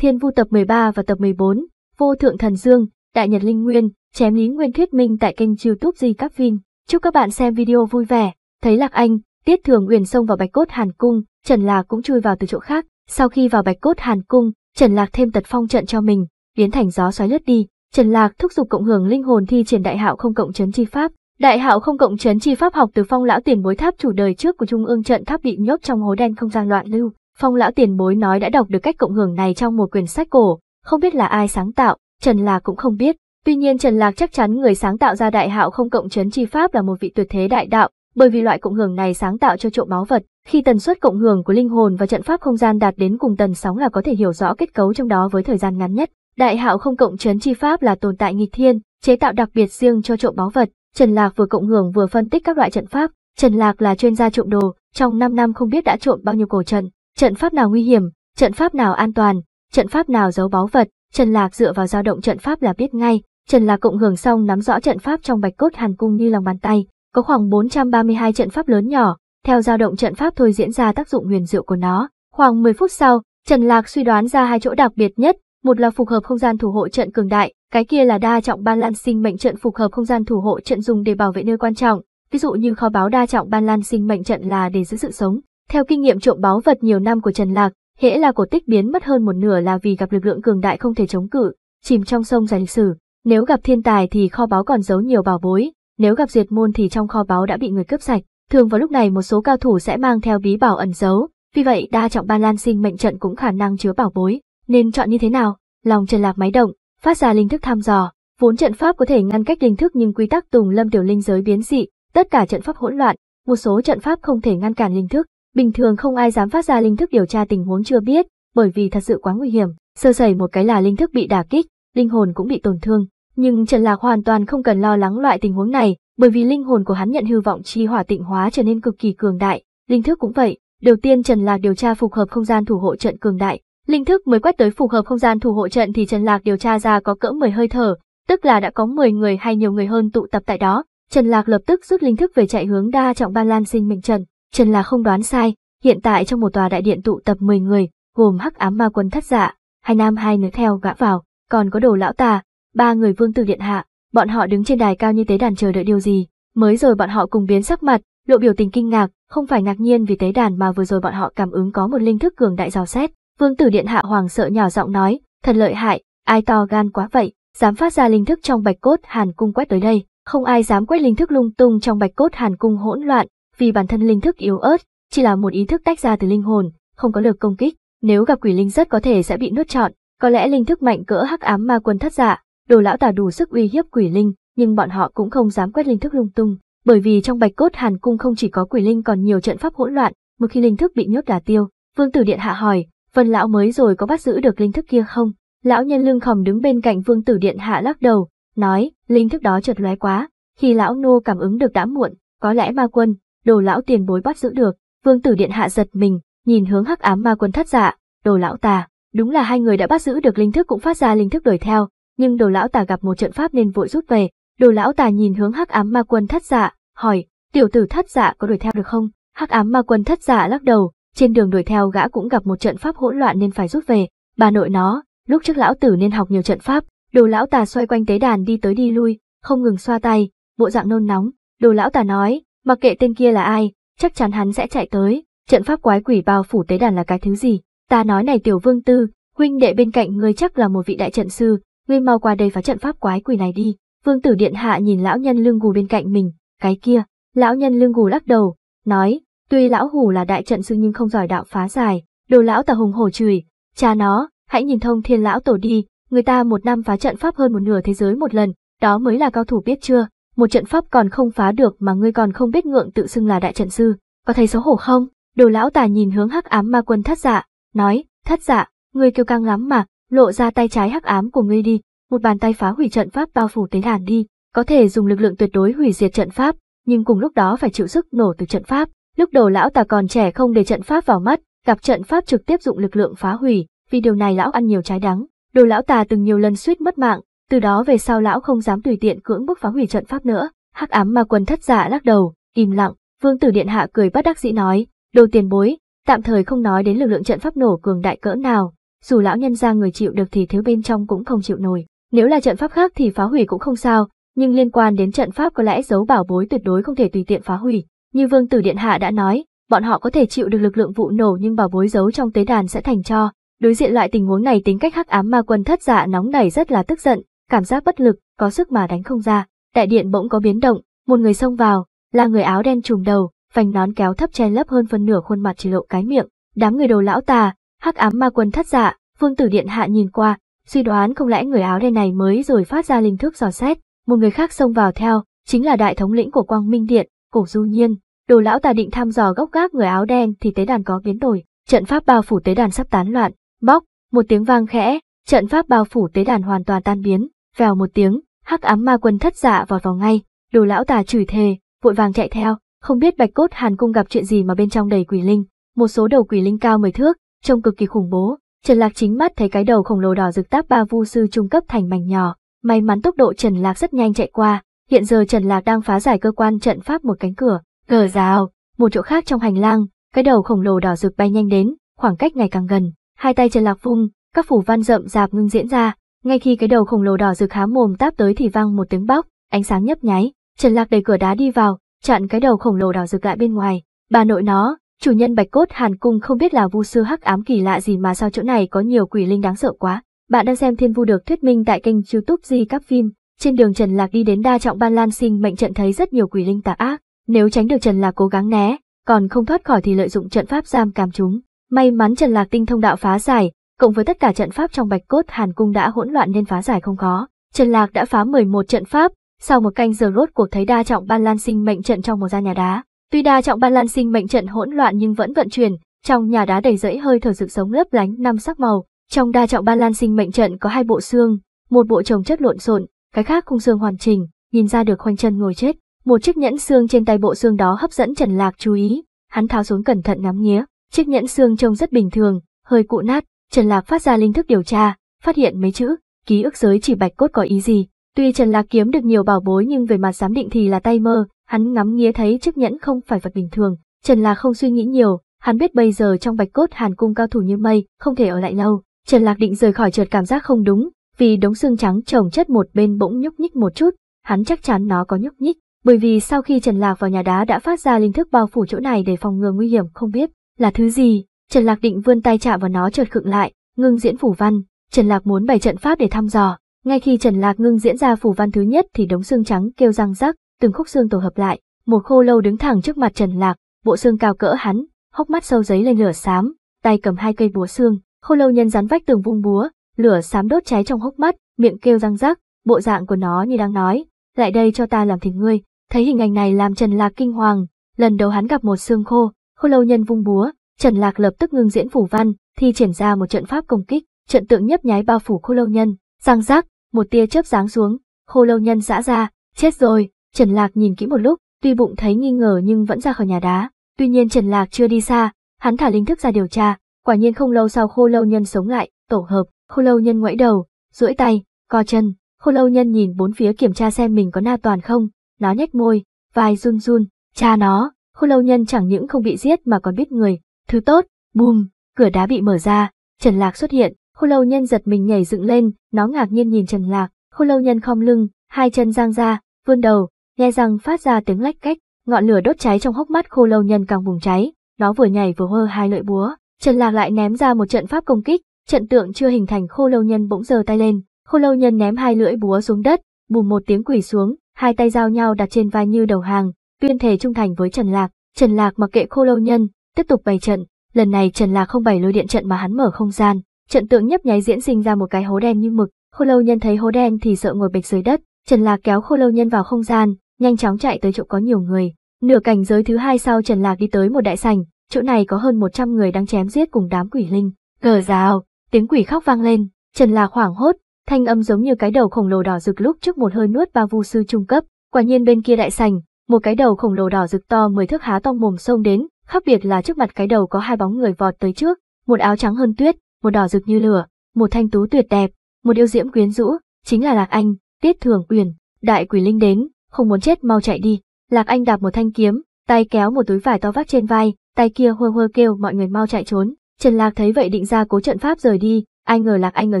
Thiên Vu tập 13 và tập 14, Vô Thượng Thần Dương, Đại Nhật Linh Nguyên, chém lý nguyên thuyết minh tại kênh youtube Di Các Vin. Chúc các bạn xem video vui vẻ, thấy Lạc Anh, Tiết Thường Uyển xông vào Bạch Cốt Hàn Cung, Trần Lạc cũng chui vào từ chỗ khác. Sau khi vào Bạch Cốt Hàn Cung, Trần Lạc thêm tật phong trận cho mình, biến thành gió xoáy lướt đi. Trần Lạc thúc giục cộng hưởng linh hồn thi triển đại hạo không cộng chấn chi pháp. Đại hạo không cộng chấn chi pháp học từ phong lão tiền bối tháp chủ đời trước của trung ương trận tháp bị nhốt trong hố đen không gian loạn lưu. Phong lão tiền bối nói đã đọc được cách cộng hưởng này trong một quyển sách cổ, không biết là ai sáng tạo, Trần Lạc cũng không biết. Tuy nhiên Trần Lạc chắc chắn người sáng tạo ra đại hạo không cộng chấn chi pháp là một vị tuyệt thế đại đạo, bởi vì loại cộng hưởng này sáng tạo cho trộm máu vật, khi tần suất cộng hưởng của linh hồn và trận pháp không gian đạt đến cùng tần sóng là có thể hiểu rõ kết cấu trong đó với thời gian ngắn nhất. Đại hạo không cộng chấn chi pháp là tồn tại nghịch thiên, chế tạo đặc biệt riêng cho trộm máu vật, Trần Lạc vừa cộng hưởng vừa phân tích các loại trận pháp, Trần Lạc là chuyên gia trộm đồ, trong 5 năm không biết đã trộm bao nhiêu cổ trận. Trận pháp nào nguy hiểm, trận pháp nào an toàn, trận pháp nào giấu báu vật, Trần Lạc dựa vào dao động trận pháp là biết ngay. Trần Lạc cộng hưởng xong nắm rõ trận pháp trong bạch cốt hàn cung như lòng bàn tay, có khoảng 432 trận pháp lớn nhỏ, theo dao động trận pháp thôi diễn ra tác dụng huyền diệu của nó. Khoảng 10 phút sau, Trần Lạc suy đoán ra hai chỗ đặc biệt nhất, một là phục hợp không gian thủ hộ trận cường đại, cái kia là đa trọng ban lan sinh mệnh trận phục hợp không gian thủ hộ trận dùng để bảo vệ nơi quan trọng, ví dụ như kho báo đa trọng ban lan sinh mệnh trận là để giữ sự sống, theo kinh nghiệm trộm báu vật nhiều năm của Trần Lạc, hễ là cổ tích biến mất hơn một nửa là vì gặp lực lượng cường đại không thể chống cự, chìm trong sông dài lịch sử. Nếu gặp thiên tài thì kho báu còn giấu nhiều bảo bối, nếu gặp diệt môn thì trong kho báu đã bị người cướp sạch. Thường vào lúc này một số cao thủ sẽ mang theo bí bảo ẩn giấu, vì vậy đa trọng ba lan sinh mệnh trận cũng khả năng chứa bảo bối, nên chọn như thế nào? Lòng Trần Lạc máy động, phát ra linh thức thăm dò, vốn trận pháp có thể ngăn cách linh thức nhưng quy tắc Tùng Lâm tiểu linh giới biến dị, tất cả trận pháp hỗn loạn, một số trận pháp không thể ngăn cản linh thức, Bình thường không ai dám phát ra linh thức điều tra tình huống chưa biết, bởi vì thật sự quá nguy hiểm, sơ sẩy một cái là linh thức bị đả kích, linh hồn cũng bị tổn thương. Nhưng Trần Lạc hoàn toàn không cần lo lắng loại tình huống này, bởi vì linh hồn của hắn nhận hư vọng chi hỏa tịnh hóa trở nên cực kỳ cường đại, linh thức cũng vậy. Đầu tiên Trần Lạc điều tra phù hợp không gian thủ hộ trận cường đại, linh thức mới quét tới phù hợp không gian thủ hộ trận thì Trần Lạc điều tra ra có cỡ 10 hơi thở, tức là đã có 10 người hay nhiều người hơn tụ tập tại đó. Trần Lạc lập tức rút linh thức về chạy hướng đa trọng ban lan sinh mệnh Trần. Trần là không đoán sai, hiện tại trong một tòa đại điện tụ tập 10 người, gồm hắc ám ma quân thất dạ, hai nam hai nữ theo gã vào, còn có đồ lão tà, ba người vương tử điện hạ, bọn họ đứng trên đài cao như tế đàn chờ đợi điều gì, mới rồi bọn họ cùng biến sắc mặt, lộ biểu tình kinh ngạc, không phải ngạc nhiên vì tế đàn mà vừa rồi bọn họ cảm ứng có một linh thức cường đại rào xét. Vương tử điện hạ hoàng sợ nhỏ giọng nói, thật lợi hại, ai to gan quá vậy, dám phát ra linh thức trong bạch cốt hàn cung quét tới đây, không ai dám quét linh thức lung tung trong bạch cốt hàn cung hỗn loạn, vì bản thân linh thức yếu ớt, chỉ là một ý thức tách ra từ linh hồn, không có lực công kích, nếu gặp quỷ linh rất có thể sẽ bị nuốt trọn, có lẽ linh thức mạnh cỡ hắc ám ma quân thất dạ, đồ lão tà đủ sức uy hiếp quỷ linh, nhưng bọn họ cũng không dám quét linh thức lung tung, bởi vì trong bạch cốt hàn cung không chỉ có quỷ linh còn nhiều trận pháp hỗn loạn, một khi linh thức bị nhốt đà tiêu, vương tử điện hạ hỏi, phần lão mới rồi có bắt giữ được linh thức kia không? Lão nhân lương khòm đứng bên cạnh vương tử điện hạ lắc đầu, nói, linh thức đó chợt lóe quá, khi lão nô cảm ứng được đã muộn, có lẽ ma quân, đồ lão tiền bối bắt giữ được, vương tử điện hạ giật mình, nhìn hướng hắc ám ma quân thất dạ, đồ lão tà, đúng là hai người đã bắt giữ được linh thức cũng phát ra linh thức đuổi theo, nhưng đồ lão tà gặp một trận pháp nên vội rút về, đồ lão tà nhìn hướng hắc ám ma quân thất dạ, hỏi, tiểu tử thất dạ có đuổi theo được không? Hắc ám ma quân thất dạ lắc đầu, trên đường đuổi theo gã cũng gặp một trận pháp hỗn loạn nên phải rút về, bà nội nó, lúc trước lão tử nên học nhiều trận pháp, đồ lão tà xoay quanh tế đàn đi tới đi lui, không ngừng xoa tay, bộ dạng nôn nóng, đồ lão tà nói, Mặc kệ tên kia là ai, chắc chắn hắn sẽ chạy tới, trận pháp quái quỷ bao phủ tế đàn là cái thứ gì. Ta nói này tiểu vương tư, huynh đệ bên cạnh ngươi chắc là một vị đại trận sư, ngươi mau qua đây phá trận pháp quái quỷ này đi. Vương tử điện hạ nhìn lão nhân lưng gù bên cạnh mình, cái kia, lão nhân lưng gù lắc đầu, nói, tuy lão hủ là đại trận sư nhưng không giỏi đạo phá giải, đồ lão tà hùng hổ chửi, cha nó, hãy nhìn thông thiên lão tổ đi, người ta một năm phá trận pháp hơn một nửa thế giới một lần, đó mới là cao thủ biết chưa, một trận pháp còn không phá được mà ngươi còn không biết ngượng tự xưng là đại trận sư, có thấy xấu hổ không? Đồ lão tà nhìn hướng hắc ám ma quân thất dạ, nói, thất dạ, ngươi kêu căng lắm mà, lộ ra tay trái hắc ám của ngươi đi, một bàn tay phá hủy trận pháp bao phủ tế đàn đi, có thể dùng lực lượng tuyệt đối hủy diệt trận pháp, nhưng cùng lúc đó phải chịu sức nổ từ trận pháp. Lúc đầu lão tà còn trẻ không để trận pháp vào mắt, gặp trận pháp trực tiếp dụng lực lượng phá hủy, vì điều này lão ăn nhiều trái đắng. Đồ lão tà từng nhiều lần suýt mất mạng, từ đó về sau lão không dám tùy tiện cưỡng bức phá hủy trận pháp nữa. Hắc ám ma quần thất giả dạ lắc đầu, im lặng, vương tử điện hạ cười bất đắc dĩ nói, đồ tiền bối, tạm thời không nói đến lực lượng trận pháp nổ cường đại cỡ nào, dù lão nhân ra người chịu được thì thiếu bên trong cũng không chịu nổi. Nếu là trận pháp khác thì phá hủy cũng không sao, nhưng liên quan đến trận pháp có lẽ giấu bảo bối tuyệt đối không thể tùy tiện phá hủy. Như vương tử điện hạ đã nói, bọn họ có thể chịu được lực lượng vụ nổ nhưng bảo bối giấu trong tế đàn sẽ thành cho. Đối diện loại tình huống này tính cách hắc ám ma quân thất dạ nóng nảy rất là tức giận, cảm giác bất lực, có sức mà đánh không ra, đại điện bỗng có biến động, một người xông vào, là người áo đen trùm đầu, vành nón kéo thấp che lấp hơn phân nửa khuôn mặt chỉ lộ cái miệng, đám người đầu lão tà, hắc ám ma quân thất dạ, phương tử điện hạ nhìn qua, suy đoán không lẽ người áo đen này mới rồi phát ra linh thức dò xét, một người khác xông vào theo, chính là đại thống lĩnh của Quang Minh Điện, Cổ Du Nhiên. Đồ lão tà định thăm dò gốc gác người áo đen thì tế đàn có biến đổi, trận pháp bao phủ tế đàn sắp tán loạn, bóc, một tiếng vang khẽ, trận pháp bao phủ tế đàn hoàn toàn tan biến, vèo một tiếng, hắc ám ma quân thất dạ vọt vào ngay, đồ lão tà chửi thề, vội vàng chạy theo, không biết bạch cốt hàn cung gặp chuyện gì mà bên trong đầy quỷ linh, một số đầu quỷ linh cao mười thước, trông cực kỳ khủng bố, Trần Lạc chính mắt thấy cái đầu khổng lồ đỏ rực táp ba vu sư trung cấp thành mảnh nhỏ, may mắn tốc độ Trần Lạc rất nhanh chạy qua, hiện giờ Trần Lạc đang phá giải cơ quan trận pháp một cánh cửa, gờ rào, một chỗ khác trong hành lang, cái đầu khổng lồ đỏ rực bay nhanh đến, khoảng cách ngày càng gần, hai tay Trần Lạc vung, các phủ văn rậm rạp ngưng diễn ra, ngay khi cái đầu khổng lồ đỏ rực há mồm táp tới thì vang một tiếng bóc, ánh sáng nhấp nháy, Trần Lạc đẩy cửa đá đi vào, chặn cái đầu khổng lồ đỏ rực lại bên ngoài. Bà nội nó, chủ nhân Bạch Cốt Hàn Cung không biết là vu sư hắc ám kỳ lạ gì mà sao chỗ này có nhiều quỷ linh đáng sợ quá. Bạn đang xem Thiên Vu được thuyết minh tại kênh YouTube Di Các Phim. Trên đường Trần Lạc đi đến đa trọng ban lan sinh mệnh trận thấy rất nhiều quỷ linh tà ác, nếu tránh được Trần Lạc cố gắng né, còn không thoát khỏi thì lợi dụng trận pháp giam cam chúng. May mắn Trần Lạc tinh thông đạo phá giải, cộng với tất cả trận pháp trong bạch cốt hàn cung đã hỗn loạn nên phá giải không khó. Trần Lạc đã phá 11 trận pháp, sau một canh giờ rốt cuộc thấy đa trọng ban lan sinh mệnh trận trong một gian nhà đá. Tuy đa trọng ban lan sinh mệnh trận hỗn loạn nhưng vẫn vận chuyển, trong nhà đá đầy rẫy hơi thở rực sống lấp lánh năm sắc màu. Trong đa trọng ban lan sinh mệnh trận có hai bộ xương, một bộ trồng chất lộn xộn, cái khác khung xương hoàn chỉnh, nhìn ra được khoanh chân ngồi chết. Một chiếc nhẫn xương trên tay bộ xương đó hấp dẫn Trần Lạc chú ý, hắn tháo xuống cẩn thận ngắm nghía. Chiếc nhẫn xương trông rất bình thường, hơi cụ nát, Trần Lạc phát ra linh thức điều tra, phát hiện mấy chữ, ký ức giới chỉ bạch cốt có ý gì. Tuy Trần Lạc kiếm được nhiều bảo bối nhưng về mặt giám định thì là tay mơ, hắn ngắm nghía thấy chiếc nhẫn không phải vật bình thường. Trần Lạc không suy nghĩ nhiều, hắn biết bây giờ trong bạch cốt hàn cung cao thủ như mây, không thể ở lại lâu. Trần Lạc định rời khỏi chợt cảm giác không đúng, vì đống xương trắng chồng chất một bên bỗng nhúc nhích một chút, hắn chắc chắn nó có nhúc nhích, bởi vì sau khi Trần Lạc vào nhà đá đã phát ra linh thức bao phủ chỗ này để phòng ngừa nguy hiểm không biết là thứ gì, Trần Lạc định vươn tay chạm vào nó chợt khựng lại, ngưng diễn phủ văn, Trần Lạc muốn bày trận pháp để thăm dò. Ngay khi Trần Lạc ngưng diễn ra phủ văn thứ nhất thì đống xương trắng kêu răng rắc, từng khúc xương tổ hợp lại, một khô lâu đứng thẳng trước mặt Trần Lạc, bộ xương cao cỡ hắn, hốc mắt sâu giấy lên lửa xám, tay cầm hai cây búa xương, khô lâu nhân rắn vách tường vung búa, lửa xám đốt cháy trong hốc mắt, miệng kêu răng rắc, bộ dạng của nó như đang nói, lại đây cho ta làm thịt ngươi. Thấy hình ảnh này làm Trần Lạc kinh hoàng, lần đầu hắn gặp một xương khô, khô lâu nhân vung búa, Trần Lạc lập tức ngưng diễn phủ văn, thi triển ra một trận pháp công kích, trận tượng nhấp nháy bao phủ khô lâu nhân, giang giác, một tia chớp giáng xuống, khô lâu nhân giã ra, chết rồi, Trần Lạc nhìn kỹ một lúc, tuy bụng thấy nghi ngờ nhưng vẫn ra khỏi nhà đá, tuy nhiên Trần Lạc chưa đi xa, hắn thả linh thức ra điều tra, quả nhiên không lâu sau khô lâu nhân sống lại, tổ hợp, khô lâu nhân ngoẫy đầu, duỗi tay, co chân, khô lâu nhân nhìn bốn phía kiểm tra xem mình có na toàn không, nó nhếch môi, vai run run, cha nó, khô lâu nhân chẳng những không bị giết mà còn biết người, Thứ tốt, bùm, cửa đá bị mở ra, Trần Lạc xuất hiện, khô lâu nhân giật mình nhảy dựng lên, nó ngạc nhiên nhìn Trần Lạc, khô lâu nhân khom lưng, hai chân giang ra, vươn đầu, nghe rằng phát ra tiếng lách cách, ngọn lửa đốt cháy trong hốc mắt khô lâu nhân càng bùng cháy, nó vừa nhảy vừa hơ hai lưỡi búa, Trần Lạc lại ném ra một trận pháp công kích, trận tượng chưa hình thành khô lâu nhân bỗng giơ tay lên, khô lâu nhân ném hai lưỡi búa xuống đất, bùm một tiếng quỷ xuống, hai tay giao nhau đặt trên vai như đầu hàng, tuyên thể trung thành với Trần Lạc, Trần Lạc mặc kệ khô lâu nhân, tiếp tục bày trận, lần này Trần Lạc không bày lôi điện trận mà hắn mở không gian, trận tượng nhấp nháy diễn sinh ra một cái hố đen như mực, Khô Lâu Nhân thấy hố đen thì sợ ngồi bệt dưới đất, Trần Lạc kéo Khô Lâu Nhân vào không gian, nhanh chóng chạy tới chỗ có nhiều người. Nửa cảnh giới thứ hai sau Trần Lạc đi tới một đại sảnh, chỗ này có hơn 100 người đang chém giết cùng đám quỷ linh. Gờ rào, tiếng quỷ khóc vang lên, Trần Lạc hoảng hốt, thanh âm giống như cái đầu khổng lồ đỏ rực lúc trước một hơi nuốt ba vu sư trung cấp. Quả nhiên bên kia đại sảnh, một cái đầu khổng lồ đỏ rực to mười thước há to mồm xông đến, khác biệt là trước mặt cái đầu có hai bóng người vọt tới trước, một áo trắng hơn tuyết, một đỏ rực như lửa, một thanh tú tuyệt đẹp, một yêu diễm quyến rũ, chính là Lạc Anh, Tiết Thường Uyển, đại quỷ linh đến, không muốn chết mau chạy đi. Lạc Anh đạp một thanh kiếm, tay kéo một túi vải to vác trên vai, tay kia hơ hơ kêu mọi người mau chạy trốn. Trần Lạc thấy vậy định ra cố trận pháp rời đi, ai ngờ Lạc Anh ở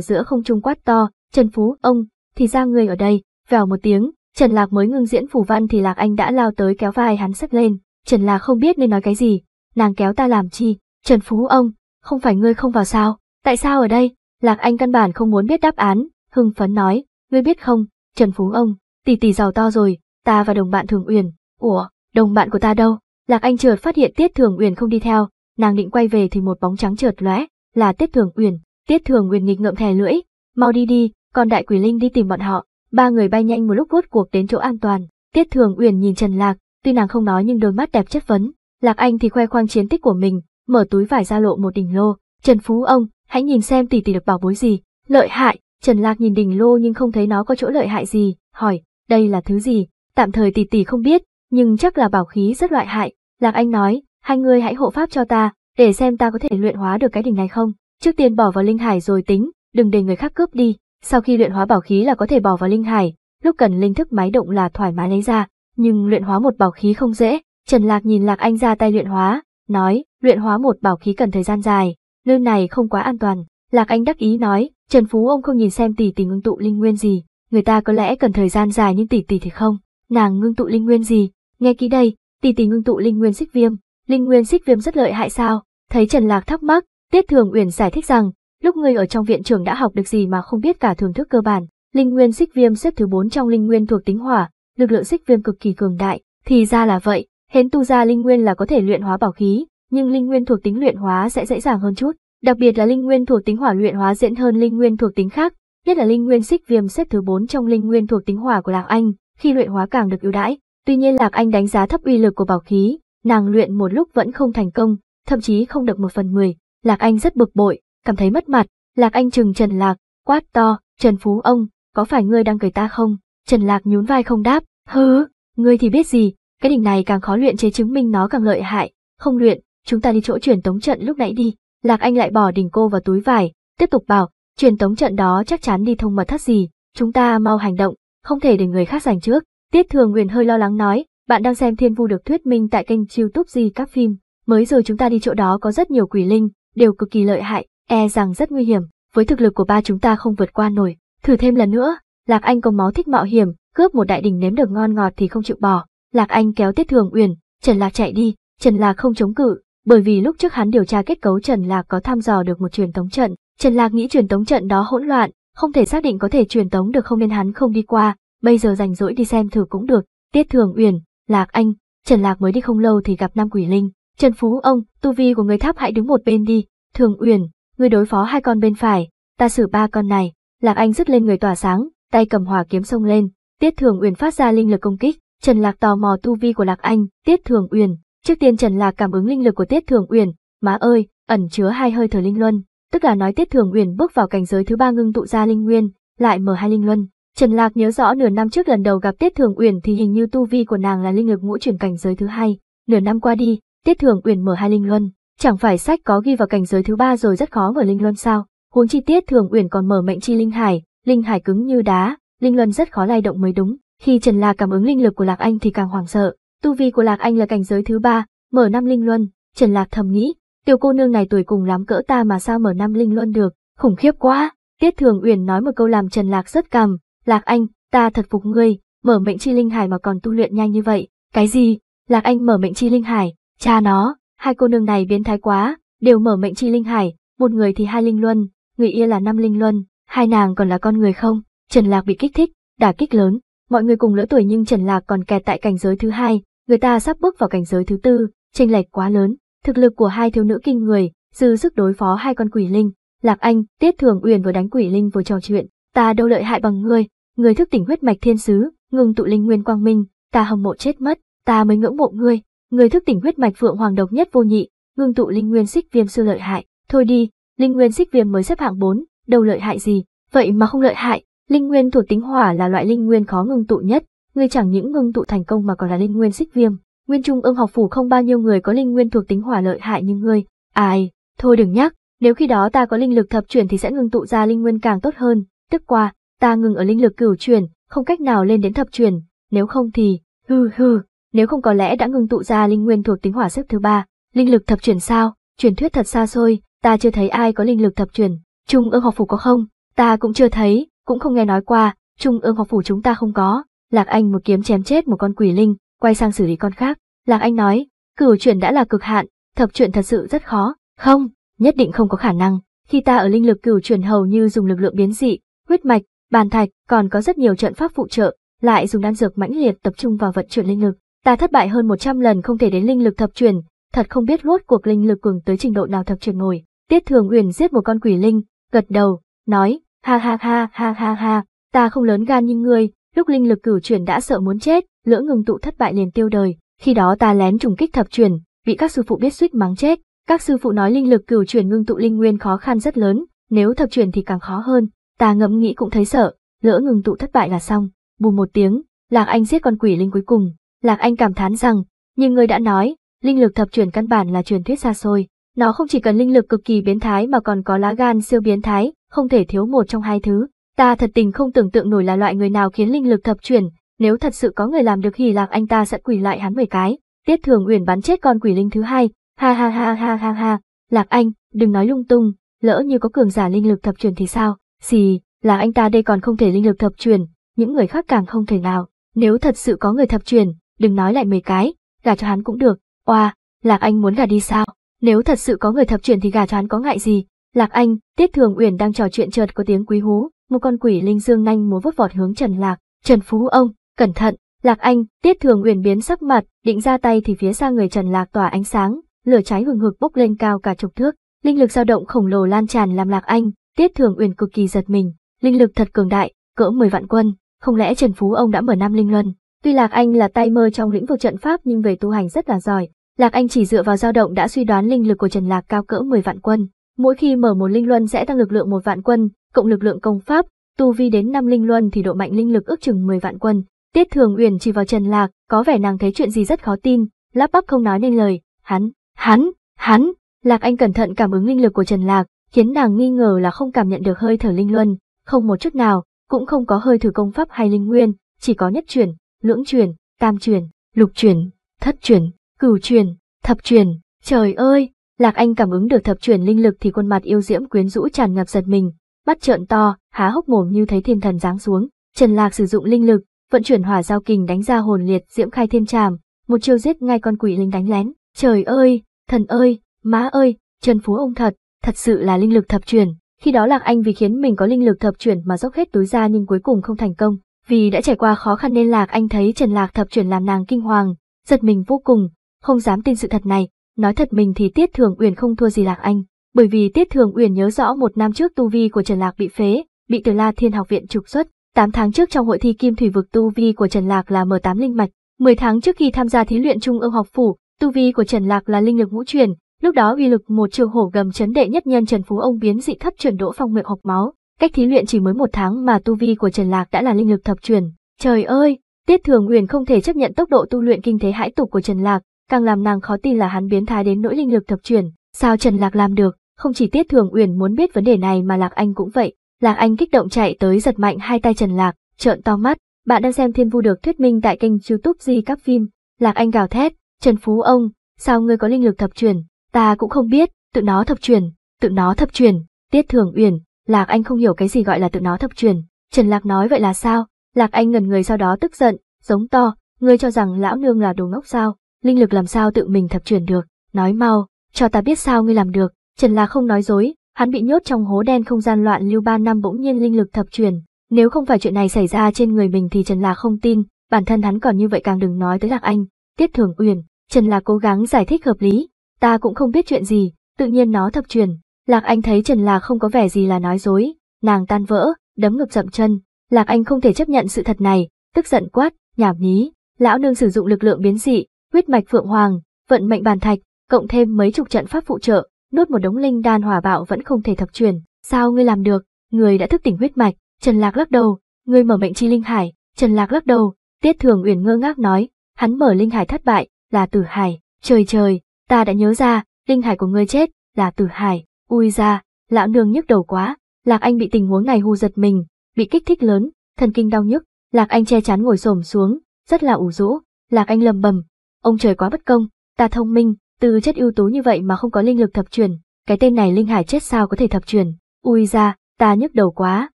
giữa không trung quát to, "Trần Phú, ông, thì ra người ở đây." Vào một tiếng, Trần Lạc mới ngưng diễn phủ văn thì Lạc Anh đã lao tới kéo vai hắn sắt lên, Trần là không biết nên nói cái gì, nàng kéo ta làm chi, Trần Phú ông, không phải ngươi không vào sao, tại sao ở đây, Lạc Anh căn bản không muốn biết đáp án, hưng phấn nói, ngươi biết không, Trần Phú ông, tỷ tỷ giàu to rồi, ta và đồng bạn Thường Uyển, ủa, đồng bạn của ta đâu, Lạc Anh chợt phát hiện Tiết Thường Uyển không đi theo, nàng định quay về thì một bóng trắng chợt lóe, là Tiết Thường Uyển, Tiết Thường Uyển nghịch ngợm thè lưỡi, mau đi đi, còn đại quỷ linh đi tìm bọn họ, ba người bay nhanh một lúc vuốt cuộc đến chỗ an toàn, Tiết Thường Uyển nhìn Trần Lạc, Tuy nàng không nói nhưng đôi mắt đẹp chất vấn, Lạc Anh thì khoe khoang chiến tích của mình, mở túi vải ra lộ một đỉnh lô, Trần Phú ông, hãy nhìn xem tỷ tỷ được bảo bối gì, lợi hại, Trần Lạc nhìn đỉnh lô nhưng không thấy nó có chỗ lợi hại gì, hỏi, đây là thứ gì, tạm thời tỷ tỷ không biết, nhưng chắc là bảo khí rất loại hại, Lạc Anh nói, hai người hãy hộ pháp cho ta, để xem ta có thể luyện hóa được cái đỉnh này không, trước tiên bỏ vào linh hải rồi tính, đừng để người khác cướp đi, sau khi luyện hóa bảo khí là có thể bỏ vào linh hải, lúc cần linh thức máy động là thoải mái lấy ra, nhưng luyện hóa một bảo khí không dễ, Trần Lạc nhìn Lạc Anh ra tay luyện hóa, nói, luyện hóa một bảo khí cần thời gian dài, nơi này không quá an toàn. Lạc Anh đắc ý nói, Trần Phú ông không nhìn xem tỷ tỷ ngưng tụ linh nguyên gì, người ta có lẽ cần thời gian dài nhưng tỷ tỷ thì không, nàng ngưng tụ linh nguyên gì, nghe kỹ đây, tỷ tỷ ngưng tụ linh nguyên xích viêm, linh nguyên xích viêm rất lợi hại sao? Thấy Trần Lạc thắc mắc, Tiết Thường Uyển giải thích rằng, lúc ngươi ở trong viện trường đã học được gì mà không biết cả thưởng thức cơ bản, linh nguyên xích viêm xếp thứ bốn trong linh nguyên thuộc tính hỏa, lực lượng xích viêm cực kỳ cường đại, thì ra là vậy, hến tu ra linh nguyên là có thể luyện hóa bảo khí, nhưng linh nguyên thuộc tính luyện hóa sẽ dễ dàng hơn chút, đặc biệt là linh nguyên thuộc tính hỏa luyện hóa diễn hơn linh nguyên thuộc tính khác, nhất là linh nguyên xích viêm xếp thứ 4 trong linh nguyên thuộc tính hỏa của Lạc Anh, khi luyện hóa càng được ưu đãi. Tuy nhiên Lạc Anh đánh giá thấp uy lực của bảo khí, nàng luyện một lúc vẫn không thành công, thậm chí không được một phần mười. Lạc Anh rất bực bội, cảm thấy mất mặt, Lạc Anh chừng Trần Lạc, quát to, Trần Phú ông, có phải ngươi đang cười ta không? Trần Lạc nhún vai không đáp, hứ, ngươi thì biết gì, cái đỉnh này càng khó luyện chế chứng minh nó càng lợi hại, không luyện, chúng ta đi chỗ chuyển tống trận lúc nãy đi. Lạc Anh lại bỏ đỉnh cô vào túi vải, tiếp tục bảo, Chuyển tống trận đó chắc chắn đi thông mật thất gì, chúng ta mau hành động, không thể để người khác giành trước. Tiết Thường Nguyên hơi lo lắng nói, bạn đang xem Thiên Vu được thuyết minh tại kênh YouTube gì các phim, mới rồi chúng ta đi chỗ đó có rất nhiều quỷ linh, đều cực kỳ lợi hại, e rằng rất nguy hiểm, với thực lực của ba chúng ta không vượt qua nổi, thử thêm lần nữa, Lạc Anh có máu thích mạo hiểm, cướp một đại đỉnh nếm được ngon ngọt thì không chịu bỏ. Lạc Anh kéo Tiết Thường Uyển, Trần Lạc chạy đi, Trần Lạc không chống cự, bởi vì lúc trước hắn điều tra kết cấu Trần Lạc có thăm dò được một truyền tống trận, Trần Lạc nghĩ truyền tống trận đó hỗn loạn, không thể xác định có thể truyền tống được không nên hắn không đi qua, bây giờ rảnh rỗi đi xem thử cũng được. Tiết Thường Uyển, Lạc Anh, Trần Lạc mới đi không lâu thì gặp Nam Quỷ Linh, Trần Phú ông, tu vi của người tháp hãy đứng một bên đi, Thường Uyển, người đối phó hai con bên phải, ta xử ba con này. Lạc Anh dứt lên người tỏa sáng, tay cầm hòa kiếm xông lên, Tiết Thường Uyển phát ra linh lực công kích, Trần Lạc tò mò tu vi của Lạc Anh, Tiết Thường Uyển, trước tiên Trần Lạc cảm ứng linh lực của Tiết Thường Uyển, má ơi, ẩn chứa hai hơi thở linh luân, tức là nói Tiết Thường Uyển bước vào cảnh giới thứ ba ngưng tụ ra linh nguyên, lại mở hai linh luân. Trần Lạc nhớ rõ nửa năm trước lần đầu gặp Tiết Thường Uyển thì hình như tu vi của nàng là linh lực ngũ chuyển cảnh giới thứ hai, nửa năm qua đi, Tiết Thường Uyển mở hai linh luân, chẳng phải sách có ghi vào cảnh giới thứ ba rồi rất khó mở linh luân sao? Huống chi Tiết Thường Uyển còn mở mệnh chi linh hải, linh hải cứng như đá, linh luân rất khó lay động mới đúng. Khi Trần La cảm ứng linh lực của Lạc Anh thì càng hoảng sợ, tu vi của Lạc Anh là cảnh giới thứ ba, mở năm linh luân, Trần Lạc thầm nghĩ, tiểu cô nương này tuổi cùng lắm cỡ ta mà sao mở năm linh luân được, khủng khiếp quá. Tiết Thường Uyển nói một câu làm Trần Lạc rất cảm, "Lạc Anh, ta thật phục ngươi, mở mệnh chi linh hải mà còn tu luyện nhanh như vậy." "Cái gì? Lạc Anh mở mệnh chi linh hải? Cha nó, hai cô nương này biến thái quá, đều mở mệnh chi linh hải, một người thì hai linh luân, người ia là năm linh luân, Hai nàng còn là con người không? Trần Lạc bị kích thích, đả kích lớn, mọi người cùng lỡ tuổi nhưng Trần Lạc còn kẹt tại cảnh giới thứ hai, người ta sắp bước vào cảnh giới thứ tư, chênh lệch quá lớn, thực lực của hai thiếu nữ kinh người, dư sức đối phó hai con quỷ linh. Lạc Anh, Tiết Thường Uyển vừa đánh quỷ linh vừa trò chuyện, ta đâu lợi hại bằng ngươi, ngươi thức tỉnh huyết mạch thiên sứ, ngừng tụ linh nguyên quang minh, ta hâm mộ chết mất, ta mới ngưỡng mộ ngươi, ngươi thức tỉnh huyết mạch phượng hoàng độc nhất vô nhị, ngừng tụ linh nguyên xích viêm sư lợi hại, thôi đi, linh nguyên xích viêm mới xếp hạng 4, đâu lợi hại gì, vậy mà không lợi hại, linh nguyên thuộc tính hỏa là loại linh nguyên khó ngưng tụ nhất, ngươi chẳng những ngưng tụ thành công mà còn là linh nguyên xích viêm. Nguyên trung ương học phủ không bao nhiêu người có linh nguyên thuộc tính hỏa lợi hại như ngươi. Ai, thôi đừng nhắc, nếu khi đó ta có linh lực thập chuyển thì sẽ ngưng tụ ra linh nguyên càng tốt hơn, tức qua, ta ngừng ở linh lực cửu chuyển, không cách nào lên đến thập chuyển, nếu không thì, hư hư, nếu không có lẽ đã ngưng tụ ra linh nguyên thuộc tính hỏa xếp thứ ba, linh lực thập chuyển sao, truyền thuyết thật xa xôi, ta chưa thấy ai có linh lực thập chuyển. Trung ương học phủ có không? Ta cũng chưa thấy, cũng không nghe nói qua, Trung ương học phủ chúng ta không có. Lạc Anh một kiếm chém chết một con quỷ linh, quay sang xử lý con khác. Lạc Anh nói, cửu chuyển đã là cực hạn, thập chuyển thật sự rất khó. Không, nhất định không có khả năng. Khi ta ở linh lực cửu chuyển hầu như dùng lực lượng biến dị, huyết mạch, bàn thạch, còn có rất nhiều trận pháp phụ trợ, lại dùng đan dược mãnh liệt tập trung vào vận chuyển linh lực. Ta thất bại hơn 100 lần không thể đến linh lực thập chuyển, thật không biết rốt cuộc linh lực cường tới trình độ nào thập chuyển nổi. Tiết Thường Uyển giết một con quỷ linh, gật đầu, nói, ha ha ha ha ha ha, ta không lớn gan như ngươi, lúc linh lực cửu chuyển đã sợ muốn chết, lỡ ngừng tụ thất bại liền tiêu đời, khi đó ta lén trùng kích thập chuyển, bị các sư phụ biết suýt mắng chết. Các sư phụ nói linh lực cửu chuyển ngưng tụ linh nguyên khó khăn rất lớn, nếu thập chuyển thì càng khó hơn, ta ngẫm nghĩ cũng thấy sợ, lỡ ngừng tụ thất bại là xong, bù một tiếng, Lạc Anh giết con quỷ linh cuối cùng, Lạc Anh cảm thán rằng, như ngươi đã nói, linh lực thập chuyển căn bản là truyền thuyết xa xôi, nó không chỉ cần linh lực cực kỳ biến thái mà còn có lá gan siêu biến thái, không thể thiếu một trong hai thứ. Ta thật tình không tưởng tượng nổi là loại người nào khiến linh lực thập chuyển, nếu thật sự có người làm được hỉ lạc anh ta sẽ quỷ lại hắn 10 cái. Tiết Thường Uyển bắn chết con quỷ linh thứ hai, ha ha ha ha ha ha, Lạc Anh, đừng nói lung tung, lỡ như có cường giả linh lực thập truyền thì sao, xì, là anh ta đây còn không thể linh lực thập truyền, những người khác càng không thể nào, nếu thật sự có người thập truyền, đừng nói lại 10 cái, gả cho hắn cũng được, oa, Lạc Anh muốn gả đi sao? Nếu thật sự có người thập chuyển thì gà choán có ngại gì? Lạc Anh, Tiết Thường Uyển đang trò chuyện chợt có tiếng quý hú, một con quỷ linh dương nhanh múa vút vọt hướng Trần Lạc, "Trần Phú ông, cẩn thận!" Lạc Anh, Tiết Thường Uyển biến sắc mặt, định ra tay thì phía xa người Trần Lạc tỏa ánh sáng, lửa cháy hừng hực bốc lên cao cả chục thước, linh lực dao động khổng lồ lan tràn làm Lạc Anh, Tiết Thường Uyển cực kỳ giật mình, linh lực thật cường đại, cỡ mười vạn quân, không lẽ Trần Phú ông đã mở năm linh luân? Tuy Lạc Anh là tay mơ trong lĩnh vực trận pháp nhưng về tu hành rất là giỏi, Lạc Anh chỉ dựa vào dao động đã suy đoán linh lực của Trần Lạc cao cỡ 10 vạn quân. Mỗi khi mở một linh luân sẽ tăng lực lượng một vạn quân, cộng lực lượng công pháp, tu vi đến năm linh luân thì độ mạnh linh lực ước chừng 10 vạn quân. Tiết Thường Uyển chỉ vào Trần Lạc, có vẻ nàng thấy chuyện gì rất khó tin, lắp bắp không nói nên lời. Hắn, hắn, hắn. Lạc Anh cẩn thận cảm ứng linh lực của Trần Lạc, khiến nàng nghi ngờ là không cảm nhận được hơi thở linh luân, không một chút nào, cũng không có hơi thử công pháp hay linh nguyên, chỉ có nhất chuyển, lưỡng chuyển, tam chuyển, lục chuyển, thất chuyển, cửu truyền, thập truyền, trời ơi, Lạc Anh cảm ứng được thập truyền linh lực thì khuôn mặt yêu diễm quyến rũ tràn ngập giật mình, mắt trợn to, há hốc mồm như thấy thiên thần giáng xuống. Trần Lạc sử dụng linh lực, vận chuyển hỏa giao kình đánh ra hồn liệt diễm khai thiên trảm, một chiêu giết ngay con quỷ linh đánh lén. Trời ơi, thần ơi, má ơi, Trần Phú ông thật, thật sự là linh lực thập truyền. Khi đó Lạc Anh vì khiến mình có linh lực thập truyền mà dốc hết túi ra nhưng cuối cùng không thành công. Vì đã trải qua khó khăn nên Lạc Anh thấy Trần Lạc thập truyền làm nàng kinh hoàng, giật mình vô cùng, không dám tin sự thật này, nói thật mình thì Tiết Thường Uyển không thua gì Lạc Anh, bởi vì Tiết Thường Uyển nhớ rõ một năm trước tu vi của Trần Lạc bị phế, bị Từ La Thiên học viện trục xuất, tám tháng trước trong hội thi kim thủy vực tu vi của Trần Lạc là m tám linh mạch, mười tháng trước khi tham gia thí luyện trung ương học phủ, tu vi của Trần Lạc là linh lực ngũ truyền, lúc đó uy lực một trường hổ gầm chấn đệ nhất nhân Trần Phú ông biến dị thất chuyển đỗ phong miệng học máu, cách thí luyện chỉ mới một tháng mà tu vi của Trần Lạc đã là linh lực thập truyền. Trời ơi, Tiết Thường Uyển không thể chấp nhận tốc độ tu luyện kinh thế hãi tục của Trần Lạc, càng làm nàng khó tin là hắn biến thái đến nỗi linh lực thập chuyển, sao Trần Lạc làm được, không chỉ Tiết Thường Uyển muốn biết vấn đề này mà Lạc Anh cũng vậy. Lạc Anh kích động chạy tới giật mạnh hai tay Trần Lạc, trợn to mắt, bạn đang xem Thiên Vu được thuyết minh tại kênh YouTube Di các phim. Lạc Anh gào thét, "Trần Phú ông, sao ngươi có linh lực thập truyền? Ta cũng không biết, tự nó thập truyền, tự nó thập truyền." Tiết Thường Uyển, Lạc Anh không hiểu cái gì gọi là tự nó thập truyền. Trần Lạc nói vậy là sao? Lạc Anh ngần người sau đó tức giận, giống to, "Ngươi cho rằng lão nương là đồ ngốc sao? linh lực làm sao tự mình thập chuyển được, nói mau, cho ta biết sao ngươi làm được, Trần là không nói dối, hắn bị nhốt trong hố đen không gian loạn lưu ba năm bỗng nhiên linh lực thập chuyển, nếu không phải chuyện này xảy ra trên người mình thì Trần là không tin, bản thân hắn còn như vậy càng đừng nói tới Lạc Anh, Tiết Thường Uyển, Trần là cố gắng giải thích hợp lý, ta cũng không biết chuyện gì, tự nhiên nó thập truyền. Lạc Anh thấy Trần Lạc không có vẻ gì là nói dối, nàng tan vỡ, đấm ngực dậm chân. Lạc Anh không thể chấp nhận sự thật này, tức giận quát, nhảm nhí, lão nương sử dụng lực lượng biến dị, huyết mạch phượng hoàng, vận mệnh bàn thạch, cộng thêm mấy chục trận pháp phụ trợ, nuốt một đống linh đan hỏa bạo vẫn không thể thập truyền. Sao ngươi làm được? Ngươi đã thức tỉnh huyết mạch, Trần Lạc lắc đầu, ngươi mở mệnh chi linh hải, Trần Lạc lắc đầu, Tiết Thường Uyển ngơ ngác nói, hắn mở linh hải thất bại, là Tử Hải, trời trời, ta đã nhớ ra, linh hải của ngươi chết, là Tử Hải, ui ra, lão nương nhức đầu quá, Lạc Anh bị tình huống này hù giật mình, bị kích thích lớn, thần kinh đau nhức, Lạc Anh che chắn ngồi xổm xuống, rất là ủ rũ, Lạc Anh lầm bầm, ông trời quá bất công, ta thông minh, từ chất ưu tú như vậy mà không có linh lực thập truyền, cái tên này linh hải chết sao có thể thập truyền, ui ra, ta nhức đầu quá,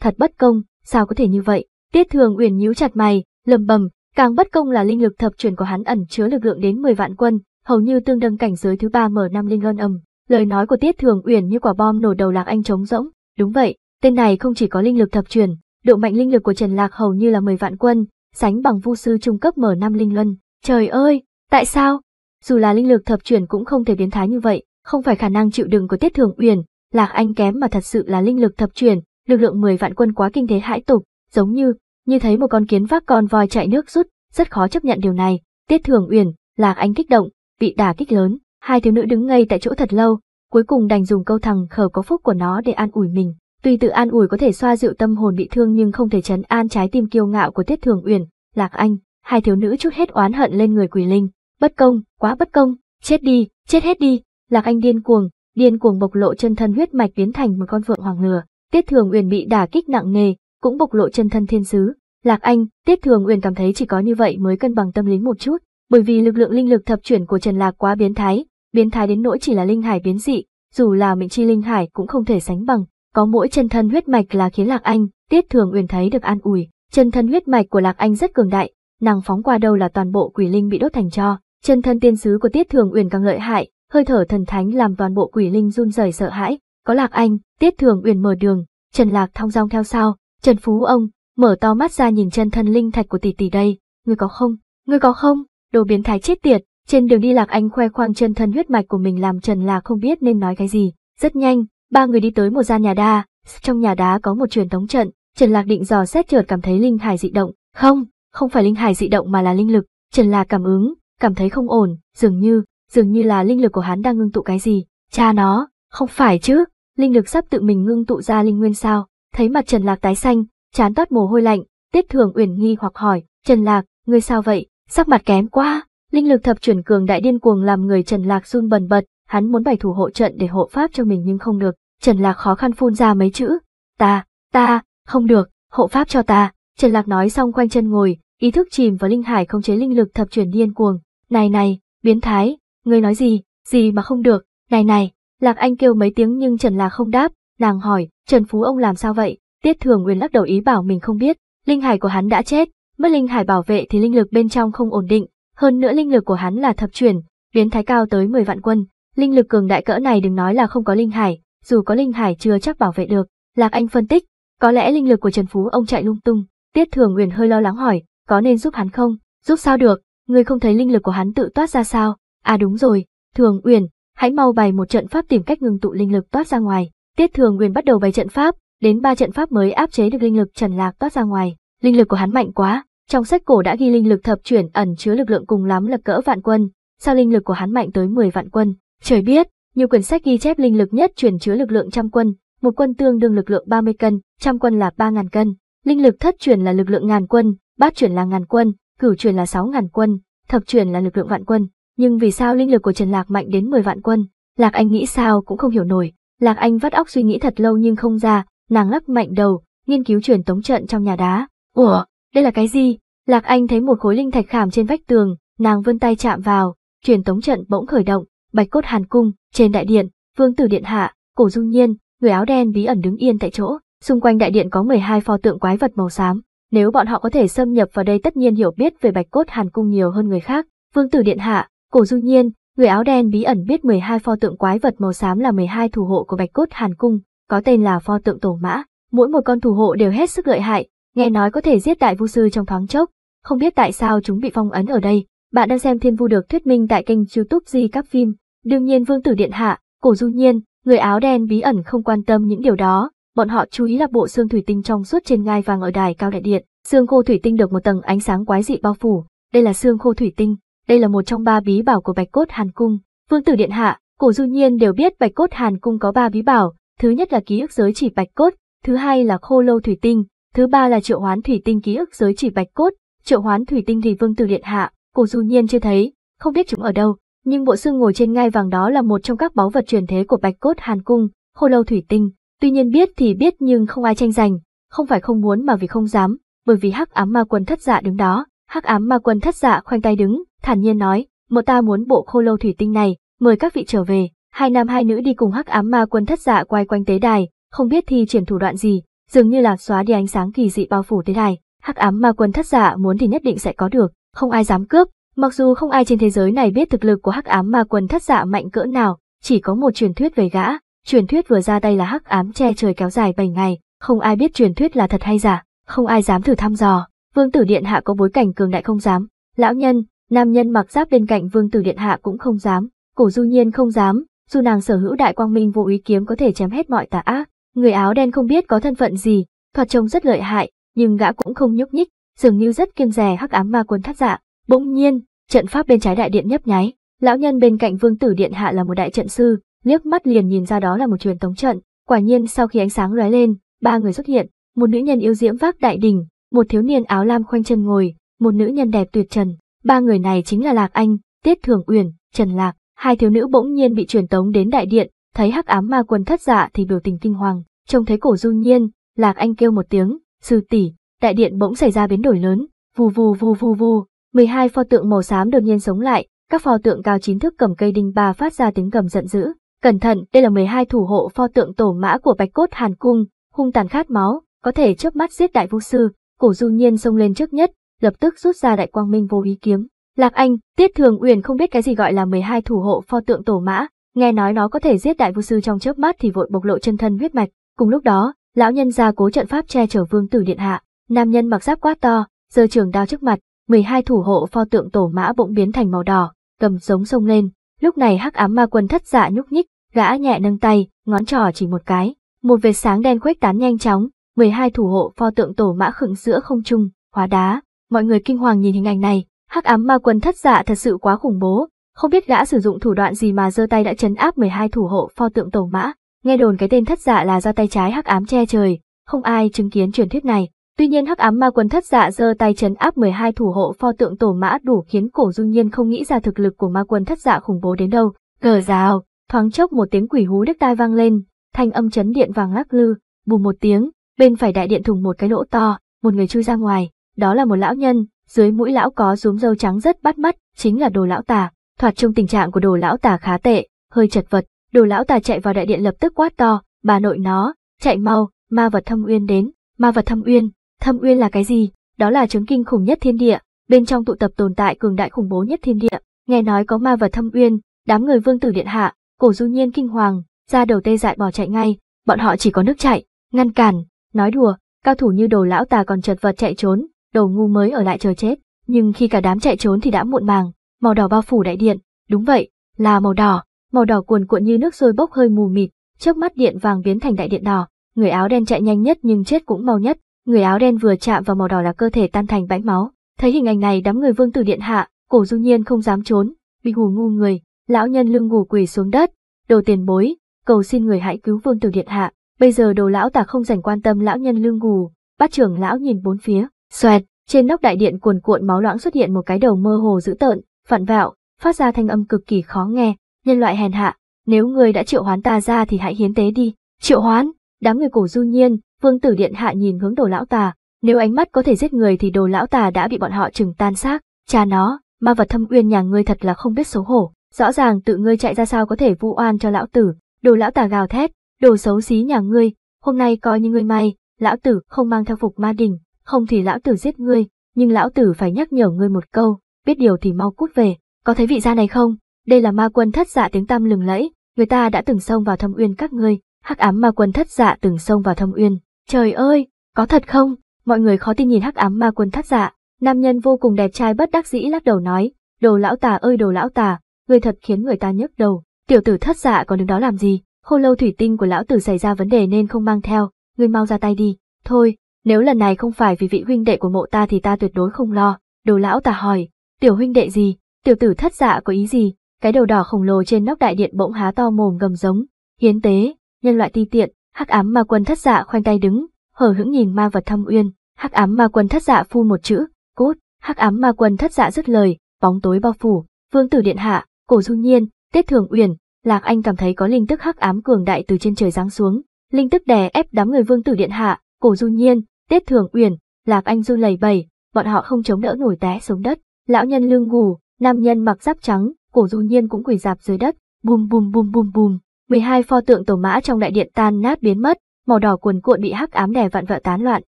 thật bất công, sao có thể như vậy, tiết thường uyển nhíu chặt mày, lầm bầm, càng bất công là linh lực thập truyền của hắn ẩn chứa lực lượng đến 10 vạn quân, hầu như tương đương cảnh giới thứ ba mở năm linh ngân âm, lời nói của tiết thường uyển như quả bom nổ đầu lạc anh trống rỗng, đúng vậy, tên này không chỉ có linh lực thập truyền, độ mạnh linh lực của Trần Lạc hầu như là 10 vạn quân, sánh bằng vu sư trung cấp mở năm linh luân. trời ơi, Tại sao? Dù là linh lực thập chuyển cũng không thể biến thái như vậy, không phải khả năng chịu đựng của Tiết Thường Uyển, Lạc Anh kém mà thật sự là linh lực thập chuyển, lực lượng 10 vạn quân quá kinh thế hãi tục, giống như, như thấy một con kiến vác con voi chạy nước rút, rất khó chấp nhận điều này. Tiết Thường Uyển, Lạc Anh kích động, bị đả kích lớn, hai thiếu nữ đứng ngây tại chỗ thật lâu, cuối cùng đành dùng câu thằng khờ có phúc của nó để an ủi mình. Tuy tự an ủi có thể xoa dịu tâm hồn bị thương nhưng không thể chấn an trái tim kiêu ngạo của Tiết Thường Uyển, Lạc Anh, hai thiếu nữ chút hết oán hận lên người Quỷ Linh bất công, quá bất công, chết đi, chết hết đi, Lạc Anh điên cuồng, điên cuồng bộc lộ chân thân huyết mạch biến thành một con vượng hoàng lừa. Tiết Thường Uyển bị đả kích nặng nề, cũng bộc lộ chân thân thiên sứ. Lạc Anh, Tiết Thường Uyển cảm thấy chỉ có như vậy mới cân bằng tâm lý một chút, bởi vì lực lượng linh lực thập chuyển của Trần Lạc quá biến thái, biến thái đến nỗi chỉ là linh hải biến dị, dù là mệnh chi linh hải cũng không thể sánh bằng. Có mỗi chân thân huyết mạch là khiến Lạc Anh, Tiết Thường Uyển thấy được an ủi. Chân thân huyết mạch của Lạc Anh rất cường đại, nàng phóng qua đâu là toàn bộ quỷ linh bị đốt thành tro, Chân thân tiên sứ của Tiết Thường Uyển càng lợi hại, hơi thở thần thánh làm toàn bộ quỷ linh run rẩy sợ hãi. Có Lạc Anh, Tiết Thường Uyển mở đường, Trần Lạc thong dong theo sau, Trần Phú ông mở to mắt ra nhìn chân thân linh thạch của tỷ tỷ đây, ngươi có không? Ngươi có không? Đồ biến thái chết tiệt, trên đường đi Lạc Anh khoe khoang chân thân huyết mạch của mình làm Trần Lạc không biết nên nói cái gì. Rất nhanh, ba người đi tới một gian nhà đa, trong nhà đá có một truyền thống trận, Trần Lạc định dò xét chợt cảm thấy linh hải dị động, không, không phải linh hải dị động mà là linh lực, Trần Lạc cảm ứng, cảm thấy không ổn, dường như, dường như là linh lực của hắn đang ngưng tụ cái gì. Cha nó, không phải chứ, linh lực sắp tự mình ngưng tụ ra linh nguyên sao? Thấy mặt Trần Lạc tái xanh, chán toát mồ hôi lạnh, Tiết Thường Uyển nghi hoặc hỏi, "Trần Lạc, ngươi sao vậy? Sắc mặt kém quá." Linh lực thập chuyển cường đại điên cuồng làm người Trần Lạc run bần bật, hắn muốn bày thủ hộ trận để hộ pháp cho mình nhưng không được. Trần Lạc khó khăn phun ra mấy chữ, "Ta, ta, không được, hộ pháp cho ta." Trần Lạc nói xong quanh chân ngồi, ý thức chìm vào linh hải không chế linh lực thập chuyển điên cuồng, này này, biến thái, ngươi nói gì, gì mà không được, này này, Lạc Anh kêu mấy tiếng nhưng Trần Lạc không đáp, nàng hỏi, Trần Phú ông làm sao vậy? Tiết Thường Uyên lắc đầu ý bảo mình không biết, linh hải của hắn đã chết, mất linh hải bảo vệ thì linh lực bên trong không ổn định, hơn nữa linh lực của hắn là thập chuyển, biến thái cao tới 10 vạn quân, linh lực cường đại cỡ này đừng nói là không có linh hải, dù có linh hải chưa chắc bảo vệ được. Lạc Anh phân tích, có lẽ linh lực của Trần Phú ông chạy lung tung, Tiết Thường Uyển hơi lo lắng hỏi, có nên giúp hắn không? Giúp sao được, ngươi không thấy linh lực của hắn tự toát ra sao? À đúng rồi, Thường Uyển, hãy mau bày một trận pháp tìm cách ngừng tụ linh lực toát ra ngoài. Tiết Thường Uyển bắt đầu bày trận pháp, đến ba trận pháp mới áp chế được linh lực Trần Lạc toát ra ngoài. Linh lực của hắn mạnh quá, trong sách cổ đã ghi linh lực thập chuyển ẩn chứa lực lượng cùng lắm là cỡ vạn quân, sao linh lực của hắn mạnh tới 10 vạn quân? Trời biết, nhiều quyển sách ghi chép linh lực nhất chuyển chứa lực lượng trăm quân, một quân tương đương lực lượng 30 cân, trăm quân là 3000 cân. Linh lực thất chuyển là lực lượng ngàn quân, bát chuyển là ngàn quân, cửu truyền là 6 ngàn quân, thập truyền là lực lượng vạn quân, nhưng vì sao linh lực của Trần Lạc mạnh đến 10 vạn quân? Lạc Anh nghĩ sao cũng không hiểu nổi, Lạc Anh vắt óc suy nghĩ thật lâu nhưng không ra, nàng lắc mạnh đầu, nghiên cứu truyền tống trận trong nhà đá. Ủa, đây là cái gì? Lạc Anh thấy một khối linh thạch khảm trên vách tường, nàng vươn tay chạm vào, truyền tống trận bỗng khởi động, bạch cốt hàn cung, trên đại điện, vương tử điện hạ, cổ dung nhiên, người áo đen bí ẩn đứng yên tại chỗ, xung quanh đại điện có 12 pho tượng quái vật màu xám, nếu bọn họ có thể xâm nhập vào đây tất nhiên hiểu biết về bạch cốt hàn cung nhiều hơn người khác. Vương tử điện hạ, cổ du nhiên, người áo đen bí ẩn biết 12 pho tượng quái vật màu xám là 12 thủ hộ của bạch cốt hàn cung, có tên là pho tượng tổ mã. Mỗi một con thủ hộ đều hết sức lợi hại, nghe nói có thể giết đại vu sư trong thoáng chốc. Không biết tại sao chúng bị phong ấn ở đây. Bạn đang xem Thiên Vu được thuyết minh tại kênh YouTube Di Các Phim. Đương nhiên Vương tử điện hạ, cổ du nhiên, người áo đen bí ẩn không quan tâm những điều đó, bọn họ chú ý là bộ xương thủy tinh trong suốt trên ngai vàng ở đài cao đại điện. Xương khô thủy tinh được một tầng ánh sáng quái dị bao phủ, đây là xương khô thủy tinh, đây là một trong ba bí bảo của Bạch Cốt Hàn Cung. Vương tử điện hạ, Cổ Du Nhiên đều biết Bạch Cốt Hàn Cung có ba bí bảo, thứ nhất là ký ức giới chỉ Bạch Cốt, thứ hai là khô lâu thủy tinh, thứ ba là triệu hoán thủy tinh ký ức giới chỉ Bạch Cốt, triệu hoán thủy tinh thì Vương tử điện hạ, Cổ Du Nhiên chưa thấy, không biết chúng ở đâu, nhưng bộ xương ngồi trên ngai vàng đó là một trong các báu vật truyền thế của Bạch Cốt Hàn Cung, khô lâu thủy tinh, Tuy nhiên biết thì biết nhưng không ai tranh giành, không phải không muốn mà vì không dám, bởi vì hắc ám ma quân thất dạ đứng đó, hắc ám ma quân thất dạ khoanh tay đứng, thản nhiên nói, "Mộ ta muốn bộ khô lâu thủy tinh này, mời các vị trở về." Hai nam hai nữ đi cùng hắc ám ma quân thất dạ quay quanh tế đài, không biết thi triển thủ đoạn gì, dường như là xóa đi ánh sáng kỳ dị bao phủ tế đài, hắc ám ma quân thất dạ muốn thì nhất định sẽ có được, không ai dám cướp. Mặc dù không ai trên thế giới này biết thực lực của hắc ám ma quân thất dạ mạnh cỡ nào, chỉ có một truyền thuyết về gã, Truyền thuyết vừa ra đây là hắc ám che trời kéo dài 7 ngày, không ai biết truyền thuyết là thật hay giả, không ai dám thử thăm dò. Vương tử điện hạ có bối cảnh cường đại không dám, lão nhân, nam nhân mặc giáp bên cạnh vương tử điện hạ cũng không dám, cổ du nhiên không dám, dù nàng sở hữu đại quang minh vô ý kiếm có thể chém hết mọi tà ác. Người áo đen không biết có thân phận gì, thoạt trông rất lợi hại, nhưng gã cũng không nhúc nhích, dường như rất kiêng rè hắc ám ma quân thắt dạ. Bỗng nhiên, trận pháp bên trái đại điện nhấp nháy, lão nhân bên cạnh vương tử điện hạ là một đại trận sư, liếc mắt liền nhìn ra đó là một truyền tống trận, quả nhiên sau khi ánh sáng lóe lên, ba người xuất hiện, một nữ nhân yêu diễm vác đại đỉnh, một thiếu niên áo lam khoanh chân ngồi, một nữ nhân đẹp tuyệt trần, ba người này chính là Lạc Anh, Tiết Thường Uyển, Trần Lạc, hai thiếu nữ bỗng nhiên bị truyền tống đến đại điện, thấy hắc ám ma quân thất dạ thì biểu tình kinh hoàng, trông thấy cổ du nhiên, Lạc Anh kêu một tiếng, sư tỷ, đại điện bỗng xảy ra biến đổi lớn, vù vù vù vù vù, mười hai pho tượng màu xám đột nhiên sống lại, các pho tượng cao chín thước cầm cây đinh ba phát ra tiếng cầm giận dữ, Cẩn thận, đây là 12 thủ hộ pho tượng tổ mã của Bạch Cốt Hàn Cung, hung tàn khát máu, có thể chớp mắt giết đại vũ sư, cổ du nhiên xông lên trước nhất, lập tức rút ra đại quang minh vô ý kiếm. Lạc Anh, Tiết Thường Uyển không biết cái gì gọi là 12 thủ hộ pho tượng tổ mã, nghe nói nó có thể giết đại vũ sư trong chớp mắt thì vội bộc lộ chân thân huyết mạch. Cùng lúc đó, lão nhân gia cố trận pháp che chở vương tử điện hạ, nam nhân mặc giáp quá to, giơ trường đao trước mặt, 12 thủ hộ pho tượng tổ mã bỗng biến thành màu đỏ, cầm giống sông lên, Lúc này hắc ám ma quân thất dạ nhúc nhích, gã nhẹ nâng tay, ngón trỏ chỉ một cái. Một vệt sáng đen khuếch tán nhanh chóng, 12 thủ hộ pho tượng tổ mã khựng giữa không trung, hóa đá. Mọi người kinh hoàng nhìn hình ảnh này, hắc ám ma quân thất dạ thật sự quá khủng bố. Không biết gã sử dụng thủ đoạn gì mà giơ tay đã chấn áp 12 thủ hộ pho tượng tổ mã. Nghe đồn cái tên thất dạ là do tay trái hắc ám che trời, không ai chứng kiến truyền thuyết này, Tuy nhiên hắc ám ma quân thất dạ giơ tay chấn áp 12 thủ hộ pho tượng tổ mã đủ khiến cổ dung nhiên không nghĩ ra thực lực của ma quân thất dạ khủng bố đến đâu. Gờ rào, thoáng chốc một tiếng quỷ hú đức tai vang lên, thanh âm chấn điện vàng lắc lư, bù một tiếng, bên phải đại điện thùng một cái lỗ to, một người chui ra ngoài, đó là một lão nhân, dưới mũi lão có rúm râu trắng rất bắt mắt, chính là đồ lão tà. Thoạt trong tình trạng của đồ lão tà khá tệ, hơi chật vật, đồ lão tà chạy vào đại điện lập tức quát to, bà nội nó, chạy mau, ma vật thâm uyên đến, ma vật thâm uyên, Thâm uyên là cái gì? Đó là chứng kinh khủng nhất thiên địa, bên trong tụ tập tồn tại cường đại khủng bố nhất thiên địa. Nghe nói có ma vật thâm uyên, đám người vương tử điện hạ, cổ du nhiên kinh hoàng, ra đầu tê dại bỏ chạy ngay, bọn họ chỉ có nước chạy, ngăn cản, nói đùa, cao thủ như đồ lão tà còn chật vật chạy trốn, đầu ngu mới ở lại chờ chết. Nhưng khi cả đám chạy trốn thì đã muộn màng, màu đỏ bao phủ đại điện, đúng vậy, là màu đỏ, màu đỏ cuồn cuộn như nước sôi bốc hơi mù mịt, trước mắt điện vàng biến thành đại điện đỏ, người áo đen chạy nhanh nhất nhưng chết cũng mau nhất, Người áo đen vừa chạm vào màu đỏ là cơ thể tan thành bãi máu. Thấy hình ảnh này đám người vương tử điện hạ, cổ du nhiên không dám trốn, bị hù ngu người, lão nhân lưng ngủ quỳ xuống đất, đồ tiền bối, cầu xin người hãy cứu vương tử điện hạ. Bây giờ đồ lão tả không dành quan tâm lão nhân lưng ngủ, bát trưởng lão nhìn bốn phía, xoẹt, trên nóc đại điện cuồn cuộn máu loãng xuất hiện một cái đầu mơ hồ dữ tợn, phản vạo, phát ra thanh âm cực kỳ khó nghe, nhân loại hèn hạ, nếu người đã triệu hoán ta ra thì hãy hiến tế đi. Triệu hoán, đám người cổ du nhiên, Vương tử điện hạ nhìn hướng đồ lão tà, nếu ánh mắt có thể giết người thì đồ lão tà đã bị bọn họ chừng tan xác, cha nó, ma vật thâm uyên nhà ngươi thật là không biết xấu hổ, rõ ràng tự ngươi chạy ra sao có thể vu oan cho lão tử, đồ lão tà gào thét, đồ xấu xí nhà ngươi, hôm nay coi như ngươi may, lão tử không mang theo phục ma đình, không thì lão tử giết ngươi, nhưng lão tử phải nhắc nhở ngươi một câu, biết điều thì mau cút về, có thấy vị gia này không? Đây là ma quân thất dạ tiếng tăm lừng lẫy, người ta đã từng xông vào thâm uyên các ngươi, hắc ám ma quân thất dạ từng xông vào thâm uyên, Trời ơi, có thật không? Mọi người khó tin nhìn hắc ám ma quân thắt dạ. Nam nhân vô cùng đẹp trai bất đắc dĩ lắc đầu nói, đồ lão tà ơi đồ lão tà, người thật khiến người ta nhức đầu. Tiểu tử thất dạ còn đứng đó làm gì? Khô lâu thủy tinh của lão tử xảy ra vấn đề nên không mang theo, người mau ra tay đi. Thôi, nếu lần này không phải vì vị huynh đệ của mộ ta thì ta tuyệt đối không lo. Đồ lão tà hỏi, tiểu huynh đệ gì? Tiểu tử thất dạ có ý gì? Cái đầu đỏ khổng lồ trên nóc đại điện bỗng há to mồm gầm giống. Hiến tế, nhân loại ti tiện, Hắc ám ma quân thất dạ khoanh tay đứng, hờ hững nhìn ma vật thâm uyên, Hắc ám ma quân thất dạ phu một chữ, cốt, Hắc ám ma quân thất dạ dứt lời, bóng tối bao phủ, vương tử điện hạ, cổ du nhiên, Tết Thường Uyển, Lạc Anh cảm thấy có linh tức hắc ám cường đại từ trên trời giáng xuống, linh tức đè ép đám người vương tử điện hạ, Cổ Du Nhiên, Tết Thường Uyển, Lạc Anh du lầy bầy bọn họ không chống đỡ nổi té xuống đất. Lão nhân lương gù, nam nhân mặc giáp trắng, Cổ Du Nhiên cũng quỳ dạp dưới đất, bùm bùm bùm bùm bùm. 12 pho tượng tổ mã trong đại điện tan nát biến mất, màu đỏ cuồn cuộn bị hắc ám đè vặn vẹo tán loạn,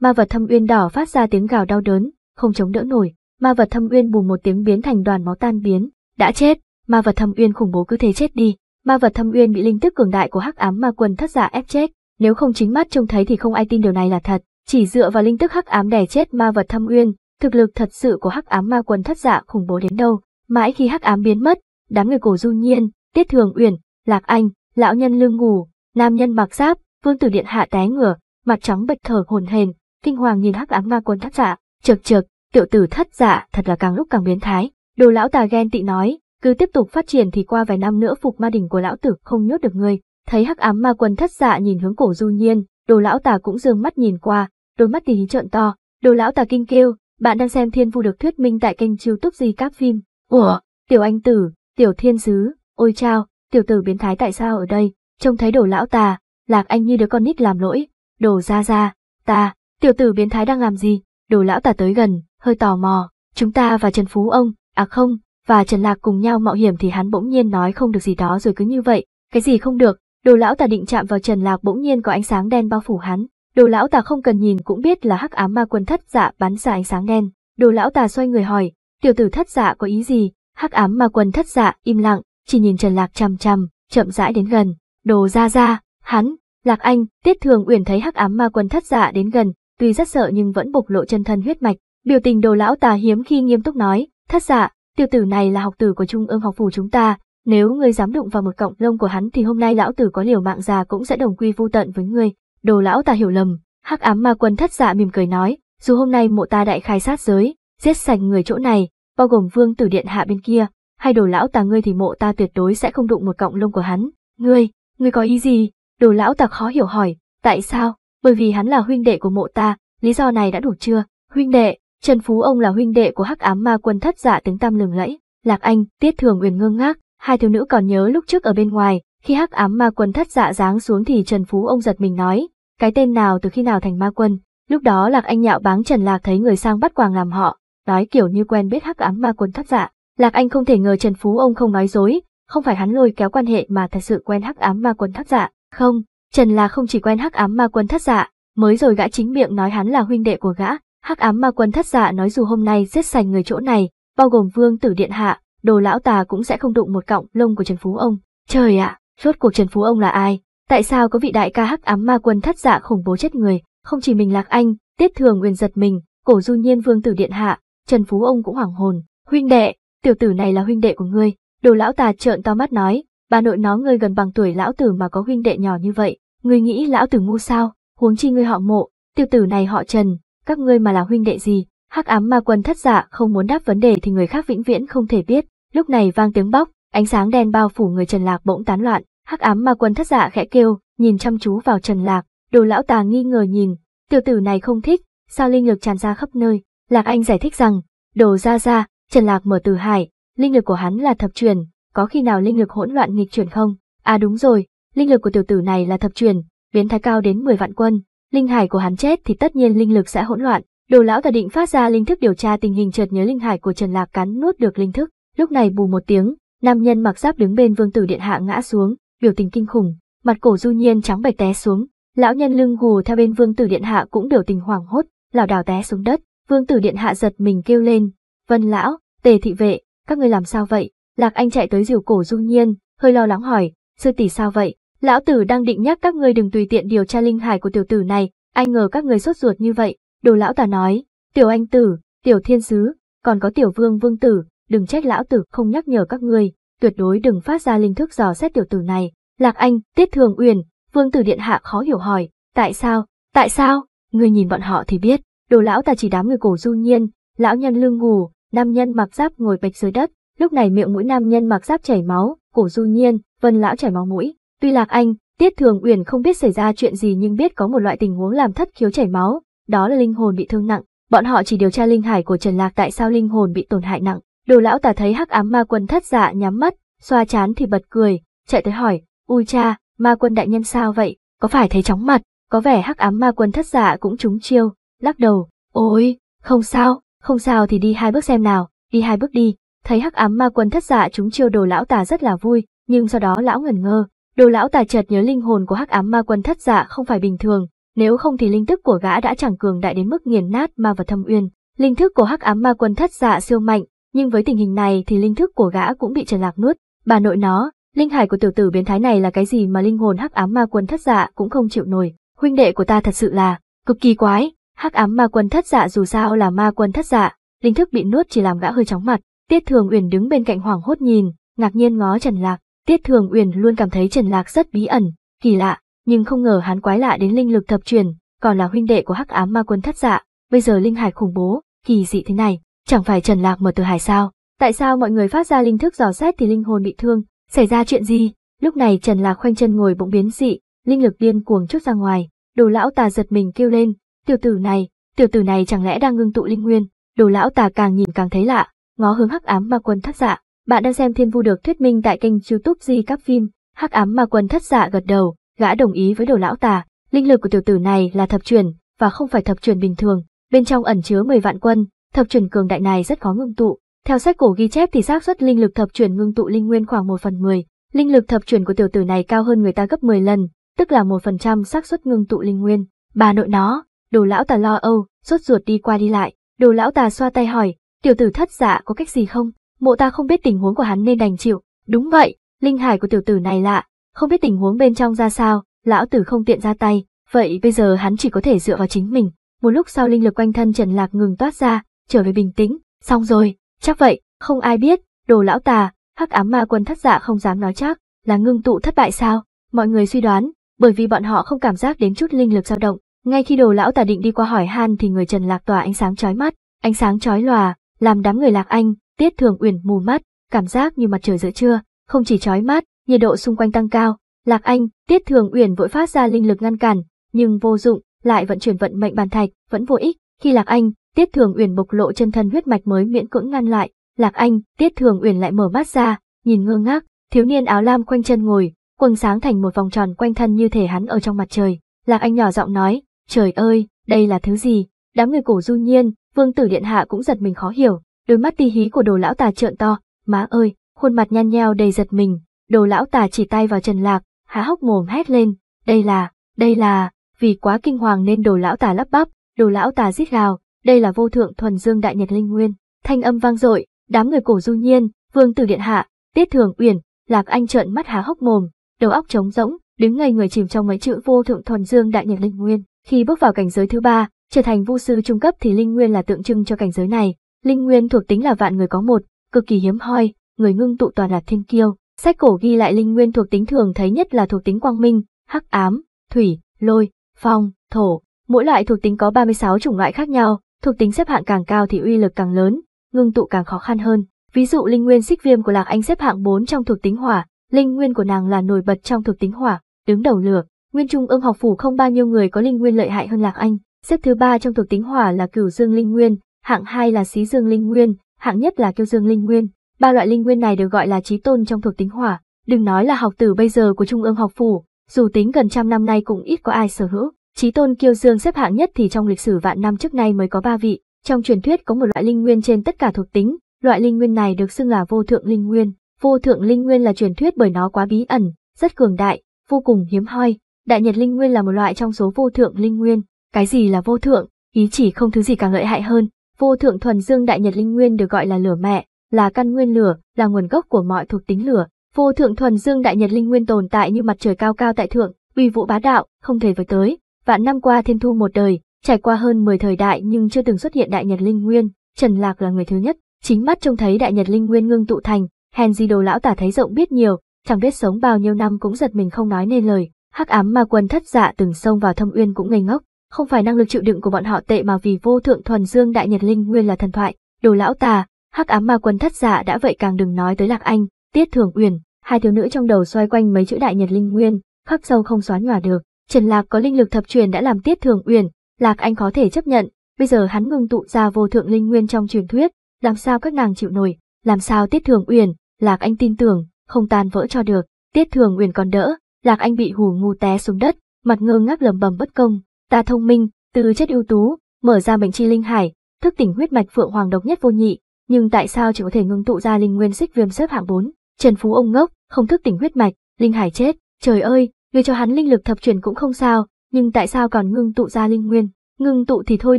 ma vật thâm uyên đỏ phát ra tiếng gào đau đớn, không chống đỡ nổi, ma vật thâm uyên bùng một tiếng biến thành đoàn máu tan biến, đã chết, ma vật thâm uyên khủng bố cứ thế chết đi, ma vật thâm uyên bị linh tức cường đại của hắc ám ma quân thất giả ép chết, nếu không chính mắt trông thấy thì không ai tin điều này là thật, chỉ dựa vào linh tức hắc ám đè chết ma vật thâm uyên, thực lực thật sự của hắc ám ma quân thất giả khủng bố đến đâu, mãi khi hắc ám biến mất, đám người cổ du nhiên, tiết thường uyển, lạc anh, lão nhân lương ngủ, nam nhân bạc giáp, vương tử điện hạ té ngửa, mặt trắng bệch thở hồn hền, kinh hoàng nhìn hắc ám ma quân thất dạ, chực chực, tiểu tử thất dạ, thật là càng lúc càng biến thái. Đồ lão tà ghen tị nói, cứ tiếp tục phát triển thì qua vài năm nữa phục ma đỉnh của lão tử không nhốt được ngươi. Thấy hắc ám ma quân thất dạ nhìn hướng cổ du nhiên, đồ lão tà cũng dương mắt nhìn qua, đôi mắt tí trợn to, đồ lão tà kinh kêu, bạn đang xem thiên vu được thuyết minh tại kênh youtube gì các phim. Ủa, tiểu anh tử, tiểu thiên sứ, ôi chao, tiểu tử biến thái tại sao ở đây, trông thấy đồ lão tà, lạc anh như đứa con nít làm lỗi, đồ ra ra, ta, tiểu tử biến thái đang làm gì, đồ lão tà tới gần, hơi tò mò, chúng ta và Trần Phú ông, à không, và Trần Lạc cùng nhau mạo hiểm thì hắn bỗng nhiên nói không được gì đó rồi cứ như vậy, cái gì không được, đồ lão tà định chạm vào Trần Lạc bỗng nhiên có ánh sáng đen bao phủ hắn, đồ lão tà không cần nhìn cũng biết là hắc ám ma quân thất dạ bắn ra ánh sáng đen, đồ lão tà xoay người hỏi, tiểu tử thất dạ có ý gì, hắc ám ma quân thất dạ im lặng, chỉ nhìn Trần Lạc chằm chằm, chậm rãi đến gần, đồ ra ra, hắn, Lạc Anh, Tiết Thường Uyển thấy hắc ám ma quân thất dạ đến gần, tuy rất sợ nhưng vẫn bộc lộ chân thân huyết mạch, biểu tình đồ lão tà hiếm khi nghiêm túc nói, thất dạ, tiêu tử này là học tử của trung ương học phủ chúng ta, nếu ngươi dám đụng vào một cọng lông của hắn thì hôm nay lão tử có liều mạng già cũng sẽ đồng quy vu tận với ngươi. Đồ lão tà hiểu lầm, hắc ám ma quân thất dạ mỉm cười nói, dù hôm nay mộ ta đại khai sát giới, giết sạch người chỗ này, bao gồm vương tử điện hạ bên kia, hai đồ lão tà ngươi thì mộ ta tuyệt đối sẽ không đụng một cọng lông của hắn. Ngươi, ngươi có ý gì? Đồ lão tà khó hiểu hỏi, tại sao? Bởi vì hắn là huynh đệ của mộ ta, lý do này đã đủ chưa? Huynh đệ, Trần Phú ông là huynh đệ của hắc ám ma quân thất giả dạ tướng tam lừng lẫy. Lạc Anh, Tiết Thường Uyển ngơ ngác, hai thiếu nữ còn nhớ lúc trước ở bên ngoài, khi hắc ám ma quân thất dạ giáng xuống thì Trần Phú ông giật mình nói, cái tên nào từ khi nào thành ma quân? Lúc đó Lạc Anh nhạo báng Trần Lạc thấy người sang bắt quàng làm họ, nói kiểu như quen biết hắc ám ma quân thất dạ, Lạc Anh không thể ngờ Trần Phú ông không nói dối, không phải hắn lôi kéo quan hệ mà thật sự quen hắc ám ma quân thất dạ. Không, Trần là không chỉ quen hắc ám ma quân thất dạ, mới rồi gã chính miệng nói hắn là huynh đệ của gã. Hắc ám ma quân thất dạ nói dù hôm nay giết sạch người chỗ này, bao gồm vương tử điện hạ, đồ lão tà cũng sẽ không đụng một cọng lông của Trần Phú ông. Trời ạ, à, rốt cuộc Trần Phú ông là ai? Tại sao có vị đại ca hắc ám ma quân thất dạ khủng bố chết người? Không chỉ mình Lạc Anh, Tiết Thường Nguyên giật mình, cổ du nhiên vương tử điện hạ, Trần Phú ông cũng hoảng hồn. Huynh đệ, tiểu tử này là huynh đệ của ngươi, đồ lão tà trợn to mắt nói, bà nội nó ngươi gần bằng tuổi lão tử mà có huynh đệ nhỏ như vậy, ngươi nghĩ lão tử ngu sao, huống chi ngươi họ mộ, tiểu tử này họ trần, các ngươi mà là huynh đệ gì, hắc ám ma quân thất dạ không muốn đáp vấn đề thì người khác vĩnh viễn không thể biết, lúc này vang tiếng bóc, ánh sáng đen bao phủ người trần lạc bỗng tán loạn, hắc ám ma quân thất dạ khẽ kêu, nhìn chăm chú vào trần lạc, đồ lão tà nghi ngờ nhìn, tiểu tử này không thích, sao linh lực tràn ra khắp nơi, lạc anh giải thích rằng, đồ ra ra, Trần Lạc mở từ hải, linh lực của hắn là thập truyền, có khi nào linh lực hỗn loạn nghịch chuyển không? À đúng rồi, linh lực của tiểu tử này là thập truyền, biến thái cao đến 10 vạn quân, linh hải của hắn chết thì tất nhiên linh lực sẽ hỗn loạn. Đồ lão ta định phát ra linh thức điều tra tình hình chợt nhớ linh hải của Trần Lạc cắn nuốt được linh thức, lúc này bù một tiếng, nam nhân mặc giáp đứng bên vương tử điện hạ ngã xuống, biểu tình kinh khủng, mặt cổ du nhiên trắng bệch té xuống, lão nhân lưng gù theo bên vương tử điện hạ cũng biểu tình hoảng hốt, lảo đảo té xuống đất, vương tử điện hạ giật mình kêu lên, "Vân lão, Tề thị vệ, các người làm sao vậy? Lạc Anh chạy tới rìu cổ Du nhiên, hơi lo lắng hỏi, sư tỷ sao vậy? Lão tử đang định nhắc các người đừng tùy tiện điều tra linh hải của tiểu tử này, anh ngờ các người sốt ruột như vậy. Đồ lão tà nói, tiểu anh tử, tiểu thiên sứ, còn có tiểu vương vương tử, đừng trách lão tử không nhắc nhở các người, tuyệt đối đừng phát ra linh thức dò xét tiểu tử này. Lạc Anh, Tiết Thường Uyển, Vương Tử Điện Hạ khó hiểu hỏi, tại sao, tại sao, người nhìn bọn họ thì biết, đồ lão ta chỉ đám người cổ du nhiên, lão nhân lương ngủ, nam nhân mặc giáp ngồi bạch dưới đất, lúc này miệng mũi nam nhân mặc giáp chảy máu, cổ du nhiên, vân lão chảy máu mũi. Tuy Lạc Anh, Tiết Thường Uyển không biết xảy ra chuyện gì nhưng biết có một loại tình huống làm thất khiếu chảy máu, đó là linh hồn bị thương nặng. Bọn họ chỉ điều tra linh hải của Trần Lạc tại sao linh hồn bị tổn hại nặng. Đồ lão tà thấy hắc ám ma quân thất dạ nhắm mắt, xoa chán thì bật cười, chạy tới hỏi, ui cha, ma quân đại nhân sao vậy, có phải thấy chóng mặt, có vẻ hắc ám ma quân thất dạ cũng trúng chiêu, lắc đầu, ôi, không sao, không sao thì đi hai bước xem nào, đi hai bước đi, thấy hắc ám ma quân thất dạ chúng chiêu đồ lão tà rất là vui, nhưng sau đó lão ngẩn ngơ, đồ lão tà chợt nhớ linh hồn của hắc ám ma quân thất dạ không phải bình thường, nếu không thì linh thức của gã đã chẳng cường đại đến mức nghiền nát ma vật thâm uyên. Linh thức của hắc ám ma quân thất dạ siêu mạnh, nhưng với tình hình này thì linh thức của gã cũng bị Trần Lạc nuốt, bà nội nó, linh hải của tiểu tử biến thái này là cái gì mà linh hồn hắc ám ma quân thất dạ cũng không chịu nổi, huynh đệ của ta thật sự là cực kỳ quái hắc ám ma quân thất dạ dù sao là ma quân thất dạ, linh thức bị nuốt chỉ làm gã hơi chóng mặt. Tiết Thường Uyển đứng bên cạnh hoảng hốt nhìn, ngạc nhiên ngó Trần Lạc. Tiết Thường Uyển luôn cảm thấy Trần Lạc rất bí ẩn, kỳ lạ, nhưng không ngờ hắn quái lạ đến linh lực thập truyền, còn là huynh đệ của hắc ám ma quân thất dạ. Bây giờ linh hải khủng bố, kỳ dị thế này, chẳng phải Trần Lạc mở từ hải sao? Tại sao mọi người phát ra linh thức dò xét thì linh hồn bị thương? Xảy ra chuyện gì? Lúc này Trần Lạc khoanh chân ngồi bỗng biến dị, linh lực điên cuồng chút ra ngoài, đồ lão tà giật mình kêu lên, Tiểu tử này, tiểu tử này chẳng lẽ đang ngưng tụ linh nguyên, đồ lão tà càng nhìn càng thấy lạ, ngó hướng hắc ám ma quân thất dạ. Bạn đang xem thiên vu được thuyết minh tại kênh youtube di các phim, hắc ám ma quân thất dạ gật đầu, gã đồng ý với đồ lão tà, linh lực của tiểu tử này là thập truyền, và không phải thập truyền bình thường, bên trong ẩn chứa 10 vạn quân, thập truyền cường đại này rất khó ngưng tụ. Theo sách cổ ghi chép thì xác suất linh lực thập truyền ngưng tụ linh nguyên khoảng 1 phần 10, linh lực thập truyền của tiểu tử này cao hơn người ta gấp 10 lần, tức là một phần trăm xác suất ngưng tụ linh nguyên. Bà nội nó, Đồ lão tà lo âu, sốt ruột đi qua đi lại, đồ lão tà xoa tay hỏi, tiểu tử thất dạ có cách gì không? Mộ ta không biết tình huống của hắn nên đành chịu, đúng vậy, linh hải của tiểu tử này lạ, không biết tình huống bên trong ra sao, lão tử không tiện ra tay, vậy bây giờ hắn chỉ có thể dựa vào chính mình. Một lúc sau linh lực quanh thân Trần Lạc ngừng toát ra, trở về bình tĩnh, xong rồi, chắc vậy, không ai biết, đồ lão tà, hắc ám ma quân thất dạ không dám nói chắc, là ngưng tụ thất bại sao, mọi người suy đoán, bởi vì bọn họ không cảm giác đến chút linh lực dao động, ngay khi đồ lão tà định đi qua hỏi han thì người Trần Lạc tỏa ánh sáng chói mắt, ánh sáng chói lòa, làm đám người Lạc Anh, Tiết Thường Uyển mù mắt, cảm giác như mặt trời giữa trưa, không chỉ chói mắt, nhiệt độ xung quanh tăng cao, Lạc Anh, Tiết Thường Uyển vội phát ra linh lực ngăn cản, nhưng vô dụng, lại vận chuyển vận mệnh bàn thạch, vẫn vô ích, khi Lạc Anh, Tiết Thường Uyển bộc lộ chân thân huyết mạch mới miễn cưỡng ngăn lại, Lạc Anh, Tiết Thường Uyển lại mở mắt ra, nhìn ngơ ngác, thiếu niên áo lam quanh chân ngồi, quần sáng thành một vòng tròn quanh thân như thể hắn ở trong mặt trời, Lạc Anh nhỏ giọng nói, Trời ơi, đây là thứ gì? Đám người cổ du nhiên, vương tử điện hạ cũng giật mình khó hiểu, đôi mắt tí hí của đồ lão tà trợn to, má ơi, khuôn mặt nhăn nheo đầy giật mình, đồ lão tà chỉ tay vào trần lạc, há hốc mồm hét lên, đây là, đây là, vì quá kinh hoàng nên đồ lão tà lắp bắp, đồ lão tà rít gào, đây là vô thượng thuần dương đại nhật linh nguyên, thanh âm vang dội, đám người cổ du nhiên, vương tử điện hạ, tiết thường uyển, lạc anh trợn mắt há hốc mồm, đầu óc trống rỗng, đứng ngây người chìm trong mấy chữ vô thượng thuần dương đại nhật linh nguyên. Khi bước vào cảnh giới thứ ba, trở thành vu sư trung cấp thì linh nguyên là tượng trưng cho cảnh giới này. Linh nguyên thuộc tính là vạn người có một, cực kỳ hiếm hoi, người ngưng tụ toàn là thiên kiêu. Sách cổ ghi lại linh nguyên thuộc tính thường thấy nhất là thuộc tính quang minh, hắc ám, thủy, lôi, phong, thổ. Mỗi loại thuộc tính có 36 chủng loại khác nhau, thuộc tính xếp hạng càng cao thì uy lực càng lớn, ngưng tụ càng khó khăn hơn. Ví dụ linh nguyên xích viêm của Lạc Anh xếp hạng 4 trong thuộc tính hỏa, linh nguyên của nàng là nổi bật trong thuộc tính hỏa, đứng đầu lửa, Nguyên Trung Ương học phủ không bao nhiêu người có linh nguyên lợi hại hơn Lạc Anh, xếp thứ ba trong thuộc tính hỏa là Cửu Dương linh nguyên, hạng hai là Xí Dương linh nguyên, hạng nhất là Kiêu Dương linh nguyên. Ba loại linh nguyên này được gọi là chí tôn trong thuộc tính hỏa, đừng nói là học tử bây giờ của Trung ương học phủ, dù tính gần trăm năm nay cũng ít có ai sở hữu. chí tôn Kiêu Dương xếp hạng nhất thì trong lịch sử vạn năm trước nay mới có ba vị, trong truyền thuyết có một loại linh nguyên trên tất cả thuộc tính, loại linh nguyên này được xưng là vô thượng linh nguyên. Vô thượng linh nguyên là truyền thuyết bởi nó quá bí ẩn, rất cường đại, vô cùng hiếm hoi, Đại Nhật Linh Nguyên là một loại trong số vô thượng linh nguyên, cái gì là vô thượng, ý chỉ không thứ gì càng lợi hại hơn, vô thượng thuần dương Đại Nhật Linh Nguyên được gọi là lửa mẹ, là căn nguyên lửa, là nguồn gốc của mọi thuộc tính lửa. Vô thượng thuần dương Đại Nhật Linh Nguyên tồn tại như mặt trời cao cao tại thượng, uy vũ bá đạo, không thể với tới. Vạn năm qua thiên thu một đời, trải qua hơn 10 thời đại nhưng chưa từng xuất hiện Đại Nhật Linh Nguyên, Trần Lạc là người thứ nhất, chính mắt trông thấy Đại Nhật Linh Nguyên ngưng tụ thành, hèn gì đồ lão tả thấy rộng biết nhiều, chẳng biết sống bao nhiêu năm cũng giật mình không nói nên lời hắc ám ma quân thất dạ từng xông vào thâm uyên cũng ngây ngốc không phải năng lực chịu đựng của bọn họ tệ mà vì vô thượng thuần dương đại nhật linh nguyên là thần thoại đồ lão tà hắc ám ma quân thất dạ đã vậy càng đừng nói tới lạc anh tiết thường uyển hai thiếu nữ trong đầu xoay quanh mấy chữ đại nhật linh nguyên khắc sâu không xóa nhòa được trần lạc có linh lực thập truyền đã làm tiết thường uyển lạc anh có thể chấp nhận bây giờ hắn ngừng tụ ra vô thượng linh nguyên trong truyền thuyết làm sao các nàng chịu nổi làm sao tiết thường uyển lạc anh tin tưởng không tan vỡ cho được tiết thường uyển còn đỡ Lạc Anh bị hù ngu té xuống đất, mặt ngơ ngác lầm bầm bất công, ta thông minh, từ chất ưu tú, mở ra bệnh chi linh hải, thức tỉnh huyết mạch phượng hoàng độc nhất vô nhị, nhưng tại sao chỉ có thể ngưng tụ ra linh nguyên xích viêm xếp hạng 4? Trần Phú ông ngốc, không thức tỉnh huyết mạch, linh hải chết, trời ơi, người cho hắn linh lực thập truyền cũng không sao, nhưng tại sao còn ngưng tụ ra linh nguyên? Ngưng tụ thì thôi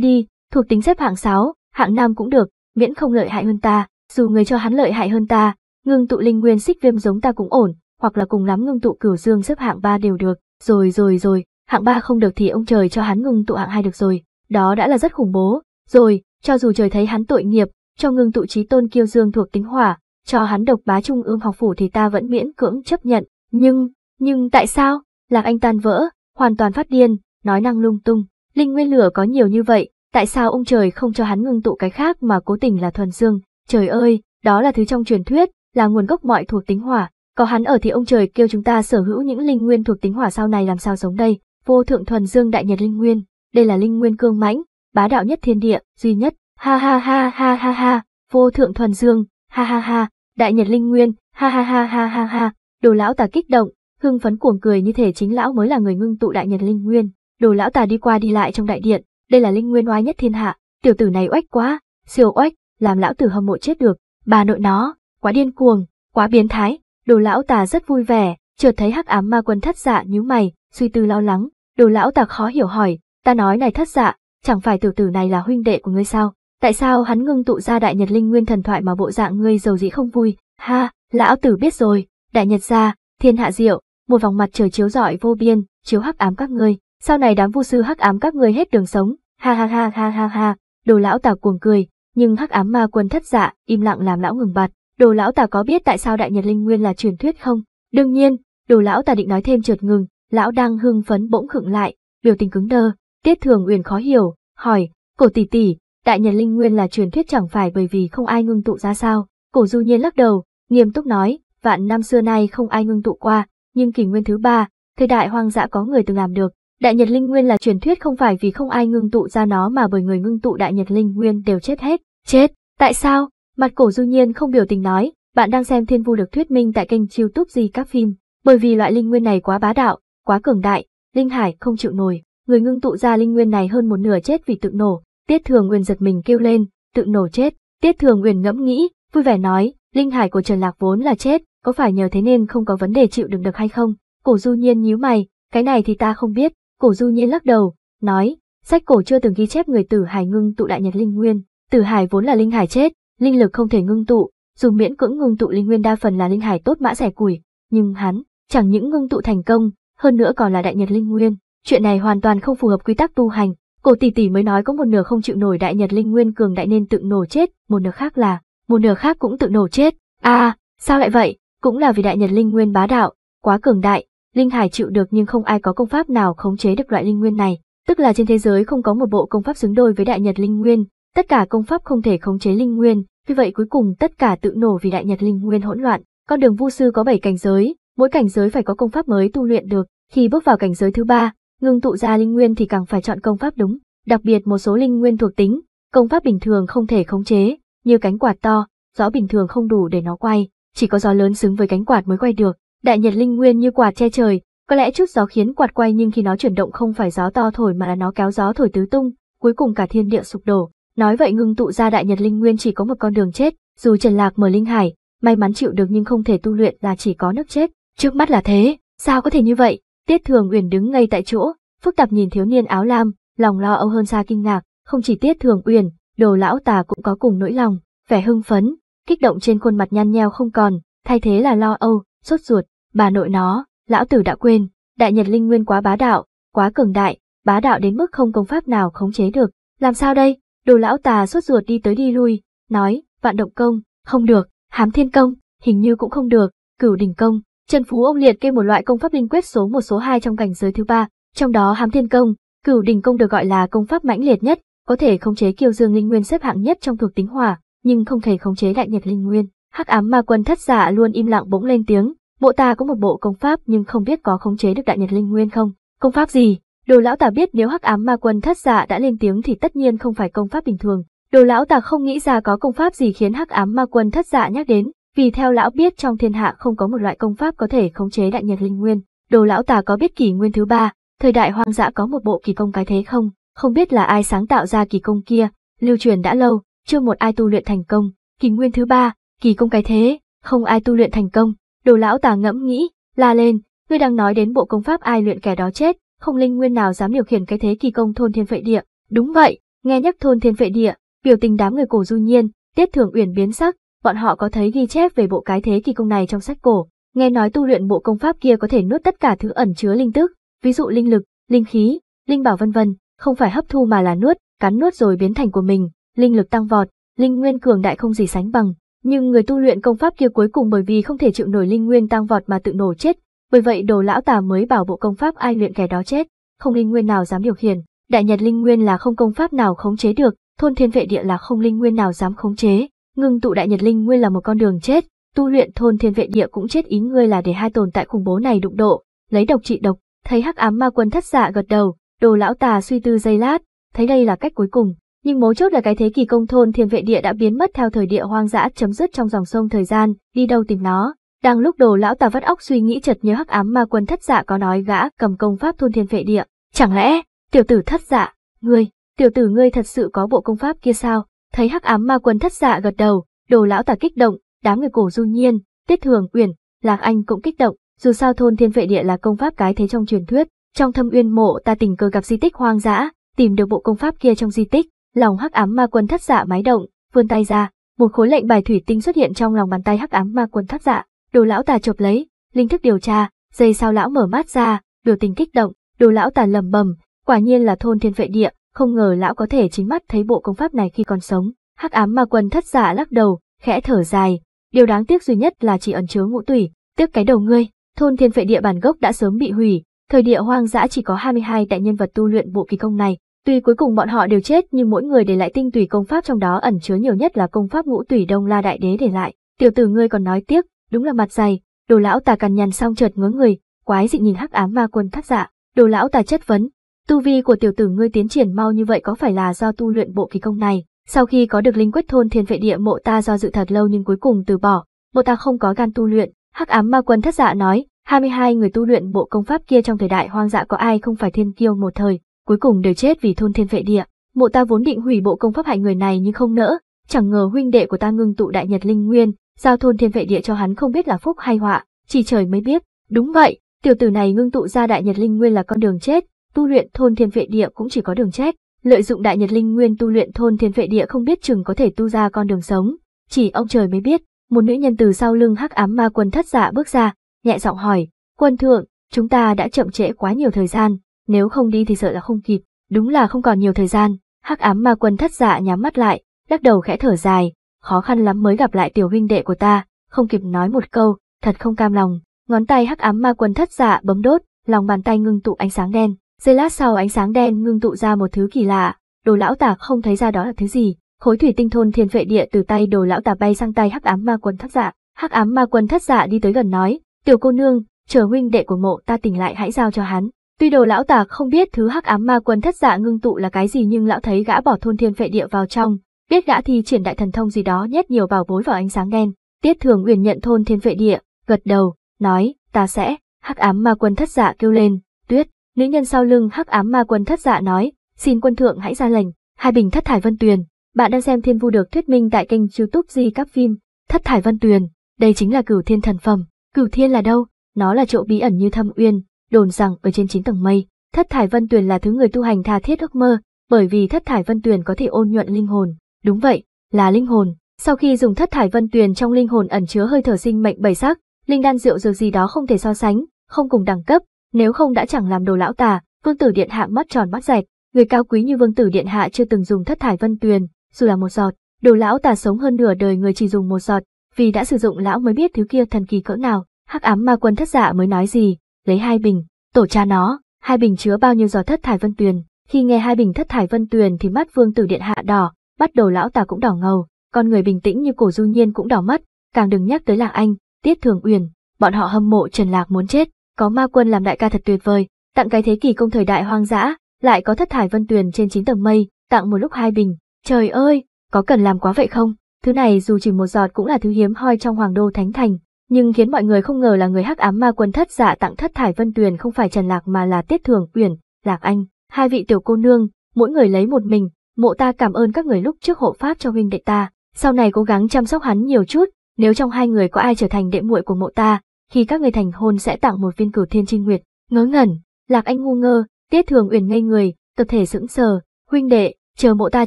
đi, thuộc tính xếp hạng 6, hạng nam cũng được, miễn không lợi hại hơn ta, dù người cho hắn lợi hại hơn ta, ngưng tụ linh nguyên xích viêm giống ta cũng ổn, hoặc là cùng lắm ngưng tụ cửu dương xếp hạng ba đều được, rồi rồi rồi, hạng ba không được thì ông trời cho hắn ngưng tụ hạng hai được rồi, đó đã là rất khủng bố, rồi, cho dù trời thấy hắn tội nghiệp, cho ngưng tụ trí tôn kiêu dương thuộc tính hỏa, cho hắn độc bá trung ương học phủ thì ta vẫn miễn cưỡng chấp nhận, nhưng, nhưng tại sao, Lạc Anh tan vỡ, hoàn toàn phát điên, nói năng lung tung, linh nguyên lửa có nhiều như vậy, tại sao ông trời không cho hắn ngưng tụ cái khác mà cố tình là thuần dương, trời ơi, đó là thứ trong truyền thuyết, là nguồn gốc mọi thuộc tính hỏa, có hắn ở thì ông trời kêu chúng ta sở hữu những linh nguyên thuộc tính hỏa sau này làm sao sống đây, vô thượng thuần dương đại nhật linh nguyên, đây là linh nguyên cương mãnh, bá đạo nhất thiên địa, duy nhất, ha ha ha ha ha ha, vô thượng thuần dương, ha ha ha, đại nhật linh nguyên, ha ha ha ha ha ha, đồ lão tà kích động, hưng phấn cuồng cười như thể chính lão mới là người ngưng tụ đại nhật linh nguyên, đồ lão tà đi qua đi lại trong đại điện, đây là linh nguyên oai nhất thiên hạ, tiểu tử này oách quá, siêu oách, làm lão tử hâm mộ chết được, bà nội nó, quá điên cuồng, quá biến thái. Đồ lão tà rất vui vẻ, chợt thấy hắc ám ma quân thất dạ nhíu mày, suy tư lo lắng, đồ lão tà khó hiểu hỏi, ta nói này thất dạ, chẳng phải tiểu tử, này là huynh đệ của ngươi sao? Tại sao hắn ngưng tụ ra đại nhật linh nguyên thần thoại mà bộ dạng ngươi giàu dĩ không vui? Ha, lão tử biết rồi, đại nhật gia, thiên hạ diệu, một vòng mặt trời chiếu rọi vô biên, chiếu hắc ám các ngươi, sau này đám vu sư hắc ám các ngươi hết đường sống. Ha ha ha ha ha ha, đồ lão tà cuồng cười, nhưng hắc ám ma quân thất dạ, im lặng làm lão ngừng bật. Đồ lão tà có biết tại sao Đại Nhật Linh Nguyên là truyền thuyết không? Đương nhiên, đồ lão tà định nói thêm trượt ngừng, lão đang hưng phấn bỗng khựng lại, biểu tình cứng đơ, tiết thường uyển khó hiểu, hỏi, cổ tỷ tỷ, Đại Nhật Linh Nguyên là truyền thuyết chẳng phải bởi vì không ai ngưng tụ ra sao? Cổ du nhiên lắc đầu, nghiêm túc nói, vạn năm xưa nay không ai ngưng tụ qua, nhưng kỷ nguyên thứ ba, thời đại hoang dã có người từng làm được. Đại Nhật Linh Nguyên là truyền thuyết không phải vì không ai ngưng tụ ra nó mà bởi người ngưng tụ Đại Nhật Linh Nguyên đều chết hết. Chết, tại sao? Mặt cổ du nhiên không biểu tình nói, bạn đang xem thiên vu được thuyết minh tại kênh youtube gì các phim, bởi vì loại linh nguyên này quá bá đạo, quá cường đại, linh hải không chịu nổi, người ngưng tụ ra linh nguyên này hơn một nửa chết vì tự nổ, tiết thường nguyên giật mình kêu lên, tự nổ chết, tiết thường nguyên ngẫm nghĩ, vui vẻ nói, linh hải của Trần Lạc vốn là chết, có phải nhờ thế nên không có vấn đề chịu đựng được hay không? Cổ du nhiên nhíu mày, cái này thì ta không biết, cổ du nhiên lắc đầu, nói, sách cổ chưa từng ghi chép người tử hải ngưng tụ đại nhật linh nguyên, tử hải vốn là linh hải chết, linh lực không thể ngưng tụ, dù miễn cưỡng ngưng tụ linh nguyên đa phần là linh hải tốt mã rẻ củi, nhưng hắn chẳng những ngưng tụ thành công, hơn nữa còn là đại nhật linh nguyên, chuyện này hoàn toàn không phù hợp quy tắc tu hành. Cổ tỷ tỷ mới nói có một nửa không chịu nổi đại nhật linh nguyên cường đại nên tự nổ chết, một nửa khác là, một nửa khác cũng tự nổ chết. a, à, sao lại vậy? Cũng là vì đại nhật linh nguyên bá đạo, quá cường đại, linh hải chịu được nhưng không ai có công pháp nào khống chế được loại linh nguyên này, tức là trên thế giới không có một bộ công pháp xứng đôi với đại nhật linh nguyên, tất cả công pháp không thể khống chế linh nguyên, vì vậy cuối cùng tất cả tự nổ vì đại nhật linh nguyên hỗn loạn, con đường vu sư có bảy cảnh giới, mỗi cảnh giới phải có công pháp mới tu luyện được, khi bước vào cảnh giới thứ ba, ngưng tụ ra linh nguyên thì càng phải chọn công pháp đúng, đặc biệt một số linh nguyên thuộc tính, công pháp bình thường không thể khống chế, như cánh quạt to, gió bình thường không đủ để nó quay, chỉ có gió lớn xứng với cánh quạt mới quay được. Đại nhật linh nguyên như quạt che trời, có lẽ chút gió khiến quạt quay nhưng khi nó chuyển động không phải gió to thổi mà là nó kéo gió thổi tứ tung, cuối cùng cả thiên địa sụp đổ. Nói vậy ngưng tụ ra đại nhật linh nguyên chỉ có một con đường chết, dù Trần Lạc mở linh hải, may mắn chịu được nhưng không thể tu luyện là chỉ có nước chết. Trước mắt là thế, sao có thể như vậy? Tiết Thường Uyển đứng ngay tại chỗ, phức tạp nhìn thiếu niên áo lam, lòng lo âu hơn xa kinh ngạc, không chỉ Tiết Thường Uyển, Đồ lão tà cũng có cùng nỗi lòng, vẻ hưng phấn, kích động trên khuôn mặt nhăn nheo không còn, thay thế là lo âu, sốt ruột, bà nội nó, lão tử đã quên, đại nhật linh nguyên quá bá đạo, quá cường đại, bá đạo đến mức không công pháp nào khống chế được, làm sao đây? Đồ lão tà suốt ruột đi tới đi lui, nói, vạn động công, không được, hám thiên công, hình như cũng không được, cửu đỉnh công. Trần Phú ông liệt kê một loại công pháp linh quyết số một số hai trong cảnh giới thứ ba, trong đó hám thiên công, cửu đỉnh công được gọi là công pháp mãnh liệt nhất, có thể khống chế kiêu dương linh nguyên xếp hạng nhất trong thuộc tính hỏa, nhưng không thể khống chế đại nhật linh nguyên. Hắc ám ma quân thất giả luôn im lặng bỗng lên tiếng, bộ ta có một bộ công pháp nhưng không biết có khống chế được đại nhật linh nguyên không? Công pháp gì? Đồ lão tà biết nếu hắc ám ma quân thất dạ đã lên tiếng thì tất nhiên không phải công pháp bình thường. Đồ lão tà không nghĩ ra có công pháp gì khiến hắc ám ma quân thất dạ nhắc đến, vì theo lão biết trong thiên hạ không có một loại công pháp có thể khống chế đại nhật linh nguyên. Đồ lão tà có biết kỷ nguyên thứ ba, thời đại hoang dã có một bộ kỳ công cái thế không? Không biết là ai sáng tạo ra kỳ công kia, lưu truyền đã lâu, chưa một ai tu luyện thành công. Kỳ nguyên thứ ba, kỳ công cái thế, không ai tu luyện thành công. Đồ lão tà ngẫm nghĩ, la lên, ngươi đang nói đến bộ công pháp ai luyện kẻ đó chết, không linh nguyên nào dám điều khiển cái thế kỳ công thôn thiên vệ địa. Đúng vậy, nghe nhắc thôn thiên vệ địa, biểu tình đám người cổ du nhiên, tiết thường uyển biến sắc, bọn họ có thấy ghi chép về bộ cái thế kỳ công này trong sách cổ. Nghe nói tu luyện bộ công pháp kia có thể nuốt tất cả thứ ẩn chứa linh tức, ví dụ linh lực, linh khí, linh bảo vân vân, không phải hấp thu mà là nuốt, cắn nuốt rồi biến thành của mình, linh lực tăng vọt, linh nguyên cường đại không gì sánh bằng. Nhưng người tu luyện công pháp kia cuối cùng bởi vì không thể chịu nổi linh nguyên tăng vọt mà tự nổ chết, bởi vậy đồ lão tà mới bảo bộ công pháp ai luyện kẻ đó chết, không linh nguyên nào dám điều khiển, đại nhật linh nguyên là không công pháp nào khống chế được, thôn thiên vệ địa là không linh nguyên nào dám khống chế, ngưng tụ đại nhật linh nguyên là một con đường chết, tu luyện thôn thiên vệ địa cũng chết ý ngươi là để hai tồn tại khủng bố này đụng độ, lấy độc trị độc, thấy hắc ám ma quân thất dạ gật đầu, đồ lão tà suy tư giây lát, thấy đây là cách cuối cùng, nhưng mấu chốt là cái thế kỳ công thôn thiên vệ địa đã biến mất theo thời địa hoang dã chấm dứt trong dòng sông thời gian, đi đâu tìm nó. Đang lúc đồ lão ta vắt óc suy nghĩ chợt nhớ hắc ám ma quân thất dạ có nói gã cầm công pháp thôn thiên vệ địa. Chẳng lẽ, tiểu tử thất dạ, ngươi, tiểu tử ngươi thật sự có bộ công pháp kia sao? Thấy hắc ám ma quân thất dạ gật đầu, đồ lão ta kích động, đám người cổ du nhiên, tiết thường uyển, lạc anh cũng kích động. Dù sao thôn thiên vệ địa là công pháp cái thế trong truyền thuyết, trong thâm uyên mộ ta tình cờ gặp di tích hoang dã, tìm được bộ công pháp kia trong di tích, lòng hắc ám ma quân thất dạ máy động, vươn tay ra, một khối lệnh bài thủy tinh xuất hiện trong lòng bàn tay hắc ám ma quân thất dạ Đồ lão tà chụp lấy, linh thức điều tra, giây sau lão mở mắt ra, biểu tình kích động, đồ lão tà lầm bầm, quả nhiên là thôn thiên vệ địa, không ngờ lão có thể chính mắt thấy bộ công pháp này khi còn sống. Hắc ám ma quân thất giả dạ lắc đầu, khẽ thở dài, điều đáng tiếc duy nhất là chỉ ẩn chứa ngũ tủy, tiếc cái đầu ngươi. Thôn thiên vệ địa bản gốc đã sớm bị hủy, thời địa hoang dã chỉ có 22 đại nhân vật tu luyện bộ kỳ công này. Tuy cuối cùng bọn họ đều chết nhưng mỗi người để lại tinh tùy công pháp trong đó ẩn chứa nhiều nhất là công pháp ngũ tùy đông la đại đế để lại. Tiểu tử ngươi còn nói tiếc, đúng là mặt dày, đồ lão tà cằn nhằn xong chợt ngớ người, quái dị nhìn hắc ám ma quân thắt dạ, đồ lão tà chất vấn, tu vi của tiểu tử ngươi tiến triển mau như vậy có phải là do tu luyện bộ kỳ công này, sau khi có được linh quyết thôn thiên vệ địa mộ ta do dự thật lâu nhưng cuối cùng từ bỏ, mộ ta không có gan tu luyện, hắc ám ma quân thất dạ nói, 22 người tu luyện bộ công pháp kia trong thời đại hoang dã có ai không phải thiên kiêu một thời, cuối cùng đều chết vì thôn thiên vệ địa. Mộ ta vốn định hủy bộ công pháp hại người này nhưng không nỡ, chẳng ngờ huynh đệ của ta ngưng tụ đại nhật linh nguyên, giao thôn thiên vệ địa cho hắn không biết là phúc hay họa, chỉ trời mới biết. Đúng vậy, tiểu tử này ngưng tụ ra đại nhật linh nguyên là con đường chết, tu luyện thôn thiên vệ địa cũng chỉ có đường chết. Lợi dụng đại nhật linh nguyên tu luyện thôn thiên vệ địa không biết chừng có thể tu ra con đường sống, chỉ ông trời mới biết. Một nữ nhân từ sau lưng hắc ám ma quân thất dạ bước ra, nhẹ giọng hỏi, quân thượng, chúng ta đã chậm trễ quá nhiều thời gian, nếu không đi thì sợ là không kịp, đúng là không còn nhiều thời gian. Hắc ám ma quân thất dạ nhắm mắt lại, lắc đầu khẽ thở dài, khó khăn lắm mới gặp lại tiểu huynh đệ của ta, không kịp nói một câu, thật không cam lòng. Ngón tay hắc ám ma quân thất dạ bấm đốt, lòng bàn tay ngưng tụ ánh sáng đen. Giây lát sau ánh sáng đen ngưng tụ ra một thứ kỳ lạ, đồ lão tà không thấy ra đó là thứ gì. Khối thủy tinh thôn thiên vệ địa từ tay đồ lão tà bay sang tay hắc ám ma quân thất dạ. Hắc ám ma quân thất dạ đi tới gần nói, tiểu cô nương, chờ huynh đệ của mộ ta tỉnh lại hãy giao cho hắn. Tuy đồ lão tà không biết thứ hắc ám ma quân thất dạ ngưng tụ là cái gì nhưng lão thấy gã bỏ thôn thiên phệ địa vào trong, biết gã thi triển đại thần thông gì đó nhét nhiều bảo bối vào ánh sáng đen. Tiết thường uyển nhận thôn thiên vệ địa, gật đầu, nói, ta sẽ. Hắc ám ma quân thất dạ kêu lên, tuyết. Nữ nhân sau lưng hắc ám ma quân thất dạ nói, xin quân thượng hãy ra lệnh, hai bình thất thải vân tuyền. Bạn đang xem thiên vu được thuyết minh tại kênh youtube Di Các Phim. Thất thải vân tuyền, đây chính là cửu thiên thần phẩm. Cửu thiên là đâu? Nó là chỗ bí ẩn như thâm uyên, đồn rằng ở trên chín tầng mây. Thất thải vân tuyền là thứ người tu hành tha thiết ước mơ, bởi vì thất thải vân tuyền có thể ôn nhuận linh hồn, Đúng vậy, là linh hồn. Sau khi dùng thất thải vân tuyền trong linh hồn ẩn chứa hơi thở sinh mệnh bảy sắc, linh đan rượu dược gì đó không thể so sánh, không cùng đẳng cấp, nếu không đã chẳng làm đồ lão tà, vương tử điện hạ mắt tròn mắt dẹt, người cao quý như vương tử điện hạ chưa từng dùng thất thải vân tuyền, dù là một giọt, đồ lão tà sống hơn nửa đời người chỉ dùng một giọt, vì đã sử dụng lão mới biết thứ kia thần kỳ cỡ nào, hắc ám ma quân thất dạ mới nói gì, lấy hai bình, tổ cha nó, hai bình chứa bao nhiêu giọt thất thải vân tuyền, khi nghe hai bình thất thải vân tuyền thì mắt vương tử điện hạ đỏ, bắt đầu lão ta cũng đỏ ngầu, con người bình tĩnh như cổ du nhiên cũng đỏ mắt, càng đừng nhắc tới là anh, tiết thường uyển, bọn họ hâm mộ Trần Lạc muốn chết, có ma quân làm đại ca thật tuyệt vời, tặng cái thế kỷ công thời đại hoang dã, lại có thất thải vân tuyền trên chín tầng mây, tặng một lúc hai bình, trời ơi, có cần làm quá vậy không? Thứ này dù chỉ một giọt cũng là thứ hiếm hoi trong hoàng đô thánh thành, nhưng khiến mọi người không ngờ là người hắc ám ma quân thất dạ tặng thất thải vân tuyền không phải Trần Lạc mà là Tiết Thường Uyển, Lạc Anh, hai vị tiểu cô nương, mỗi người lấy một mình, mộ ta cảm ơn các người lúc trước hộ pháp cho huynh đệ ta, sau này cố gắng chăm sóc hắn nhiều chút, nếu trong hai người có ai trở thành đệ muội của mộ ta, khi các người thành hôn sẽ tặng một viên cửu thiên trinh nguyệt, ngớ ngẩn, lạc anh ngu ngơ, tiết thường uyển ngây người, tập thể sững sờ, huynh đệ, chờ mộ ta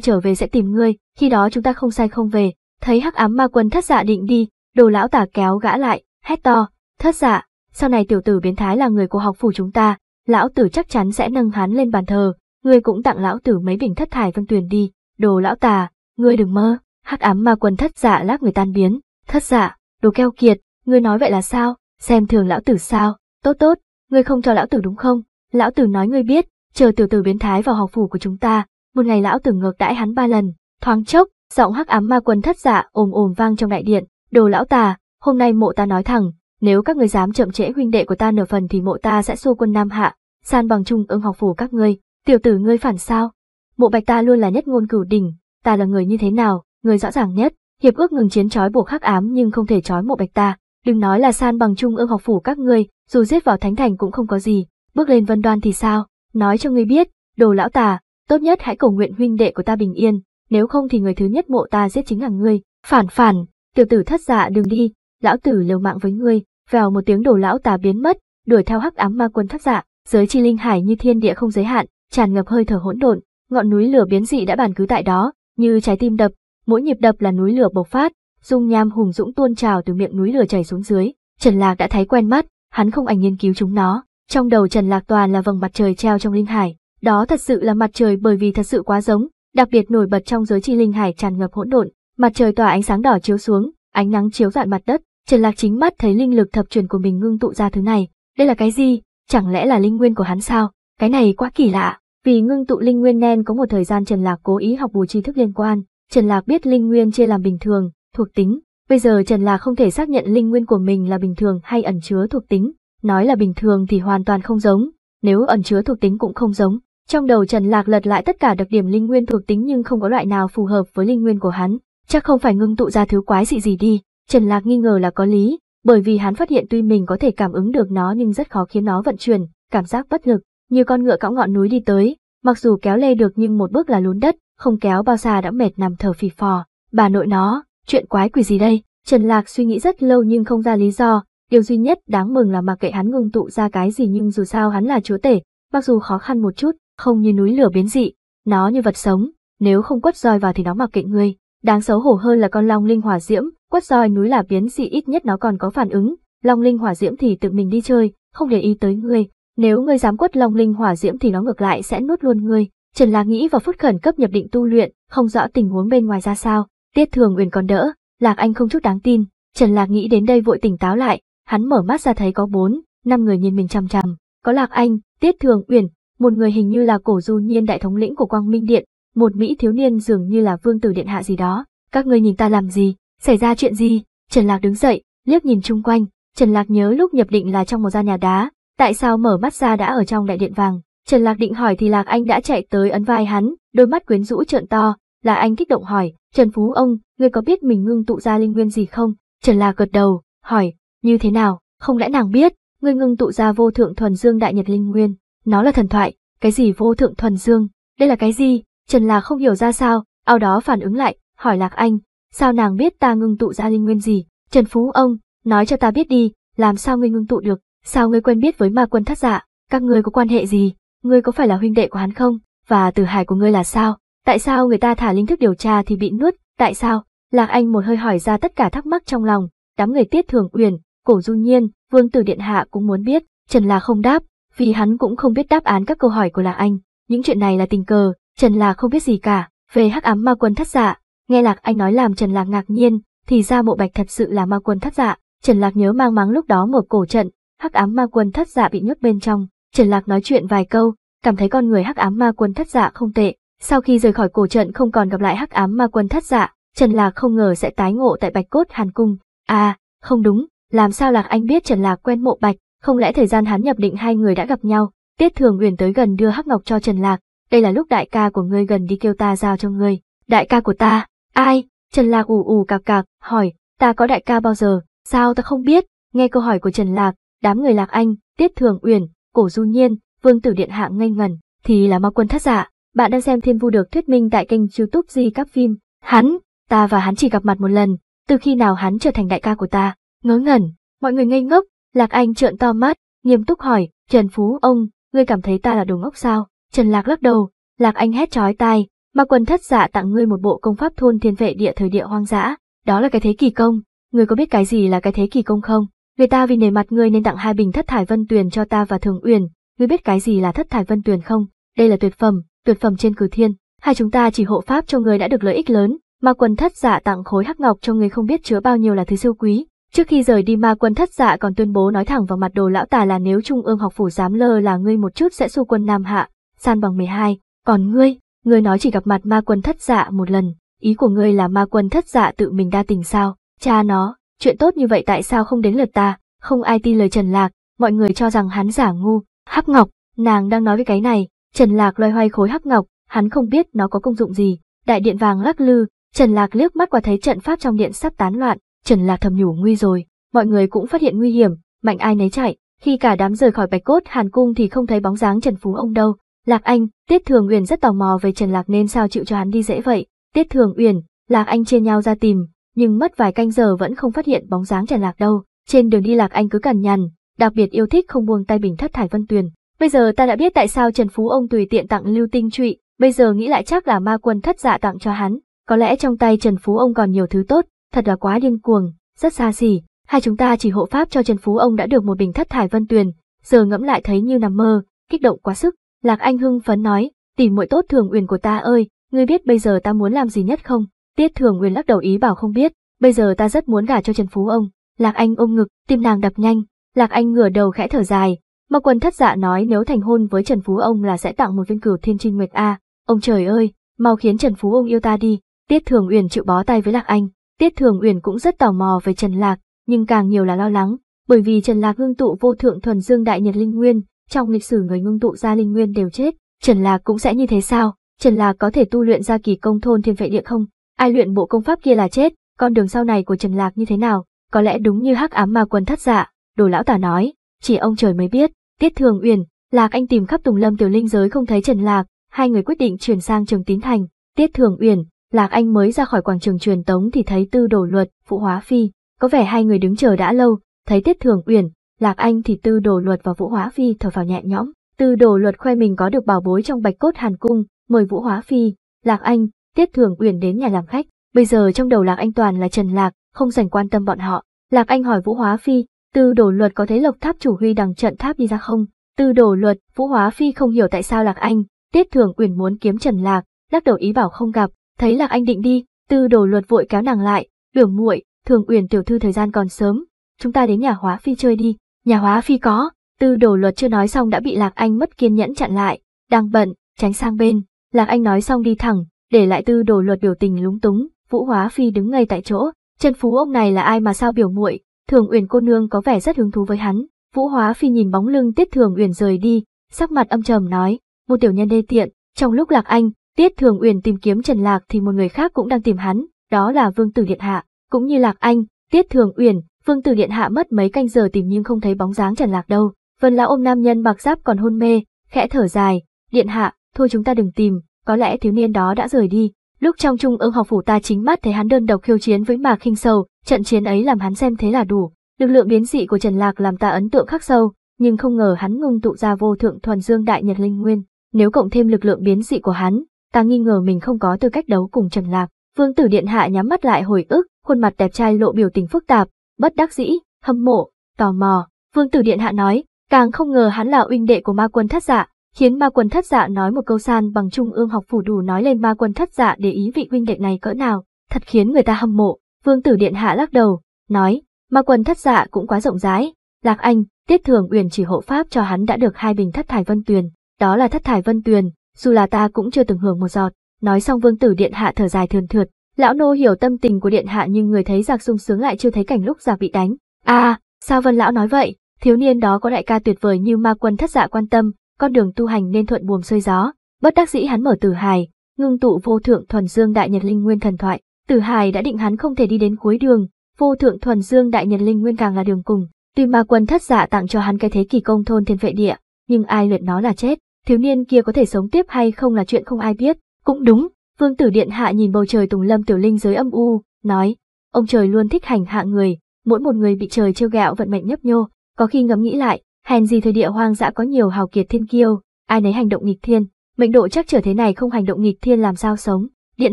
trở về sẽ tìm ngươi, khi đó chúng ta không sai không về, thấy hắc ám ma quân thất dạ định đi, đồ lão tả kéo gã lại, hét to, thất dạ, sau này tiểu tử biến thái là người của học phủ chúng ta, lão tử chắc chắn sẽ nâng hắn lên bàn thờ, ngươi cũng tặng lão tử mấy bình thất thải vân tuyền đi, đồ lão tà, ngươi đừng mơ, hắc ám ma quân thất dạ lát người tan biến, thất dạ, đồ keo kiệt, ngươi nói vậy là sao, xem thường lão tử sao, tốt tốt, ngươi không cho lão tử đúng không, lão tử nói ngươi biết, chờ tiểu tử biến thái vào học phủ của chúng ta, một ngày lão tử ngược đãi hắn ba lần, thoáng chốc, giọng hắc ám ma quân thất dạ ồm ồm vang trong đại điện, đồ lão tà, hôm nay mộ ta nói thẳng, nếu các ngươi dám chậm trễ huynh đệ của ta nửa phần thì mộ ta sẽ xua quân nam hạ, san bằng trung ương học phủ các ngươi, Tiểu tử ngươi phản sao? Mộ bạch ta luôn là nhất ngôn cửu đỉnh, ta là người như thế nào, người rõ ràng nhất, hiệp ước ngừng chiến trói buộc khắc ám nhưng không thể trói mộ bạch ta, đừng nói là san bằng trung ương học phủ các ngươi, dù giết vào thánh thành cũng không có gì, bước lên vân đoan thì sao, nói cho ngươi biết, đồ lão tà, tốt nhất hãy cầu nguyện huynh đệ của ta bình yên, nếu không thì người thứ nhất mộ ta giết chính là ngươi, phản phản, tiểu tử thất dạ đừng đi, lão tử liều mạng với ngươi, vào một tiếng đồ lão tà biến mất, đuổi theo hắc ám ma quân thất dạ, giới chi linh hải như thiên địa không giới hạn, tràn ngập hơi thở hỗn độn, ngọn núi lửa biến dị đã bàn cứ tại đó, như trái tim đập, mỗi nhịp đập là núi lửa bộc phát, dung nham hùng dũng tuôn trào từ miệng núi lửa chảy xuống dưới. Trần Lạc đã thấy quen mắt, hắn không ảnh nghiên cứu chúng nó, trong đầu Trần Lạc toàn là vầng mặt trời treo trong linh hải, đó thật sự là mặt trời bởi vì thật sự quá giống, đặc biệt nổi bật trong giới chi linh hải tràn ngập hỗn độn, mặt trời tỏa ánh sáng đỏ chiếu xuống, ánh nắng chiếu rọi mặt đất, Trần Lạc chính mắt thấy linh lực thập truyền của mình ngưng tụ ra thứ này, đây là cái gì? Chẳng lẽ là linh nguyên của hắn sao? Cái này quá kỳ lạ, vì ngưng tụ linh nguyên nên có một thời gian Trần Lạc cố ý học bù tri thức liên quan, Trần Lạc biết linh nguyên chia làm bình thường, thuộc tính, bây giờ Trần Lạc không thể xác nhận linh nguyên của mình là bình thường hay ẩn chứa thuộc tính, nói là bình thường thì hoàn toàn không giống, nếu ẩn chứa thuộc tính cũng không giống. Trong đầu Trần Lạc lật lại tất cả đặc điểm linh nguyên thuộc tính nhưng không có loại nào phù hợp với linh nguyên của hắn, chắc không phải ngưng tụ ra thứ quái dị gì đi, Trần Lạc nghi ngờ là có lý, bởi vì hắn phát hiện tuy mình có thể cảm ứng được nó nhưng rất khó khiến nó vận chuyển, cảm giác bất lực, như con ngựa cõng ngọn núi đi tới, mặc dù kéo lê được nhưng một bước là lún đất, không kéo bao xa đã mệt nằm thở phì phò. Bà nội nó, chuyện quái quỷ gì đây? Trần Lạc suy nghĩ rất lâu nhưng không ra lý do, điều duy nhất đáng mừng là mặc kệ hắn ngưng tụ ra cái gì nhưng dù sao hắn là chúa tể, mặc dù khó khăn một chút, không như núi lửa biến dị, nó như vật sống, nếu không quất roi vào thì nó mặc kệ ngươi. Đáng xấu hổ hơn là con long linh hỏa diễm, quất roi núi là biến dị ít nhất nó còn có phản ứng, long linh hỏa diễm thì tự mình đi chơi, không để ý tới ngươi, nếu ngươi dám quất long linh hỏa diễm thì nó ngược lại sẽ nuốt luôn ngươi. Trần Lạc nghĩ vào phút khẩn cấp nhập định tu luyện, không rõ tình huống bên ngoài ra sao, Tiết Thường Uyển còn đỡ, Lạc Anh không chút đáng tin. Trần Lạc nghĩ đến đây vội tỉnh táo lại, hắn mở mắt ra thấy có bốn, năm người nhìn mình chằm chằm, có Lạc Anh, Tiết Thường Uyển, một người hình như là cổ du nhiên đại thống lĩnh của Quang Minh Điện, một mỹ thiếu niên dường như là vương tử điện hạ gì đó. Các ngươi nhìn ta làm gì? Xảy ra chuyện gì? Trần Lạc đứng dậy, liếc nhìn chung quanh, Trần Lạc nhớ lúc nhập định là trong một gian nhà đá, Tại sao mở mắt ra đã ở trong đại điện vàng? Trần Lạc định hỏi thì Lạc Anh đã chạy tới ấn vai hắn, đôi mắt quyến rũ trợn to, là Anh kích động hỏi, Trần Phú ông, người có biết mình ngưng tụ ra linh nguyên gì không? Trần Lạc gật đầu, hỏi, như thế nào, không lẽ nàng biết, Người ngưng tụ ra vô thượng thuần dương đại nhật linh nguyên, nó là thần thoại, cái gì vô thượng thuần dương, đây là cái gì? Trần Lạc không hiểu ra sao, ao đó phản ứng lại, hỏi Lạc Anh, sao nàng biết ta ngưng tụ ra linh nguyên gì? Trần Phú ông, nói cho ta biết đi, làm sao ngươi ngưng tụ được? Sao ngươi quen biết với ma quân thất dạ, các ngươi có quan hệ gì, ngươi có phải là huynh đệ của hắn không, và tử hải của ngươi là sao, tại sao người ta thả linh thức điều tra thì bị nuốt, tại sao, Lạc Anh một hơi hỏi ra tất cả thắc mắc trong lòng, đám người tiết thường uyển, cổ du nhiên, vương tử điện hạ cũng muốn biết, Trần Lạc không đáp, vì hắn cũng không biết đáp án các câu hỏi của Lạc Anh, những chuyện này là tình cờ, Trần Lạc không biết gì cả, về hắc ám ma quân thất dạ, nghe Lạc Anh nói làm Trần Lạc ngạc nhiên, thì ra mộ bạch thật sự là ma quân thất dạ, Trần Lạc nhớ mang máng lúc đó mở cổ trận, hắc ám ma quân thất dạ bị nhốt bên trong, Trần Lạc nói chuyện vài câu, cảm thấy con người hắc ám ma quân thất dạ không tệ, sau khi rời khỏi cổ trận không còn gặp lại hắc ám ma quân thất dạ, Trần Lạc không ngờ sẽ tái ngộ tại Bạch Cốt Hàn Cung. a à, không đúng, làm sao Lạc Anh biết Trần Lạc quen mộ Bạch, không lẽ thời gian hắn nhập định hai người đã gặp nhau, Tiết Thường Uyển tới gần đưa hắc ngọc cho Trần Lạc, đây là lúc đại ca của ngươi gần đi kêu ta giao cho ngươi. Đại ca của ta, ai? Trần Lạc ù ù cạc cạc, hỏi, ta có đại ca bao giờ, sao ta không biết, nghe câu hỏi của Trần Lạc, đám người lạc anh, tiết thường uyển, cổ du nhiên, vương tử điện hạ ngây ngần, thì là ma quân thất dạ Bạn đang xem thiên vu được thuyết minh tại kênh youtube di các phim. Hắn, ta và hắn chỉ gặp mặt một lần, từ khi nào hắn trở thành đại ca của ta, ngớ ngẩn, mọi người ngây ngốc, lạc anh trợn to mắt, nghiêm túc hỏi, Trần Phú ông, ngươi cảm thấy ta là đồ ngốc sao? Trần Lạc lắc đầu, Lạc Anh hét chói tai, ma quân thất dạ tặng ngươi một bộ công pháp thôn thiên vệ địa thời địa hoang dã, đó là cái thế kỳ công, ngươi có biết cái gì là cái thế kỳ công không? Người ta vì nể mặt ngươi nên tặng hai bình thất thải vân tuyền cho ta và Thường Uyển, ngươi biết cái gì là thất thải vân tuyền không? Đây là tuyệt phẩm, tuyệt phẩm trên cửu thiên, hai chúng ta chỉ hộ pháp cho ngươi đã được lợi ích lớn, ma quân thất giả dạ tặng khối hắc ngọc cho ngươi không biết chứa bao nhiêu là thứ siêu quý. Trước khi rời đi ma quân thất giả dạ còn tuyên bố nói thẳng vào mặt đồ lão tà là nếu trung ương học phủ dám lơ là ngươi một chút sẽ xu quân nam hạ, san bằng 12, còn ngươi, ngươi nói chỉ gặp mặt ma quân thất giả dạ một lần, ý của ngươi là ma quân thất giả tự mình đa tình sao, cha nó, chuyện tốt như vậy tại sao không đến lượt ta, không ai tin lời Trần Lạc, mọi người cho rằng hắn giả ngu, hắc ngọc, nàng đang nói với cái này, Trần Lạc loay hoay khối hắc ngọc, hắn không biết nó có công dụng gì, đại điện vàng lắc lư, Trần Lạc liếc mắt qua thấy trận pháp trong điện sắp tán loạn, Trần Lạc thầm nhủ nguy rồi, mọi người cũng phát hiện nguy hiểm, mạnh ai nấy chạy, khi cả đám rời khỏi Bạch Cốt Hàn cung thì không thấy bóng dáng Trần Phú ông đâu. Lạc Anh, Tiết Thường Uyển rất tò mò về Trần Lạc nên sao chịu cho hắn đi dễ vậy. Tiết Thường Uyển, Lạc Anh chia nhau ra tìm, nhưng mất vài canh giờ vẫn không phát hiện bóng dáng Trần Lạc đâu. Trên đường đi Lạc Anh cứ cằn nhằn, đặc biệt yêu thích không buông tay Bình Thất Thải Vân Tuyền. Bây giờ ta đã biết tại sao Trần Phú ông tùy tiện tặng Lưu Tinh Trụy, bây giờ nghĩ lại chắc là ma quân thất dạ tặng cho hắn. Có lẽ trong tay Trần Phú ông còn nhiều thứ tốt, thật là quá điên cuồng, rất xa xỉ. Hai chúng ta chỉ hộ pháp cho Trần Phú ông đã được một bình thất thải Vân Tuyền, giờ ngẫm lại thấy như nằm mơ, kích động quá sức. Lạc Anh hưng phấn nói, tỷ muội tốt thường uyển của ta ơi, ngươi biết bây giờ ta muốn làm gì nhất không? Tiết Thường Nguyên lắc đầu ý bảo không biết, bây giờ ta rất muốn gả cho Trần Phú ông. Lạc Anh ôm ngực, tim nàng đập nhanh, Lạc Anh ngửa đầu khẽ thở dài, mà Quân thất dạ nói nếu thành hôn với Trần Phú ông là sẽ tặng một viên cửu thiên trinh nguyệt a. Ông trời ơi, mau khiến Trần Phú ông yêu ta đi. Tiết Thường Uyển chịu bó tay với Lạc Anh, Tiết Thường Uyển cũng rất tò mò về Trần Lạc, nhưng càng nhiều là lo lắng, bởi vì Trần Lạc ngưng tụ vô thượng thuần dương đại nhật linh nguyên, trong lịch sử người ngưng tụ ra linh nguyên đều chết, Trần Lạc cũng sẽ như thế sao? Trần Lạc có thể tu luyện ra kỳ công thôn thiên vệ địa không? Ai luyện bộ công pháp kia là chết, con đường sau này của Trần Lạc như thế nào, có lẽ đúng như hắc ám ma quân thất dạ, đồ lão tả nói, chỉ ông trời mới biết, tiết thường uyển, Lạc Anh tìm khắp Tùng Lâm tiểu linh giới không thấy Trần Lạc, hai người quyết định chuyển sang Trường Tín Thành, tiết thường uyển, Lạc Anh mới ra khỏi quảng trường truyền tống thì thấy Tư Đồ Luật, Phụ Hóa Phi, có vẻ hai người đứng chờ đã lâu, thấy Tiết Thường Uyển, Lạc Anh thì Tư Đồ Luật và Vũ Hóa Phi thở vào nhẹ nhõm. Tư Đồ Luật khoe mình có được bảo bối trong Bạch Cốt Hàn Cung, mời Vũ Hóa Phi, Lạc Anh, Tiết Thường Uyển đến nhà làm khách, bây giờ trong đầu Lạc Anh toàn là Trần Lạc, không dành quan tâm bọn họ. Lạc Anh hỏi Vũ Hóa Phi, Tư Đồ Luật có thấy Lộc Tháp chủ huy đằng trận tháp đi ra không? Tư Đồ Luật, Vũ Hóa Phi không hiểu tại sao Lạc Anh, Tiết Thường Uyển muốn kiếm Trần Lạc, lắc đầu ý bảo không gặp, thấy Lạc Anh định đi, Tư Đồ Luật vội kéo nàng lại, "Đường muội, Thường Uyển tiểu thư thời gian còn sớm, chúng ta đến nhà Hóa Phi chơi đi." Nhà Hóa Phi có, Tư Đồ Luật chưa nói xong đã bị Lạc Anh mất kiên nhẫn chặn lại, đang bận, tránh sang bên. Lạc Anh nói xong đi thẳng, để lại tư đồ luật biểu tình lúng túng, Vũ Hóa Phi đứng ngay tại chỗ, chân Phú ông này là ai mà sao biểu muội, Thường Uyển cô nương có vẻ rất hứng thú với hắn. Vũ Hóa Phi nhìn bóng lưng Tiết Thường Uyển rời đi, sắc mặt âm trầm nói, một tiểu nhân đê tiện, trong lúc Lạc Anh, Tiết Thường Uyển tìm kiếm Trần Lạc thì một người khác cũng đang tìm hắn, đó là Vương Tử Điện Hạ, cũng như Lạc Anh, Tiết Thường Uyển, Vương Tử Điện Hạ mất mấy canh giờ tìm nhưng không thấy bóng dáng Trần Lạc đâu. Vân lão ôm nam nhân mặc giáp còn hôn mê, khẽ thở dài, "Điện hạ, thôi chúng ta đừng tìm, có lẽ thiếu niên đó đã rời đi. Lúc trong trung ương học phủ ta chính mắt thấy hắn đơn độc khiêu chiến với mạc khinh sầu, trận chiến ấy làm hắn xem thế là đủ. Lực lượng biến dị của Trần Lạc làm ta ấn tượng khắc sâu, nhưng không ngờ hắn ngưng tụ ra vô thượng thuần dương đại nhật linh nguyên. Nếu cộng thêm lực lượng biến dị của hắn, ta nghi ngờ mình không có tư cách đấu cùng Trần Lạc. Vương tử điện hạ nhắm mắt lại hồi ức, khuôn mặt đẹp trai lộ biểu tình phức tạp, bất đắc dĩ, hâm mộ, tò mò. Vương tử điện hạ nói, càng không ngờ hắn là huynh đệ của ma quân thất dạ, khiến ma quân thất dạ nói một câu san bằng trung ương học phủ đủ nói lên ma quân thất dạ để ý vị huynh đệ này cỡ nào, thật khiến người ta hâm mộ. Vương tử điện hạ lắc đầu, nói, ma quân thất dạ cũng quá rộng rãi, lạc anh, tiết thường uyển chỉ hộ pháp cho hắn đã được hai bình thất thải vân tuyền, đó là thất thải vân tuyền, dù là ta cũng chưa từng hưởng một giọt. Nói xong vương tử điện hạ thở dài thườn thượt, lão nô hiểu tâm tình của điện hạ nhưng người thấy giặc sung sướng lại chưa thấy cảnh lúc giặc bị đánh. a sao vân lão nói vậy, thiếu niên đó có đại ca tuyệt vời như ma quân thất dạ quan tâm, con đường tu hành nên thuận buồm xuôi gió, bất đắc dĩ hắn mở Tử Hải, ngưng tụ vô thượng thuần dương đại nhật linh nguyên thần thoại, Tử Hải đã định hắn không thể đi đến cuối đường, vô thượng thuần dương đại nhật linh nguyên càng là đường cùng, tuy ma quân thất giả dạ tặng cho hắn cái thế kỳ công thôn thiên vệ địa, nhưng ai luyện nó là chết, thiếu niên kia có thể sống tiếp hay không là chuyện không ai biết, cũng đúng, vương tử điện hạ nhìn bầu trời tùng lâm tiểu linh giới âm u, nói, ông trời luôn thích hành hạ người, mỗi một người bị trời trêu gạo vận mệnh nhấp nhô, có khi ngẫm nghĩ lại, Hèn gì thời địa hoang dã có nhiều hào kiệt thiên kiêu, ai nấy hành động nghịch thiên, mệnh độ chắc trở thế này không hành động nghịch thiên làm sao sống. Điện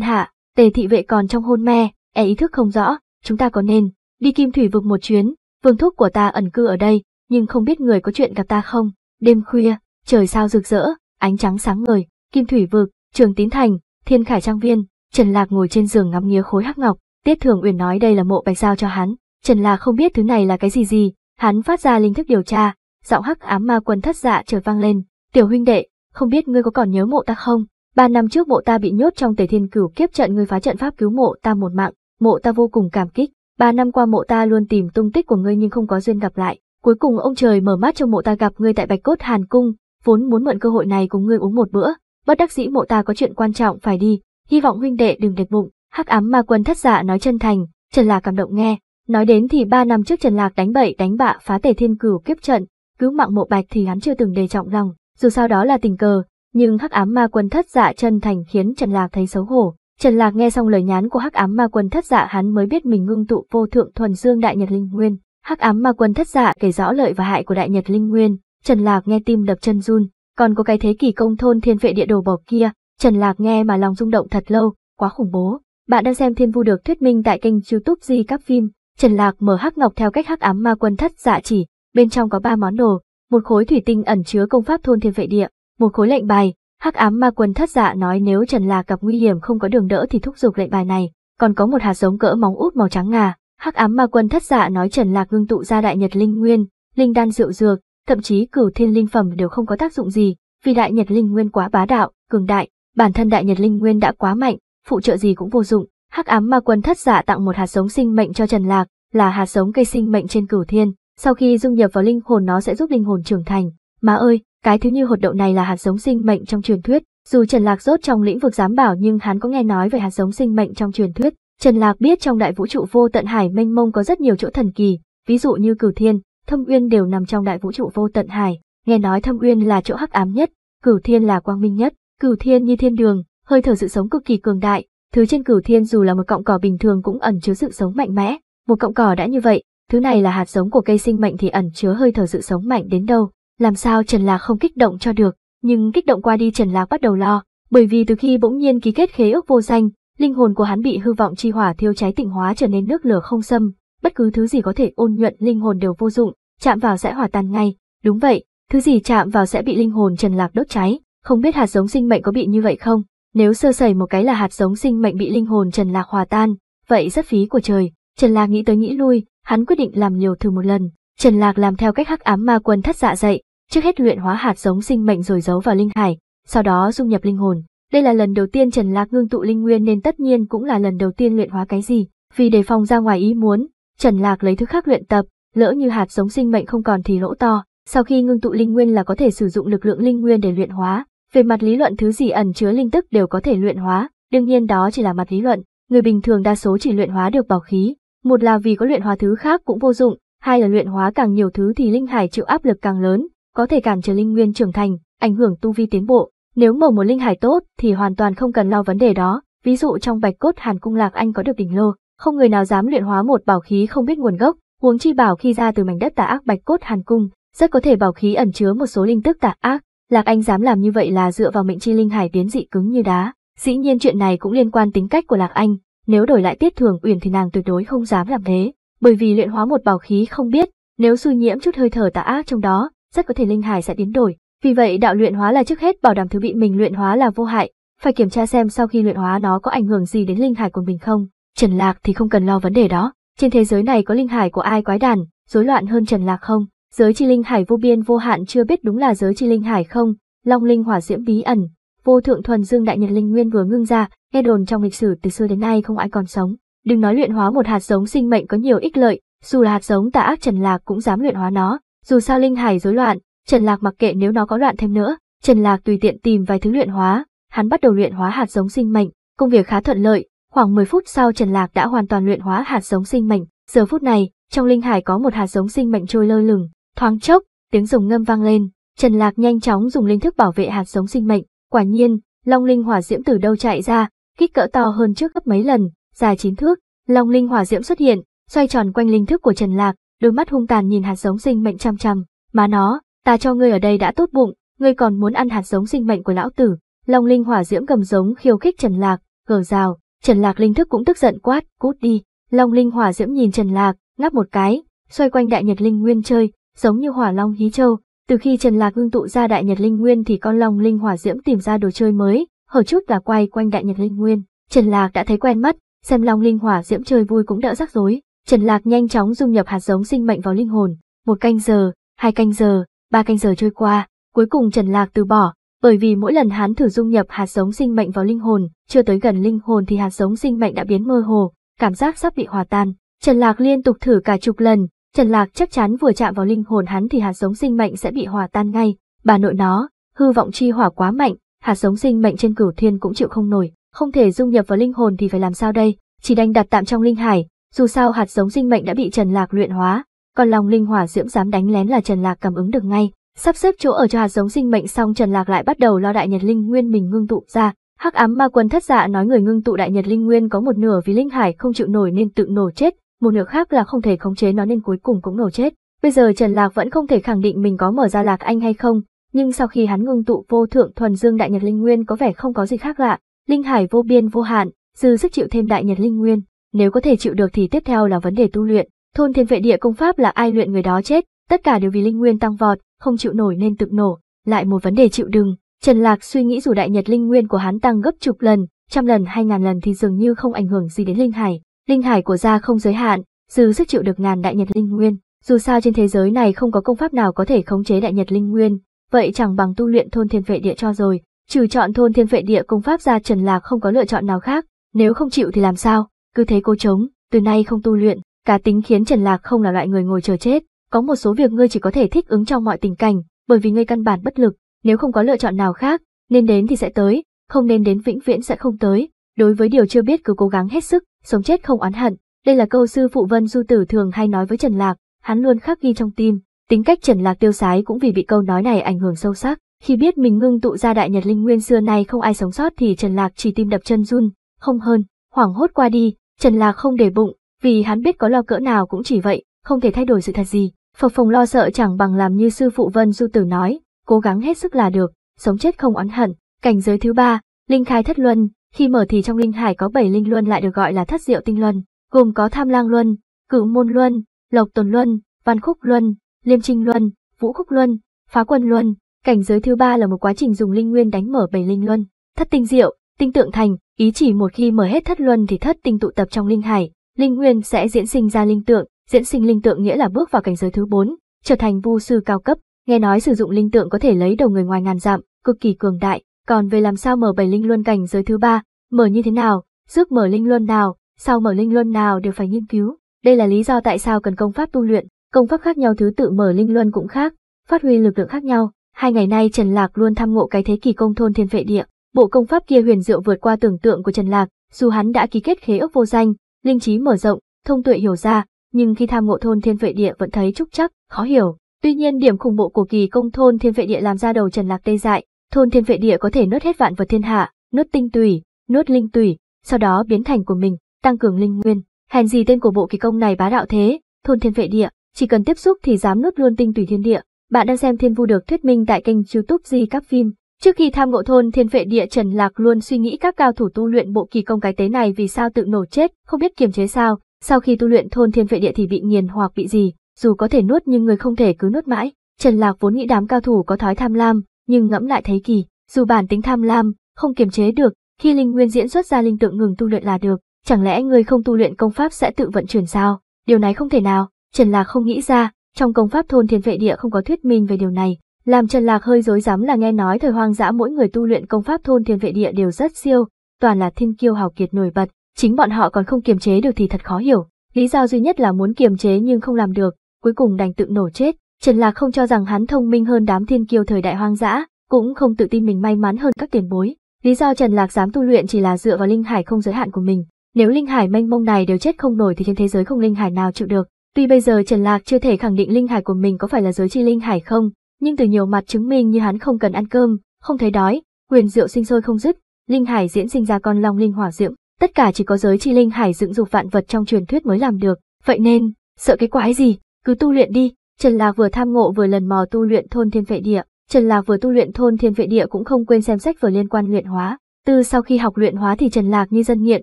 hạ, tề thị vệ còn trong hôn me, e ý thức không rõ, chúng ta có nên, đi kim thủy vực một chuyến, vương thúc của ta ẩn cư ở đây, nhưng không biết người có chuyện gặp ta không. Đêm khuya, trời sao rực rỡ, ánh trắng sáng ngời, kim thủy vực, trường tín thành, thiên khải trang viên, Trần Lạc ngồi trên giường ngắm nghía khối hắc ngọc, Tiết Thường Uyển nói đây là mộ bạch giao cho hắn, Trần Lạc không biết thứ này là cái gì gì, hắn phát ra linh thức điều tra, giọng hắc ám ma quân thất dạ chợt vang lên, "Tiểu huynh đệ, không biết ngươi có còn nhớ mộ ta không? Ba năm trước mộ ta bị nhốt trong Tề Thiên Cửu kiếp trận ngươi phá trận pháp cứu mộ ta một mạng, mộ ta vô cùng cảm kích. Ba năm qua mộ ta luôn tìm tung tích của ngươi nhưng không có duyên gặp lại. Cuối cùng ông trời mở mắt cho mộ ta gặp ngươi tại Bạch Cốt Hàn Cung, vốn muốn mượn cơ hội này cùng ngươi uống một bữa, bất đắc dĩ mộ ta có chuyện quan trọng phải đi, hy vọng huynh đệ đừng đệt bụng." Hắc ám ma quân thất dạ nói chân thành, Trần Lạc cảm động nghe. Nói đến thì ba năm trước Trần Lạc đánh bậy đánh bạ phá Tề Thiên Cửu kiếp trận, cứu mạng mộ bạch thì hắn chưa từng đề trọng lòng, dù sao đó là tình cờ, nhưng hắc ám ma quân thất dạ chân thành khiến Trần Lạc thấy xấu hổ. Trần Lạc nghe xong lời nhắn của hắc ám ma quân thất dạ hắn mới biết mình ngưng tụ vô thượng thuần dương đại nhật linh nguyên. Hắc ám ma quân thất dạ kể rõ lợi và hại của đại nhật linh nguyên, Trần Lạc nghe tim đập chân run, còn có cái thế kỷ công thôn thiên vệ địa đồ bỏ kia, Trần Lạc nghe mà lòng rung động thật lâu, quá khủng bố. Bạn đang xem Thiên Vu được thuyết minh tại kênh YouTube Di Các Phim. Trần Lạc mở hắc ngọc theo cách hắc ám ma quân thất dạ chỉ, bên trong có ba món đồ, một khối thủy tinh ẩn chứa công pháp thôn thiên vệ địa, một khối lệnh bài, hắc ám ma quân thất dạ nói nếu Trần Lạc gặp nguy hiểm không có đường đỡ thì thúc giục lệnh bài này, còn có một hạt giống cỡ móng út màu trắng ngà, hắc ám ma quân thất dạ nói Trần Lạc ngưng tụ ra đại nhật linh nguyên, linh đan rượu dược, thậm chí cửu thiên linh phẩm đều không có tác dụng gì, vì đại nhật linh nguyên quá bá đạo, cường đại, bản thân đại nhật linh nguyên đã quá mạnh, phụ trợ gì cũng vô dụng. Hắc ám ma quân thất dạ tặng một hạt giống sinh mệnh cho Trần Lạc, là hạt giống cây sinh mệnh trên cửu thiên, sau khi dung nhập vào linh hồn nó sẽ giúp linh hồn trưởng thành. Má ơi, cái thứ như hột đậu này là hạt giống sinh mệnh trong truyền thuyết. Dù Trần Lạc rốt trong lĩnh vực giám bảo nhưng hắn có nghe nói về hạt giống sinh mệnh trong truyền thuyết. Trần Lạc biết trong đại vũ trụ vô tận hải mênh mông có rất nhiều chỗ thần kỳ, ví dụ như Cửu Thiên, Thâm Uyên đều nằm trong đại vũ trụ vô tận hải. Nghe nói Thâm Uyên là chỗ hắc ám nhất, Cửu Thiên là quang minh nhất, Cửu Thiên như thiên đường, hơi thở sự sống cực kỳ cường đại, thứ trên Cửu Thiên dù là một cọng cỏ bình thường cũng ẩn chứa sự sống mạnh mẽ. Một cọng cỏ đã như vậy, Thứ này là hạt giống của cây sinh mệnh thì ẩn chứa hơi thở sự sống mạnh đến đâu. Làm sao Trần Lạc không kích động cho được, nhưng kích động qua đi Trần Lạc bắt đầu lo, bởi vì từ khi bỗng nhiên ký kết khế ước vô danh, linh hồn của hắn bị hư vọng chi hỏa thiêu cháy tịnh hóa trở nên nước lửa không xâm, bất cứ thứ gì có thể ôn nhuận linh hồn đều vô dụng, chạm vào sẽ hòa tan ngay. Đúng vậy, thứ gì chạm vào sẽ bị linh hồn Trần Lạc đốt cháy, không biết hạt giống sinh mệnh có bị như vậy không? Nếu sơ sẩy một cái là hạt giống sinh mệnh bị linh hồn Trần Lạc hòa tan, vậy rất phí của trời. Trần Lạc nghĩ tới nghĩ lui, hắn quyết định làm nhiều thử một lần. Trần Lạc làm theo cách hắc ám ma quân thất dạ dậy, trước hết luyện hóa hạt giống sinh mệnh rồi giấu vào linh hải, sau đó dung nhập linh hồn. Đây là lần đầu tiên Trần Lạc ngưng tụ linh nguyên nên tất nhiên cũng là lần đầu tiên luyện hóa cái gì, vì đề phòng ra ngoài ý muốn, Trần Lạc lấy thứ khác luyện tập, lỡ như hạt giống sinh mệnh không còn thì lỗ to, sau khi ngưng tụ linh nguyên là có thể sử dụng lực lượng linh nguyên để luyện hóa. Về mặt lý luận thứ gì ẩn chứa linh tức đều có thể luyện hóa, đương nhiên đó chỉ là mặt lý luận, người bình thường đa số chỉ luyện hóa được bảo khí, một là vì có luyện hóa thứ khác cũng vô dụng, hai là luyện hóa càng nhiều thứ thì linh hải chịu áp lực càng lớn, có thể cản trở linh nguyên trưởng thành, ảnh hưởng tu vi tiến bộ. Nếu mở một linh hải tốt thì hoàn toàn không cần lo vấn đề đó, ví dụ trong bạch cốt hàn cung lạc anh có được đỉnh lô, không người nào dám luyện hóa một bảo khí không biết nguồn gốc, huống chi bảo khi ra từ mảnh đất tà ác bạch cốt hàn cung, rất có thể bảo khí ẩn chứa một số linh tức tà ác. Lạc Anh dám làm như vậy là dựa vào mệnh chi linh hải biến dị cứng như đá. Dĩ nhiên chuyện này cũng liên quan tính cách của Lạc Anh, nếu đổi lại tiết thường uyển thì nàng tuyệt đối không dám làm thế, bởi vì luyện hóa một bào khí không biết, nếu xui nhiễm chút hơi thở tà ác trong đó, rất có thể linh hải sẽ biến đổi. Vì vậy đạo luyện hóa là trước hết bảo đảm thứ bị mình luyện hóa là vô hại, phải kiểm tra xem sau khi luyện hóa nó có ảnh hưởng gì đến linh hải của mình không. Trần Lạc thì không cần lo vấn đề đó, trên thế giới này có linh hải của ai quái đàn, rối loạn hơn Trần Lạc không? Giới chi linh hải vô biên vô hạn chưa biết đúng là giới chi linh hải không? Long linh hỏa diễm bí ẩn, vô thượng thuần dương đại nhật linh nguyên vừa ngưng ra, nghe đồn trong lịch sử từ xưa đến nay không ai còn sống. Đừng nói luyện hóa một hạt giống sinh mệnh có nhiều ích lợi, dù là hạt giống tà ác Trần Lạc cũng dám luyện hóa nó, dù sao linh hải rối loạn, Trần Lạc mặc kệ nếu nó có loạn thêm nữa, Trần Lạc tùy tiện tìm vài thứ luyện hóa, hắn bắt đầu luyện hóa hạt giống sinh mệnh, công việc khá thuận lợi, khoảng 10 phút sau Trần Lạc đã hoàn toàn luyện hóa hạt giống sinh mệnh, giờ phút này, trong linh hải có một hạt giống sinh mệnh trôi lơ lửng, thoáng chốc, tiếng rồng ngâm vang lên, Trần Lạc nhanh chóng dùng linh thức bảo vệ hạt giống sinh mệnh, Quả nhiên, Long Linh Hỏa Diễm từ đâu chạy ra, kích cỡ to hơn trước gấp mấy lần, dài chín thước, Long Linh Hỏa Diễm xuất hiện, xoay tròn quanh linh thức của Trần Lạc, đôi mắt hung tàn nhìn hạt giống sinh mệnh chăm chăm, "Má nó, ta cho ngươi ở đây đã tốt bụng, ngươi còn muốn ăn hạt giống sinh mệnh của lão tử?" Long Linh Hỏa Diễm gầm giống khiêu khích Trần Lạc, gờ rào, Trần Lạc linh thức cũng tức giận quát, "Cút đi." Long Linh Hỏa Diễm nhìn Trần Lạc, ngáp một cái, xoay quanh đại nhật linh nguyên chơi, giống như hỏa long hí châu, từ khi Trần Lạc ngưng tụ ra Đại Nhật Linh Nguyên thì con long linh hỏa diễm tìm ra đồ chơi mới, hở chút là quay quanh Đại Nhật Linh Nguyên. Trần Lạc đã thấy quen mắt, xem long linh hỏa diễm chơi vui cũng đỡ rắc rối. Trần Lạc nhanh chóng dung nhập hạt giống sinh mệnh vào linh hồn. Một canh giờ, hai canh giờ, ba canh giờ trôi qua, cuối cùng Trần Lạc từ bỏ, bởi vì mỗi lần hắn thử dung nhập hạt giống sinh mệnh vào linh hồn, chưa tới gần linh hồn thì hạt giống sinh mệnh đã biến mơ hồ, cảm giác sắp bị hòa tan. Trần Lạc liên tục thử cả chục lần, Trần Lạc chắc chắn vừa chạm vào linh hồn hắn thì hạt giống sinh mệnh sẽ bị hòa tan ngay, bà nội nó, hư vọng chi hỏa quá mạnh, hạt giống sinh mệnh trên cửu thiên cũng chịu không nổi, không thể dung nhập vào linh hồn thì phải làm sao đây, chỉ đành đặt tạm trong linh hải, dù sao hạt giống sinh mệnh đã bị Trần Lạc luyện hóa, còn lòng linh hỏa diễm dám đánh lén là Trần Lạc cảm ứng được ngay. Sắp xếp chỗ ở cho hạt giống sinh mệnh xong Trần Lạc lại bắt đầu lo đại nhật linh nguyên mình ngưng tụ ra, Hắc ám ma quân thất dạ nói người ngưng tụ đại nhật linh nguyên có một nửa vì linh hải không chịu nổi nên tự nổ chết, một nửa khác là không thể khống chế nó nên cuối cùng cũng nổ chết. Bây giờ Trần Lạc vẫn không thể khẳng định mình có mở ra Lạc Anh hay không, nhưng sau khi hắn ngưng tụ vô thượng thuần dương đại nhật linh nguyên có vẻ không có gì khác lạ, linh hải vô biên vô hạn, dư sức chịu thêm đại nhật linh nguyên, nếu có thể chịu được thì tiếp theo là vấn đề tu luyện, thôn thiên vệ địa công pháp là ai luyện người đó chết, tất cả đều vì linh nguyên tăng vọt, không chịu nổi nên tự nổ, lại một vấn đề chịu đựng. Trần Lạc suy nghĩ dù đại nhật linh nguyên của hắn tăng gấp chục lần, trăm lần hay ngàn lần thì dường như không ảnh hưởng gì đến linh hải, Linh hải của gia không giới hạn, dư sức chịu được ngàn đại nhật linh nguyên, dù sao trên thế giới này không có công pháp nào có thể khống chế đại nhật linh nguyên, vậy chẳng bằng tu luyện thôn thiên vệ địa cho rồi, trừ chọn thôn thiên vệ địa công pháp ra Trần Lạc không có lựa chọn nào khác, nếu không chịu thì làm sao, cứ thế cô chống, từ nay không tu luyện, cá tính khiến Trần Lạc không là loại người ngồi chờ chết, có một số việc ngươi chỉ có thể thích ứng trong mọi tình cảnh, bởi vì ngươi căn bản bất lực, nếu không có lựa chọn nào khác, nên đến thì sẽ tới, không nên đến vĩnh viễn sẽ không tới, đối với điều chưa biết cứ cố gắng hết sức, sống chết không oán hận, đây là câu sư phụ Vân Du Tử thường hay nói với Trần Lạc, hắn luôn khắc ghi trong tim, tính cách Trần Lạc tiêu sái cũng vì bị câu nói này ảnh hưởng sâu sắc. Khi biết mình ngưng tụ ra đại nhật linh nguyên xưa nay không ai sống sót thì Trần Lạc chỉ tim đập chân run, không hơn, hoảng hốt qua đi, Trần Lạc không để bụng, vì hắn biết có lo cỡ nào cũng chỉ vậy, không thể thay đổi sự thật gì. Phật phòng lo sợ chẳng bằng làm như sư phụ Vân Du Tử nói, cố gắng hết sức là được, sống chết không oán hận. Cảnh giới thứ ba, Linh Khai Thất Luân, khi mở thì trong linh hải có bảy linh luân lại được gọi là thất diệu tinh luân, gồm có tham lang luân, cửu môn luân, lộc tồn luân, văn khúc luân, liêm trinh luân, vũ khúc luân, phá quân luân. Cảnh giới thứ ba là một quá trình dùng linh nguyên đánh mở bảy linh luân, thất tinh diệu, tinh tượng thành, ý chỉ một khi mở hết thất luân thì thất tinh tụ tập trong linh hải, linh nguyên sẽ diễn sinh ra linh tượng, diễn sinh linh tượng nghĩa là bước vào cảnh giới thứ bốn, trở thành vu sư cao cấp, nghe nói sử dụng linh tượng có thể lấy đầu người ngoài ngàn dặm, cực kỳ cường đại, còn về làm sao mở bảy linh luân cảnh giới thứ ba, mở như thế nào, giúp mở linh luân nào, sau mở linh luân nào đều phải nghiên cứu. Đây là lý do tại sao cần công pháp tu luyện, công pháp khác nhau thứ tự mở linh luân cũng khác, phát huy lực lượng khác nhau. Hai ngày nay Trần Lạc luôn tham ngộ cái thế kỳ công thôn thiên vệ địa, bộ công pháp kia huyền diệu vượt qua tưởng tượng của Trần Lạc, dù hắn đã ký kết khế ước vô danh, linh trí mở rộng, thông tuệ hiểu ra, nhưng khi tham ngộ thôn thiên vệ địa vẫn thấy trúc chắc, khó hiểu. Tuy nhiên điểm khủng bộ của kỳ công thôn thiên vệ địa làm ra đầu Trần Lạc tê dại, Thôn thiên vệ địa có thể nuốt hết vạn vật thiên hạ, nuốt tinh tủy, nuốt linh tủy, sau đó biến thành của mình, tăng cường linh nguyên. Hèn gì tên của bộ kỳ công này bá đạo thế, thôn thiên vệ địa, chỉ cần tiếp xúc thì dám nuốt luôn tinh tủy thiên địa. Bạn đang xem Thiên Vu được thuyết minh tại kênh YouTube Di các phim. Trước khi tham ngộ thôn thiên vệ địa Trần Lạc luôn suy nghĩ các cao thủ tu luyện bộ kỳ công cái tế này vì sao tự nổ chết, không biết kiềm chế sao, sau khi tu luyện thôn thiên vệ địa thì bị nghiền hoặc bị gì, dù có thể nuốt nhưng người không thể cứ nuốt mãi. Trần Lạc vốn nghĩ đám cao thủ có thói tham lam, nhưng ngẫm lại thấy kỳ, dù bản tính tham lam, không kiềm chế được, khi linh nguyên diễn xuất ra linh tượng ngừng tu luyện là được, chẳng lẽ người không tu luyện công pháp sẽ tự vận chuyển sao? Điều này không thể nào, Trần Lạc không nghĩ ra, trong công pháp thôn thiên vệ địa không có thuyết minh về điều này. Làm Trần Lạc hơi dối rắm là nghe nói thời hoang dã mỗi người tu luyện công pháp thôn thiên vệ địa đều rất siêu, toàn là thiên kiêu hào kiệt nổi bật, chính bọn họ còn không kiềm chế được thì thật khó hiểu. Lý do duy nhất là muốn kiềm chế nhưng không làm được, cuối cùng đành tự nổ chết. Trần Lạc không cho rằng hắn thông minh hơn đám thiên kiêu thời đại hoang dã, cũng không tự tin mình may mắn hơn các tiền bối. Lý do Trần Lạc dám tu luyện chỉ là dựa vào linh hải không giới hạn của mình. Nếu linh hải mênh mông này đều chết không nổi thì trên thế giới không linh hải nào chịu được. Tuy bây giờ Trần Lạc chưa thể khẳng định linh hải của mình có phải là giới chi linh hải không, nhưng từ nhiều mặt chứng minh như hắn không cần ăn cơm, không thấy đói, quyền rượu sinh sôi không dứt, linh hải diễn sinh ra con long linh hỏa diễm, tất cả chỉ có giới chi linh hải dựng dục vạn vật trong truyền thuyết mới làm được. Vậy nên, sợ cái quái gì, cứ tu luyện đi, Trần Lạc vừa tham ngộ vừa lần mò tu luyện thôn thiên vệ địa, Trần Lạc vừa tu luyện thôn thiên vệ địa cũng không quên xem sách vừa liên quan luyện hóa. Từ sau khi học luyện hóa thì Trần Lạc như dân nghiện,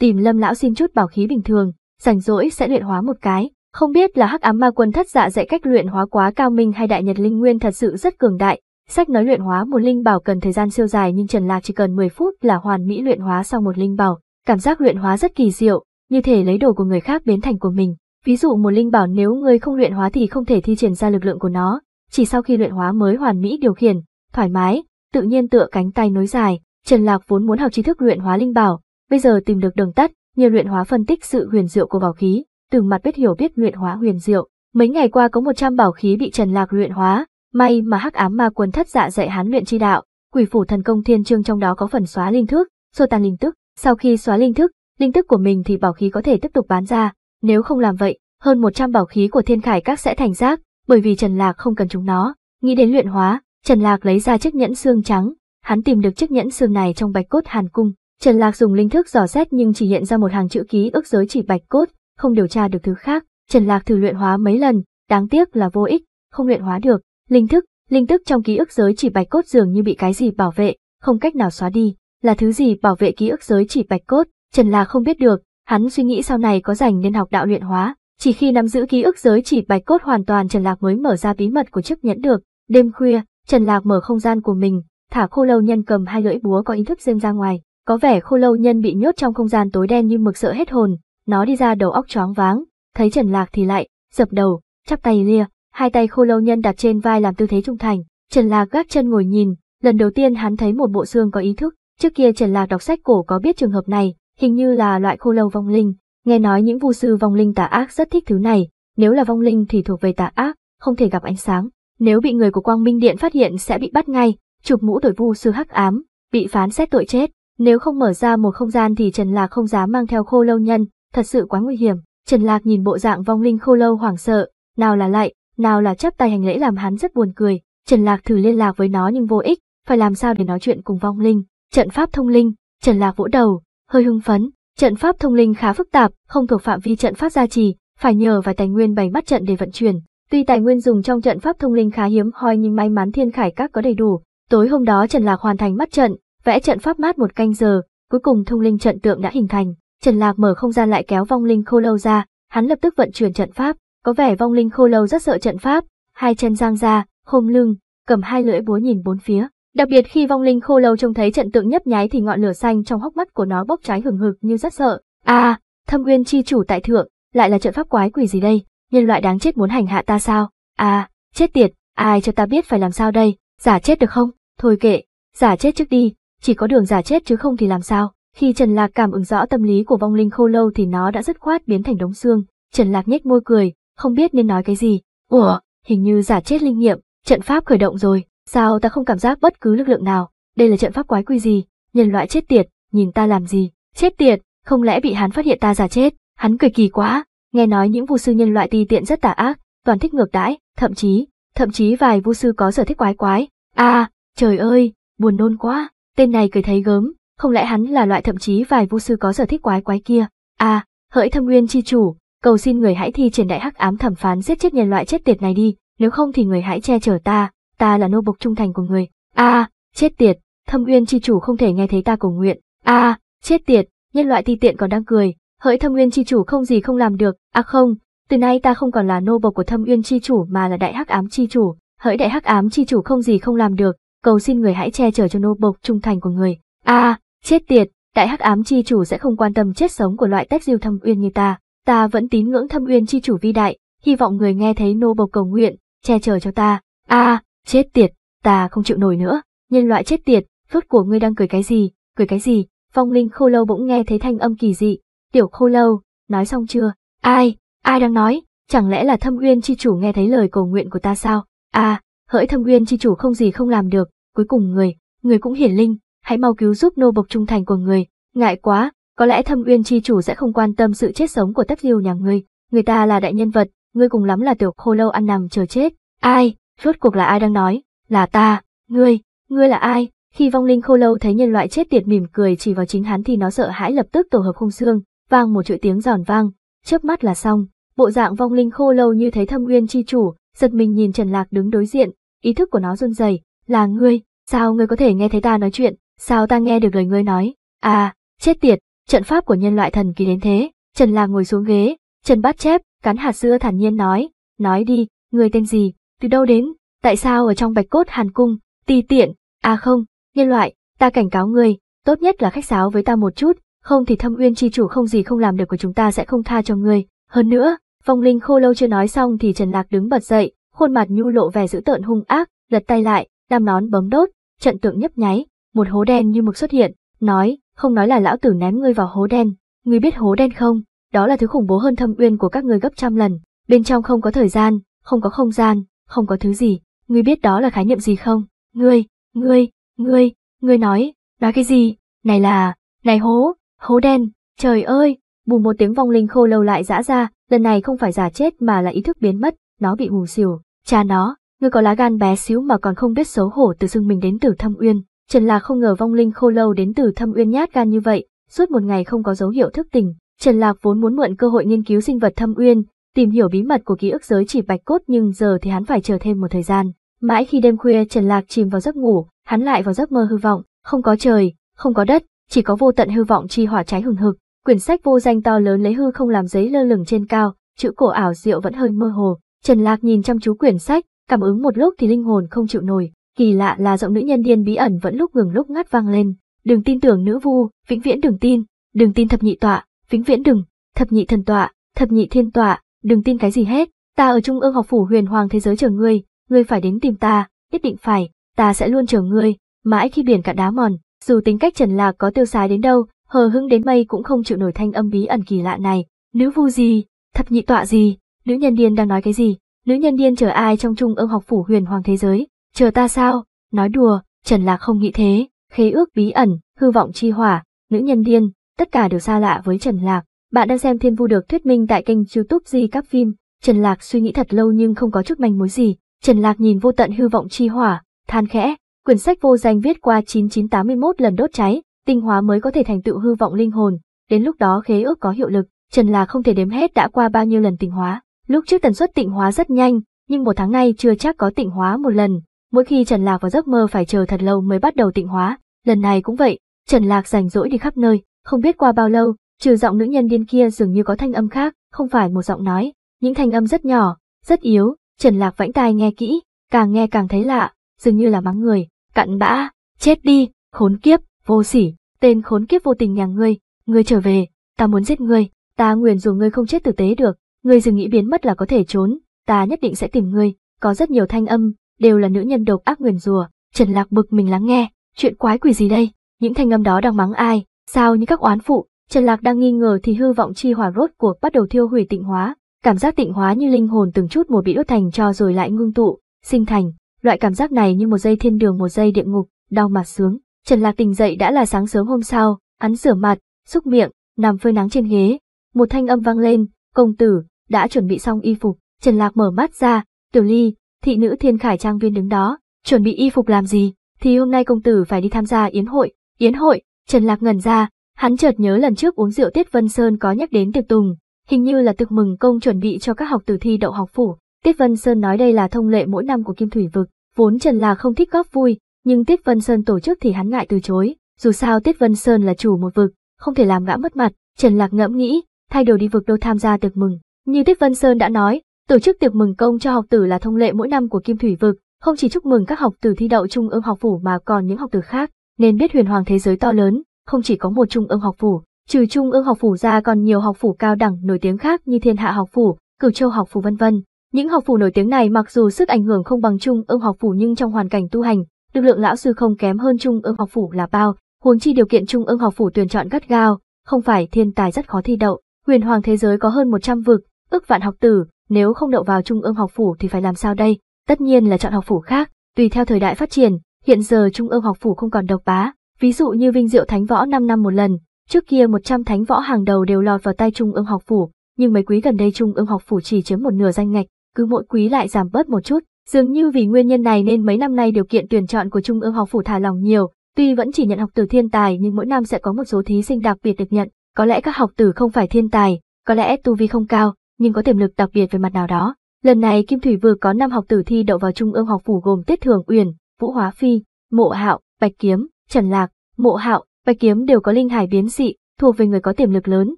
tìm Lâm lão xin chút bảo khí bình thường, rảnh rỗi sẽ luyện hóa một cái. Không biết là Hắc Ám Ma Quân thất dạ dạy cách luyện hóa quá cao minh hay Đại Nhật Linh Nguyên thật sự rất cường đại. Sách nói luyện hóa một linh bảo cần thời gian siêu dài nhưng Trần Lạc chỉ cần 10 phút là hoàn mỹ luyện hóa xong một linh bảo, cảm giác luyện hóa rất kỳ diệu, như thể lấy đồ của người khác biến thành của mình. Ví dụ một linh bảo nếu ngươi không luyện hóa thì không thể thi triển ra lực lượng của nó, chỉ sau khi luyện hóa mới hoàn mỹ điều khiển, thoải mái, tự nhiên tựa cánh tay nối dài. Trần Lạc vốn muốn học tri thức luyện hóa linh bảo, bây giờ tìm được đường tắt, nhờ luyện hóa phân tích sự huyền diệu của bảo khí, từ mặt biết hiểu biết luyện hóa huyền diệu. Mấy ngày qua có 100 bảo khí bị Trần Lạc luyện hóa, may mà Hắc Ám Ma Quân thất dạ dạy hắn luyện chi đạo, Quỷ phủ thần công thiên trương trong đó có phần xóa linh thức, xua tan linh tức, sau khi xóa linh thức, linh tức của mình thì bảo khí có thể tiếp tục bán ra, nếu không làm vậy, hơn 100 bảo khí của thiên khải các sẽ thành rác, bởi vì Trần Lạc không cần chúng nó. Nghĩ đến luyện hóa, Trần Lạc lấy ra chiếc nhẫn xương trắng, hắn tìm được chiếc nhẫn xương này trong bạch cốt hàn cung. Trần Lạc dùng linh thức dò xét nhưng chỉ hiện ra một hàng chữ ký ước giới chỉ bạch cốt, không điều tra được thứ khác. Trần Lạc thử luyện hóa mấy lần, đáng tiếc là vô ích, không luyện hóa được. Linh thức, linh thức trong ký ức giới chỉ bạch cốt dường như bị cái gì bảo vệ, không cách nào xóa đi. Là thứ gì bảo vệ ký ức giới chỉ bạch cốt, Trần Lạc không biết được, Hắn suy nghĩ sau này có rảnh nên học đạo luyện hóa, chỉ khi nắm giữ ký ức giới chỉ bạch cốt hoàn toàn Trần Lạc mới mở ra bí mật của chiếc nhẫn được. Đêm khuya, Trần Lạc mở không gian của mình, thả khô lâu nhân cầm hai lưỡi búa có ý thức riêng ra ngoài. Có vẻ khô lâu nhân bị nhốt trong không gian tối đen như mực sợ hết hồn, nó đi ra đầu óc choáng váng, thấy Trần Lạc thì lại, dập đầu, chắp tay lia, hai tay khô lâu nhân đặt trên vai làm tư thế trung thành. Trần Lạc gác chân ngồi nhìn, lần đầu tiên hắn thấy một bộ xương có ý thức, trước kia Trần Lạc đọc sách cổ có biết trường hợp này, hình như là loại khô lâu vong linh, nghe nói những vu sư vong linh tà ác rất thích thứ này, nếu là vong linh thì thuộc về tà ác, không thể gặp ánh sáng, nếu bị người của Quang Minh Điện phát hiện sẽ bị bắt ngay, chụp mũ tội vu sư hắc ám, bị phán xét tội chết, nếu không mở ra một không gian thì Trần Lạc không dám mang theo khô lâu nhân, thật sự quá nguy hiểm. Trần Lạc nhìn bộ dạng vong linh khô lâu hoảng sợ, nào là lại, nào là chấp tay hành lễ làm hắn rất buồn cười. Trần Lạc thử liên lạc với nó nhưng vô ích, phải làm sao để nói chuyện cùng vong linh. Trận pháp thông linh, Trần Lạc vỗ đầu, hơi hưng phấn, trận pháp thông linh khá phức tạp, không thuộc phạm vi trận pháp gia trì, phải nhờ vài tài nguyên bày bắt trận để vận chuyển. Tuy tài nguyên dùng trong trận pháp thông linh khá hiếm hoi nhưng may mắn thiên khải các có đầy đủ. Tối hôm đó Trần Lạc hoàn thành mắt trận, vẽ trận pháp mát một canh giờ, cuối cùng thông linh trận tượng đã hình thành. Trần Lạc mở không gian lại kéo vong linh khô lâu ra, hắn lập tức vận chuyển trận pháp, có vẻ vong linh khô lâu rất sợ trận pháp, hai chân giang ra, khom lưng, cầm hai lưỡi búa nhìn bốn phía. Đặc biệt khi vong linh khô lâu trông thấy trận tượng nhấp nháy thì ngọn lửa xanh trong hốc mắt của nó bốc cháy hừng hực như rất sợ. A, à, thâm uyên chi chủ tại thượng, lại là trận pháp quái quỷ gì đây? Nhân loại đáng chết muốn hành hạ ta sao? A, à, chết tiệt, ai cho ta biết phải làm sao đây? Giả chết được không? Thôi kệ, giả chết trước đi, chỉ có đường giả chết chứ không thì làm sao? Khi Trần Lạc cảm ứng rõ tâm lý của vong linh khô lâu thì nó đã dứt khoát biến thành đống xương. Trần Lạc nhếch môi cười, không biết nên nói cái gì. Ủa, hình như giả chết linh nghiệm, trận pháp khởi động rồi. Sao ta không cảm giác bất cứ lực lượng nào, đây là trận pháp quái quy gì, nhân loại chết tiệt, nhìn ta làm gì, chết tiệt, không lẽ bị hắn phát hiện ta giả chết, hắn cười kỳ quá, nghe nói những vu sư nhân loại ti tiện rất tà ác, toàn thích ngược đãi, thậm chí, thậm chí vài vu sư có sở thích quái quái, a, à, trời ơi, buồn nôn quá, tên này cười thấy gớm, không lẽ hắn là loại thậm chí vài vu sư có sở thích quái quái kia, a, à, hỡi thâm nguyên chi chủ, cầu xin người hãy thi triển đại hắc ám thẩm phán giết chết nhân loại chết tiệt này đi, nếu không thì người hãy che chở ta, ta là nô bộc trung thành của người. A, chết tiệt, thâm uyên chi chủ không thể nghe thấy ta cầu nguyện. A, chết tiệt, nhân loại ti tiện còn đang cười. Hỡi thâm uyên chi chủ không gì không làm được, a à không, từ nay ta không còn là nô bộc của thâm uyên chi chủ mà là đại hắc ám chi chủ. Hỡi đại hắc ám chi chủ không gì không làm được, cầu xin người hãy che chở cho nô bộc trung thành của người. A, chết tiệt, đại hắc ám chi chủ sẽ không quan tâm chết sống của loại tách diêu thâm uyên như ta. Ta vẫn tín ngưỡng thâm uyên chi chủ vi đại, hy vọng người nghe thấy nô bộc cầu nguyện, che chở cho ta. A, Chết tiệt, ta không chịu nổi nữa, nhân loại chết tiệt, phước của ngươi đang cười cái gì, cười cái gì, phong linh khô lâu bỗng nghe thấy thanh âm kỳ dị, tiểu khô lâu, nói xong chưa, ai, ai đang nói, chẳng lẽ là thâm uyên chi chủ nghe thấy lời cầu nguyện của ta sao, à, hỡi thâm uyên chi chủ không gì không làm được, cuối cùng người, người cũng hiển linh, hãy mau cứu giúp nô bộc trung thành của người, ngại quá, có lẽ thâm uyên chi chủ sẽ không quan tâm sự chết sống của tất diêu nhà ngươi, người ta là đại nhân vật, ngươi cùng lắm là tiểu khô lâu ăn nằm chờ chết, ai, Rốt cuộc là ai đang nói? Là ta, ngươi, ngươi là ai? Khi vong linh khô lâu thấy nhân loại chết tiệt mỉm cười chỉ vào chính hắn thì nó sợ hãi lập tức tổ hợp khung xương, vang một chuỗi tiếng giòn vang, chớp mắt là xong. Bộ dạng vong linh khô lâu như thấy thâm uyên chi chủ, giật mình nhìn Trần Lạc đứng đối diện, ý thức của nó run rẩy, là ngươi, sao ngươi có thể nghe thấy ta nói chuyện, sao ta nghe được lời ngươi nói? À, chết tiệt, trận pháp của nhân loại thần kỳ đến thế. Trần Lạc ngồi xuống ghế, Trần Bát Chép, cắn hạt dưa thản nhiên nói, nói đi, người tên gì? từ đâu đến, tại sao ở trong bạch cốt hàn cung, tì tiện, à không, nhân loại, ta cảnh cáo ngươi, tốt nhất là khách sáo với ta một chút, không thì thâm uyên chi chủ không gì không làm được của chúng ta sẽ không tha cho ngươi. Hơn nữa, vong linh khô lâu chưa nói xong thì Trần Lạc đứng bật dậy, khuôn mặt nhu lộ vẻ dữ tợn hung ác, lật tay lại, đam nón bấm đốt, trận tượng nhấp nháy, một hố đen như mực xuất hiện, nói, không nói là lão tử ném ngươi vào hố đen, ngươi biết hố đen không? Đó là thứ khủng bố hơn thâm uyên của các ngươi gấp trăm lần, bên trong không có thời gian, không có không gian, không có thứ gì, ngươi biết đó là khái niệm gì không? Ngươi, ngươi, ngươi, ngươi nói, nói cái gì? Này là, này hố, hố đen, trời ơi! Bù một tiếng vong linh khô lâu lại dã ra, lần này không phải giả chết mà là ý thức biến mất, nó bị mù xỉu. Cha nó, ngươi có lá gan bé xíu mà còn không biết xấu hổ từ xưng mình đến từ thâm uyên. Trần Lạc không ngờ vong linh khô lâu đến từ thâm uyên nhát gan như vậy, suốt một ngày không có dấu hiệu thức tỉnh. Trần Lạc vốn muốn mượn cơ hội nghiên cứu sinh vật thâm uyên, tìm hiểu bí mật của ký ức giới chỉ bạch cốt nhưng giờ thì hắn phải chờ thêm một thời gian. Mãi khi đêm khuya Trần Lạc chìm vào giấc ngủ, hắn lại vào giấc mơ hư vọng, không có trời, không có đất, chỉ có vô tận hư vọng chi hỏa cháy hừng hực. Quyển sách vô danh to lớn lấy hư không làm giấy lơ lửng trên cao, chữ cổ ảo diệu vẫn hơi mơ hồ. Trần Lạc nhìn chăm chú quyển sách, cảm ứng một lúc thì linh hồn không chịu nổi, kỳ lạ là giọng nữ nhân điên bí ẩn vẫn lúc ngừng lúc ngắt vang lên. Đừng tin tưởng nữ vu, vĩnh viễn đừng tin, đừng tin thập nhị tọa, vĩnh viễn đừng, thập nhị thần tọa, thập nhị thiên tọa, đừng tin cái gì hết, ta ở trung ương học phủ huyền hoàng thế giới chờ ngươi, ngươi phải đến tìm ta, nhất định phải, ta sẽ luôn chờ ngươi, mãi khi biển cả đá mòn, dù tính cách Trần Lạc có tiêu xài đến đâu, hờ hững đến mây cũng không chịu nổi thanh âm bí ẩn kỳ lạ này. Nữ vu gì, thập nhị tọa gì, nữ nhân điên đang nói cái gì, nữ nhân điên chờ ai trong trung ương học phủ huyền hoàng thế giới, chờ ta sao, nói đùa, Trần Lạc không nghĩ thế, khế ước bí ẩn, hư vọng chi hỏa, nữ nhân điên, tất cả đều xa lạ với Trần Lạc, bạn đang xem Thiên Vu được thuyết minh tại kênh youtube Di Các Phim. Trần Lạc suy nghĩ thật lâu nhưng không có chút manh mối gì. Trần Lạc nhìn vô tận hư vọng chi hỏa, than khẽ. Quyển sách vô danh viết qua 9981 lần đốt cháy, tinh hóa mới có thể thành tựu hư vọng linh hồn. Đến lúc đó khế ước có hiệu lực, Trần Lạc không thể đếm hết đã qua bao nhiêu lần tinh hóa. Lúc trước tần suất tịnh hóa rất nhanh, nhưng một tháng nay chưa chắc có tịnh hóa một lần. Mỗi khi Trần Lạc vào giấc mơ phải chờ thật lâu mới bắt đầu tịnh hóa. Lần này cũng vậy, Trần Lạc rảnh rỗi đi khắp nơi, không biết qua bao lâu, Trừ giọng nữ nhân điên kia dường như có thanh âm khác, không phải một giọng nói, những thanh âm rất nhỏ, rất yếu, Trần Lạc vãnh tai nghe kỹ, càng nghe càng thấy lạ, dường như là mắng người, cặn bã, chết đi, khốn kiếp, vô sỉ, tên khốn kiếp vô tình nhà ngươi, ngươi trở về, ta muốn giết ngươi, ta nguyền dù ngươi không chết tử tế được, ngươi dừng nghĩ biến mất là có thể trốn, ta nhất định sẽ tìm ngươi, có rất nhiều thanh âm, đều là nữ nhân độc ác nguyền rùa, Trần Lạc bực mình lắng nghe, chuyện quái quỷ gì đây, những thanh âm đó đang mắng ai, sao như các oán phụ, Trần Lạc đang nghi ngờ thì hư vọng chi hỏa rốt cuộc bắt đầu thiêu hủy tịnh hóa, cảm giác tịnh hóa như linh hồn từng chút một bị đốt thành cho rồi lại ngưng tụ, sinh thành, loại cảm giác này như một giây thiên đường một giây địa ngục, đau mặt sướng. Trần Lạc tỉnh dậy đã là sáng sớm hôm sau, hắn rửa mặt, xúc miệng, nằm phơi nắng trên ghế, một thanh âm vang lên, "Công tử, đã chuẩn bị xong y phục." Trần Lạc mở mắt ra, Tiểu Ly, thị nữ Thiên Khải trang viên đứng đó, "Chuẩn bị y phục làm gì? Thì hôm nay công tử phải đi tham gia yến hội." "Yến hội?" Trần Lạc ngẩn ra, Hắn chợt nhớ lần trước uống rượu Tiết Vân Sơn có nhắc đến tiệc tùng, hình như là tiệc mừng công chuẩn bị cho các học tử thi đậu học phủ. Tiết Vân Sơn nói đây là thông lệ mỗi năm của Kim Thủy Vực, vốn Trần là không thích góp vui, nhưng Tiết Vân Sơn tổ chức thì hắn ngại từ chối. Dù sao Tiết Vân Sơn là chủ một vực, không thể làm ngã mất mặt, Trần Lạc ngẫm nghĩ, thay đổi đi vực đâu tham gia tiệc mừng. Như Tiết Vân Sơn đã nói, tổ chức tiệc mừng công cho học tử là thông lệ mỗi năm của Kim Thủy Vực, không chỉ chúc mừng các học tử thi đậu trung ương học phủ mà còn những học tử khác, nên biết huyền hoàng thế giới to lớn, không chỉ có một trung ương học phủ, trừ trung ương học phủ ra còn nhiều học phủ cao đẳng nổi tiếng khác như Thiên Hạ học phủ, Cửu Châu học phủ vân vân. Những học phủ nổi tiếng này mặc dù sức ảnh hưởng không bằng trung ương học phủ nhưng trong hoàn cảnh tu hành, lực lượng lão sư không kém hơn trung ương học phủ là bao, huống chi điều kiện trung ương học phủ tuyển chọn gắt gao, không phải thiên tài rất khó thi đậu. Huyền hoàng thế giới có hơn 100 vực, ước vạn học tử, nếu không đậu vào trung ương học phủ thì phải làm sao đây? Tất nhiên là chọn học phủ khác, tùy theo thời đại phát triển, hiện giờ trung ương học phủ không còn độc bá, Ví dụ như vinh diệu thánh võ 5 năm một lần, trước kia 100 thánh võ hàng đầu đều lọt vào tay Trung ương học phủ, nhưng mấy quý gần đây Trung ương học phủ chỉ chiếm một nửa danh ngạch, cứ mỗi quý lại giảm bớt một chút. Dường như vì nguyên nhân này nên mấy năm nay điều kiện tuyển chọn của Trung ương học phủ thả lỏng nhiều, tuy vẫn chỉ nhận học tử thiên tài nhưng mỗi năm sẽ có một số thí sinh đặc biệt được nhận. Có lẽ các học tử không phải thiên tài, có lẽ tu vi không cao, nhưng có tiềm lực đặc biệt về mặt nào đó. Lần này Kim Thủy vừa có năm học tử thi đậu vào Trung ương học phủ gồm Tiết Thường Uyển, Vũ Hóa Phi, Mộ Hạo, Bạch Kiếm, Trần Lạc, Mộ Hạo, Bạch Kiếm đều có linh hải biến dị, thuộc về người có tiềm lực lớn,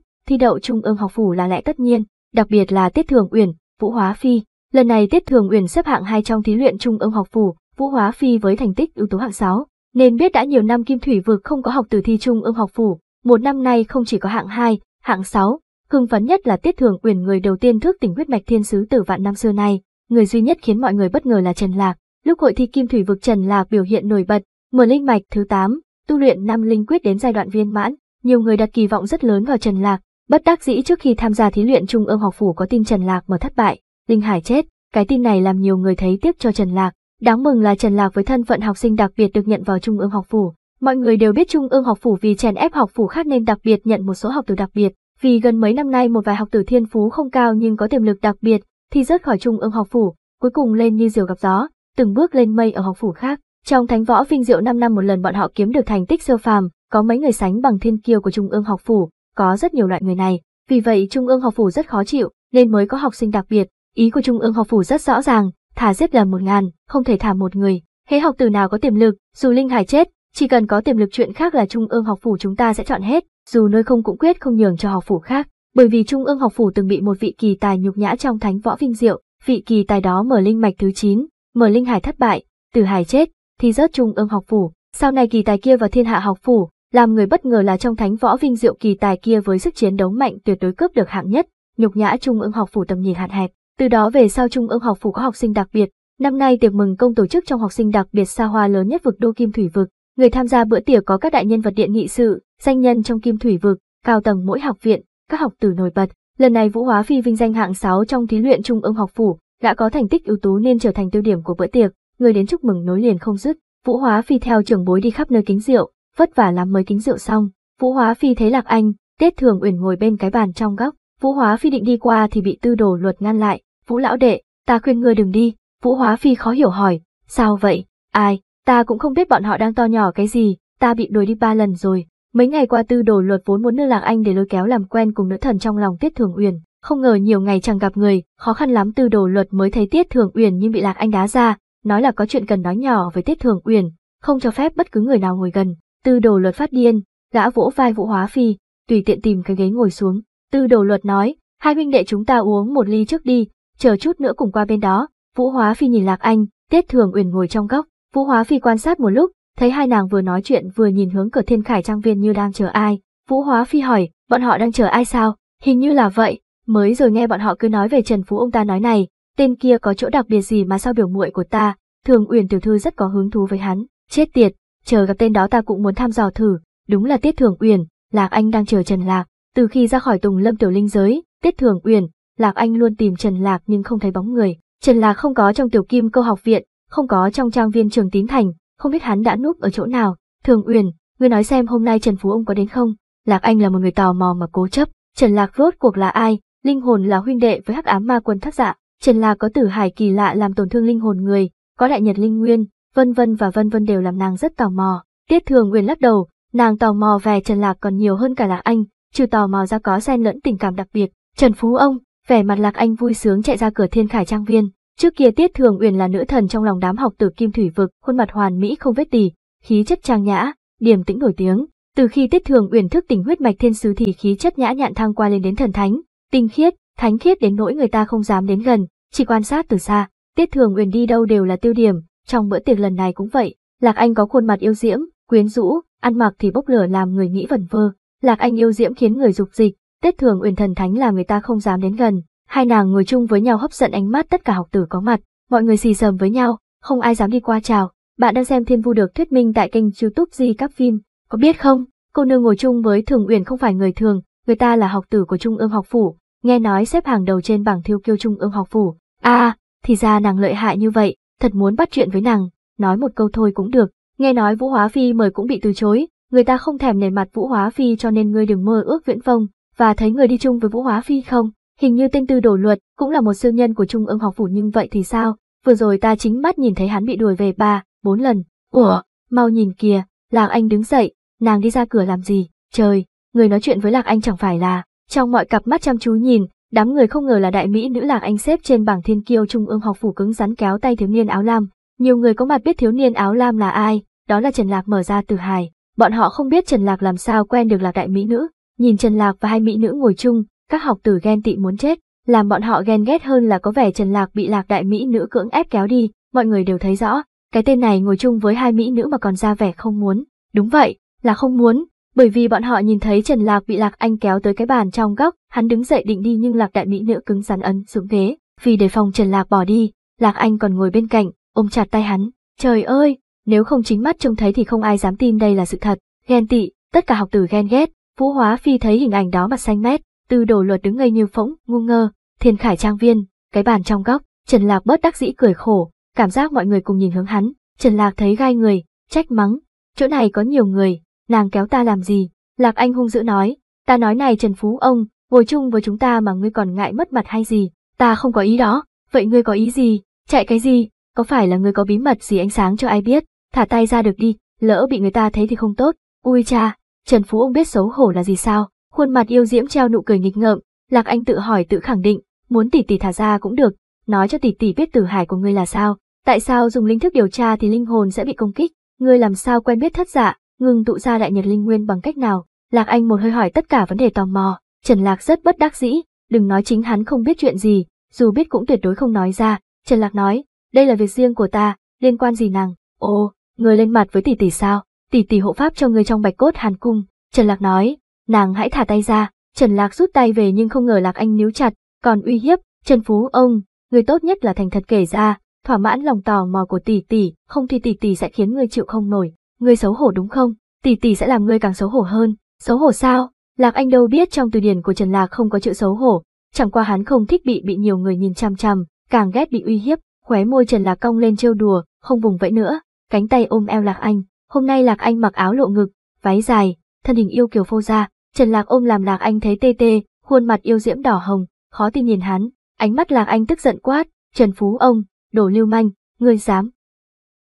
thi đậu trung ương học phủ là lẽ tất nhiên, đặc biệt là Tiết Thường Uyển, Vũ Hóa Phi. Lần này Tiết Thường Uyển xếp hạng hai trong thí luyện trung ương học phủ, Vũ Hóa Phi với thành tích ưu tú hạng 6, nên biết đã nhiều năm Kim Thủy vực không có học từ thi trung ương học phủ, một năm nay không chỉ có hạng 2, hạng 6, hưng phấn nhất là Tiết Thường Uyển người đầu tiên thức tỉnh huyết mạch thiên sứ tử vạn năm xưa này, người duy nhất khiến mọi người bất ngờ là Trần Lạc. Lúc hội thi Kim Thủy vực Trần Lạc biểu hiện nổi bật, Mở linh mạch thứ 8, tu luyện năm linh quyết đến giai đoạn viên mãn, nhiều người đặt kỳ vọng rất lớn vào Trần Lạc, bất đắc dĩ trước khi tham gia thí luyện trung ương học phủ có tin Trần Lạc mở thất bại, Linh Hải chết, cái tin này làm nhiều người thấy tiếc cho Trần Lạc. Đáng mừng là Trần Lạc với thân phận học sinh đặc biệt được nhận vào trung ương học phủ. Mọi người đều biết trung ương học phủ vì chèn ép học phủ khác nên đặc biệt nhận một số học tử đặc biệt, vì gần mấy năm nay một vài học tử thiên phú không cao nhưng có tiềm lực đặc biệt thì rớt khỏi trung ương học phủ, cuối cùng lên như diều gặp gió, từng bước lên mây ở học phủ khác. Trong thánh võ vinh diệu 5 năm một lần bọn họ kiếm được thành tích siêu phàm, có mấy người sánh bằng thiên kiêu của Trung ương học phủ, có rất nhiều loại người này, vì vậy Trung ương học phủ rất khó chịu, nên mới có học sinh đặc biệt, ý của Trung ương học phủ rất rõ ràng, thả giết là một ngàn, không thể thả một người, hễ học từ nào có tiềm lực, dù Linh Hải chết, chỉ cần có tiềm lực chuyện khác là Trung ương học phủ chúng ta sẽ chọn hết, dù nơi không cũng quyết không nhường cho học phủ khác, bởi vì Trung ương học phủ từng bị một vị kỳ tài nhục nhã trong thánh võ vinh diệu, vị kỳ tài đó mở linh mạch thứ 9, mở linh hải thất bại, từ hải chết, thì rớt trung ương học phủ, sau này kỳ tài kia vào thiên hạ học phủ, làm người bất ngờ là trong thánh võ vinh diệu kỳ tài kia với sức chiến đấu mạnh tuyệt đối cướp được hạng nhất, nhục nhã trung ương học phủ tầm nhìn hạn hẹp. Từ đó về sau trung ương học phủ có học sinh đặc biệt, năm nay tiệc mừng công tổ chức trong học sinh đặc biệt xa hoa lớn nhất vực đô kim thủy vực, người tham gia bữa tiệc có các đại nhân vật điện nghị sự, danh nhân trong kim thủy vực, cao tầng mỗi học viện, các học tử nổi bật. Lần này Vũ Hóa Phi vinh danh hạng 6 trong thí luyện trung ương học phủ, đã có thành tích ưu tú nên trở thành tiêu điểm của bữa tiệc người đến chúc mừng nối liền không dứt. Vũ Hóa Phi theo trưởng bối đi khắp nơi kính rượu, vất vả lắm mới kính rượu xong. Vũ Hóa Phi thấy Lạc Anh, Tết Thường Uyển ngồi bên cái bàn trong góc. Vũ Hóa Phi định đi qua thì bị Tư Đồ Luật ngăn lại. Vũ lão đệ, ta khuyên ngươi đừng đi. Vũ Hóa Phi khó hiểu hỏi, sao vậy? Ai? Ta cũng không biết bọn họ đang to nhỏ cái gì. Ta bị đuổi đi ba lần rồi. Mấy ngày qua Tư Đồ Luật vốn muốn đưa Lạc Anh để lôi kéo làm quen cùng nữ thần trong lòng Tiết Thường Uyển, không ngờ nhiều ngày chẳng gặp người, khó khăn lắm Tư Đồ Luật mới thấy Tiết Thường Uyển nhưng bị Lạc Anh đá ra, nói là có chuyện cần nói nhỏ với Tiết Thường Uyển, không cho phép bất cứ người nào ngồi gần. Tư đồ luật phát điên, gã vỗ vai Vũ Hóa Phi, tùy tiện tìm cái ghế ngồi xuống. Tư đồ luật nói, hai huynh đệ chúng ta uống một ly trước đi, chờ chút nữa cùng qua bên đó. Vũ Hóa Phi nhìn Lạc Anh, Tiết Thường Uyển ngồi trong góc. Vũ Hóa Phi quan sát một lúc, thấy hai nàng vừa nói chuyện vừa nhìn hướng cửa thiên khải trang viên như đang chờ ai. Vũ Hóa Phi hỏi, bọn họ đang chờ ai sao? Hình như là vậy, mới rồi nghe bọn họ cứ nói về Trần Phú ông ta nói này, tên kia có chỗ đặc biệt gì mà sao biểu muội của ta, thường uyển tiểu thư rất có hứng thú với hắn, chết tiệt, chờ gặp tên đó ta cũng muốn thăm dò thử, đúng là tiết thường uyển, lạc anh đang chờ Trần Lạc, từ khi ra khỏi tùng lâm tiểu linh giới, tiết thường uyển, lạc anh luôn tìm Trần Lạc nhưng không thấy bóng người, Trần Lạc không có trong tiểu kim câu học viện, không có trong trang viên trường tín thành, không biết hắn đã núp ở chỗ nào, thường uyển, ngươi nói xem hôm nay Trần Phú ông có đến không, lạc anh là một người tò mò mà cố chấp, Trần Lạc rốt cuộc là ai, linh hồn là huynh đệ với hắc ám ma quân thác dạng. Trần là có tử hải kỳ lạ làm tổn thương linh hồn người, có đại nhật linh nguyên, vân vân và vân vân đều làm nàng rất tò mò. Tiết Thường Uyên lắc đầu, nàng tò mò về Trần Lạc còn nhiều hơn cả Lạc Anh, trừ tò mò ra có xen lẫn tình cảm đặc biệt. Trần Phú ông, vẻ mặt Lạc Anh vui sướng chạy ra cửa Thiên Khải Trang Viên. Trước kia Tiết Thường Uyển là nữ thần trong lòng đám học tử Kim Thủy Vực, khuôn mặt hoàn mỹ không vết tì, khí chất trang nhã, điểm tĩnh nổi tiếng. Từ khi Tiết Thường Uyển thức tỉnh huyết mạch thiên sứ thì khí chất nhã nhặn thăng qua lên đến thần thánh, tinh khiết, thánh khiết đến nỗi người ta không dám đến gần, chỉ quan sát từ xa. Tiết Thường Uyển đi đâu đều là tiêu điểm, trong bữa tiệc lần này cũng vậy, Lạc Anh có khuôn mặt yêu diễm, quyến rũ, ăn mặc thì bốc lửa làm người nghĩ vẩn vơ. Lạc Anh yêu diễm khiến người dục dịch, Tiết Thường Uyển thần thánh là người ta không dám đến gần. Hai nàng ngồi chung với nhau hấp dẫn ánh mắt tất cả học tử có mặt, mọi người xì xầm với nhau, không ai dám đi qua chào. Bạn đang xem Thiên Vu được thuyết minh tại kênh YouTube Di các phim, có biết không? Cô nương ngồi chung với Thường Uyển không phải người thường, người ta là học tử của Trung ương học phủ, nghe nói xếp hàng đầu trên bảng thiêu kiêu trung ương học phủ. a, à, thì ra nàng lợi hại như vậy, thật muốn bắt chuyện với nàng, nói một câu thôi cũng được. Nghe nói Vũ Hóa Phi mời cũng bị từ chối, người ta không thèm nể mặt Vũ Hóa Phi cho nên ngươi đừng mơ ước viễn vông, và thấy người đi chung với Vũ Hóa Phi không? Hình như tên tư đổ luật, cũng là một siêu nhân của Trung ương học phủ nhưng vậy thì sao? Vừa rồi ta chính mắt nhìn thấy hắn bị đuổi về ba, bốn lần. Ủa, mau nhìn kìa, Lạc Anh đứng dậy, nàng đi ra cửa làm gì? Trời, người nói chuyện với Lạc Anh chẳng phải là trong mọi cặp mắt chăm chú nhìn, đám người không ngờ là đại mỹ nữ làng anh xếp trên bảng thiên kiêu trung ương học phủ cứng rắn kéo tay thiếu niên áo lam. Nhiều người có mặt biết thiếu niên áo lam là ai, đó là Trần Lạc mở ra từ hài. Bọn họ không biết Trần Lạc làm sao quen được lạc đại mỹ nữ. Nhìn Trần Lạc và hai mỹ nữ ngồi chung, các học tử ghen tị muốn chết, làm bọn họ ghen ghét hơn là có vẻ Trần Lạc bị lạc đại mỹ nữ cưỡng ép kéo đi, mọi người đều thấy rõ. Cái tên này ngồi chung với hai mỹ nữ mà còn ra vẻ không muốn. Đúng vậy, là không muốn, bởi vì bọn họ nhìn thấy Trần Lạc bị Lạc Anh kéo tới cái bàn trong góc, hắn đứng dậy định đi nhưng Lạc đại mỹ nữ cứng rắn ấn xuống ghế, vì đề phòng Trần Lạc bỏ đi, Lạc Anh còn ngồi bên cạnh, ôm chặt tay hắn. Trời ơi, nếu không chính mắt trông thấy thì không ai dám tin đây là sự thật. Ghen tị, tất cả học tử ghen ghét, Vũ Hóa Phi thấy hình ảnh đó mặt xanh mét, từ đổ Luật đứng ngây như phỗng, ngu ngơ, thiền Khải trang viên, cái bàn trong góc, Trần Lạc bớt đắc dĩ cười khổ, cảm giác mọi người cùng nhìn hướng hắn, Trần Lạc thấy gai người, trách mắng, chỗ này có nhiều người, nàng kéo ta làm gì? Lạc Anh hung dữ nói, ta nói này Trần Phú ông, ngồi chung với chúng ta mà ngươi còn ngại mất mặt hay gì? Ta không có ý đó, vậy ngươi có ý gì? Chạy cái gì? Có phải là ngươi có bí mật gì ánh sáng cho ai biết? Thả tay ra được đi, lỡ bị người ta thấy thì không tốt. Ui cha, Trần Phú ông biết xấu hổ là gì sao? Khuôn mặt yêu diễm treo nụ cười nghịch ngợm, Lạc Anh tự hỏi tự khẳng định, muốn tỷ tỷ thả ra cũng được, nói cho tỷ tỷ biết tử hải của ngươi là sao? Tại sao dùng linh thức điều tra thì linh hồn sẽ bị công kích? Ngươi làm sao quen biết thất dạ? ngừng tụ ra đại nhật linh nguyên bằng cách nào, Lạc Anh một hơi hỏi tất cả vấn đề tò mò, Trần Lạc rất bất đắc dĩ, đừng nói chính hắn không biết chuyện gì, dù biết cũng tuyệt đối không nói ra, Trần Lạc nói, đây là việc riêng của ta, liên quan gì nàng, ồ, người lên mặt với tỷ tỷ sao, tỷ tỷ hộ pháp cho người trong bạch cốt hàn cung, Trần Lạc nói, nàng hãy thả tay ra, Trần Lạc rút tay về nhưng không ngờ Lạc Anh níu chặt, còn uy hiếp, Trần Phú ông, người tốt nhất là thành thật kể ra, thỏa mãn lòng tò mò của tỷ tỷ, không thì tỷ tỷ sẽ khiến người chịu không nổi ngươi xấu hổ đúng không? Tỷ tỷ sẽ làm ngươi càng xấu hổ hơn. Xấu hổ sao? Lạc Anh đâu biết trong từ điển của Trần Lạc không có chữ xấu hổ, chẳng qua hắn không thích bị bị nhiều người nhìn chằm chằm, càng ghét bị uy hiếp, khóe môi Trần Lạc cong lên trêu đùa, không vùng vẫy nữa, cánh tay ôm eo Lạc Anh, hôm nay Lạc Anh mặc áo lộ ngực, váy dài, thân hình yêu kiều phô ra, Trần Lạc ôm làm Lạc Anh thấy tê tê, khuôn mặt yêu diễm đỏ hồng, khó tin nhìn hắn, ánh mắt Lạc Anh tức giận quát, Trần Phú ông, đồ lưu manh, ngươi dám.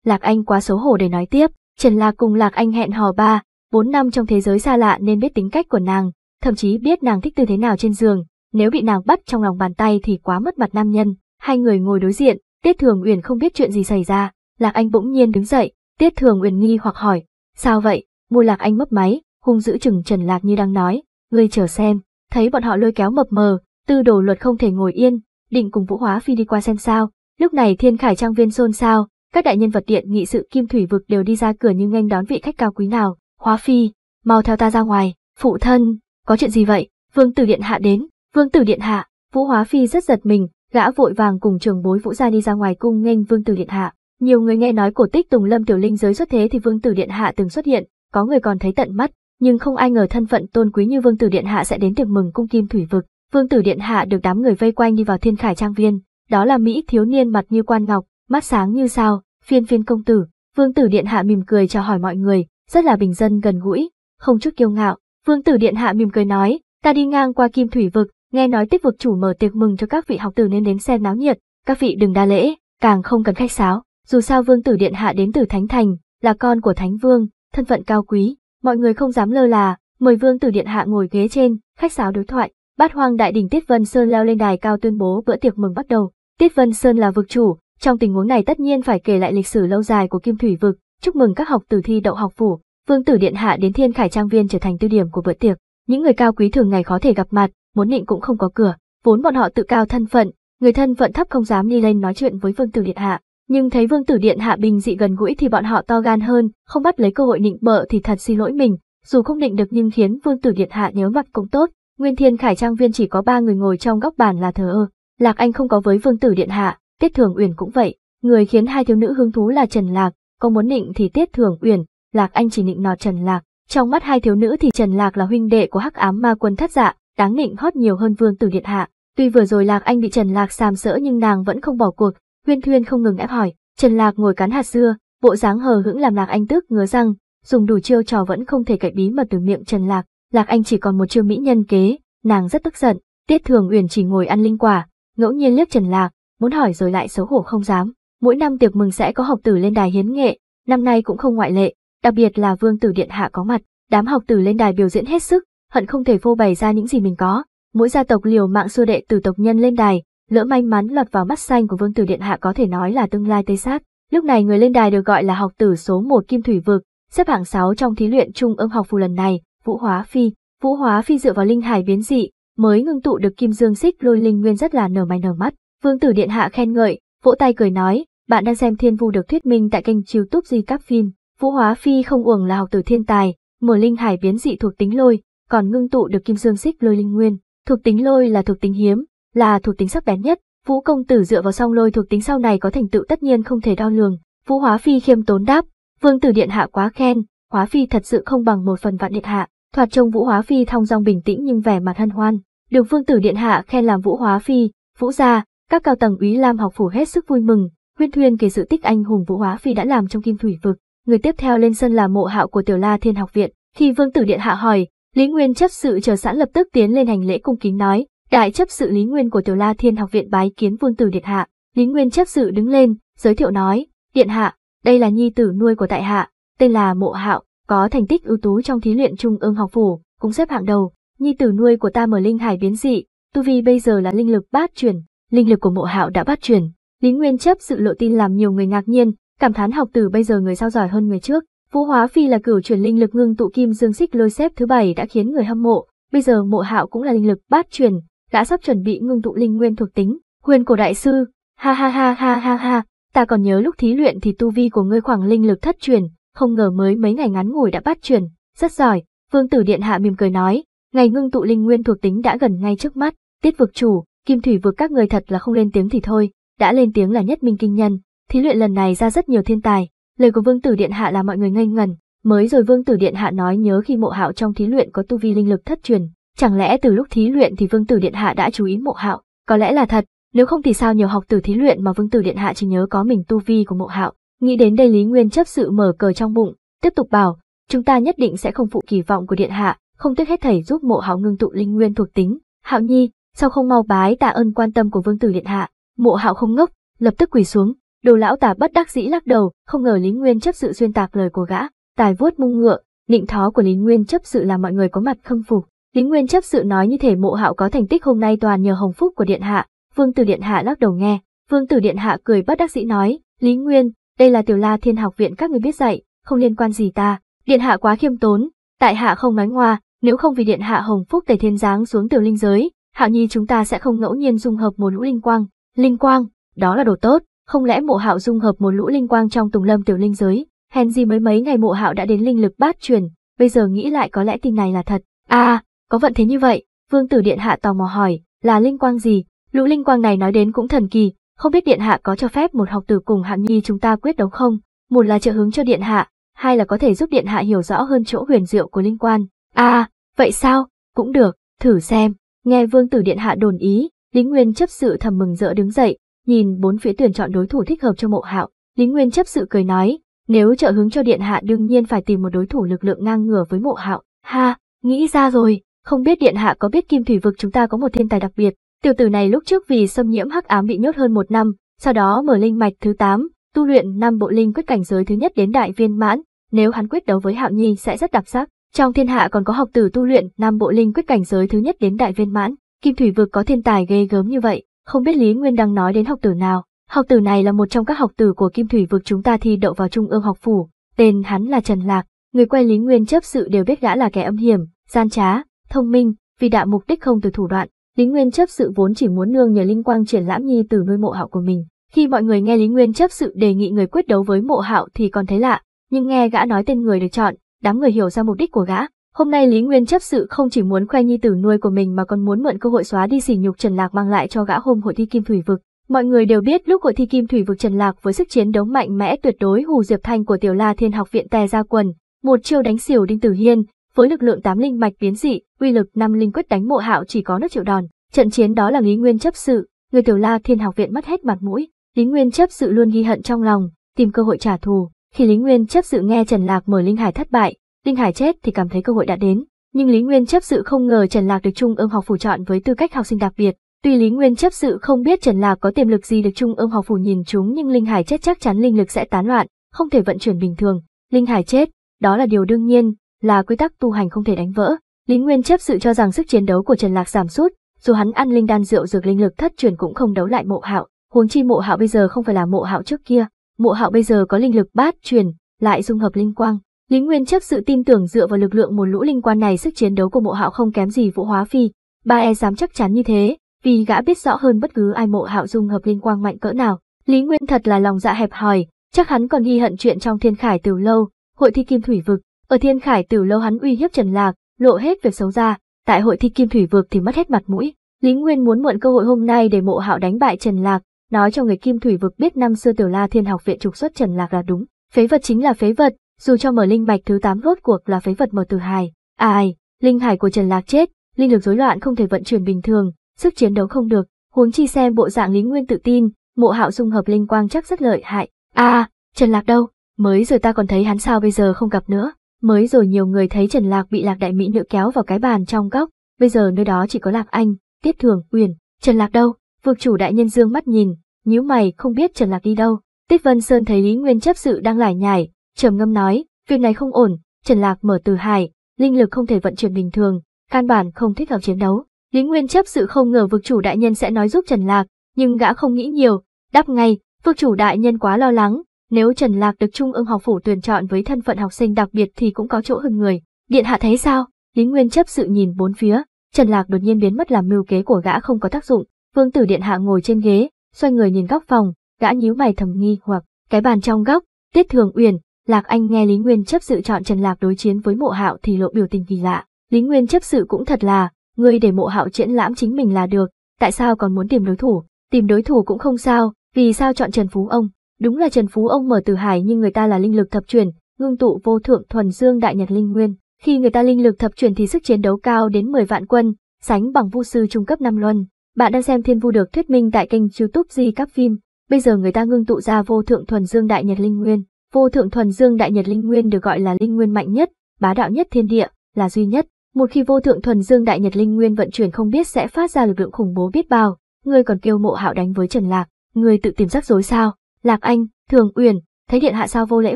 Lạc Anh quá xấu hổ để nói tiếp, Trần Lạc cùng Lạc Anh hẹn hò ba, bốn năm trong thế giới xa lạ nên biết tính cách của nàng, thậm chí biết nàng thích tư thế nào trên giường, nếu bị nàng bắt trong lòng bàn tay thì quá mất mặt nam nhân. Hai người ngồi đối diện, Tiết Thường Uyển không biết chuyện gì xảy ra, Lạc Anh bỗng nhiên đứng dậy, Tiết Thường Uyển nghi hoặc hỏi, sao vậy, Mùi Lạc Anh mấp máy, hung giữ chừng Trần Lạc như đang nói, ngươi chờ xem, thấy bọn họ lôi kéo mập mờ, tư đồ luật không thể ngồi yên, định cùng Vũ Hóa Phi đi qua xem sao, lúc này thiên khải trang viên xôn xao, các đại nhân vật điện nghị sự kim thủy vực đều đi ra cửa như nghênh đón vị khách cao quý nào. Hóa phi, mau theo ta ra ngoài, phụ thân, có chuyện gì vậy? Vương tử điện hạ đến, vương tử điện hạ, vũ hóa phi rất giật mình, gã vội vàng cùng trường bối vũ gia đi ra ngoài cung nghênh vương tử điện hạ. Nhiều người nghe nói cổ tích Tùng Lâm Tiểu Linh giới xuất thế thì Vương Tử Điện Hạ từng xuất hiện, có người còn thấy tận mắt, nhưng không ai ngờ thân phận tôn quý như Vương Tử Điện Hạ sẽ đến tiệc mừng cung kim thủy vực. Vương Tử Điện Hạ được đám người vây quanh đi vào thiên khải trang viên, đó là Mỹ thiếu niên mặt như quan ngọc, mắt sáng như sao, phiên phiên công tử, vương tử điện hạ mỉm cười chào hỏi mọi người, rất là bình dân gần gũi, không chút kiêu ngạo, vương tử điện hạ mỉm cười nói, ta đi ngang qua kim thủy vực, nghe nói tích vực chủ mở tiệc mừng cho các vị học tử nên đến xem náo nhiệt, các vị đừng đa lễ, càng không cần khách sáo, dù sao vương tử điện hạ đến từ thánh thành, là con của thánh vương, thân phận cao quý, mọi người không dám lơ là, mời vương tử điện hạ ngồi ghế trên, khách sáo đối thoại. Bát hoàng Đại đỉnh Tiết Vân Sơn leo lên đài cao tuyên bố bữa tiệc mừng bắt đầu. Tiết Vân Sơn là vực chủ, trong tình huống này tất nhiên phải kể lại lịch sử lâu dài của Kim Thủy Vực, chúc mừng các học tử thi đậu học phủ, vương tử điện hạ đến Thiên Khải Trang Viên trở thành tiêu điểm của bữa tiệc. Những người cao quý thường ngày khó thể gặp mặt, muốn nịnh cũng không có cửa, vốn bọn họ tự cao thân phận, người thân phận thấp không dám đi lên nói chuyện với vương tử điện hạ. Nhưng thấy vương tử điện hạ bình dị gần gũi thì bọn họ to gan hơn, không bắt lấy cơ hội nịnh bợ thì thật xin lỗi mình, dù không định được nhưng khiến vương tử điện hạ nhớ mặt cũng tốt. Nguyên Thiên Khải Trang Viên chỉ có ba người ngồi trong góc bàn là thờ ơ. Lạc Anh không có với vương tử điện hạ, Tiết Thường Uyển cũng vậy, người khiến hai thiếu nữ hứng thú là Trần Lạc, có muốn nịnh thì Tiết Thường Uyển, Lạc Anh chỉ nịnh nọ Trần Lạc. Trong mắt hai thiếu nữ thì Trần Lạc là huynh đệ của Hắc Ám Ma Quân Thất Dạ, đáng nịnh hót nhiều hơn Vương Tử Điện hạ. Tuy vừa rồi Lạc Anh bị Trần Lạc sàm sỡ nhưng nàng vẫn không bỏ cuộc, Huyên Thuyên không ngừng ép hỏi, Trần Lạc ngồi cắn hạt dưa, bộ dáng hờ hững làm Lạc Anh tức ngứa răng, dùng đủ chiêu trò vẫn không thể cậy bí mật từ miệng Trần Lạc, Lạc Anh chỉ còn một chiêu mỹ nhân kế, nàng rất tức giận, Tiết Thường Uyển chỉ ngồi ăn linh quả, ngẫu nhiên liếc Trần Lạc, muốn hỏi rồi lại xấu hổ không dám. Mỗi năm tiệc mừng sẽ có học tử lên đài hiến nghệ, năm nay cũng không ngoại lệ, đặc biệt là vương tử điện hạ có mặt, đám học tử lên đài biểu diễn hết sức, hận không thể phô bày ra những gì mình có. Mỗi gia tộc liều mạng xua đệ tử tộc nhân lên đài, lỡ may mắn lọt vào mắt xanh của vương tử điện hạ có thể nói là tương lai tây sát. Lúc này người lên đài được gọi là học tử số 1 Kim Thủy Vực, xếp hạng 6 trong thí luyện trung ương học phù lần này, Vũ Hóa Phi. Vũ Hóa Phi dựa vào linh hải biến dị, mới ngưng tụ được kim dương xích lôi linh nguyên rất là nở mày nở mắt. Vương tử điện hạ khen ngợi, vỗ tay cười nói, bạn đang xem thiên vu được thuyết minh tại kênh youtube di các phim. Vũ Hóa Phi không uổng là học tử thiên tài, mở linh hải biến dị thuộc tính lôi, còn ngưng tụ được kim dương xích lôi linh nguyên. Thuộc tính lôi là thuộc tính hiếm, là thuộc tính sắc bén nhất. Vũ công tử dựa vào song lôi thuộc tính sau này có thành tựu tất nhiên không thể đo lường. Vũ Hóa Phi khiêm tốn đáp, Vương tử điện hạ quá khen, Hóa Phi thật sự không bằng một phần vạn điện hạ. Thoạt trông Vũ Hóa Phi thong dong bình tĩnh nhưng vẻ mặt hân hoan, được Vương tử điện hạ khen làm Vũ Hóa Phi, Vũ gia, các cao tầng úy Lam học phủ hết sức vui mừng, huyên thuyên kể sự tích anh hùng Vũ Hóa Phi đã làm trong Kim Thủy Vực. Người tiếp theo lên sân là mộ hạo của Tiểu La Thiên học viện. Khi Vương Tử Điện hạ hỏi, Lý Nguyên chấp sự chờ sẵn lập tức tiến lên hành lễ cung kính nói, đại chấp sự Lý Nguyên của Tiểu La Thiên học viện bái kiến Vương Tử Điện hạ. Lý Nguyên chấp sự đứng lên, giới thiệu nói, Điện hạ, đây là nhi tử nuôi của tại hạ, tên là Mộ Hạo, có thành tích ưu tú trong thí luyện trung ương học phủ, cũng xếp hạng đầu. Nhi tử nuôi của ta mở linh hải biến dị, tu vi bây giờ là linh lực bát chuyển linh lực của mộ hạo đã bắt truyền, Lý Nguyên chấp sự lộ tin làm nhiều người ngạc nhiên, cảm thán học tử bây giờ người sao giỏi hơn người trước. Vũ Hóa Phi là cửu truyền linh lực ngưng tụ kim dương xích lôi xếp thứ bảy đã khiến người hâm mộ, bây giờ mộ hạo cũng là linh lực bát truyền, đã sắp chuẩn bị ngưng tụ linh nguyên thuộc tính, huyền cổ đại sư, ha ha ha ha ha ha, ta còn nhớ lúc thí luyện thì tu vi của ngươi khoảng linh lực thất truyền, không ngờ mới mấy ngày ngắn ngủi đã bát truyền, rất giỏi, vương tử điện hạ mỉm cười nói, ngày ngưng tụ linh nguyên thuộc tính đã gần ngay trước mắt, tiết vực chủ, Kim Thủy vượt các người thật là không lên tiếng thì thôi, đã lên tiếng là nhất minh kinh nhân, thí luyện lần này ra rất nhiều thiên tài, lời của Vương Tử Điện Hạ là mọi người ngây ngần, mới rồi Vương Tử Điện Hạ nói nhớ khi mộ hạo trong thí luyện có tu vi linh lực thất truyền, chẳng lẽ từ lúc thí luyện thì Vương Tử Điện Hạ đã chú ý mộ hạo, có lẽ là thật, nếu không thì sao nhiều học tử thí luyện mà Vương Tử Điện Hạ chỉ nhớ có mình tu vi của mộ hạo, nghĩ đến đây Lý Nguyên chấp sự mở cờ trong bụng, tiếp tục bảo, chúng ta nhất định sẽ không phụ kỳ vọng của Điện Hạ, không tiếc hết thảy giúp mộ hạo ngưng tụ linh nguyên thuộc tính, hạo nhi, sao không mau bái tạ ơn quan tâm của vương tử điện hạ mộ hạo không ngốc lập tức quỳ xuống đồ lão tả bất đắc dĩ lắc đầu không ngờ lý nguyên chấp sự xuyên tạc lời của gã tài vuốt mung ngựa nịnh thó của lý nguyên chấp sự làm mọi người có mặt khâm phục lý nguyên chấp sự nói như thể mộ hạo có thành tích hôm nay toàn nhờ hồng phúc của điện hạ vương tử điện hạ lắc đầu nghe vương tử điện hạ cười bất đắc dĩ nói lý nguyên đây là tiểu la thiên học viện các người biết dạy không liên quan gì ta điện hạ quá khiêm tốn tại hạ không nói ngoa nếu không vì điện hạ hồng phúc tẩy thiên giáng xuống tiểu linh giới Hạo Nhi chúng ta sẽ không ngẫu nhiên dung hợp một lũ linh quang, linh quang, đó là đồ tốt, không lẽ mộ hạo dung hợp một lũ linh quang trong tùng lâm tiểu linh giới, hèn gì mấy mấy ngày mộ hạo đã đến linh lực bát truyền, bây giờ nghĩ lại có lẽ tin này là thật. À, có vận thế như vậy, vương tử điện hạ tò mò hỏi, là linh quang gì, lũ linh quang này nói đến cũng thần kỳ, không biết điện hạ có cho phép một học tử cùng Hạo Nhi chúng ta quyết đấu không, một là trợ hứng cho điện hạ, hai là có thể giúp điện hạ hiểu rõ hơn chỗ huyền diệu của linh quang. À, vậy sao, cũng được, thử xem. Nghe Vương Tử Điện Hạ đồn ý, Lý Nguyên chấp sự thầm mừng rỡ đứng dậy, nhìn bốn phía tuyển chọn đối thủ thích hợp cho mộ hạo. Lý Nguyên chấp sự cười nói, nếu trợ hứng cho Điện Hạ đương nhiên phải tìm một đối thủ lực lượng ngang ngửa với mộ hạo. Ha, nghĩ ra rồi, không biết Điện Hạ có biết Kim Thủy Vực chúng ta có một thiên tài đặc biệt. Tiểu tử này lúc trước vì xâm nhiễm hắc ám bị nhốt hơn một năm, sau đó mở linh mạch thứ 8, tu luyện năm bộ linh quyết cảnh giới thứ nhất đến đại viên mãn, nếu hắn quyết đấu với Hạo Nhi sẽ rất đặc sắc. Trong thiên hạ còn có học tử tu luyện Nam Bộ Linh quyết cảnh giới thứ nhất đến đại viên mãn, Kim Thủy vực có thiên tài ghê gớm như vậy, không biết Lý Nguyên đang nói đến học tử nào. Học tử này là một trong các học tử của Kim Thủy vực chúng ta thi đậu vào Trung ương học phủ, tên hắn là Trần Lạc, người quen Lý Nguyên chấp sự đều biết gã là kẻ âm hiểm, gian trá, thông minh, vì đạo mục đích không từ thủ đoạn. Lý Nguyên chấp sự vốn chỉ muốn nương nhờ linh quang triển lãm nhi từ nuôi mộ hạo của mình. Khi mọi người nghe Lý Nguyên chấp sự đề nghị người quyết đấu với mộ hạo thì còn thấy lạ, nhưng nghe gã nói tên người được chọn, đám người hiểu ra mục đích của gã. Hôm nay Lý Nguyên chấp sự không chỉ muốn khoe nhi tử nuôi của mình mà còn muốn mượn cơ hội xóa đi sỉ nhục Trần Lạc mang lại cho gã hôm hội thi kim thủy vực. Mọi người đều biết lúc hội thi kim thủy vực Trần Lạc với sức chiến đấu mạnh mẽ tuyệt đối Hù Diệp Thanh của Tiểu La Thiên học viện tè ra quần, một chiêu đánh xỉu Đinh Tử Hiên, với lực lượng tám linh mạch biến dị, uy lực năm linh quyết đánh mộ hạo chỉ có nước triệu đòn. Trận chiến đó là Lý Nguyên chấp sự, người Tiểu La Thiên học viện mất hết mặt mũi, Lý Nguyên chấp sự luôn ghi hận trong lòng, tìm cơ hội trả thù. Khi Lý Nguyên chấp sự nghe Trần Lạc mời Linh Hải thất bại, Linh Hải chết thì cảm thấy cơ hội đã đến, nhưng Lý Nguyên chấp sự không ngờ Trần Lạc được Trung ương học phủ chọn với tư cách học sinh đặc biệt. Tuy Lý Nguyên chấp sự không biết Trần Lạc có tiềm lực gì được Trung ương học phủ nhìn chúng nhưng Linh Hải chết chắc chắn linh lực sẽ tán loạn, không thể vận chuyển bình thường. Linh Hải chết, đó là điều đương nhiên, là quy tắc tu hành không thể đánh vỡ. Lý Nguyên chấp sự cho rằng sức chiến đấu của Trần Lạc giảm sút, dù hắn ăn linh đan rượu dược linh lực thất truyền cũng không đấu lại mộ hạo, huống chi mộ hạo bây giờ không phải là mộ hạo trước kia mộ hạo bây giờ có linh lực bát truyền, lại dung hợp linh quang. Lý Nguyên chấp sự tin tưởng dựa vào lực lượng một lũ linh quan này sức chiến đấu của mộ hạo không kém gì vũ hóa phi, ba e dám chắc chắn như thế, vì gã biết rõ hơn bất cứ ai mộ hạo dung hợp linh quang mạnh cỡ nào. Lý Nguyên thật là lòng dạ hẹp hòi, chắc hắn còn ghi hận chuyện trong thiên khải từ lâu, hội thi kim thủy vực. Ở thiên khải từ lâu hắn uy hiếp Trần Lạc, lộ hết việc xấu ra, tại hội thi kim thủy vực thì mất hết mặt mũi. Lý Nguyên muốn mượn cơ hội hôm nay để mộ hạo đánh bại Trần Lạc, nói cho người kim thủy vực biết năm xưa tiểu la thiên học viện trục xuất trần lạc là đúng phế vật chính là phế vật dù cho mở linh bạch thứ tám rốt cuộc là phế vật mở từ hài ai linh hải của trần lạc chết linh lực rối loạn không thể vận chuyển bình thường sức chiến đấu không được huống chi xem bộ dạng lý nguyên tự tin mộ hạo dung hợp linh quang chắc rất lợi hại à trần lạc đâu mới rồi ta còn thấy hắn sao bây giờ không gặp nữa mới rồi nhiều người thấy trần lạc bị lạc đại mỹ nữ kéo vào cái bàn trong góc bây giờ nơi đó chỉ có lạc anh tiết thường uyển trần lạc đâu Vực chủ đại nhân dương mắt nhìn, nhíu mày không biết Trần Lạc đi đâu. Tiết Vân Sơn thấy Lý Nguyên chấp sự đang lải nhải, trầm ngâm nói, việc này không ổn, Trần Lạc mở từ hải, linh lực không thể vận chuyển bình thường, căn bản không thích hợp chiến đấu. Lý Nguyên chấp sự không ngờ vực chủ đại nhân sẽ nói giúp Trần Lạc, nhưng gã không nghĩ nhiều, đáp ngay, vực chủ đại nhân quá lo lắng, nếu Trần Lạc được Trung ương học phủ tuyển chọn với thân phận học sinh đặc biệt thì cũng có chỗ hơn người. Điện hạ thấy sao? Lý Nguyên chấp sự nhìn bốn phía, Trần Lạc đột nhiên biến mất làm mưu kế của gã không có tác dụng, Vương tử điện hạ ngồi trên ghế, xoay người nhìn góc phòng, đã nhíu mày thầm nghi hoặc cái bàn trong góc, Tiết Thường Uyển, Lạc Anh nghe Lý Nguyên chấp sự chọn Trần Lạc đối chiến với Mộ Hạo thì lộ biểu tình kỳ lạ. Lý Nguyên chấp sự cũng thật là, ngươi để Mộ Hạo triển lãm chính mình là được, tại sao còn muốn tìm đối thủ? Tìm đối thủ cũng không sao, vì sao chọn Trần Phú ông? Đúng là Trần Phú ông mở từ hải nhưng người ta là linh lực thập truyền, ngưng tụ vô thượng thuần dương đại nhật linh nguyên. Khi người ta linh lực thập truyền thì sức chiến đấu cao đến 10 vạn quân, sánh bằng vu sư trung cấp năm luân. Bạn đang xem Thiên Vu được thuyết minh tại kênh youtube Di Các Phim. Bây giờ người ta ngưng tụ ra vô thượng thuần dương đại nhật linh nguyên. Vô thượng thuần dương đại nhật linh nguyên được gọi là linh nguyên mạnh nhất, bá đạo nhất thiên địa, là duy nhất. Một khi vô thượng thuần dương đại nhật linh nguyên vận chuyển không biết sẽ phát ra lực lượng khủng bố biết bao. Người còn kêu mộ hạo đánh với Trần Lạc, người tự tìm rắc rối sao? Lạc Anh, Thường Uyển, thấy điện hạ sao vô lễ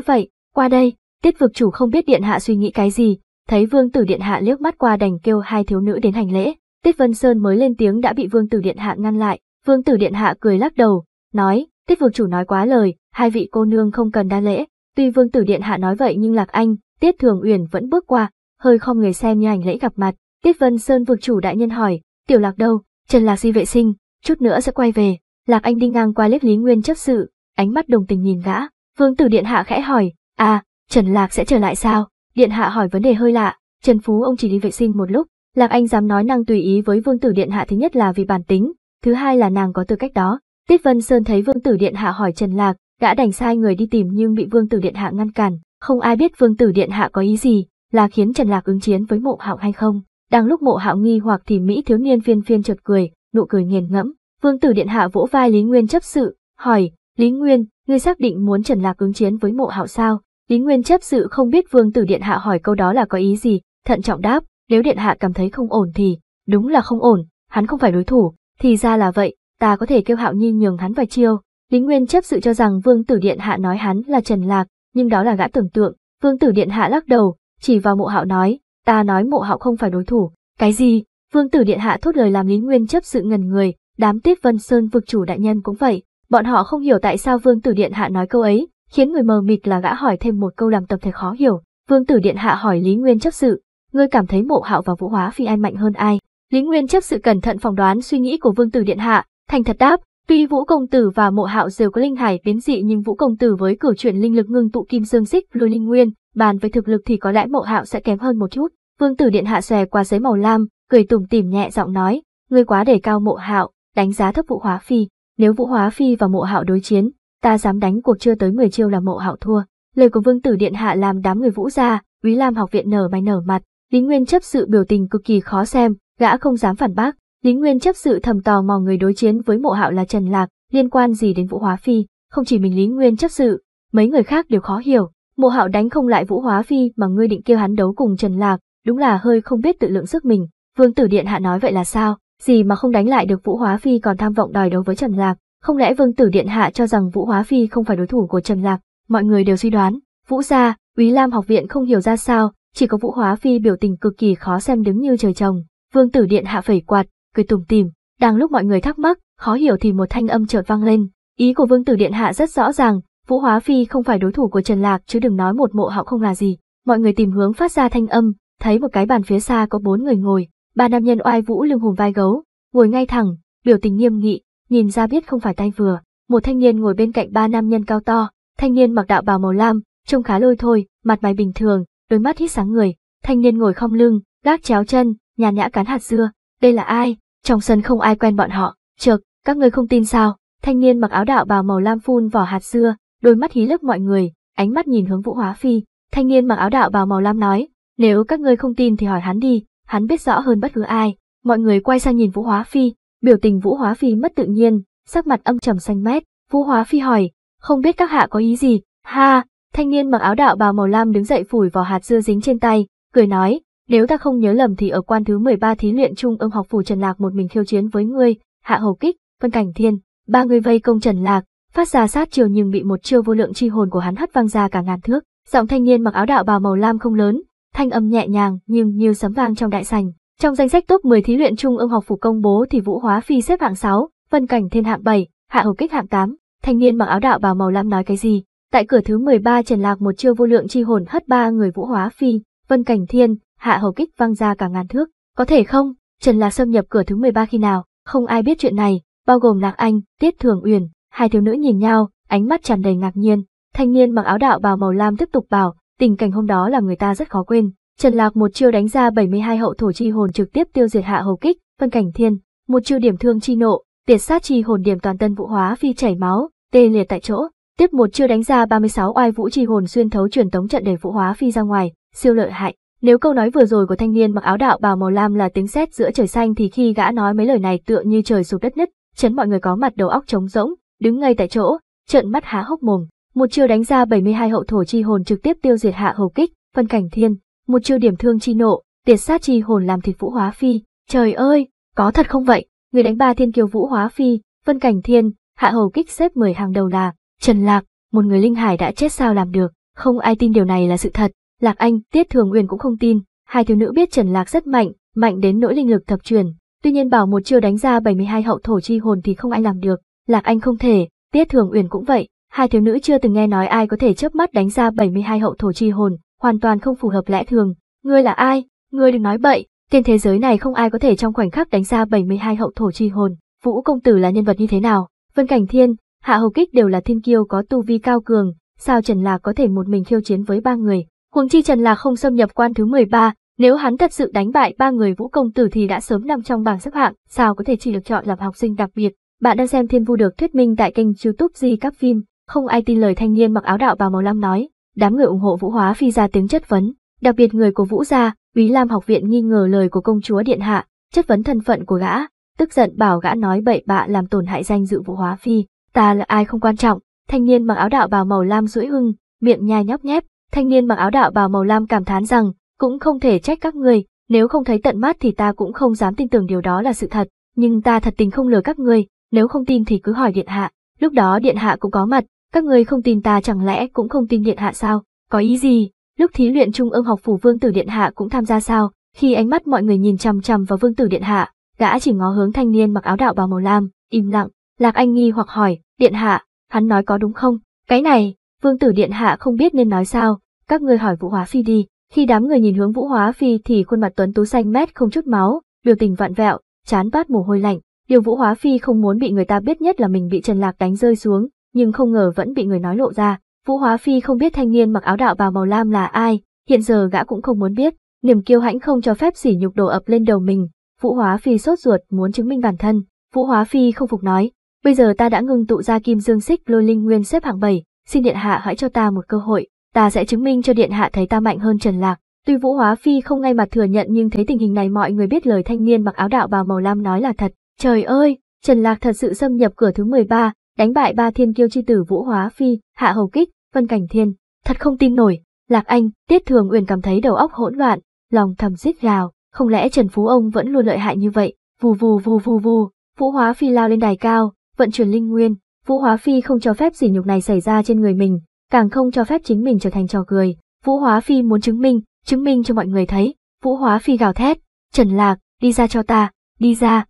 vậy? Qua đây, tiết vực chủ không biết điện hạ suy nghĩ cái gì, thấy vương tử điện hạ liếc mắt qua đành kêu hai thiếu nữ đến hành lễ Tiết Vân Sơn mới lên tiếng đã bị Vương Tử Điện Hạ ngăn lại, Vương Tử Điện Hạ cười lắc đầu, nói, Tiết Vương Chủ nói quá lời, hai vị cô nương không cần đa lễ, tuy Vương Tử Điện Hạ nói vậy nhưng Lạc Anh, Tiết Thường Uyển vẫn bước qua, hơi không người xem như hành lễ gặp mặt, Tiết Vân Sơn Vương Chủ đại nhân hỏi, Tiểu Lạc đâu, Trần Lạc di vệ sinh, chút nữa sẽ quay về, Lạc Anh đi ngang qua liếc Lý Nguyên chấp sự, ánh mắt đồng tình nhìn gã, Vương Tử Điện Hạ khẽ hỏi, à, Trần Lạc sẽ trở lại sao, Điện Hạ hỏi vấn đề hơi lạ, Trần Phú ông chỉ đi vệ sinh một lúc, làm anh dám nói năng tùy ý với vương tử điện hạ thứ nhất là vì bản tính, thứ hai là nàng có tư cách đó. Tiết Vân Sơn thấy vương tử điện hạ hỏi Trần Lạc, gã đành sai người đi tìm nhưng bị vương tử điện hạ ngăn cản, không ai biết vương tử điện hạ có ý gì, là khiến Trần Lạc ứng chiến với mộ hạo hay không. Đang lúc mộ hạo nghi hoặc thì Mỹ thiếu niên phiên phiên chợt cười, nụ cười nghiền ngẫm. Vương tử điện hạ vỗ vai Lý Nguyên chấp sự, hỏi, Lý Nguyên, ngươi xác định muốn Trần Lạc ứng chiến với mộ hạo sao? Lý Nguyên chấp sự không biết vương tử điện hạ hỏi câu đó là có ý gì, thận trọng đáp, nếu điện hạ cảm thấy không ổn thì, đúng là không ổn, hắn không phải đối thủ, thì ra là vậy, ta có thể kêu hạo nhi nhường hắn vài chiêu. Lý Nguyên chấp sự cho rằng vương tử điện hạ nói hắn là Trần Lạc, nhưng đó là gã tưởng tượng, vương tử điện hạ lắc đầu, chỉ vào mộ hạo nói, ta nói mộ hạo không phải đối thủ, cái gì, vương tử điện hạ thốt lời làm Lý Nguyên chấp sự ngần người, đám tiếp vân sơn vực chủ đại nhân cũng vậy, bọn họ không hiểu tại sao vương tử điện hạ nói câu ấy, khiến người mờ mịt là gã hỏi thêm một câu làm tập thể khó hiểu, vương tử điện hạ hỏi Lý Nguyên chấp sự, ngươi cảm thấy mộ hạo và vũ hóa phi ai mạnh hơn ai? Lý Nguyên chấp sự cẩn thận phỏng đoán suy nghĩ của Vương Tử Điện Hạ, thành thật đáp, tuy Vũ Công Tử và mộ hạo đều có linh hải biến dị nhưng Vũ Công Tử với cử chuyển linh lực ngưng tụ kim dương xích lôi linh nguyên, bàn về thực lực thì có lẽ mộ hạo sẽ kém hơn một chút. Vương Tử Điện Hạ xòe qua giấy màu lam, cười tủm tỉm nhẹ giọng nói, ngươi quá để cao mộ hạo, đánh giá thấp Vũ Hóa Phi, nếu Vũ Hóa Phi và mộ hạo đối chiến, ta dám đánh cuộc chưa tới mười chiêu là mộ hạo thua. Lời của Vương Tử Điện Hạ làm đám người Vũ gia, quý Lam học viện nở mày nở mặt, Lý Nguyên chấp sự biểu tình cực kỳ khó xem, gã không dám phản bác. Lý Nguyên chấp sự thầm tò mò người đối chiến với mộ hạo là Trần Lạc, liên quan gì đến Vũ Hóa Phi, không chỉ mình Lý Nguyên chấp sự, mấy người khác đều khó hiểu. Mộ hạo đánh không lại Vũ Hóa Phi mà ngươi định kêu hắn đấu cùng Trần Lạc, đúng là hơi không biết tự lượng sức mình. Vương tử điện hạ nói vậy là sao, gì mà không đánh lại được Vũ Hóa Phi còn tham vọng đòi đấu với Trần Lạc. Không lẽ Vương tử điện hạ cho rằng Vũ Hóa Phi không phải đối thủ của Trần Lạc, mọi người đều suy đoán. Vũ gia, Úy Lam học viện không hiểu ra sao, chỉ có Vũ Hóa Phi biểu tình cực kỳ khó xem đứng như trời trồng, vương tử điện hạ phẩy quạt, cười tùng tìm. Đang lúc mọi người thắc mắc, khó hiểu thì một thanh âm chợt vang lên. Ý của vương tử điện hạ rất rõ ràng, Vũ Hóa Phi không phải đối thủ của Trần Lạc chứ đừng nói một mộ hạo không là gì. Mọi người tìm hướng phát ra thanh âm, thấy một cái bàn phía xa có bốn người ngồi, ba nam nhân oai vũ lưng hùm vai gấu, ngồi ngay thẳng, biểu tình nghiêm nghị, nhìn ra biết không phải tay vừa. Một thanh niên ngồi bên cạnh ba nam nhân cao to, thanh niên mặc đạo bào màu lam, trông khá lôi thôi, mặt mày bình thường, đôi mắt hít sáng người, thanh niên ngồi không lưng, gác chéo chân, nhàn nhã cắn hạt dưa, đây là ai, trong sân không ai quen bọn họ, chợt, các ngươi không tin sao, thanh niên mặc áo đạo bào màu lam phun vỏ hạt dưa, đôi mắt hí lấp mọi người, ánh mắt nhìn hướng Vũ Hóa Phi, thanh niên mặc áo đạo bào màu lam nói, nếu các ngươi không tin thì hỏi hắn đi, hắn biết rõ hơn bất cứ ai, mọi người quay sang nhìn Vũ Hóa Phi, biểu tình Vũ Hóa Phi mất tự nhiên, sắc mặt âm trầm xanh mét, Vũ Hóa Phi hỏi, không biết các hạ có ý gì, ha, Thanh niên mặc áo đạo bào màu lam đứng dậy phủi vào hạt dưa dính trên tay, cười nói, nếu ta không nhớ lầm thì ở quan thứ 13 thí luyện trung ương học phủ Trần Lạc một mình khiêu chiến với ngươi, Hạ Hầu Kích, phân Cảnh Thiên, ba người vây công Trần Lạc, phát ra sát chiều nhưng bị một chiêu vô lượng chi hồn của hắn hất văng ra cả ngàn thước. Giọng thanh niên mặc áo đạo bào màu lam không lớn, thanh âm nhẹ nhàng nhưng như sấm vang trong đại sành. Trong danh sách top 10 thí luyện trung ương học phủ công bố thì Vũ Hóa Phi xếp hạng 6, phân Cảnh Thiên hạng 7, Hạ Hầu Kích hạng 8. Thanh niên mặc áo đạo bào màu lam nói cái gì, Tại cửa thứ 13 Trần Lạc một chiêu vô lượng chi hồn hất ba người vũ hóa phi, Vân Cảnh Thiên, Hạ Hầu Kích văng ra cả ngàn thước. Có thể không, Trần Lạc xâm nhập cửa thứ 13 khi nào, không ai biết chuyện này, bao gồm Lạc Anh, Tiết Thường Uyển, hai thiếu nữ nhìn nhau, ánh mắt tràn đầy ngạc nhiên. Thanh niên mặc áo đạo bào màu lam tiếp tục bảo, tình cảnh hôm đó là người ta rất khó quên. Trần Lạc một chiêu đánh ra 72 hậu thổ chi hồn trực tiếp tiêu diệt Hạ Hầu Kích, Vân Cảnh Thiên, một chiêu điểm thương chi nộ, tiệt sát chi hồn điểm toàn tân vũ hóa phi chảy máu, tê liệt tại chỗ. Tiếp một chưa đánh ra 36 oai vũ trì hồn xuyên thấu truyền tống trận để Vũ Hóa Phi ra ngoài, siêu lợi hại. Nếu câu nói vừa rồi của thanh niên mặc áo đạo bào màu lam là tiếng sét giữa trời xanh thì khi gã nói mấy lời này tựa như trời sụp đất nứt, chấn mọi người có mặt đầu óc trống rỗng, đứng ngay tại chỗ, trợn mắt há hốc mồm. Một chiêu đánh ra 72 hậu thổ chi hồn trực tiếp tiêu diệt hạ hầu kích, phân cảnh thiên, một chiêu điểm thương chi nộ, tiệt sát chi hồn làm thịt Vũ Hóa Phi. Trời ơi, có thật không vậy? Người đánh ba thiên kiều Vũ Hóa Phi, phân cảnh thiên, hạ hầu kích xếp 10 hàng đầu là Trần Lạc, một người linh hải đã chết sao làm được, không ai tin điều này là sự thật. Lạc Anh, Tiết Thường Uyển cũng không tin, hai thiếu nữ biết Trần Lạc rất mạnh, mạnh đến nỗi linh lực thập truyền, tuy nhiên bảo một chiêu đánh ra 72 hậu thổ chi hồn thì không ai làm được, Lạc Anh không thể, Tiết Thường Uyển cũng vậy, hai thiếu nữ chưa từng nghe nói ai có thể chớp mắt đánh ra 72 hậu thổ chi hồn, hoàn toàn không phù hợp lẽ thường, ngươi là ai, ngươi đừng nói bậy, trên thế giới này không ai có thể trong khoảnh khắc đánh ra 72 hậu thổ chi hồn, Vũ công tử là nhân vật như thế nào? Vân Cảnh Thiên, Hạ hầu kích đều là thiên kiêu có tu vi cao cường, sao Trần Lạc có thể một mình khiêu chiến với ba người. Huống chi Trần Lạc không xâm nhập quan thứ 13, nếu hắn thật sự đánh bại ba người vũ công tử thì đã sớm nằm trong bảng xếp hạng, sao có thể chỉ được chọn làm học sinh đặc biệt. Bạn đang xem Thiên Vu được thuyết minh tại kênh youtube Di Các Phim, không ai tin lời thanh niên mặc áo đạo bào màu lam nói. Đám người ủng hộ Vũ Hóa Phi ra tiếng chất vấn, đặc biệt người của Vũ gia, Úy Lam học viện nghi ngờ lời của công chúa điện hạ, chất vấn thân phận của gã, tức giận bảo gã nói bậy bạ làm tổn hại danh dự Vũ Hóa Phi. Ta là ai không quan trọng, thanh niên mặc áo đạo bào màu lam rũi hưng, miệng nhai nhóc nhép, thanh niên mặc áo đạo bào màu lam cảm thán rằng, cũng không thể trách các người, nếu không thấy tận mắt thì ta cũng không dám tin tưởng điều đó là sự thật, nhưng ta thật tình không lừa các người, nếu không tin thì cứ hỏi điện hạ, lúc đó điện hạ cũng có mặt, các người không tin ta chẳng lẽ cũng không tin điện hạ sao, có ý gì, lúc thí luyện trung ương học phủ vương tử điện hạ cũng tham gia sao, khi ánh mắt mọi người nhìn chằm chằm vào vương tử điện hạ, gã chỉ ngó hướng thanh niên mặc áo đạo bào màu lam, im lặng, lạc anh nghi hoặc hỏi, Điện hạ, hắn nói có đúng không? Cái này, vương tử điện hạ không biết nên nói sao, các người hỏi Vũ Hóa Phi đi. Khi đám người nhìn hướng Vũ Hóa Phi thì khuôn mặt tuấn tú xanh mét không chút máu, biểu tình vạn vẹo, chán bát mồ hôi lạnh. Điều Vũ Hóa Phi không muốn bị người ta biết nhất là mình bị Trần Lạc đánh rơi xuống, nhưng không ngờ vẫn bị người nói lộ ra. Vũ Hóa Phi không biết thanh niên mặc áo đạo bào màu lam là ai, hiện giờ gã cũng không muốn biết, niềm kiêu hãnh không cho phép sỉ nhục đổ ập lên đầu mình. Vũ Hóa Phi sốt ruột muốn chứng minh bản thân, Vũ Hóa Phi không phục nói, Bây giờ ta đã ngừng tụ ra kim dương xích lôi linh nguyên xếp hạng 7, xin điện hạ hãy cho ta một cơ hội, ta sẽ chứng minh cho điện hạ thấy ta mạnh hơn Trần Lạc. Tuy Vũ Hóa Phi không ngay mặt thừa nhận nhưng thấy tình hình này mọi người biết lời thanh niên mặc áo đạo bào màu lam nói là thật. Trời ơi, Trần Lạc thật sự xâm nhập cửa thứ 13, đánh bại ba thiên kiêu chi tử Vũ Hóa Phi, Hạ Hầu Kích, Vân Cảnh Thiên. Thật không tin nổi, Lạc Anh, Tiết Thường Uyển cảm thấy đầu óc hỗn loạn, lòng thầm rít gào, không lẽ Trần Phú Ông vẫn luôn lợi hại như vậy, vù vù vù vù vù, Vũ Hóa Phi lao lên đài cao, vận chuyển linh nguyên, Vũ Hóa Phi không cho phép sỉ nhục này xảy ra trên người mình, càng không cho phép chính mình trở thành trò cười. Vũ Hóa Phi muốn chứng minh, chứng minh cho mọi người thấy. Vũ Hóa Phi gào thét, Trần Lạc, đi ra cho ta, đi ra.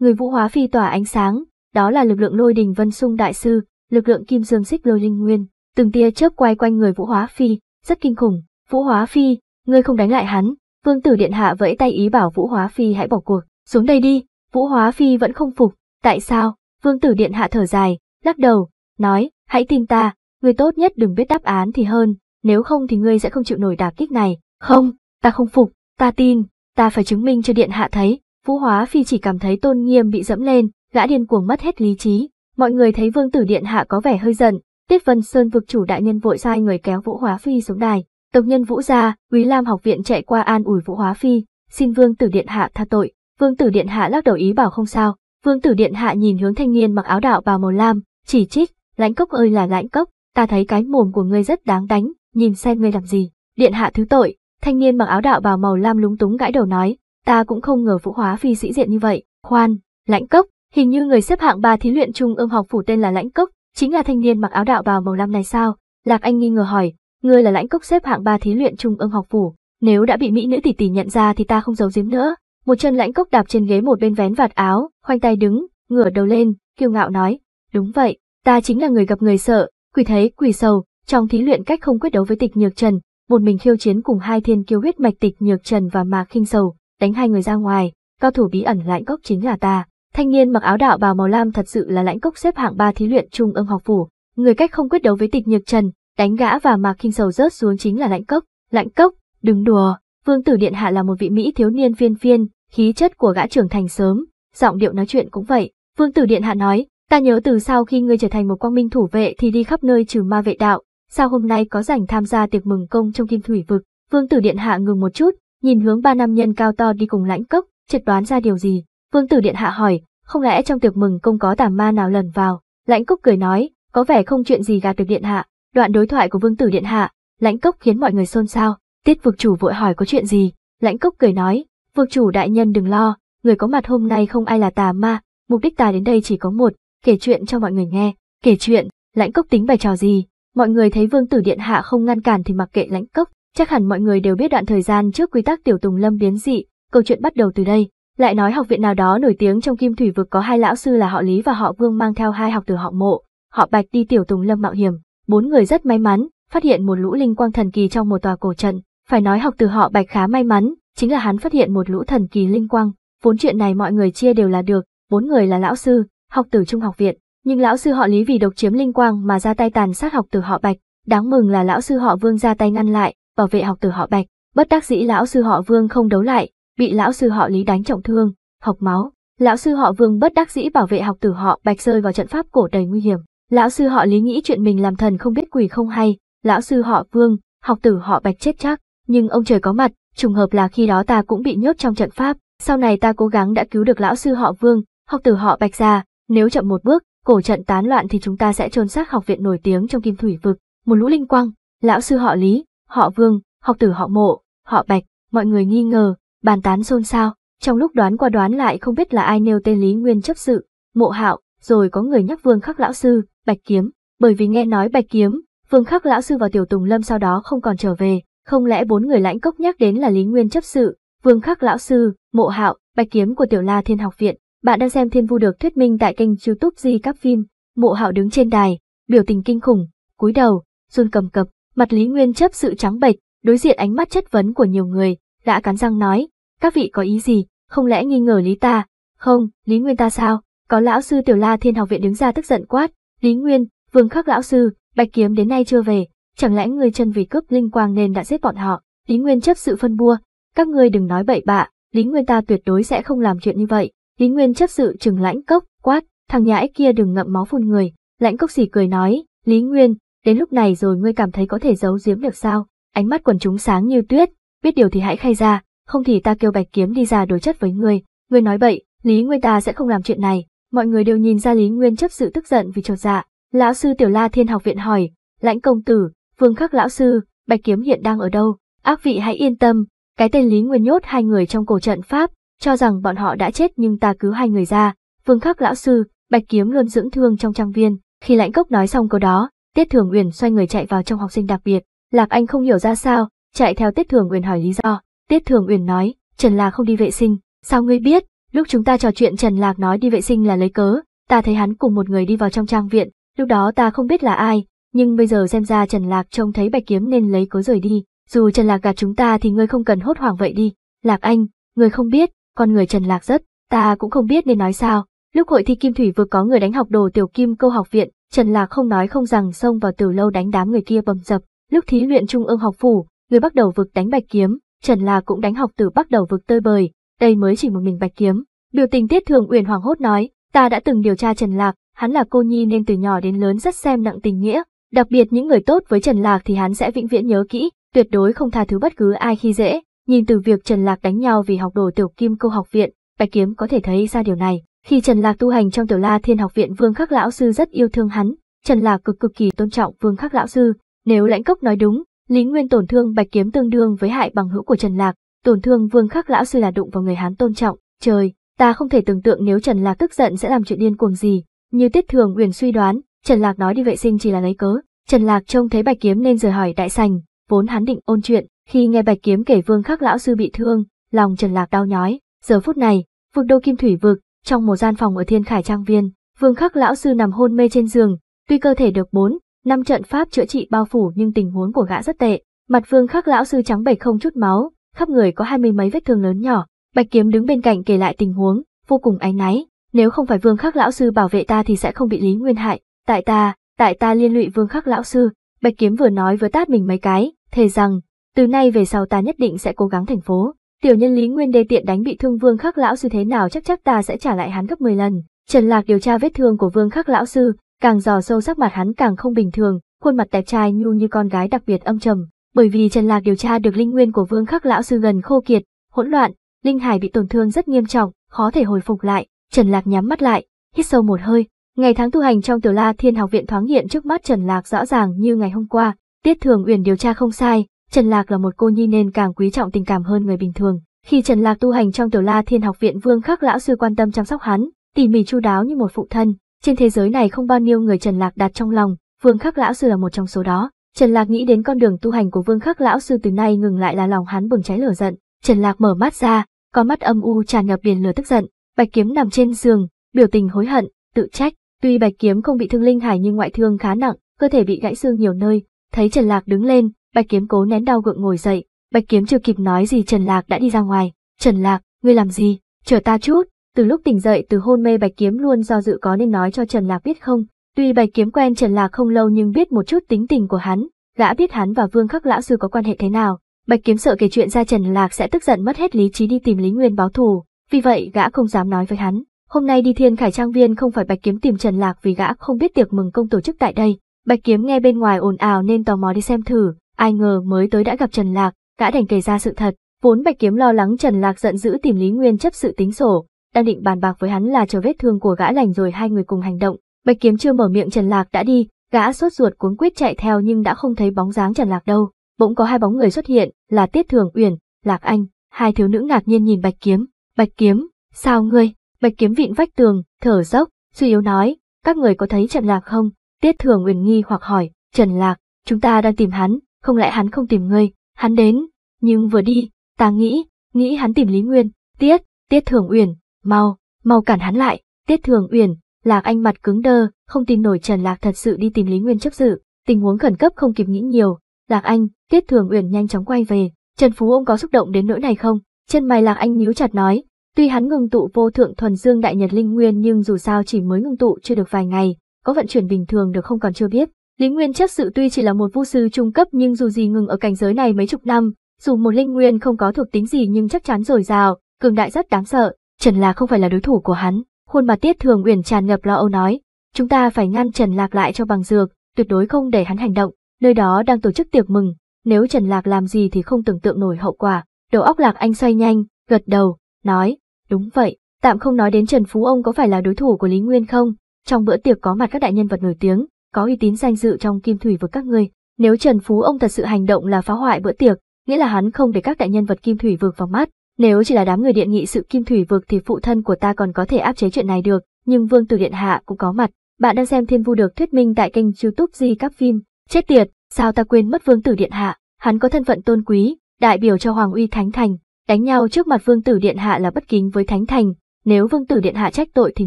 Người Vũ Hóa Phi tỏa ánh sáng, đó là lực lượng lôi đình Vân Sung Đại Sư, lực lượng Kim Dương Xích Lôi Linh Nguyên, từng tia chớp quay quanh người Vũ Hóa Phi, rất kinh khủng. Vũ Hóa Phi, ngươi không đánh lại hắn, Vương Tử Điện Hạ vẫy tay ý bảo Vũ Hóa Phi hãy bỏ cuộc, xuống đây đi, Vũ Hóa Phi vẫn không phục, tại sao? Vương tử điện hạ thở dài, lắc đầu, nói, hãy tin ta, người tốt nhất đừng biết đáp án thì hơn, nếu không thì ngươi sẽ không chịu nổi đả kích này. Không, ta không phục, ta tin, ta phải chứng minh cho điện hạ thấy. Vũ Hóa Phi chỉ cảm thấy tôn nghiêm bị dẫm lên, gã điên cuồng mất hết lý trí. Mọi người thấy vương tử điện hạ có vẻ hơi giận, Tiết Vân Sơn vực chủ đại nhân vội sai người kéo Vũ Hóa Phi xuống đài. Tộc nhân Vũ gia, Quý Lam học viện chạy qua an ủi Vũ Hóa Phi, xin vương tử điện hạ tha tội. Vương tử điện hạ lắc đầu ý bảo không sao, Vương tử điện hạ nhìn hướng thanh niên mặc áo đạo bào màu lam, chỉ trích, lãnh cốc ơi là lãnh cốc, ta thấy cái mồm của ngươi rất đáng đánh, nhìn xem ngươi làm gì. Điện hạ thứ tội, thanh niên mặc áo đạo bào màu lam lúng túng gãi đầu nói, ta cũng không ngờ vũ hóa phi sĩ diện như vậy. Khoan, lãnh cốc, hình như người xếp hạng ba thí luyện trung ương học phủ tên là lãnh cốc, chính là thanh niên mặc áo đạo bào màu lam này sao? Lạc Anh nghi ngờ hỏi, ngươi là lãnh cốc xếp hạng ba thí luyện trung ương học phủ, nếu đã bị mỹ nữ tỷ tỷ nhận ra thì ta không giấu giếm nữa, một chân lãnh cốc đạp trên ghế một bên vén vạt áo, khoanh tay đứng, ngửa đầu lên, kiêu ngạo nói, đúng vậy, ta chính là người gặp người sợ, quỷ thấy, quỷ sầu, trong thí luyện cách không quyết đấu với tịch nhược trần, một mình khiêu chiến cùng hai thiên kiêu huyết mạch tịch nhược trần và mạc khinh sầu, đánh hai người ra ngoài, cao thủ bí ẩn lãnh cốc chính là ta. Thanh niên mặc áo đạo bào màu lam thật sự là lãnh cốc xếp hạng ba thí luyện trung ương học phủ, người cách không quyết đấu với tịch nhược trần, đánh gã và mạc khinh sầu rớt xuống chính là lãnh cốc, lãnh cốc, đừng đùa. Vương tử điện hạ là một vị mỹ thiếu niên phiên phiên, khí chất của gã trưởng thành sớm, giọng điệu nói chuyện cũng vậy. Vương tử điện hạ nói, ta nhớ từ sau khi ngươi trở thành một quang minh thủ vệ thì đi khắp nơi trừ ma vệ đạo, sao hôm nay có rảnh tham gia tiệc mừng công trong kim thủy vực. Vương tử điện hạ ngừng một chút, nhìn hướng ba nam nhân cao to đi cùng lãnh cốc, chợt đoán ra điều gì. Vương tử điện hạ hỏi, không lẽ trong tiệc mừng công có tà ma nào lần vào? Lãnh cốc cười nói, có vẻ không chuyện gì gạt được điện hạ. Đoạn đối thoại của vương tử điện hạ, lãnh cốc khiến mọi người xôn xao. Tiết vực chủ vội hỏi có chuyện gì, lãnh cốc cười nói, vực chủ đại nhân đừng lo, người có mặt hôm nay không ai là tà ma, mục đích ta đến đây chỉ có một, kể chuyện cho mọi người nghe, kể chuyện, lãnh cốc tính bài trò gì, mọi người thấy vương tử điện hạ không ngăn cản thì mặc kệ lãnh cốc, chắc hẳn mọi người đều biết đoạn thời gian trước quy tắc tiểu tùng lâm biến dị, câu chuyện bắt đầu từ đây. Lại nói học viện nào đó nổi tiếng trong kim thủy vực có hai lão sư là họ Lý và họ Vương mang theo hai học tử họ mộ, họ Bạch đi tiểu tùng lâm mạo hiểm, bốn người rất may mắn, phát hiện một lũ linh quang thần kỳ trong một tòa cổ trận, phải nói học từ họ Bạch khá may mắn, chính là hắn phát hiện một lũ thần kỳ linh quang, vốn chuyện này mọi người chia đều là được, bốn người là lão sư, học tử trung học viện, nhưng lão sư họ Lý vì độc chiếm linh quang mà ra tay tàn sát học tử họ Bạch, đáng mừng là lão sư họ Vương ra tay ngăn lại, bảo vệ học tử họ Bạch, bất đắc dĩ lão sư họ Vương không đấu lại, bị lão sư họ Lý đánh trọng thương, học máu. Lão sư họ Vương bất đắc dĩ bảo vệ học tử họ Bạch rơi vào trận pháp cổ đầy nguy hiểm. Lão sư họ Lý nghĩ chuyện mình làm thần không biết quỷ không hay, lão sư họ Vương, học tử họ Bạch chết chắc nhưng ông trời có mặt, trùng hợp là khi đó ta cũng bị nhốt trong trận pháp, sau này ta cố gắng đã cứu được lão sư họ Vương, học tử họ Bạch ra, nếu chậm một bước, cổ trận tán loạn thì chúng ta sẽ trôn xác học viện nổi tiếng trong Kim Thủy vực, một lũ linh quang, lão sư họ Lý, họ Vương, học tử họ Mộ, họ Bạch, mọi người nghi ngờ, bàn tán xôn xao, trong lúc đoán qua đoán lại không biết là ai nêu tên Lý Nguyên chấp sự, Mộ Hạo, rồi có người nhắc Vương Khắc lão sư, Bạch Kiếm, bởi vì nghe nói Bạch Kiếm, Vương Khắc lão sư và Tiểu Tùng Lâm sau đó không còn trở về, không lẽ bốn người lãnh cốc nhắc đến là Lý Nguyên chấp sự, Vương Khắc Lão Sư, Mộ Hạo, Bạch Kiếm của Tiểu La Thiên Học Viện. Bạn đang xem Thiên Vu được thuyết minh tại kênh youtube Di Các Phim. Mộ Hạo đứng trên đài, biểu tình kinh khủng, cúi đầu, run cầm cập, mặt Lý Nguyên chấp sự trắng bệch, đối diện ánh mắt chất vấn của nhiều người, gã cắn răng nói, các vị có ý gì, không lẽ nghi ngờ Lý ta, không, Lý Nguyên ta sao, có lão sư Tiểu La Thiên Học Viện đứng ra tức giận quát, Lý Nguyên, Vương Khắc Lão Sư, Bạch Kiếm đến nay chưa về, Chẳng lẽ người chân vì cướp linh quang nên đã giết bọn họ? Lý Nguyên chấp sự phân bua, các ngươi đừng nói bậy bạ, Lý Nguyên ta tuyệt đối sẽ không làm chuyện như vậy. Lý Nguyên chấp sự trừng lãnh cốc, quát, thằng nhãi kia đừng ngậm máu phun người. Lãnh cốc xỉ cười nói, Lý Nguyên, đến lúc này rồi ngươi cảm thấy có thể giấu giếm được sao? Ánh mắt quần chúng sáng như tuyết, biết điều thì hãy khai ra, không thì ta kêu bạch kiếm đi ra đối chất với ngươi. Ngươi nói bậy, Lý Nguyên ta sẽ không làm chuyện này. Mọi người đều nhìn ra Lý Nguyên chấp sự tức giận vì trột dạ. Lão sư Tiểu La Thiên học viện hỏi, lãnh công tử, Vương Khắc Lão Sư, Bạch Kiếm hiện đang ở đâu? Ác vị hãy yên tâm, cái tên Lý Nguyên nhốt hai người trong cổ trận Pháp, cho rằng bọn họ đã chết nhưng ta cứu hai người ra. Vương Khắc Lão Sư, Bạch Kiếm luôn dưỡng thương trong trang viên. Khi lãnh cốc nói xong câu đó, Tiết Thường Uyển xoay người chạy vào trong học sinh đặc biệt. Lạc Anh không hiểu ra sao, chạy theo Tiết Thường Uyển hỏi lý do. Tiết Thường Uyển nói, Trần Lạc không đi vệ sinh. Sao ngươi biết? Lúc chúng ta trò chuyện Trần Lạc nói đi vệ sinh là lấy cớ, ta thấy hắn cùng một người đi vào trong trang viện, lúc đó ta không biết là ai, nhưng bây giờ xem ra Trần Lạc trông thấy bạch kiếm nên lấy cớ rời đi, dù Trần Lạc gạt chúng ta thì ngươi không cần hốt hoảng vậy đi, Lạc Anh, ngươi không biết, con người Trần Lạc rất, ta cũng không biết nên nói sao, lúc hội thi Kim Thủy vừa có người đánh học đồ tiểu kim câu học viện, Trần Lạc không nói không rằng xông vào từ lâu đánh đám người kia bầm dập, lúc thí luyện trung ương học phủ, người bắt đầu vực đánh bạch kiếm, Trần Lạc cũng đánh học tử bắt đầu vực tơi bời, đây mới chỉ một mình bạch kiếm. Biểu tình Tiết Thường Uyển hoàng hốt nói, ta đã từng điều tra Trần Lạc, hắn là cô nhi nên từ nhỏ đến lớn rất xem nặng tình nghĩa, Đặc biệt những người tốt với Trần Lạc thì hắn sẽ vĩnh viễn nhớ kỹ, tuyệt đối không tha thứ bất cứ ai khi dễ. Nhìn từ việc Trần Lạc đánh nhau vì học đồ tiểu kim câu học viện, Bạch Kiếm có thể thấy ra điều này. Khi Trần Lạc tu hành trong tiểu la thiên học viện Vương Khắc Lão Sư rất yêu thương hắn, Trần Lạc cực cực kỳ tôn trọng Vương Khắc Lão Sư. Nếu lãnh cốc nói đúng, Lý Nguyên tổn thương Bạch Kiếm tương đương với hại bằng hữu của Trần Lạc, tổn thương Vương Khắc Lão Sư là đụng vào người hắn tôn trọng. Trời, ta không thể tưởng tượng nếu Trần Lạc tức giận sẽ làm chuyện điên cuồng gì. Như Tiết Thường Uyển suy đoán, Trần Lạc nói đi vệ sinh chỉ là lấy cớ. Trần Lạc trông thấy Bạch Kiếm nên rời hỏi đại sành, vốn hắn định ôn chuyện, khi nghe Bạch Kiếm kể Vương Khắc lão sư bị thương, lòng Trần Lạc đau nhói, giờ phút này, vực đô kim thủy vực, trong một gian phòng ở Thiên Khải trang viên, Vương Khắc lão sư nằm hôn mê trên giường, tuy cơ thể được bốn, năm trận pháp chữa trị bao phủ nhưng tình huống của gã rất tệ, mặt Vương Khắc lão sư trắng bệch không chút máu, khắp người có hai mươi mấy vết thương lớn nhỏ, Bạch Kiếm đứng bên cạnh kể lại tình huống, vô cùng áy náy, nếu không phải Vương Khắc lão sư bảo vệ ta thì sẽ không bị Lý Nguyên hại, tại ta, tại ta liên lụy vương khắc lão sư, bạch kiếm vừa nói vừa tát mình mấy cái, thề rằng, từ nay về sau ta nhất định sẽ cố gắng thành phố. Tiểu nhân lý nguyên đê tiện đánh bị thương vương khắc lão sư thế nào chắc chắc ta sẽ trả lại hắn gấp 10 lần. Trần Lạc điều tra vết thương của vương khắc lão sư, càng dò sâu sắc mặt hắn càng không bình thường, khuôn mặt đẹp trai nhu như con gái đặc biệt âm trầm. Bởi vì Trần Lạc điều tra được linh nguyên của vương khắc lão sư gần khô kiệt, hỗn loạn, linh hải bị tổn thương rất nghiêm trọng, khó thể hồi phục lại. Trần Lạc nhắm mắt lại, hít sâu một hơi, Ngày tháng tu hành trong Tiểu La Thiên Học viện thoáng hiện trước mắt Trần Lạc rõ ràng như ngày hôm qua, Tiết Thường Uyển điều tra không sai, Trần Lạc là một cô nhi nên càng quý trọng tình cảm hơn người bình thường. Khi Trần Lạc tu hành trong Tiểu La Thiên Học viện Vương Khắc lão sư quan tâm chăm sóc hắn, tỉ mỉ chu đáo như một phụ thân, trên thế giới này không bao nhiêu người Trần Lạc đặt trong lòng, Vương Khắc lão sư là một trong số đó. Trần Lạc nghĩ đến con đường tu hành của Vương Khắc lão sư từ nay ngừng lại là lòng hắn bừng cháy lửa giận. Trần Lạc mở mắt ra, có mắt âm u tràn ngập biển lửa tức giận, Bạch Kiếm nằm trên giường, biểu tình hối hận, tự trách, Tuy Bạch Kiếm không bị thương linh hải nhưng ngoại thương khá nặng, cơ thể bị gãy xương nhiều nơi, thấy Trần Lạc đứng lên, Bạch Kiếm cố nén đau gượng ngồi dậy, Bạch Kiếm chưa kịp nói gì Trần Lạc đã đi ra ngoài, "Trần Lạc, ngươi làm gì? Chờ ta chút." Từ lúc tỉnh dậy từ hôn mê Bạch Kiếm luôn do dự có nên nói cho Trần Lạc biết không. Tuy Bạch Kiếm quen Trần Lạc không lâu nhưng biết một chút tính tình của hắn, gã biết hắn và Vương Khắc lão sư có quan hệ thế nào. Bạch Kiếm sợ kể chuyện ra Trần Lạc sẽ tức giận mất hết lý trí đi tìm Lý Nguyên báo thù, vì vậy gã không dám nói với hắn. Hôm nay đi thiên khải trang viên không phải Bạch Kiếm tìm Trần Lạc vì gã không biết tiệc mừng công tổ chức tại đây. Bạch Kiếm nghe bên ngoài ồn ào nên tò mò đi xem thử, ai ngờ mới tới đã gặp Trần Lạc, gã đành kể ra sự thật. Vốn Bạch Kiếm lo lắng Trần Lạc giận dữ tìm Lý Nguyên chấp sự tính sổ, đang định bàn bạc với hắn là chờ vết thương của gã lành rồi hai người cùng hành động. Bạch Kiếm chưa mở miệng Trần Lạc đã đi, gã sốt ruột cuốn quýt chạy theo nhưng đã không thấy bóng dáng Trần Lạc đâu. Bỗng có hai bóng người xuất hiện, là Tiết Thường Uyển, Lạc Anh, hai thiếu nữ ngạc nhiên nhìn Bạch Kiếm. Bạch Kiếm, sao ngươi? Bạch kiếm vịn vách tường, thở dốc, suy yếu nói, các người có thấy Trần Lạc không? Tiết Thường Uyển nghi hoặc hỏi, Trần Lạc, chúng ta đang tìm hắn, không lẽ hắn không tìm ngươi, hắn đến, nhưng vừa đi, ta nghĩ, nghĩ hắn tìm Lý Nguyên, Tiết, Tiết Thường Uyển, mau, mau cản hắn lại, Tiết Thường Uyển, Lạc Anh mặt cứng đơ, không tin nổi Trần Lạc thật sự đi tìm Lý Nguyên chấp sự tình huống khẩn cấp không kịp nghĩ nhiều, Lạc Anh, Tiết Thường Uyển nhanh chóng quay về, Trần Phú ông có xúc động đến nỗi này không? Chân mày Lạc Anh nhíu chặt nói, Tuy hắn ngừng tụ vô thượng thuần dương đại nhật linh nguyên nhưng dù sao chỉ mới ngừng tụ chưa được vài ngày, có vận chuyển bình thường được không còn chưa biết. Lý Nguyên chấp sự tuy chỉ là một vu sư trung cấp nhưng dù gì ngừng ở cảnh giới này mấy chục năm, dù một linh nguyên không có thuộc tính gì nhưng chắc chắn dồi rào cường đại rất đáng sợ, Trần Lạc không phải là đối thủ của hắn. Khuôn mặt Tiết Thường Uyển tràn ngập lo âu nói, chúng ta phải ngăn Trần Lạc lại cho bằng dược, tuyệt đối không để hắn hành động, nơi đó đang tổ chức tiệc mừng, nếu Trần Lạc làm gì thì không tưởng tượng nổi hậu quả. Đầu óc Lạc Anh xoay nhanh, gật đầu, nói, Đúng vậy, tạm không nói đến Trần Phú ông có phải là đối thủ của Lý Nguyên không, trong bữa tiệc có mặt các đại nhân vật nổi tiếng, có uy tín danh dự trong kim thủy vực các ngươi, nếu Trần Phú ông thật sự hành động là phá hoại bữa tiệc, nghĩa là hắn không để các đại nhân vật kim thủy vực vào mắt, nếu chỉ là đám người điện nghị sự kim thủy vực thì phụ thân của ta còn có thể áp chế chuyện này được, nhưng Vương Tử Điện hạ cũng có mặt. Bạn đang xem Thiên Vu được thuyết minh tại kênh YouTube Di các phim. Chết tiệt, sao ta quên mất Vương Tử Điện hạ, hắn có thân phận tôn quý, đại biểu cho Hoàng uy Thánh Thành, Đánh nhau trước mặt vương tử điện hạ là bất kính với thánh thành, nếu vương tử điện hạ trách tội thì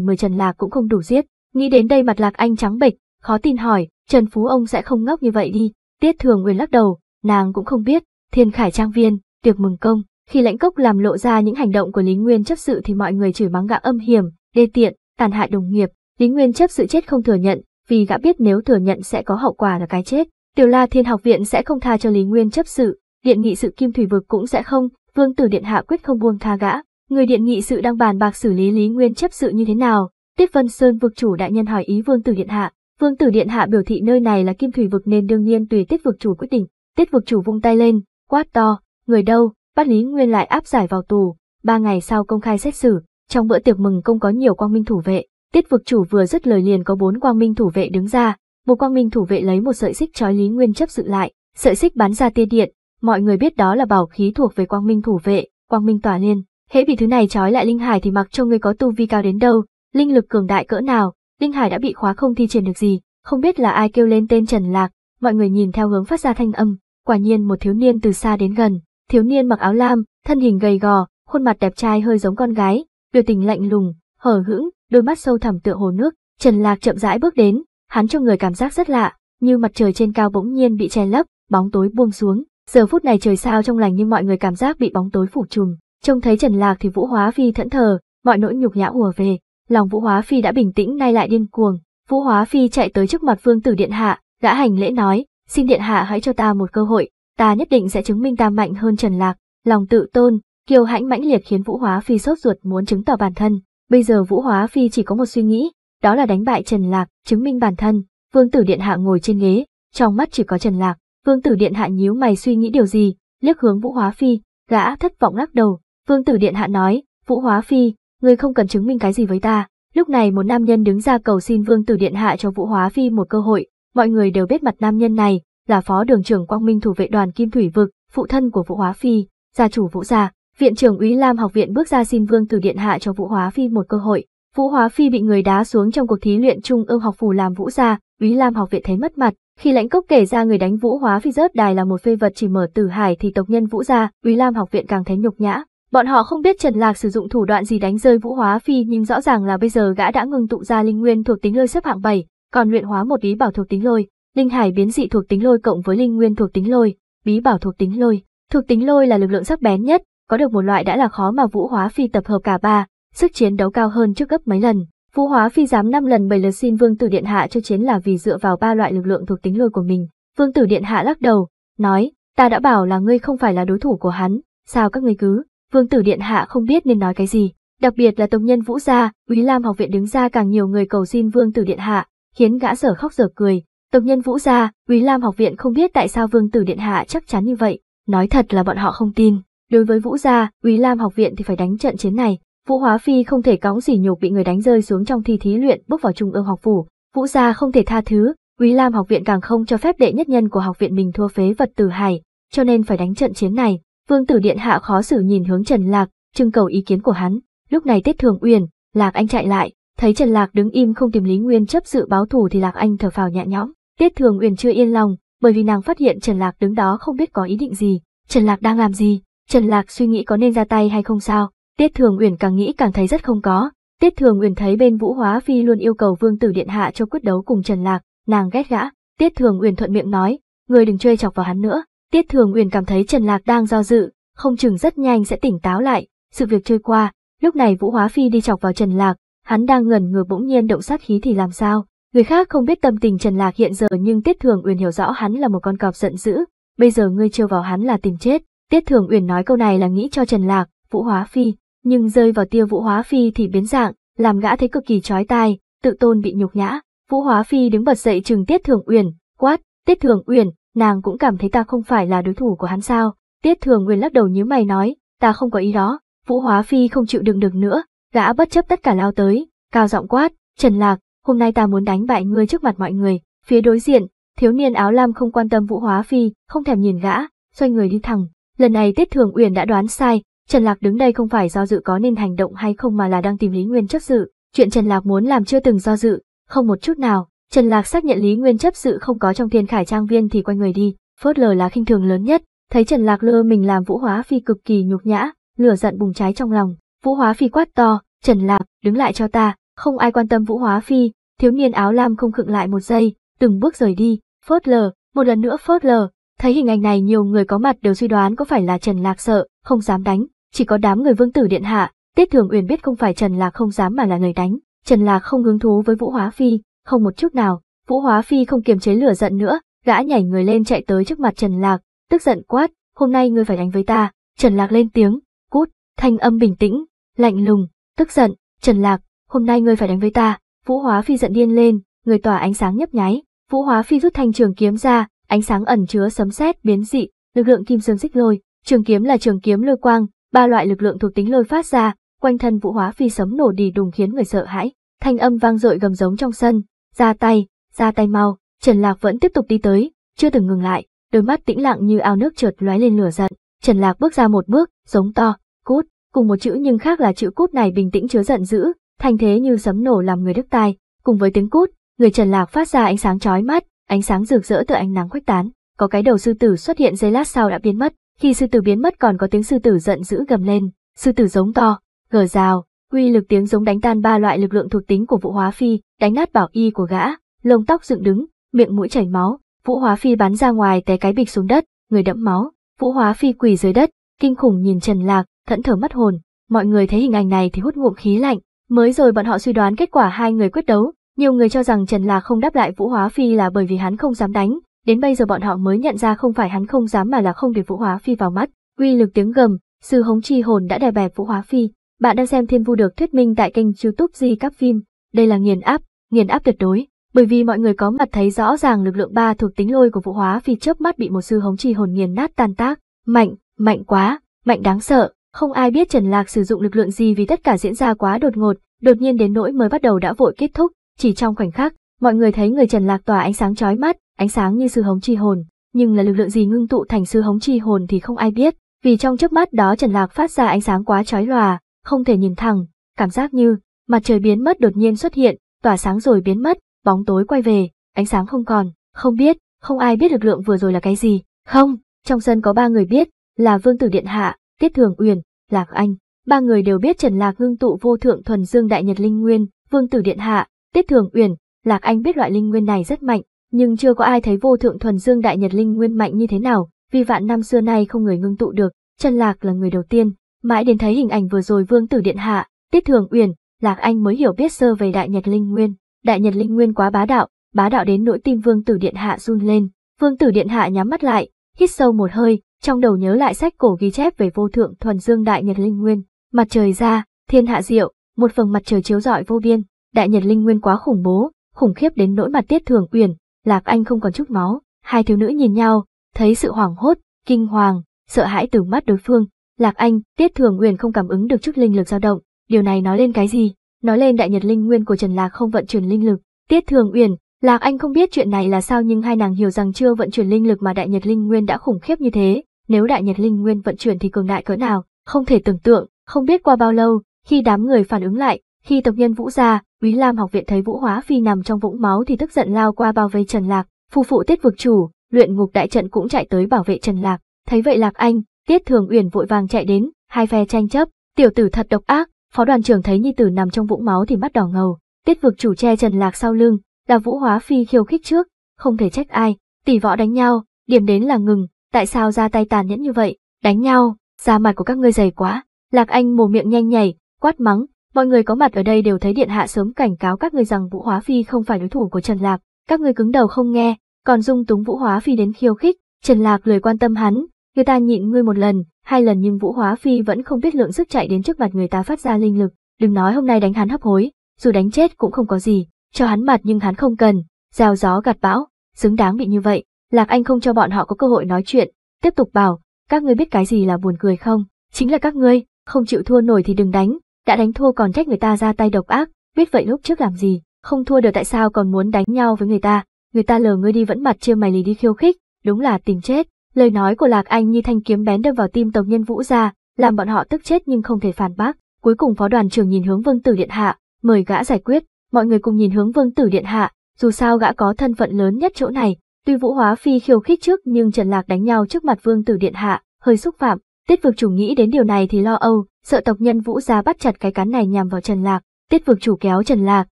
mười Trần Lạc cũng không đủ giết. Nghĩ đến đây mặt Lạc Anh trắng bệch, khó tin hỏi, Trần Phú ông sẽ không ngốc như vậy đi. Tiết Thường Nguyên lắc đầu, nàng cũng không biết, Thiên Khải Trang Viên, tiệc mừng công. Khi lãnh cốc làm lộ ra những hành động của Lý Nguyên chấp sự thì mọi người chửi mắng gã âm hiểm, đê tiện, tàn hại đồng nghiệp. Lý Nguyên chấp sự chết không thừa nhận, vì gã biết nếu thừa nhận sẽ có hậu quả là cái chết. Tiểu La Thiên Học Viện sẽ không tha cho Lý Nguyên chấp sự, điện nghị sự Kim Thủy Vực cũng sẽ không, Vương tử điện hạ quyết không buông tha gã. Người điện nghị sự đang bàn bạc xử lý Lý Nguyên chấp sự như thế nào. Tiết Vân Sơn vực chủ đại nhân hỏi ý Vương tử điện hạ. Vương tử điện hạ biểu thị nơi này là kim thủy vực nên đương nhiên tùy Tiết vực chủ quyết định. Tiết vực chủ vung tay lên, quát to, người đâu, bắt Lý Nguyên lại áp giải vào tù. Ba ngày sau công khai xét xử, trong bữa tiệc mừng công có nhiều quang minh thủ vệ. Tiết vực chủ vừa dứt lời liền có bốn quang minh thủ vệ đứng ra, một quang minh thủ vệ lấy một sợi xích trói Lý Nguyên chấp sự lại, sợi xích bắn ra tia điện, mọi người biết đó là bảo khí thuộc về quang minh thủ vệ, quang minh tỏa liên. Hễ bị thứ này trói lại linh hải thì mặc cho người có tu vi cao đến đâu, linh lực cường đại cỡ nào, linh hải đã bị khóa không thi triển được gì, không biết là ai kêu lên tên Trần Lạc, mọi người nhìn theo hướng phát ra thanh âm, quả nhiên một thiếu niên từ xa đến gần, thiếu niên mặc áo lam, thân hình gầy gò, khuôn mặt đẹp trai hơi giống con gái, biểu tình lạnh lùng, hở hững, đôi mắt sâu thẳm tựa hồ nước, Trần Lạc chậm rãi bước đến, hắn cho người cảm giác rất lạ, như mặt trời trên cao bỗng nhiên bị che lấp, bóng tối buông xuống, Giờ phút này trời sao trong lành nhưng mọi người cảm giác bị bóng tối phủ trùm, trông thấy Trần Lạc thì Vũ Hóa Phi thẫn thờ, mọi nỗi nhục nhã ùa về, lòng Vũ Hóa Phi đã bình tĩnh nay lại điên cuồng, Vũ Hóa Phi chạy tới trước mặt Vương Tử Điện Hạ, đã hành lễ nói, xin Điện Hạ hãy cho ta một cơ hội, ta nhất định sẽ chứng minh ta mạnh hơn Trần Lạc, lòng tự tôn, kiêu hãnh mãnh liệt khiến Vũ Hóa Phi sốt ruột muốn chứng tỏ bản thân, bây giờ Vũ Hóa Phi chỉ có một suy nghĩ, đó là đánh bại Trần Lạc, chứng minh bản thân, Vương Tử Điện Hạ ngồi trên ghế, trong mắt chỉ có Trần Lạc, Vương tử điện hạ nhíu mày suy nghĩ điều gì, liếc hướng Vũ Hóa Phi, gã thất vọng lắc đầu. Vương tử điện hạ nói, Vũ Hóa Phi, ngươi không cần chứng minh cái gì với ta. Lúc này một nam nhân đứng ra cầu xin Vương tử điện hạ cho Vũ Hóa Phi một cơ hội. Mọi người đều biết mặt nam nhân này là phó đường trưởng Quang Minh thủ vệ đoàn Kim Thủy Vực, phụ thân của Vũ Hóa Phi, gia chủ Vũ gia. Viện trưởng Úy Lam học viện bước ra xin Vương tử điện hạ cho Vũ Hóa Phi một cơ hội. Vũ Hóa Phi bị người đá xuống trong cuộc thí luyện trung ương học phủ làm Vũ gia, Úy Lam học viện thấy mất mặt, khi lãnh cốc kể ra người đánh vũ hóa phi rớt đài là một phê vật chỉ mở tử hải thì tộc nhân vũ gia, Úy Lam học viện càng thấy nhục nhã. Bọn họ không biết Trần Lạc sử dụng thủ đoạn gì đánh rơi vũ hóa phi nhưng rõ ràng là bây giờ gã đã ngừng tụ ra linh nguyên thuộc tính lôi xếp hạng 7, còn luyện hóa một bí bảo thuộc tính lôi, linh hải biến dị thuộc tính lôi cộng với linh nguyên thuộc tính lôi, bí bảo thuộc tính lôi. Thuộc tính lôi là lực lượng sắc bén nhất, có được một loại đã là khó mà vũ hóa phi tập hợp cả ba, sức chiến đấu cao hơn trước gấp mấy lần. Vũ Hóa Phi dám năm lần bảy lượt xin Vương Tử Điện Hạ cho chiến là vì dựa vào ba loại lực lượng thuộc tính lôi của mình. Vương Tử Điện Hạ lắc đầu, nói, ta đã bảo là ngươi không phải là đối thủ của hắn, sao các ngươi cứ, Vương Tử Điện Hạ không biết nên nói cái gì. Đặc biệt là tổng nhân Vũ Gia, quý Lam học viện đứng ra càng nhiều người cầu xin Vương Tử Điện Hạ, khiến gã sở khóc dở cười. Tổng nhân Vũ Gia, quý Lam học viện không biết tại sao Vương Tử Điện Hạ chắc chắn như vậy, nói thật là bọn họ không tin. Đối với Vũ Gia, quý Lam học viện thì phải đánh trận chiến này, Vũ Hóa Phi không thể cõng sỉ nhục bị người đánh rơi xuống trong thi thí luyện bước vào trung ương học phủ, Vũ gia không thể tha thứ, Quý Lam học viện càng không cho phép đệ nhất nhân của học viện mình thua phế vật Từ Hải, cho nên phải đánh trận chiến này. Vương Tử Điện Hạ khó xử nhìn hướng Trần Lạc, trưng cầu ý kiến của hắn. Lúc này Tết Thường Uyển, Lạc Anh chạy lại, thấy Trần Lạc đứng im không tìm Lý Nguyên chấp sự báo thù thì Lạc Anh thở phào nhẹ nhõm. Tết Thường Uyển chưa yên lòng, bởi vì nàng phát hiện Trần Lạc đứng đó không biết có ý định gì. Trần Lạc đang làm gì? Trần Lạc suy nghĩ có nên ra tay hay không sao? Tiết Thường Uyển càng nghĩ càng thấy rất không có. Tiết Thường Uyển thấy bên Vũ Hóa Phi luôn yêu cầu Vương Tử Điện Hạ cho quyết đấu cùng Trần Lạc, nàng ghét gã. Tiết Thường Uyển thuận miệng nói, người đừng chơi chọc vào hắn nữa. Tiết Thường Uyển cảm thấy Trần Lạc đang do dự, không chừng rất nhanh sẽ tỉnh táo lại. Sự việc chơi qua, lúc này Vũ Hóa Phi đi chọc vào Trần Lạc, hắn đang ngẩn ngơ bỗng nhiên động sát khí thì làm sao? Người khác không biết tâm tình Trần Lạc hiện giờ nhưng Tiết Thường Uyển hiểu rõ hắn là một con cọp giận dữ, bây giờ ngươi trêu vào hắn là tìm chết. Tiết Thường Uyển nói câu này là nghĩ cho Trần Lạc, Vũ Hóa Phi, nhưng rơi vào tia Vũ Hóa Phi thì biến dạng, làm gã thấy cực kỳ chói tai, tự tôn bị nhục nhã. Vũ Hóa Phi đứng bật dậy chừng Tiết Thường Uyển, quát, Tiết Thường Uyển, nàng cũng cảm thấy ta không phải là đối thủ của hắn sao. Tiết Thường Uyển lắc đầu nhíu mày nói, ta không có ý đó, Vũ Hóa Phi không chịu đựng được nữa, gã bất chấp tất cả lao tới, cao giọng quát, Trần Lạc, hôm nay ta muốn đánh bại ngươi trước mặt mọi người, phía đối diện, thiếu niên áo lam không quan tâm Vũ Hóa Phi, không thèm nhìn gã, xoay người đi thẳng. Lần này Tiết Thường Uyển đã đoán sai, Trần Lạc đứng đây không phải do dự có nên hành động hay không mà là đang tìm Lý Nguyên chấp sự. Chuyện Trần Lạc muốn làm chưa từng do dự, không một chút nào. Trần Lạc xác nhận Lý Nguyên chấp sự không có trong thiên khải trang viên thì quay người đi, phớt lờ là khinh thường lớn nhất. Thấy Trần Lạc lơ mình làm Vũ Hóa Phi cực kỳ nhục nhã, lửa giận bùng cháy trong lòng. Vũ Hóa Phi quát to, Trần Lạc, đứng lại cho ta, không ai quan tâm Vũ Hóa Phi, thiếu niên áo lam không khựng lại một giây, từng bước rời đi, phớt lờ, một lần nữa phớt lờ. Thấy hình ảnh này nhiều người có mặt đều suy đoán có phải là Trần Lạc sợ, không dám đánh, chỉ có đám người vương tử điện hạ, Tiết Thường Uyển biết không phải Trần Lạc không dám mà là người đánh, Trần Lạc không hứng thú với Vũ Hóa Phi, không một chút nào, Vũ Hóa Phi không kiềm chế lửa giận nữa, gã nhảy người lên chạy tới trước mặt Trần Lạc, tức giận quát, hôm nay ngươi phải đánh với ta, Trần Lạc lên tiếng, cút, thanh âm bình tĩnh, lạnh lùng, tức giận, Trần Lạc, hôm nay ngươi phải đánh với ta, Vũ Hóa Phi giận điên lên, người tỏa ánh sáng nhấp nháy, Vũ Hóa Phi rút thanh trường kiếm ra, ánh sáng ẩn chứa sấm sét biến dị, lực lượng kim dương xích lôi, trường kiếm là trường kiếm lôi quang, ba loại lực lượng thuộc tính lôi phát ra, quanh thân vũ hóa phi sấm nổ đi đùng khiến người sợ hãi, thanh âm vang dội gầm giống trong sân, ra tay, ra tay mau, Trần Lạc vẫn tiếp tục đi tới, chưa từng ngừng lại, đôi mắt tĩnh lặng như ao nước chợt lóe lên lửa giận, Trần Lạc bước ra một bước, giống to, cút, cùng một chữ nhưng khác là chữ cút này bình tĩnh chứa giận dữ, thành thế như sấm nổ làm người đức tai, cùng với tiếng cút, người Trần Lạc phát ra ánh sáng chói mắt, ánh sáng rực rỡ từ ánh nắng khuếch tán, có cái đầu sư tử xuất hiện giây lát sau đã biến mất, khi sư tử biến mất còn có tiếng sư tử giận dữ gầm lên, sư tử giống to, gờ rào, uy lực tiếng giống đánh tan ba loại lực lượng thuộc tính của Vũ Hóa Phi, đánh nát bảo y của gã, lông tóc dựng đứng, miệng mũi chảy máu, Vũ Hóa Phi bắn ra ngoài té cái bịch xuống đất, người đẫm máu, Vũ Hóa Phi quỳ dưới đất, kinh khủng nhìn Trần Lạc, thẫn thờ mất hồn. Mọi người thấy hình ảnh này thì hút ngụm khí lạnh, mới rồi bọn họ suy đoán kết quả hai người quyết đấu, nhiều người cho rằng Trần Lạc không đáp lại Vũ Hóa Phi là bởi vì hắn không dám đánh, Đến bây giờ bọn họ mới nhận ra không phải hắn không dám mà là không để Vũ Hóa Phi vào mắt. Quy lực tiếng gầm, sư hống chi hồn đã đè bẹp Vũ Hóa Phi. Bạn đang xem Thiên Vu được thuyết minh tại kênh YouTube Di Các Phim. Đây là nghiền áp, nghiền áp tuyệt đối, bởi vì mọi người có mặt thấy rõ ràng lực lượng ba thuộc tính lôi của Vũ Hóa Phi chớp mắt bị một sư hống chi hồn nghiền nát tan tác. Mạnh, mạnh quá, mạnh đáng sợ. Không ai biết Trần Lạc sử dụng lực lượng gì vì tất cả diễn ra quá đột ngột, đột nhiên đến nỗi mới bắt đầu đã vội kết thúc, chỉ trong khoảnh khắc, mọi người thấy người Trần Lạc tỏa ánh sáng chói mắt, ánh sáng như sư hống chi hồn, nhưng là lực lượng gì ngưng tụ thành sư hống chi hồn thì không ai biết, vì trong chớp mắt đó Trần Lạc phát ra ánh sáng quá chói lòa, không thể nhìn thẳng, cảm giác như mặt trời biến mất đột nhiên xuất hiện, tỏa sáng rồi biến mất, bóng tối quay về, ánh sáng không còn, không biết, không ai biết lực lượng vừa rồi là cái gì, không, trong sân có ba người biết, là Vương Tử Điện Hạ, Tiết Thường Uyển, Lạc Anh, ba người đều biết Trần Lạc ngưng tụ vô thượng thuần dương đại nhật linh nguyên, Vương Tử Điện Hạ, Tiết Thường Uyển, Lạc Anh biết loại linh nguyên này rất mạnh, nhưng chưa có ai thấy vô thượng thuần dương đại nhật linh nguyên mạnh như thế nào, vì vạn năm xưa nay không người ngưng tụ được, chân Lạc là người đầu tiên, mãi đến thấy hình ảnh vừa rồi Vương Tử Điện Hạ, Tiết Thường Uyển, Lạc Anh mới hiểu biết sơ về đại nhật linh nguyên, đại nhật linh nguyên quá bá đạo, bá đạo đến nỗi tim Vương Tử Điện Hạ run lên, Vương Tử Điện Hạ nhắm mắt lại, hít sâu một hơi, trong đầu nhớ lại sách cổ ghi chép về vô thượng thuần dương đại nhật linh nguyên, mặt trời ra, thiên hạ diệu, một phần mặt trời chiếu rọi vô biên, đại nhật linh nguyên quá khủng bố, khủng khiếp đến nỗi mặt Tiết Thường Uyển, Lạc Anh không còn chút máu, hai thiếu nữ nhìn nhau, thấy sự hoảng hốt, kinh hoàng, sợ hãi từ mắt đối phương. Lạc Anh, Tiết Thường Uyển không cảm ứng được chút linh lực dao động, điều này nói lên cái gì? Nói lên đại nhật linh nguyên của Trần Lạc không vận chuyển linh lực. Tiết Thường Uyển, Lạc Anh không biết chuyện này là sao nhưng hai nàng hiểu rằng chưa vận chuyển linh lực mà đại nhật linh nguyên đã khủng khiếp như thế, nếu đại nhật linh nguyên vận chuyển thì cường đại cỡ nào, không thể tưởng tượng, không biết qua bao lâu, khi đám người phản ứng lại, khi tộc nhân Vũ gia, Quý Lam học viện thấy Vũ Hóa Phi nằm trong vũng máu thì tức giận lao qua bao vây Trần Lạc, phù phụ tiết vực chủ, luyện ngục đại trận cũng chạy tới bảo vệ Trần Lạc. Thấy vậy Lạc Anh, Tiết Thường Uyển vội vàng chạy đến, hai phe tranh chấp, tiểu tử thật độc ác, phó đoàn trưởng thấy nhi tử nằm trong vũng máu thì mắt đỏ ngầu, Tiết vực chủ che Trần Lạc sau lưng, là Vũ Hóa Phi khiêu khích trước, không thể trách ai, tỷ võ đánh nhau, điểm đến là ngừng, tại sao ra tay tàn nhẫn như vậy, đánh nhau, da mặt của các ngươi dày quá, Lạc Anh mồm miệng nhanh nhảy, quát mắng, Mọi người có mặt ở đây đều thấy điện hạ sớm cảnh cáo các người rằng Vũ Hóa Phi không phải đối thủ của Trần Lạc, các người cứng đầu không nghe, còn dung túng Vũ Hóa Phi đến khiêu khích, Trần Lạc lười quan tâm hắn, người ta nhịn ngươi một lần, hai lần nhưng Vũ Hóa Phi vẫn không biết lượng sức chạy đến trước mặt người ta phát ra linh lực, đừng nói hôm nay đánh hắn hấp hối, dù đánh chết cũng không có gì, cho hắn mặt nhưng hắn không cần, rào gió gạt bão, xứng đáng bị như vậy, Lạc Anh không cho bọn họ có cơ hội nói chuyện, tiếp tục bảo, các ngươi biết cái gì là buồn cười không, chính là các ngươi, không chịu thua nổi thì đừng đánh, đã đánh thua còn trách người ta ra tay độc ác, biết vậy lúc trước làm gì, không thua được tại sao còn muốn đánh nhau với người ta, người ta lờ ngươi đi vẫn mặt chia mày lì đi khiêu khích, đúng là tìm chết. Lời nói của Lạc Anh như thanh kiếm bén đâm vào tim tộc nhân Vũ gia, làm bọn họ tức chết nhưng không thể phản bác. Cuối cùng phó đoàn trưởng nhìn hướng Vương Tử Điện Hạ, mời gã giải quyết, mọi người cùng nhìn hướng Vương Tử Điện Hạ, dù sao gã có thân phận lớn nhất chỗ này, tuy Vũ Hóa Phi khiêu khích trước nhưng Trần Lạc đánh nhau trước mặt Vương Tử Điện Hạ, hơi xúc phạm, Tiết vực chủ nghĩ đến điều này thì lo âu, sợ tộc nhân vũ gia bắt chặt cái cán này nhằm vào Trần Lạc. Tiết vực chủ kéo Trần Lạc,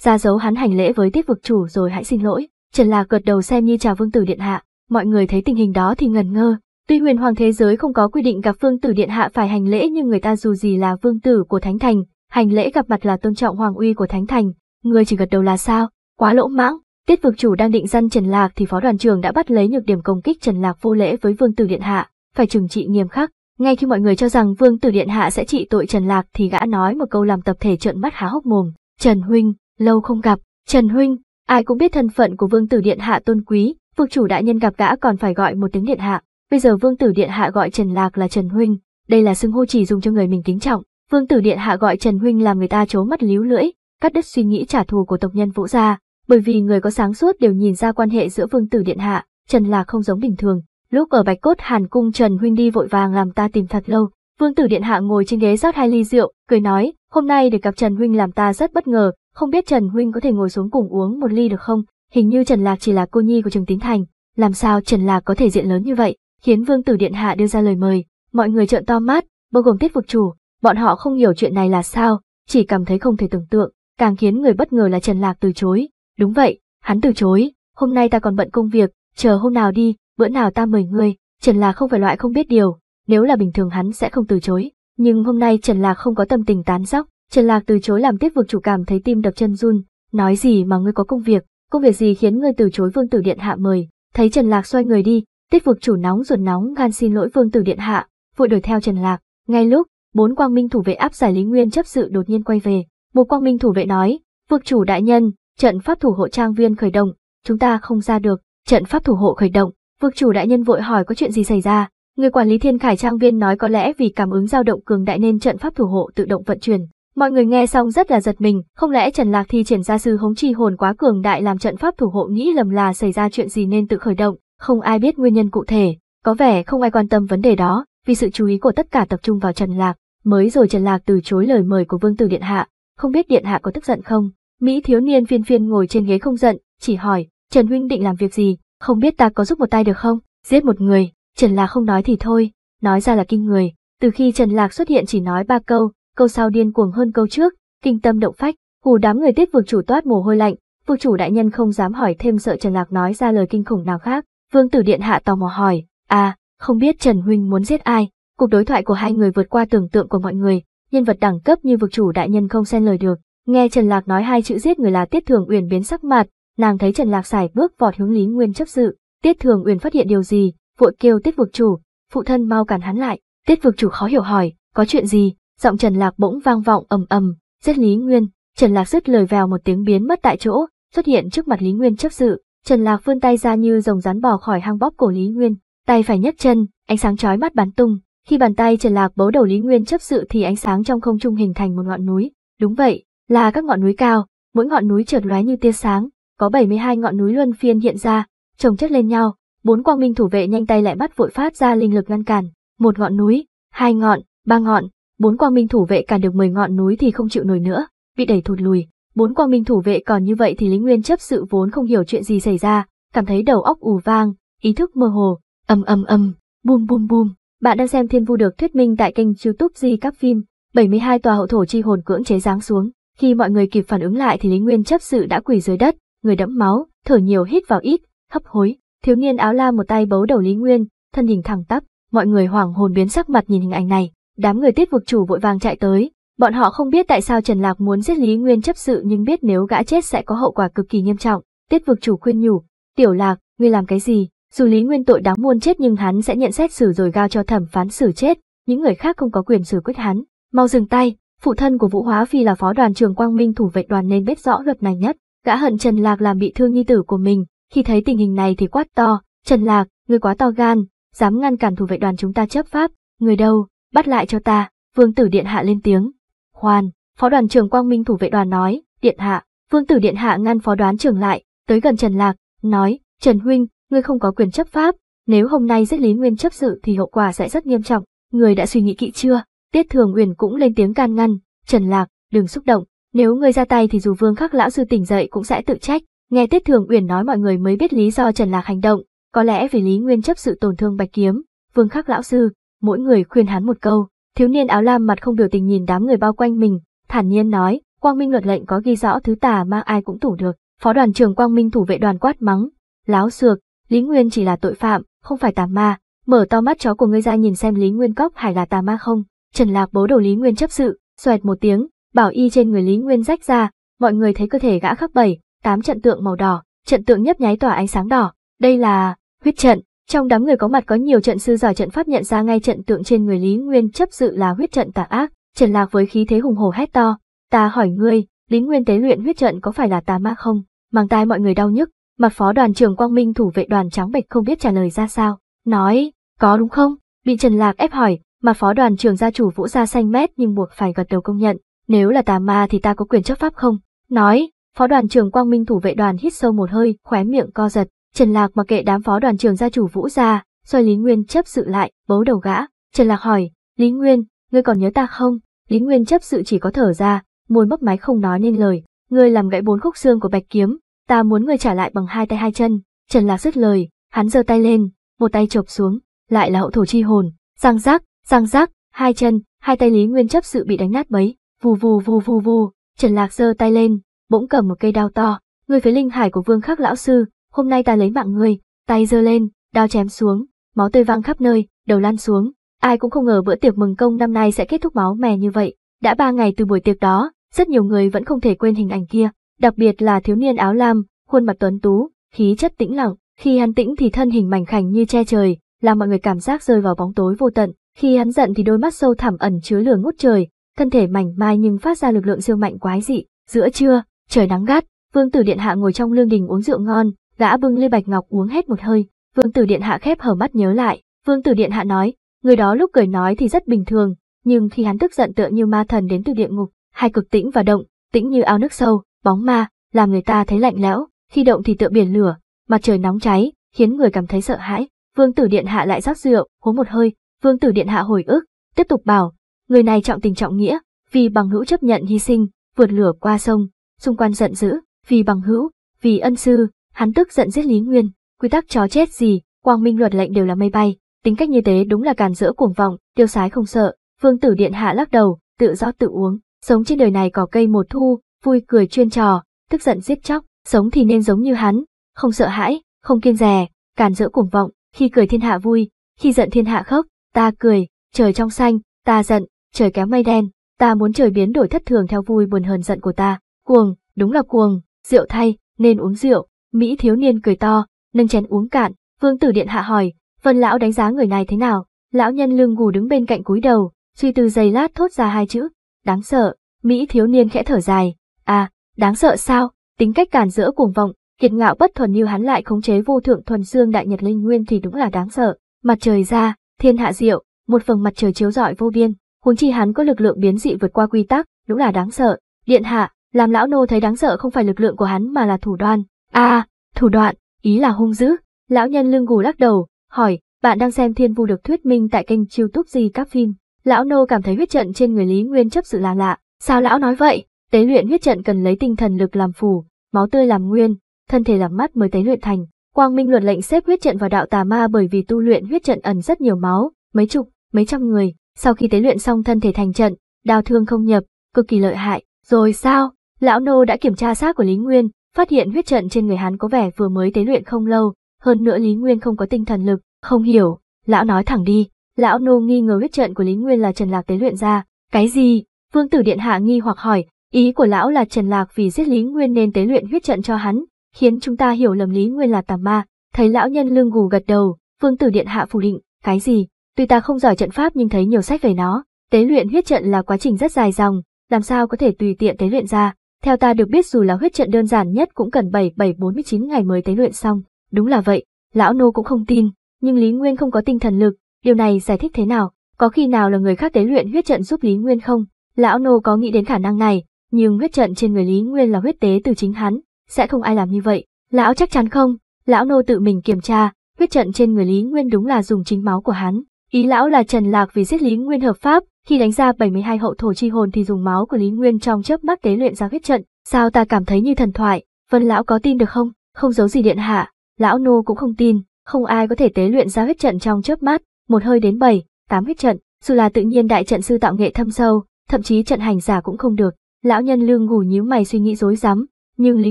ra dấu hắn hành lễ với tiết vực chủ rồi hãy xin lỗi. Trần Lạc gật đầu xem như chào vương tử điện hạ, mọi người thấy tình hình đó thì ngần ngơ. Tuy huyền hoàng thế giới không có quy định gặp vương tử điện hạ phải hành lễ nhưng người ta dù gì là vương tử của thánh thành, hành lễ gặp mặt là tôn trọng hoàng uy của thánh thành, người chỉ gật đầu là sao, quá lỗ mãng. Tiết vực chủ đang định dân Trần Lạc thì phó đoàn trưởng đã bắt lấy nhược điểm công kích Trần Lạc vô lễ với vương tử điện hạ, phải trừng trị nghiêm khắc. Ngay khi mọi người cho rằng Vương Tử Điện Hạ sẽ trị tội Trần Lạc thì gã nói một câu làm tập thể trợn mắt há hốc mồm. Trần Huynh, lâu không gặp, Trần Huynh, ai cũng biết thân phận của Vương Tử Điện Hạ tôn quý, vực chủ đại nhân gặp gã còn phải gọi một tiếng Điện Hạ. Bây giờ Vương Tử Điện Hạ gọi Trần Lạc là Trần Huynh, đây là xưng hô chỉ dùng cho người mình kính trọng. Vương Tử Điện Hạ gọi Trần Huynh làm người ta chố mắt líu lưỡi, cắt đứt suy nghĩ trả thù của tộc nhân Vũ gia, bởi vì người có sáng suốt đều nhìn ra quan hệ giữa Vương Tử Điện Hạ, Trần Lạc không giống bình thường, Lúc ở Bạch Cốt Hàn Cung Trần Huynh đi vội vàng làm ta tìm thật lâu, Vương tử điện hạ ngồi trên ghế rót hai ly rượu, cười nói, hôm nay được gặp Trần Huynh làm ta rất bất ngờ, không biết Trần Huynh có thể ngồi xuống cùng uống một ly được không? Hình như Trần Lạc chỉ là cô nhi của Trường Tín Thành, làm sao Trần Lạc có thể diện lớn như vậy, khiến Vương tử điện hạ đưa ra lời mời, mọi người trợn to mắt, bao gồm tiết vực chủ, bọn họ không hiểu chuyện này là sao, chỉ cảm thấy không thể tưởng tượng, càng khiến người bất ngờ là Trần Lạc từ chối. Đúng vậy, hắn từ chối, hôm nay ta còn bận công việc, chờ hôm nào đi, bữa nào ta mời ngươi, Trần Lạc không phải loại không biết điều, nếu là bình thường hắn sẽ không từ chối. Nhưng hôm nay Trần Lạc không có tâm tình tán dóc, Trần Lạc từ chối làm tiết vực chủ cảm thấy tim đập chân run, nói gì mà ngươi có công việc, công việc gì khiến ngươi từ chối vương tử điện hạ mời, thấy Trần Lạc xoay người đi, tiết vực chủ nóng ruột nóng gan xin lỗi vương tử điện hạ, vội đuổi theo Trần Lạc, ngay lúc, bốn quang minh thủ vệ áp giải Lý Nguyên chấp sự đột nhiên quay về, một quang minh thủ vệ nói, vực chủ đại nhân, trận pháp thủ hộ trang viên khởi động, chúng ta không ra được, trận pháp thủ hộ khởi động, Vực chủ đại nhân vội hỏi có chuyện gì xảy ra, người quản lý thiên khải trang viên nói có lẽ vì cảm ứng dao động cường đại nên trận pháp thủ hộ tự động vận chuyển. Mọi người nghe xong rất là giật mình, không lẽ Trần Lạc thi triển ra sư hống chi hồn quá cường đại làm trận pháp thủ hộ nghĩ lầm là xảy ra chuyện gì nên tự khởi động, không ai biết nguyên nhân cụ thể, có vẻ không ai quan tâm vấn đề đó, vì sự chú ý của tất cả tập trung vào Trần Lạc, mới rồi Trần Lạc từ chối lời mời của Vương Tử Điện Hạ, không biết Điện Hạ có tức giận không? Mỹ thiếu niên phiên phiên ngồi trên ghế không giận, chỉ hỏi, Trần Huynh định làm việc gì, không biết ta có giúp một tay được không? Giết một người, Trần Lạc không nói thì thôi, nói ra là kinh người. Từ khi Trần Lạc xuất hiện chỉ nói ba câu, câu sau điên cuồng hơn câu trước, kinh tâm động phách, hù đám người tiết vực chủ toát mồ hôi lạnh, vực chủ đại nhân không dám hỏi thêm sợ Trần Lạc nói ra lời kinh khủng nào khác. Vương tử điện hạ tò mò hỏi, à, không biết Trần Huynh muốn giết ai? Cuộc đối thoại của hai người vượt qua tưởng tượng của mọi người, nhân vật đẳng cấp như vực chủ đại nhân không xen lời được. Nghe Trần Lạc nói hai chữ giết người là tiết thường uyển biến sắc mặt, nàng thấy Trần Lạc Sải bước vọt hướng Lý Nguyên chấp sự, Tiết Thường Uyển phát hiện điều gì, vội kêu Tiết vực chủ, phụ thân mau cản hắn lại, Tiết vực chủ khó hiểu hỏi, có chuyện gì, giọng Trần Lạc bỗng vang vọng ầm ầm, giết Lý Nguyên, Trần Lạc dứt lời vào một tiếng biến mất tại chỗ, xuất hiện trước mặt Lý Nguyên chấp sự, Trần Lạc vươn tay ra như rồng rắn bò khỏi hang bóp cổ Lý Nguyên, tay phải nhấc chân, ánh sáng chói mắt bắn tung, khi bàn tay Trần Lạc bấu đầu Lý Nguyên chấp sự thì ánh sáng trong không trung hình thành một ngọn núi, đúng vậy, là các ngọn núi cao, mỗi ngọn núi chợt lóe như tia sáng, có 72 ngọn núi luân phiên hiện ra, chồng chất lên nhau, bốn quang minh thủ vệ nhanh tay lại bắt vội phát ra linh lực ngăn cản, một ngọn núi, hai ngọn, ba ngọn, bốn quang minh thủ vệ cản được 10 ngọn núi thì không chịu nổi nữa, bị đẩy thụt lùi, bốn quang minh thủ vệ còn như vậy thì Lý Nguyên chấp sự vốn không hiểu chuyện gì xảy ra, cảm thấy đầu óc ù vang, ý thức mơ hồ, ầm ầm ầm, bum bum bum. Bạn đang xem Thiên Vu được thuyết minh tại kênh YouTube Di Các Phim, 72 tòa hậu thổ chi hồn cưỡng chế giáng xuống, khi mọi người kịp phản ứng lại thì Lý Nguyên chấp sự đã quỳ dưới đất, người đẫm máu, thở nhiều hít vào ít, hấp hối, thiếu niên áo la một tay bấu đầu Lý Nguyên, thân hình thẳng tắp, mọi người hoảng hồn biến sắc mặt nhìn hình ảnh này, đám người tiết vực chủ vội vàng chạy tới, bọn họ không biết tại sao Trần Lạc muốn giết Lý Nguyên chấp sự nhưng biết nếu gã chết sẽ có hậu quả cực kỳ nghiêm trọng, tiết vực chủ khuyên nhủ, tiểu lạc, ngươi làm cái gì, dù Lý Nguyên tội đáng muôn chết nhưng hắn sẽ nhận xét xử rồi giao cho thẩm phán xử chết, những người khác không có quyền xử quyết hắn, mau dừng tay, phụ thân của Vũ Hóa Phi là phó đoàn trường Quang Minh thủ vệ đoàn nên biết rõ luật này nhất, Gã hận Trần Lạc làm bị thương nhi tử của mình, khi thấy tình hình này thì quát to, Trần Lạc, người quá to gan, dám ngăn cản thủ vệ đoàn chúng ta chấp pháp, người đâu, bắt lại cho ta, vương tử điện hạ lên tiếng. Khoan, phó đoàn trưởng Quang Minh thủ vệ đoàn nói, điện hạ, vương tử điện hạ ngăn phó đoán trưởng lại, tới gần Trần Lạc, nói, Trần Huynh, ngươi không có quyền chấp pháp, nếu hôm nay giết Lý Nguyên chấp sự thì hậu quả sẽ rất nghiêm trọng, người đã suy nghĩ kỹ chưa? Tiết Thường Uyển cũng lên tiếng can ngăn, Trần Lạc, đừng xúc động, nếu người ra tay thì dù vương khắc lão sư tỉnh dậy cũng sẽ tự trách. Nghe Tiết Thường Uyển nói mọi người mới biết lý do Trần Lạc hành động, có lẽ vì Lý Nguyên chấp sự tổn thương Bạch Kiếm, vương khắc lão sư, mỗi người khuyên hắn một câu. Thiếu niên áo lam mặt không biểu tình nhìn đám người bao quanh mình, thản nhiên nói, Quang Minh luật lệnh có ghi rõ thứ tà mang ai cũng thủ được. Phó đoàn trưởng Quang Minh thủ vệ đoàn quát mắng, láo xược, Lý Nguyên chỉ là tội phạm, không phải tà ma, mở to mắt chó của ngươi ra nhìn xem Lý Nguyên cóc hải là tà ma không. Trần Lạc bố đầu Lý Nguyên chấp sự, xoẹt một tiếng, bảo y trên người Lý Nguyên rách ra, mọi người thấy cơ thể gã khắc bảy, tám trận tượng màu đỏ, trận tượng nhấp nháy tỏa ánh sáng đỏ, đây là huyết trận. Trong đám người có mặt có nhiều trận sư giỏi trận pháp nhận ra ngay trận tượng trên người Lý Nguyên chấp sự là huyết trận tà ác, Trần Lạc với khí thế hùng hổ hét to, "Ta hỏi ngươi, Lý Nguyên tế luyện huyết trận có phải là tà ma không?" Mang tai mọi người đau nhức, mặt phó đoàn trưởng Quang Minh thủ vệ đoàn trắng bệch không biết trả lời ra sao, nói, "Có đúng không?" Bị Trần Lạc ép hỏi, mặt phó đoàn trưởng gia chủ Vũ gia xanh mét nhưng buộc phải gật đầu công nhận, nếu là tà ma thì ta có quyền chấp pháp không? Nói, phó đoàn trưởng Quang Minh thủ vệ đoàn hít sâu một hơi, khóe miệng co giật. Trần Lạc mặc kệ đám phó đoàn trưởng gia chủ Vũ ra, rồi Lý Nguyên chấp sự lại, bấu đầu gã. Trần Lạc hỏi, Lý Nguyên, ngươi còn nhớ ta không? Lý Nguyên chấp sự chỉ có thở ra, môi mấp máy không nói nên lời. Ngươi làm gãy bốn khúc xương của bạch kiếm, ta muốn ngươi trả lại bằng hai tay hai chân. Trần Lạc dứt lời, hắn giơ tay lên, một tay chộp xuống, lại là hậu thổ chi hồn, răng rác, răng rác, hai chân, hai tay Lý Nguyên chấp sự bị đánh nát bấy vù vù vù vù vù, Trần Lạc giơ tay lên, bỗng cầm một cây đao to, người phía linh hải của Vương Khắc lão sư, hôm nay ta lấy mạng người, tay giơ lên, đao chém xuống, máu tươi văng khắp nơi, đầu lăn xuống, ai cũng không ngờ bữa tiệc mừng công năm nay sẽ kết thúc máu mè như vậy, đã ba ngày từ buổi tiệc đó, rất nhiều người vẫn không thể quên hình ảnh kia, đặc biệt là thiếu niên áo lam, khuôn mặt tuấn tú, khí chất tĩnh lặng, khi hắn tĩnh thì thân hình mảnh khảnh như che trời, làm mọi người cảm giác rơi vào bóng tối vô tận, khi hắn giận thì đôi mắt sâu thẳm ẩn chứa lửa ngút trời, thân thể mảnh mai nhưng phát ra lực lượng siêu mạnh quái dị, giữa trưa, trời nắng gắt, vương tử điện hạ ngồi trong lương đình uống rượu ngon, gã bưng ly bạch ngọc uống hết một hơi, vương tử điện hạ khép hở mắt nhớ lại, vương tử điện hạ nói, người đó lúc cười nói thì rất bình thường, nhưng khi hắn tức giận tựa như ma thần đến từ địa ngục, hai cực tĩnh và động, tĩnh như ao nước sâu, bóng ma, làm người ta thấy lạnh lẽo, khi động thì tựa biển lửa, mặt trời nóng cháy, khiến người cảm thấy sợ hãi. Vương tử điện hạ lại rót rượu, uống một hơi, vương tử điện hạ hồi ức, tiếp tục bảo, Người này trọng tình trọng nghĩa, vì bằng hữu chấp nhận hy sinh, vượt lửa qua sông, xung quanh giận dữ, vì bằng hữu, vì ân sư, hắn tức giận giết Lý Nguyên, quy tắc chó chết gì, quang minh luật lệnh đều là mây bay, tính cách như thế đúng là càn rỡ cuồng vọng, tiêu sái không sợ, vương tử điện hạ lắc đầu, tự do tự uống, sống trên đời này có cây một thu, vui cười chuyên trò, tức giận giết chóc, sống thì nên giống như hắn, không sợ hãi, không kiên rè, càn rỡ cuồng vọng, khi cười thiên hạ vui, khi giận thiên hạ khóc, ta cười, trời trong xanh, ta giận, trời kéo mây đen, ta muốn trời biến đổi thất thường theo vui buồn hờn giận của ta, cuồng, đúng là cuồng, rượu thay, nên uống rượu, Mỹ thiếu niên cười to, nâng chén uống cạn, vương tử điện hạ hỏi, vân lão đánh giá người này thế nào, lão nhân lương gù đứng bên cạnh cúi đầu, suy tư giây lát thốt ra hai chữ, đáng sợ, Mỹ thiếu niên khẽ thở dài, à, đáng sợ sao, tính cách càn rỡ cuồng vọng, kiệt ngạo bất thuần như hắn lại khống chế vô thượng thuần xương đại nhật linh nguyên thì đúng là đáng sợ, mặt trời ra, thiên hạ diệu, một phần mặt trời chiếu rọi vô biên, huống chi hắn có lực lượng biến dị vượt qua quy tắc, đúng là đáng sợ. Điện hạ, làm lão nô thấy đáng sợ không phải lực lượng của hắn mà là thủ đoạn. A, à, thủ đoạn, ý là hung dữ. Lão nhân lưng gù lắc đầu, hỏi, bạn đang xem thiên vu được thuyết minh tại kênh chiêu túc gì các phim. Lão nô cảm thấy huyết trận trên người Lý Nguyên chấp sự là lạ. Sao lão nói vậy? Tế luyện huyết trận cần lấy tinh thần lực làm phủ, máu tươi làm nguyên, thân thể làm mắt mới tế luyện thành. Quang Minh luật lệnh xếp huyết trận vào đạo tà ma bởi vì tu luyện huyết trận ẩn rất nhiều máu, mấy chục, mấy trăm người, sau khi tế luyện xong thân thể thành trận, đao thương không nhập, cực kỳ lợi hại. Rồi sao? Lão Nô đã kiểm tra xác của Lý Nguyên, phát hiện huyết trận trên người hắn có vẻ vừa mới tế luyện không lâu, hơn nữa Lý Nguyên không có tinh thần lực, không hiểu. Lão nói thẳng đi, lão Nô nghi ngờ huyết trận của Lý Nguyên là Trần Lạc tế luyện ra. Cái gì? Vương tử điện hạ nghi hoặc hỏi, ý của lão là Trần Lạc vì giết Lý Nguyên nên tế luyện huyết trận cho hắn, khiến chúng ta hiểu lầm Lý Nguyên là tà ma. Thấy lão nhân lưng gù gật đầu, Vương tử điện hạ phủ định, cái gì? Tuy ta không giỏi trận pháp nhưng thấy nhiều sách về nó, tế luyện huyết trận là quá trình rất dài dòng, làm sao có thể tùy tiện tế luyện ra. Theo ta được biết dù là huyết trận đơn giản nhất cũng cần 7749 ngày mới tế luyện xong. Đúng là vậy, lão nô cũng không tin, nhưng Lý Nguyên không có tinh thần lực, điều này giải thích thế nào? Có khi nào là người khác tế luyện huyết trận giúp Lý Nguyên không? Lão nô có nghĩ đến khả năng này, nhưng huyết trận trên người Lý Nguyên là huyết tế từ chính hắn, sẽ không ai làm như vậy. Lão chắc chắn không? Lão nô tự mình kiểm tra, huyết trận trên người Lý Nguyên đúng là dùng chính máu của hắn. Ý lão là Trần Lạc vì giết Lý Nguyên hợp pháp, khi đánh ra 72 hậu thổ chi hồn thì dùng máu của Lý Nguyên trong chớp mắt tế luyện ra huyết trận, sao ta cảm thấy như thần thoại, Vân lão có tin được không? Không giấu gì điện hạ, lão nô cũng không tin, không ai có thể tế luyện ra huyết trận trong chớp mắt, một hơi đến 7, 8 huyết trận, dù là tự nhiên đại trận sư tạo nghệ thâm sâu, thậm chí trận hành giả cũng không được. Lão nhân lương ngủ nhíu mày suy nghĩ rối rắm, nhưng Lý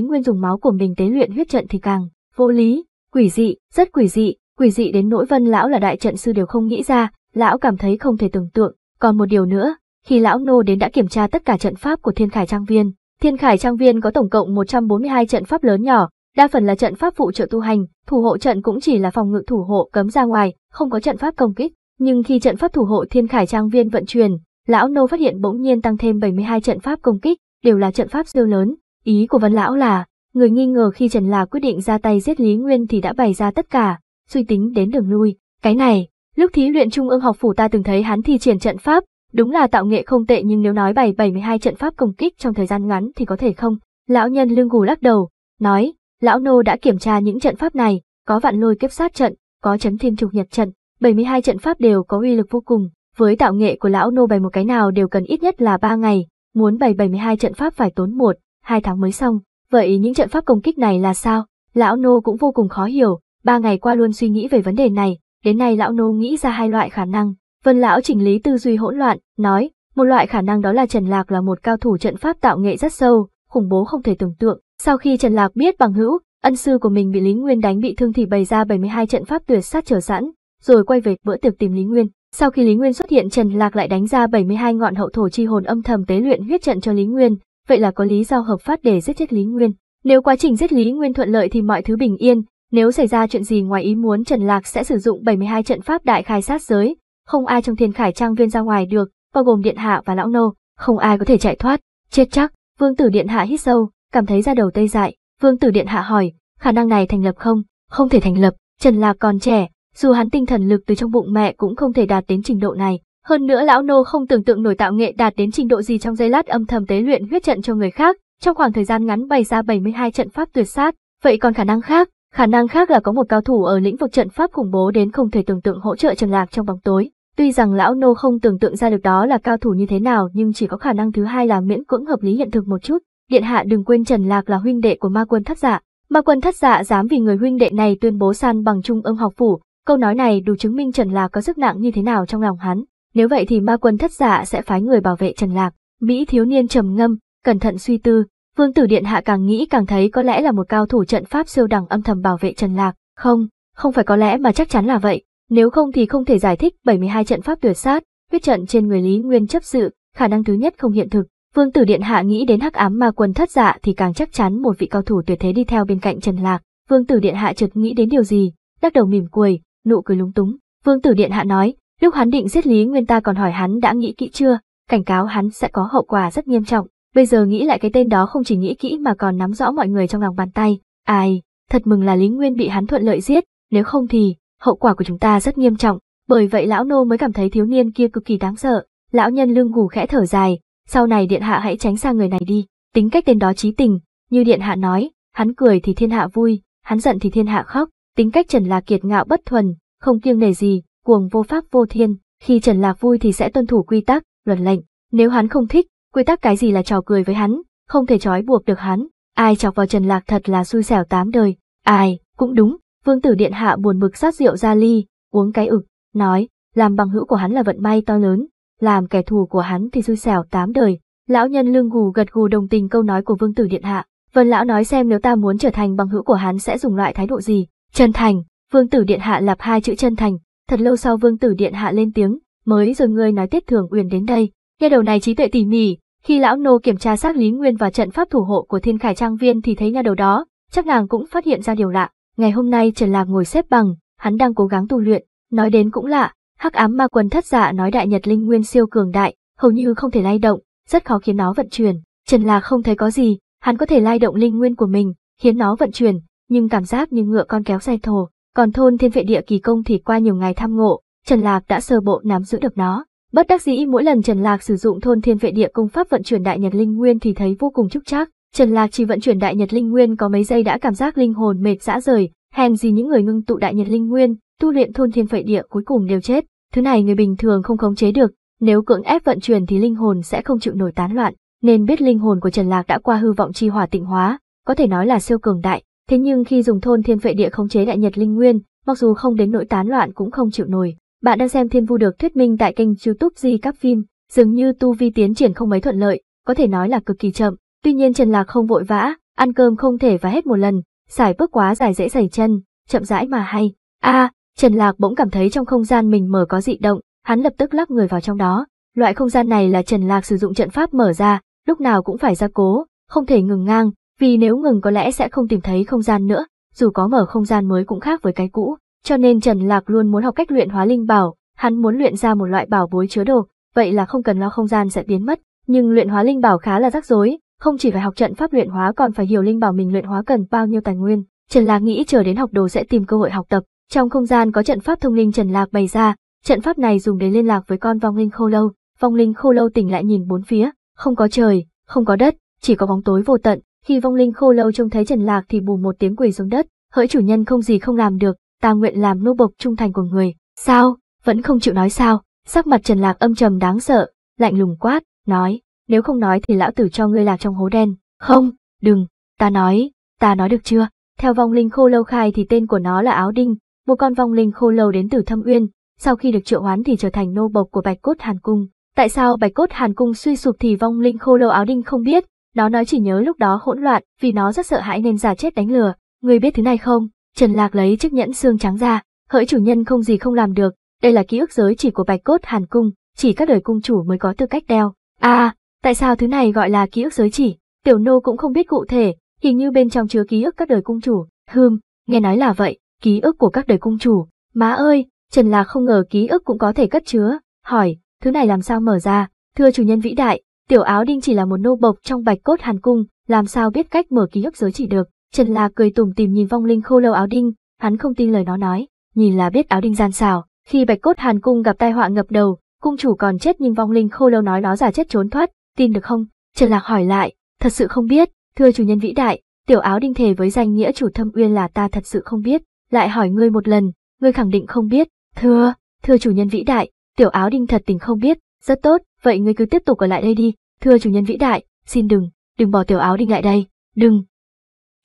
Nguyên dùng máu của mình tế luyện huyết trận thì càng vô lý, quỷ dị, rất quỷ dị, quỷ dị đến nỗi vân lão là đại trận sư đều không nghĩ ra, lão cảm thấy không thể tưởng tượng. Còn một điều nữa, khi lão nô đến đã kiểm tra tất cả trận pháp của thiên khải trang viên. Thiên khải trang viên có tổng cộng 142 trận pháp lớn nhỏ, đa phần là trận pháp phụ trợ tu hành, thủ hộ trận cũng chỉ là phòng ngự thủ hộ cấm ra ngoài, không có trận pháp công kích. Nhưng khi trận pháp thủ hộ thiên khải trang viên vận chuyển, lão nô phát hiện bỗng nhiên tăng thêm 72 trận pháp công kích, đều là trận pháp siêu lớn. Ý của Vân lão là, người nghi ngờ khi Trần là quyết định ra tay giết Lý Nguyên thì đã bày ra tất cả, suy tính đến đường lui. Cái này, lúc thí luyện trung ương học phủ ta từng thấy hắn thi triển trận pháp, đúng là tạo nghệ không tệ nhưng nếu nói bày 72 trận pháp công kích trong thời gian ngắn thì có thể không. Lão nhân lưng gù lắc đầu, nói, lão nô đã kiểm tra những trận pháp này, có vạn lôi kiếp sát trận, có chấn thiên trục nhật trận, 72 trận pháp đều có uy lực vô cùng, với tạo nghệ của lão nô bày một cái nào đều cần ít nhất là 3 ngày, muốn bày 72 trận pháp phải tốn 1, 2 tháng mới xong, vậy những trận pháp công kích này là sao? Lão nô cũng vô cùng khó hiểu, Ba ngày qua luôn suy nghĩ về vấn đề này, đến nay lão nô nghĩ ra hai loại khả năng. Vân lão chỉnh lý tư duy hỗn loạn, nói, một loại khả năng đó là Trần Lạc là một cao thủ trận pháp tạo nghệ rất sâu, khủng bố không thể tưởng tượng. Sau khi Trần Lạc biết bằng hữu, ân sư của mình bị Lý Nguyên đánh bị thương thì bày ra 72 trận pháp tuyệt sát chờ sẵn, rồi quay về bữa tiệc tìm Lý Nguyên. Sau khi Lý Nguyên xuất hiện Trần Lạc lại đánh ra 72 ngọn hậu thổ chi hồn âm thầm tế luyện huyết trận cho Lý Nguyên, vậy là có lý do hợp pháp để giết chết Lý Nguyên. Nếu quá trình giết Lý Nguyên thuận lợi thì mọi thứ bình yên, nếu xảy ra chuyện gì ngoài ý muốn Trần Lạc sẽ sử dụng 72 trận pháp đại khai sát giới, không ai trong thiên khải trang viên ra ngoài được, bao gồm Điện Hạ và Lão Nô, không ai có thể chạy thoát, chết chắc, Vương tử Điện Hạ hít sâu, cảm thấy ra đầu tê dại, Vương tử Điện Hạ hỏi, khả năng này thành lập không? Không thể thành lập, Trần Lạc còn trẻ, dù hắn tinh thần lực từ trong bụng mẹ cũng không thể đạt đến trình độ này. Hơn nữa lão nô không tưởng tượng nổi tạo nghệ đạt đến trình độ gì trong giây lát âm thầm tế luyện huyết trận cho người khác, trong khoảng thời gian ngắn bày ra 72 trận pháp tuyệt sát, vậy còn khả năng khác, Khả năng khác là có một cao thủ ở lĩnh vực trận pháp khủng bố đến không thể tưởng tượng hỗ trợ Trần Lạc trong bóng tối. Tuy rằng lão nô không tưởng tượng ra được đó là cao thủ như thế nào nhưng chỉ có khả năng thứ hai là miễn cưỡng hợp lý hiện thực một chút. Điện hạ đừng quên Trần Lạc là huynh đệ của ma quân thất dạ. Ma quân thất dạ dám vì người huynh đệ này tuyên bố san bằng trung âm học phủ. Câu nói này đủ chứng minh Trần Lạc có sức nặng như thế nào trong lòng hắn. Nếu vậy thì ma quân thất dạ sẽ phái người bảo vệ Trần Lạc. Mỹ thiếu niên trầm ngâm, cẩn thận suy tư, Vương tử điện hạ càng nghĩ càng thấy có lẽ là một cao thủ trận pháp siêu đẳng âm thầm bảo vệ Trần Lạc, không, không phải có lẽ mà chắc chắn là vậy, nếu không thì không thể giải thích 72 trận pháp tuyệt sát, huyết trận trên người Lý Nguyên chấp sự, khả năng thứ nhất không hiện thực. Vương tử điện hạ nghĩ đến hắc ám ma quân thất dạ thì càng chắc chắn một vị cao thủ tuyệt thế đi theo bên cạnh Trần Lạc. Vương tử điện hạ chợt nghĩ đến điều gì, lắc đầu mỉm cười, nụ cười lúng túng. Vương tử điện hạ nói, lúc hắn định giết Lý Nguyên ta còn hỏi hắn đã nghĩ kỹ chưa, cảnh cáo hắn sẽ có hậu quả rất nghiêm trọng. Bây giờ nghĩ lại cái tên đó không chỉ nghĩ kỹ mà còn nắm rõ mọi người trong lòng bàn tay. Ai, thật mừng là Lý Nguyên bị hắn thuận lợi giết, nếu không thì, hậu quả của chúng ta rất nghiêm trọng. Bởi vậy lão nô mới cảm thấy thiếu niên kia cực kỳ đáng sợ. Lão nhân lương gù khẽ thở dài, sau này điện hạ hãy tránh xa người này đi. Tính cách tên đó trí tình, như điện hạ nói, hắn cười thì thiên hạ vui, hắn giận thì thiên hạ khóc. Tính cách Trần Lạc kiệt ngạo bất thuần, không kiêng nể gì, cuồng vô pháp vô thiên. Khi Trần Lạc vui thì sẽ tuân thủ quy tắc, luật lệnh. Nếu hắn không thích, quy tắc cái gì là trò cười với hắn, không thể trói buộc được hắn, ai chọc vào Trần Lạc thật là xui xẻo tám đời, ai, cũng đúng, vương tử điện hạ buồn bực sát rượu ra ly, uống cái ực, nói, làm bằng hữu của hắn là vận may to lớn, làm kẻ thù của hắn thì xui xẻo tám đời, lão nhân lưng gù gật gù đồng tình câu nói của vương tử điện hạ, vân lão nói xem nếu ta muốn trở thành bằng hữu của hắn sẽ dùng loại thái độ gì, chân thành, vương tử điện hạ lặp hai chữ chân thành, thật lâu sau vương tử điện hạ lên tiếng, mới rồi ngươi nói tiết thường uyển đến đây Nha đầu này trí tuệ tỉ mỉ, khi lão nô kiểm tra xác Lý Nguyên và trận pháp thủ hộ của Thiên Khải Trang Viên thì thấy nhà đầu đó, chắc nàng cũng phát hiện ra điều lạ. Ngày hôm nay Trần Lạc ngồi xếp bằng, hắn đang cố gắng tu luyện, nói đến cũng lạ, Hắc Ám Ma Quân thất dạ nói đại nhật linh nguyên siêu cường đại, hầu như không thể lay động, rất khó khiến nó vận chuyển. Trần Lạc không thấy có gì, hắn có thể lay động linh nguyên của mình, khiến nó vận chuyển, nhưng cảm giác như ngựa con kéo xe thồ. Còn thôn thiên vệ địa kỳ công thì qua nhiều ngày tham ngộ, Trần Lạc đã sơ bộ nắm giữ được nó. Bất đắc dĩ mỗi lần Trần Lạc sử dụng thôn thiên vệ địa công pháp vận chuyển đại nhật linh nguyên thì thấy vô cùng trúc chắc. Trần Lạc chỉ vận chuyển đại nhật linh nguyên có mấy giây đã cảm giác linh hồn mệt dã rời, hèn gì những người ngưng tụ đại nhật linh nguyên, tu luyện thôn thiên vệ địa cuối cùng đều chết. Thứ này người bình thường không khống chế được, nếu cưỡng ép vận chuyển thì linh hồn sẽ không chịu nổi tán loạn, nên biết linh hồn của Trần Lạc đã qua hư vọng chi hỏa tịnh hóa, có thể nói là siêu cường đại, thế nhưng khi dùng thôn thiên vệ địa khống chế đại nhật linh nguyên, mặc dù không đến nỗi tán loạn cũng không chịu nổi, bạn đang xem Thiên Vu được thuyết minh tại kênh YouTube Di Các Phim, dường như tu vi tiến triển không mấy thuận lợi, có thể nói là cực kỳ chậm. Tuy nhiên Trần Lạc không vội vã, ăn cơm không thể và hết một lần, xài bước quá dài dễ xảy chân, chậm rãi mà hay. A, à, Trần Lạc bỗng cảm thấy trong không gian mình mở có dị động, hắn lập tức lắc người vào trong đó. Loại không gian này là Trần Lạc sử dụng trận pháp mở ra, lúc nào cũng phải ra cố, không thể ngừng ngang, vì nếu ngừng có lẽ sẽ không tìm thấy không gian nữa, dù có mở không gian mới cũng khác với cái cũ. Cho nên Trần Lạc luôn muốn học cách luyện hóa linh bảo, hắn muốn luyện ra một loại bảo bối chứa đồ, vậy là không cần lo không gian sẽ biến mất, nhưng luyện hóa linh bảo khá là rắc rối, không chỉ phải học trận pháp luyện hóa còn phải hiểu linh bảo mình luyện hóa cần bao nhiêu tài nguyên. Trần Lạc nghĩ chờ đến học đồ sẽ tìm cơ hội học tập. Trong không gian có trận pháp thông linh Trần Lạc bày ra, trận pháp này dùng để liên lạc với con vong linh khô lâu. Vong linh khô lâu tỉnh lại nhìn bốn phía, không có trời, không có đất, chỉ có bóng tối vô tận. Khi vong linh khô lâu trông thấy Trần Lạc thì bù một tiếng quỳ xuống đất, hỡi chủ nhân không gì không làm được, ta nguyện làm nô bộc trung thành của người, sao, vẫn không chịu nói sao, sắc mặt Trần Lạc âm trầm đáng sợ, lạnh lùng quát, nói, nếu không nói thì lão tử cho ngươi lạc trong hố đen, không, đừng, ta nói, ta nói được chưa, theo vong linh khô lâu khai thì tên của nó là Áo Đinh, một con vong linh khô lâu đến từ thâm uyên, sau khi được triệu hoán thì trở thành nô bộc của bạch cốt hàn cung. Tại sao bạch cốt hàn cung suy sụp thì vong linh khô lâu áo đinh không biết, nó nói chỉ nhớ lúc đó hỗn loạn vì nó rất sợ hãi nên giả chết đánh lừa, người biết thứ này không? Trần Lạc lấy chiếc nhẫn xương trắng ra, hỡi chủ nhân không gì không làm được, đây là ký ức giới chỉ của bạch cốt hàn cung, chỉ các đời cung chủ mới có tư cách đeo. À, tại sao thứ này gọi là ký ức giới chỉ? Tiểu nô cũng không biết cụ thể, hình như bên trong chứa ký ức các đời cung chủ. Hừm, nghe nói là vậy, ký ức của các đời cung chủ. Má ơi, Trần Lạc không ngờ ký ức cũng có thể cất chứa. Hỏi, thứ này làm sao mở ra? Thưa chủ nhân vĩ đại, tiểu áo đinh chỉ là một nô bộc trong bạch cốt hàn cung, làm sao biết cách mở ký ức giới chỉ được? Trần Lạc cười tủm tìm nhìn vong linh khô lâu áo đinh, hắn không tin lời nó nói, nhìn là biết áo đinh gian xảo, khi Bạch Cốt Hàn cung gặp tai họa ngập đầu, cung chủ còn chết nhưng vong linh khô lâu nói nó giả chết trốn thoát, tin được không? Trần Lạc hỏi lại, thật sự không biết, thưa chủ nhân vĩ đại, tiểu áo đinh thề với danh nghĩa chủ thâm uyên là ta thật sự không biết, lại hỏi ngươi một lần, ngươi khẳng định không biết, thưa, thưa chủ nhân vĩ đại, tiểu áo đinh thật tình không biết, rất tốt, vậy ngươi cứ tiếp tục ở lại đây đi, thưa chủ nhân vĩ đại, xin đừng, đừng bỏ tiểu áo đinh lại đây, đừng,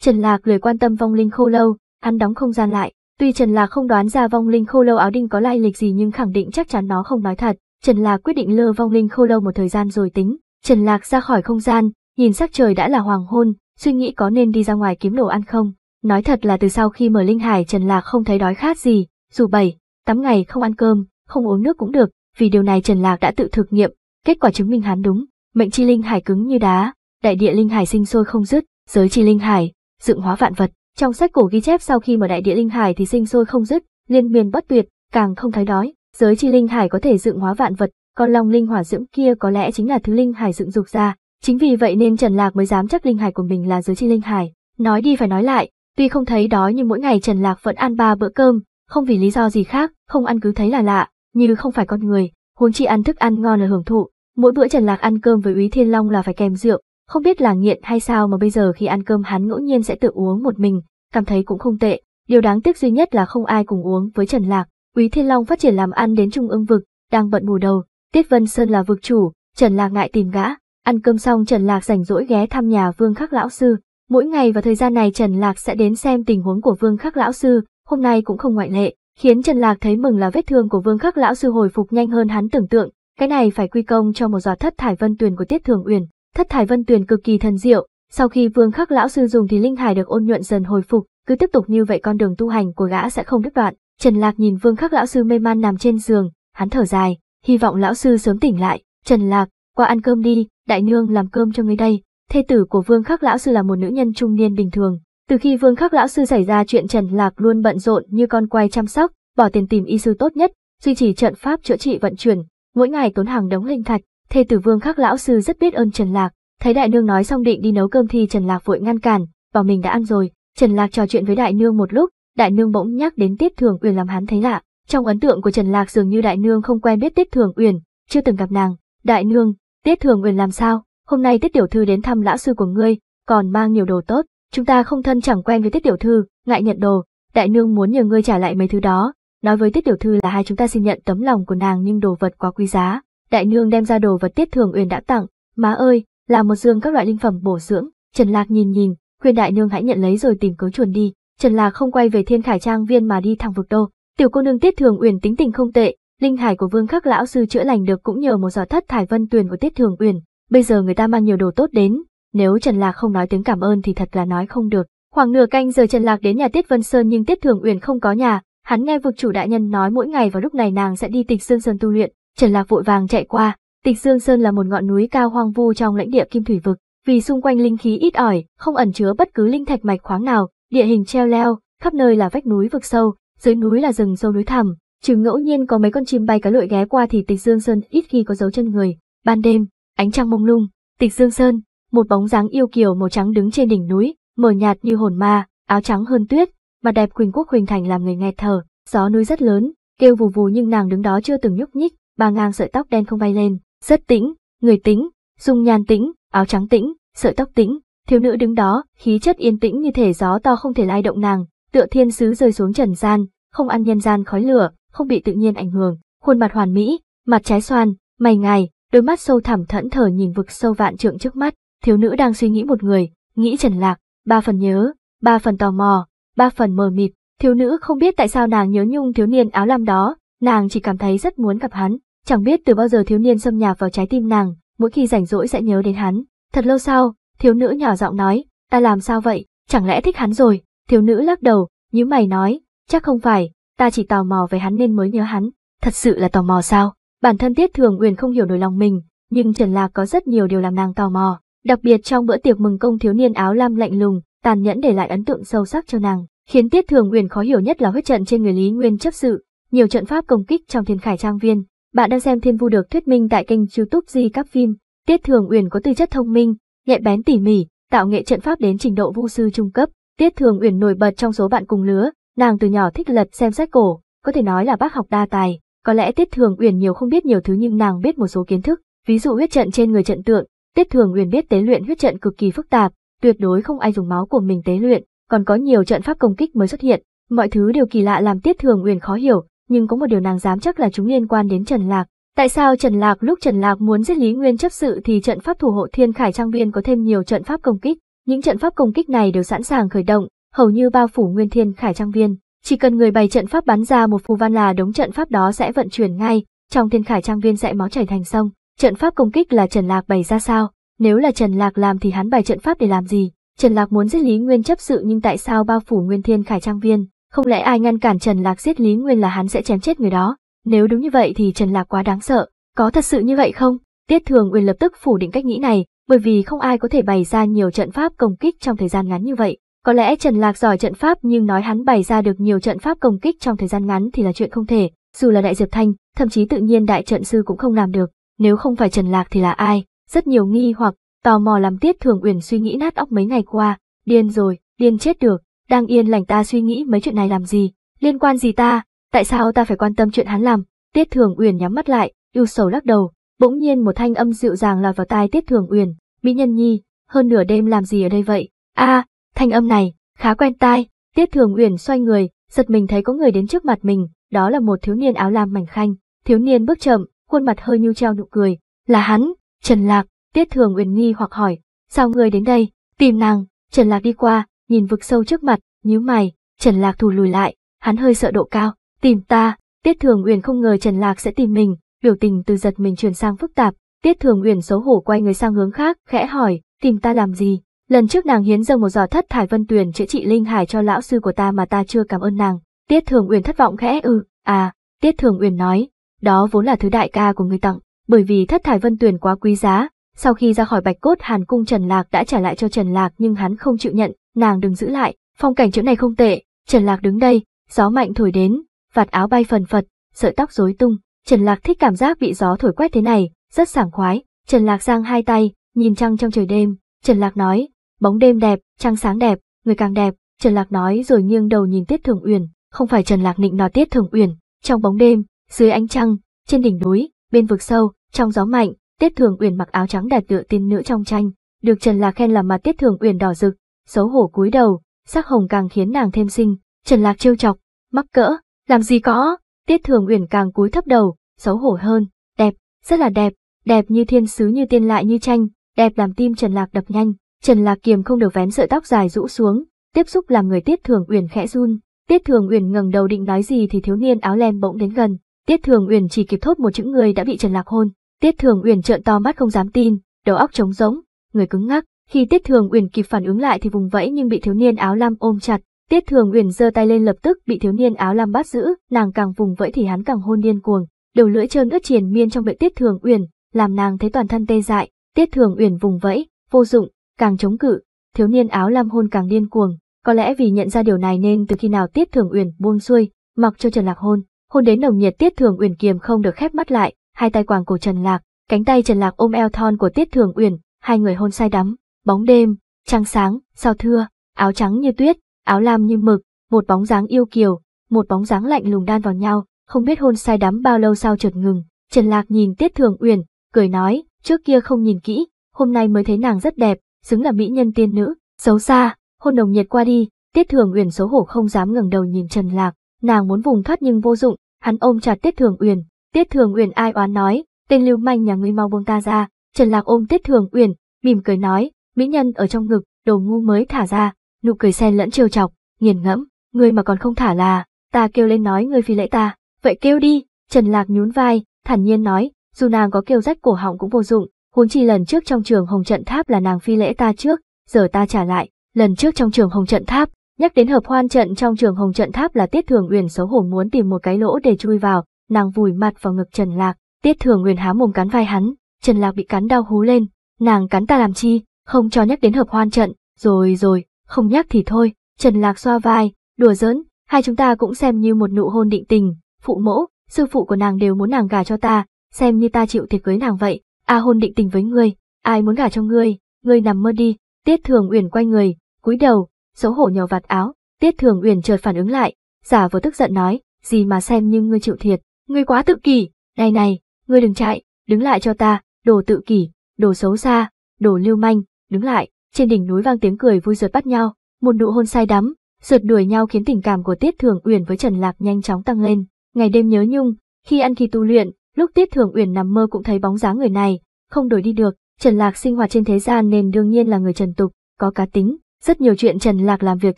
Trần Lạc lười quan tâm vong linh khô lâu, hắn đóng không gian lại. Tuy Trần Lạc không đoán ra vong linh khô lâu áo đinh có lai lịch gì nhưng khẳng định chắc chắn nó không nói thật. Trần Lạc quyết định lơ vong linh khô lâu một thời gian rồi tính. Trần Lạc ra khỏi không gian, nhìn sắc trời đã là hoàng hôn, suy nghĩ có nên đi ra ngoài kiếm đồ ăn không. Nói thật là từ sau khi mở linh hải Trần Lạc không thấy đói khát gì, dù bảy, tắm ngày không ăn cơm, không uống nước cũng được, vì điều này Trần Lạc đã tự thực nghiệm, kết quả chứng minh hắn đúng. Mệnh chi linh hải cứng như đá, đại địa linh hải sinh sôi không dứt, giới chi linh hải, dựng hóa vạn vật. Trong sách cổ ghi chép sau khi mở đại địa linh hải thì sinh sôi không dứt, liên miên bất tuyệt, càng không thấy đói. Giới chi linh hải có thể dựng hóa vạn vật, còn lòng linh hỏa dưỡng kia có lẽ chính là thứ linh hải dựng dục ra. Chính vì vậy nên Trần Lạc mới dám chắc linh hải của mình là giới chi linh hải. Nói đi phải nói lại, tuy không thấy đói nhưng mỗi ngày Trần Lạc vẫn ăn ba bữa cơm, không vì lý do gì khác, không ăn cứ thấy là lạ, như không phải con người, huống chi ăn thức ăn ngon là hưởng thụ. Mỗi bữa Trần Lạc ăn cơm với Úy Thiên Long là phải kèm rượu, không biết là nghiện hay sao mà bây giờ khi ăn cơm hắn ngẫu nhiên sẽ tự uống một mình, cảm thấy cũng không tệ. Điều đáng tiếc duy nhất là không ai cùng uống với Trần Lạc. Quý Thiên Long phát triển làm ăn đến trung ương vực, đang bận bù đầu. Tiết Vân Sơn là vực chủ, Trần Lạc ngại tìm gã. Ăn cơm xong Trần Lạc rảnh rỗi ghé thăm nhà Vương Khắc Lão Sư. Mỗi ngày vào thời gian này Trần Lạc sẽ đến xem tình huống của Vương Khắc Lão Sư, hôm nay cũng không ngoại lệ. Khiến Trần Lạc thấy mừng là vết thương của Vương Khắc Lão Sư hồi phục nhanh hơn hắn tưởng tượng. Cái này phải quy công cho một giọt thất thải vân tuyền của Tiết Thường Uyển. Thất thải vân tuyền cực kỳ thần diệu, sau khi vương khắc lão sư dùng thì linh hải được ôn nhuận dần hồi phục, cứ tiếp tục như vậy con đường tu hành của gã sẽ không đứt đoạn. Trần Lạc nhìn vương khắc lão sư mê man nằm trên giường, hắn thở dài, hy vọng lão sư sớm tỉnh lại. Trần Lạc, qua ăn cơm đi, đại nương làm cơm cho ngươi đây. Thê tử của vương khắc lão sư là một nữ nhân trung niên bình thường. Từ khi vương khắc lão sư xảy ra chuyện Trần Lạc luôn bận rộn như con quay chăm sóc, bỏ tiền tìm y sư tốt nhất, duy trì trận pháp chữa trị vận chuyển, mỗi ngày tốn hàng đống linh thạch, Thê tử vương khắc lão sư rất biết ơn Trần Lạc, thấy đại nương nói xong định đi nấu cơm thì Trần Lạc vội ngăn cản, bảo mình đã ăn rồi. Trần Lạc trò chuyện với đại nương một lúc, đại nương bỗng nhắc đến Tiết Thường Uyển làm hắn thấy lạ. Trong ấn tượng của Trần Lạc dường như đại nương không quen biết Tiết Thường Uyển, chưa từng gặp nàng. Đại nương, Tiết Thường Uyển làm sao? Hôm nay Tiết tiểu thư đến thăm lão sư của ngươi, còn mang nhiều đồ tốt. Chúng ta không thân chẳng quen với Tiết tiểu thư, ngại nhận đồ. Đại nương muốn nhờ ngươi trả lại mấy thứ đó. Nói với Tiết tiểu thư là hai chúng ta xin nhận tấm lòng của nàng nhưng đồ vật quá quý giá, đại nương đem ra đồ vật tiết thường uyển đã tặng, má ơi, là một dương các loại linh phẩm bổ dưỡng, Trần Lạc nhìn nhìn, khuyên đại nương hãy nhận lấy rồi tìm cớ chuồn đi, Trần Lạc không quay về Thiên Khải Trang Viên mà đi thẳng vực đô. Tiểu cô nương Tiết Thường Uyển tính tình không tệ, linh hải của Vương Khắc lão sư chữa lành được cũng nhờ một giọt thất thải vân tuyền của Tiết Thường Uyển, bây giờ người ta mang nhiều đồ tốt đến, nếu Trần Lạc không nói tiếng cảm ơn thì thật là nói không được. Khoảng nửa canh giờ Trần Lạc đến nhà Tiết Vân Sơn nhưng Tiết Thường Uyển không có nhà, hắn nghe vực chủ đại nhân nói mỗi ngày vào lúc này nàng sẽ đi Tịch sơn Sơn tu luyện, Trần Lạc vội vàng chạy qua, Tịch Dương Sơn là một ngọn núi cao hoang vu trong lãnh địa Kim Thủy vực, vì xung quanh linh khí ít ỏi, không ẩn chứa bất cứ linh thạch mạch khoáng nào, địa hình treo leo, khắp nơi là vách núi vực sâu, dưới núi là rừng sâu núi thẳm, trừ ngẫu nhiên có mấy con chim bay cá lội ghé qua thì Tịch Dương Sơn ít khi có dấu chân người. Ban đêm, ánh trăng mông lung, Tịch Dương Sơn, một bóng dáng yêu kiều màu trắng đứng trên đỉnh núi, mờ nhạt như hồn ma, áo trắng hơn tuyết, mặt đẹp Quỳnh Quốc Huỳnh Thành làm người nghe thở, gió núi rất lớn, kêu vù vù nhưng nàng đứng đó chưa từng nhúc nhích, ba ngang sợi tóc đen không bay lên, rất tĩnh, người tĩnh, dung nhan tĩnh, áo trắng tĩnh, sợi tóc tĩnh, thiếu nữ đứng đó, khí chất yên tĩnh như thể gió to không thể lay động nàng, tựa thiên sứ rơi xuống trần gian, không ăn nhân gian khói lửa, không bị tự nhiên ảnh hưởng, khuôn mặt hoàn mỹ, mặt trái xoan, mày ngài, đôi mắt sâu thẳm thẫn thờ nhìn vực sâu vạn trượng trước mắt, thiếu nữ đang suy nghĩ một người, nghĩ Trần Lạc, ba phần nhớ, ba phần tò mò, ba phần mờ mịt, thiếu nữ không biết tại sao nàng nhớ nhung thiếu niên áo lam đó, nàng chỉ cảm thấy rất muốn gặp hắn. Chẳng biết từ bao giờ thiếu niên xâm nhập vào trái tim nàng, mỗi khi rảnh rỗi sẽ nhớ đến hắn. Thật lâu sau, thiếu nữ nhỏ giọng nói, ta làm sao vậy, chẳng lẽ thích hắn rồi? Thiếu nữ lắc đầu, như mày nói, chắc không phải, ta chỉ tò mò về hắn nên mới nhớ hắn. Thật sự là tò mò sao? Bản thân Tiết Thường Uyển không hiểu nổi lòng mình, nhưng Trần Lạc có rất nhiều điều làm nàng tò mò, đặc biệt trong bữa tiệc mừng công thiếu niên áo lam lạnh lùng, tàn nhẫn để lại ấn tượng sâu sắc cho nàng, khiến Tiết Thường Uyển khó hiểu nhất là huyết trận trên người Lý Nguyên chấp sự, nhiều trận pháp công kích trong thiên khải trang viên, bạn đang xem Thiên Vu được thuyết minh tại kênh YouTube Di các phim. Tiết Thường Uyển có tư chất thông minh, nhạy bén tỉ mỉ, tạo nghệ trận pháp đến trình độ vô sư trung cấp. Tiết Thường Uyển nổi bật trong số bạn cùng lứa, nàng từ nhỏ thích lật xem sách cổ, có thể nói là bác học đa tài. Có lẽ Tiết Thường Uyển nhiều không biết nhiều thứ nhưng nàng biết một số kiến thức, ví dụ huyết trận trên người trận tượng. Tiết Thường Uyển biết tế luyện huyết trận cực kỳ phức tạp, tuyệt đối không ai dùng máu của mình tế luyện, còn có nhiều trận pháp công kích mới xuất hiện. Mọi thứ đều kỳ lạ làm Tiết Thường Uyển khó hiểu, nhưng có một điều nàng dám chắc là chúng liên quan đến Trần Lạc. Tại sao Trần Lạc lúc Trần Lạc muốn giết Lý Nguyên chấp sự thì trận pháp thủ hộ Thiên Khải Trang Viên có thêm nhiều trận pháp công kích, những trận pháp công kích này đều sẵn sàng khởi động, hầu như bao phủ Nguyên Thiên Khải Trang Viên, chỉ cần người bày trận pháp bắn ra một phù văn là đống trận pháp đó sẽ vận chuyển ngay, trong Thiên Khải Trang Viên sẽ máu chảy thành sông. Trận pháp công kích là Trần Lạc bày ra sao? Nếu là Trần Lạc làm thì hắn bày trận pháp để làm gì? Trần Lạc muốn giết Lý Nguyên chấp sự nhưng tại sao bao phủ Nguyên Thiên Khải Trang Viên? Không lẽ ai ngăn cản Trần Lạc giết Lý Nguyên là hắn sẽ chém chết người đó? Nếu đúng như vậy thì Trần Lạc quá đáng sợ, có thật sự như vậy không? Tiết Thường Uyên lập tức phủ định cách nghĩ này, bởi vì không ai có thể bày ra nhiều trận pháp công kích trong thời gian ngắn như vậy. Có lẽ Trần Lạc giỏi trận pháp nhưng nói hắn bày ra được nhiều trận pháp công kích trong thời gian ngắn thì là chuyện không thể, dù là Đại Diệp Thanh, thậm chí tự nhiên Đại Trận Sư cũng không làm được, nếu không phải Trần Lạc thì là ai? Rất nhiều nghi hoặc, tò mò làm Tiết Thường Uyển suy nghĩ nát óc mấy ngày qua, điên rồi, điên chết được, đang yên lành ta suy nghĩ mấy chuyện này làm gì, liên quan gì ta, tại sao ta phải quan tâm chuyện hắn làm, Tiết Thường Uyển nhắm mắt lại, yêu sầu lắc đầu, bỗng nhiên một thanh âm dịu dàng lọt vào tai Tiết Thường Uyển, mỹ nhân nhi, hơn nửa đêm làm gì ở đây vậy, a thanh âm này, khá quen tai, Tiết Thường Uyển xoay người, giật mình thấy có người đến trước mặt mình, đó là một thiếu niên áo lam mảnh khanh, thiếu niên bước chậm, khuôn mặt hơi như treo nụ cười, là hắn, Trần Lạc, Tiết Thường Uyển nghi hoặc hỏi, sao ngươi đến đây, tìm nàng, Trần Lạc đi qua, nhìn vực sâu trước mặt, nhíu mày, Trần Lạc thù lùi lại, hắn hơi sợ độ cao, tìm ta, Tiết Thường Uyển không ngờ Trần Lạc sẽ tìm mình, biểu tình từ giật mình chuyển sang phức tạp, Tiết Thường Uyển xấu hổ quay người sang hướng khác, khẽ hỏi, tìm ta làm gì? Lần trước nàng hiến dâng một giò thất thải vân tuyền chữa trị linh hải cho lão sư của ta mà ta chưa cảm ơn nàng. Tiết Thường Uyển thất vọng khẽ ừ, à, Tiết Thường Uyển nói, đó vốn là thứ đại ca của người tặng, bởi vì thất thải vân tuyền quá quý giá, sau khi ra khỏi bạch cốt hàn cung Trần Lạc đã trả lại cho Trần Lạc nhưng hắn không chịu nhận, nàng đừng giữ lại, phong cảnh chỗ này không tệ, Trần Lạc đứng đây, gió mạnh thổi đến, vạt áo bay phần phật, sợi tóc rối tung, Trần Lạc thích cảm giác bị gió thổi quét thế này, rất sảng khoái, Trần Lạc giang hai tay, nhìn trăng trong trời đêm, Trần Lạc nói, bóng đêm đẹp, trăng sáng đẹp, người càng đẹp, Trần Lạc nói rồi nghiêng đầu nhìn Tiết Thường Uyển, không phải Trần Lạc nịnh nọ Tiết Thường Uyển, trong bóng đêm, dưới ánh trăng, trên đỉnh núi, bên vực sâu, trong gió mạnh, Tiết Thường Uyển mặc áo trắng đẹp tựa tiên nữ trong tranh, được Trần Lạc khen là mặt Tiết Thường Uyển đỏ rực, xấu hổ cúi đầu, sắc hồng càng khiến nàng thêm xinh, Trần Lạc trêu chọc, mắc cỡ, làm gì có, Tiết Thường Uyển càng cúi thấp đầu, xấu hổ hơn, đẹp, rất là đẹp, đẹp như thiên sứ như tiên lại như tranh, đẹp làm tim Trần Lạc đập nhanh, Trần Lạc kiềm không được vén sợi tóc dài rũ xuống, tiếp xúc làm người Tiết Thường Uyển khẽ run, Tiết Thường Uyển ngẩng đầu định nói gì thì thiếu niên áo len bỗng đến gần, Tiết Thường Uyển chỉ kịp thốt một chữ người đã bị Trần Lạc hôn. Tiết Thường Uyển trợn to mắt không dám tin, đầu óc trống rỗng, người cứng ngắc. Khi Tiết Thường Uyển kịp phản ứng lại thì vùng vẫy nhưng bị thiếu niên áo lam ôm chặt. Tiết Thường Uyển giơ tay lên lập tức bị thiếu niên áo lam bắt giữ, nàng càng vùng vẫy thì hắn càng hôn điên cuồng, đầu lưỡi trơn ướt triền miên trong miệng Tiết Thường Uyển, làm nàng thấy toàn thân tê dại. Tiết Thường Uyển vùng vẫy, vô dụng, càng chống cự, thiếu niên áo lam hôn càng điên cuồng. Có lẽ vì nhận ra điều này nên từ khi nào Tiết Thường Uyển buông xuôi, mặc cho Trần Lạc hôn, hôn đến nồng nhiệt Tiết Thường Uyển kiềm không được khép mắt lại, hai tay quàng cổ Trần Lạc, cánh tay Trần Lạc ôm eo thon của Tiết Thường Uyển, hai người hôn say đắm, bóng đêm, trăng sáng, sao thưa, áo trắng như tuyết, áo lam như mực, một bóng dáng yêu kiều, một bóng dáng lạnh lùng đan vào nhau, không biết hôn say đắm bao lâu sau chợt ngừng. Trần Lạc nhìn Tiết Thường Uyển, cười nói, trước kia không nhìn kỹ, hôm nay mới thấy nàng rất đẹp, xứng là mỹ nhân tiên nữ, xấu xa, hôn đồng nhiệt qua đi, Tiết Thường Uyển xấu hổ không dám ngẩng đầu nhìn Trần Lạc, nàng muốn vùng thoát nhưng vô dụng, hắn ôm chặt Tiết Thường Uyển, Tiết Thường Uyển ai oán nói, tên lưu manh nhà ngươi mau buông ta ra, Trần Lạc ôm Tiết Thường Uyển, mỉm cười nói, mỹ nhân ở trong ngực, đồ ngu mới thả ra, nụ cười xen lẫn trêu chọc, nghiền ngẫm, ngươi mà còn không thả là, ta kêu lên nói ngươi phi lễ ta, vậy kêu đi, Trần Lạc nhún vai, thản nhiên nói, dù nàng có kêu rách cổ họng cũng vô dụng, huống chi lần trước trong trường Hồng Trận Tháp là nàng phi lễ ta trước, giờ ta trả lại, lần trước trong trường Hồng Trận Tháp, nhắc đến hợp hoan trận trong trường Hồng Trận Tháp là Tiết Thường Uyển xấu hổ muốn tìm một cái lỗ để chui vào, nàng vùi mặt vào ngực Trần Lạc, Tiết Thừa Nguyên há mồm cắn vai hắn, Trần Lạc bị cắn đau hú lên, nàng cắn ta làm chi, không cho nhắc đến hợp hoan trận, rồi rồi, không nhắc thì thôi, Trần Lạc xoa vai, đùa giỡn, hai chúng ta cũng xem như một nụ hôn định tình, phụ mẫu, sư phụ của nàng đều muốn nàng gả cho ta, xem như ta chịu thiệt cưới nàng vậy, a hôn định tình với ngươi, ai muốn gả cho ngươi, ngươi nằm mơ đi, Tiết Thường Uyển quay người, cúi đầu, xấu hổ nhào vạt áo, Tiết Thường Uyển chợt phản ứng lại, giả vờ tức giận nói, gì mà xem như ngươi chịu thiệt, Ngươi quá tự kỷ, này này, ngươi đừng chạy, đứng lại cho ta, đồ tự kỷ, đồ xấu xa, đồ lưu manh, đứng lại, trên đỉnh núi vang tiếng cười vui rượt bắt nhau, một nụ hôn say đắm, rượt đuổi nhau khiến tình cảm của Tiết Thường Uyển với Trần Lạc nhanh chóng tăng lên, ngày đêm nhớ nhung, khi ăn khi tu luyện, lúc Tiết Thường Uyển nằm mơ cũng thấy bóng dáng người này, không đổi đi được, Trần Lạc sinh hoạt trên thế gian nên đương nhiên là người trần tục, có cá tính, rất nhiều chuyện Trần Lạc làm việc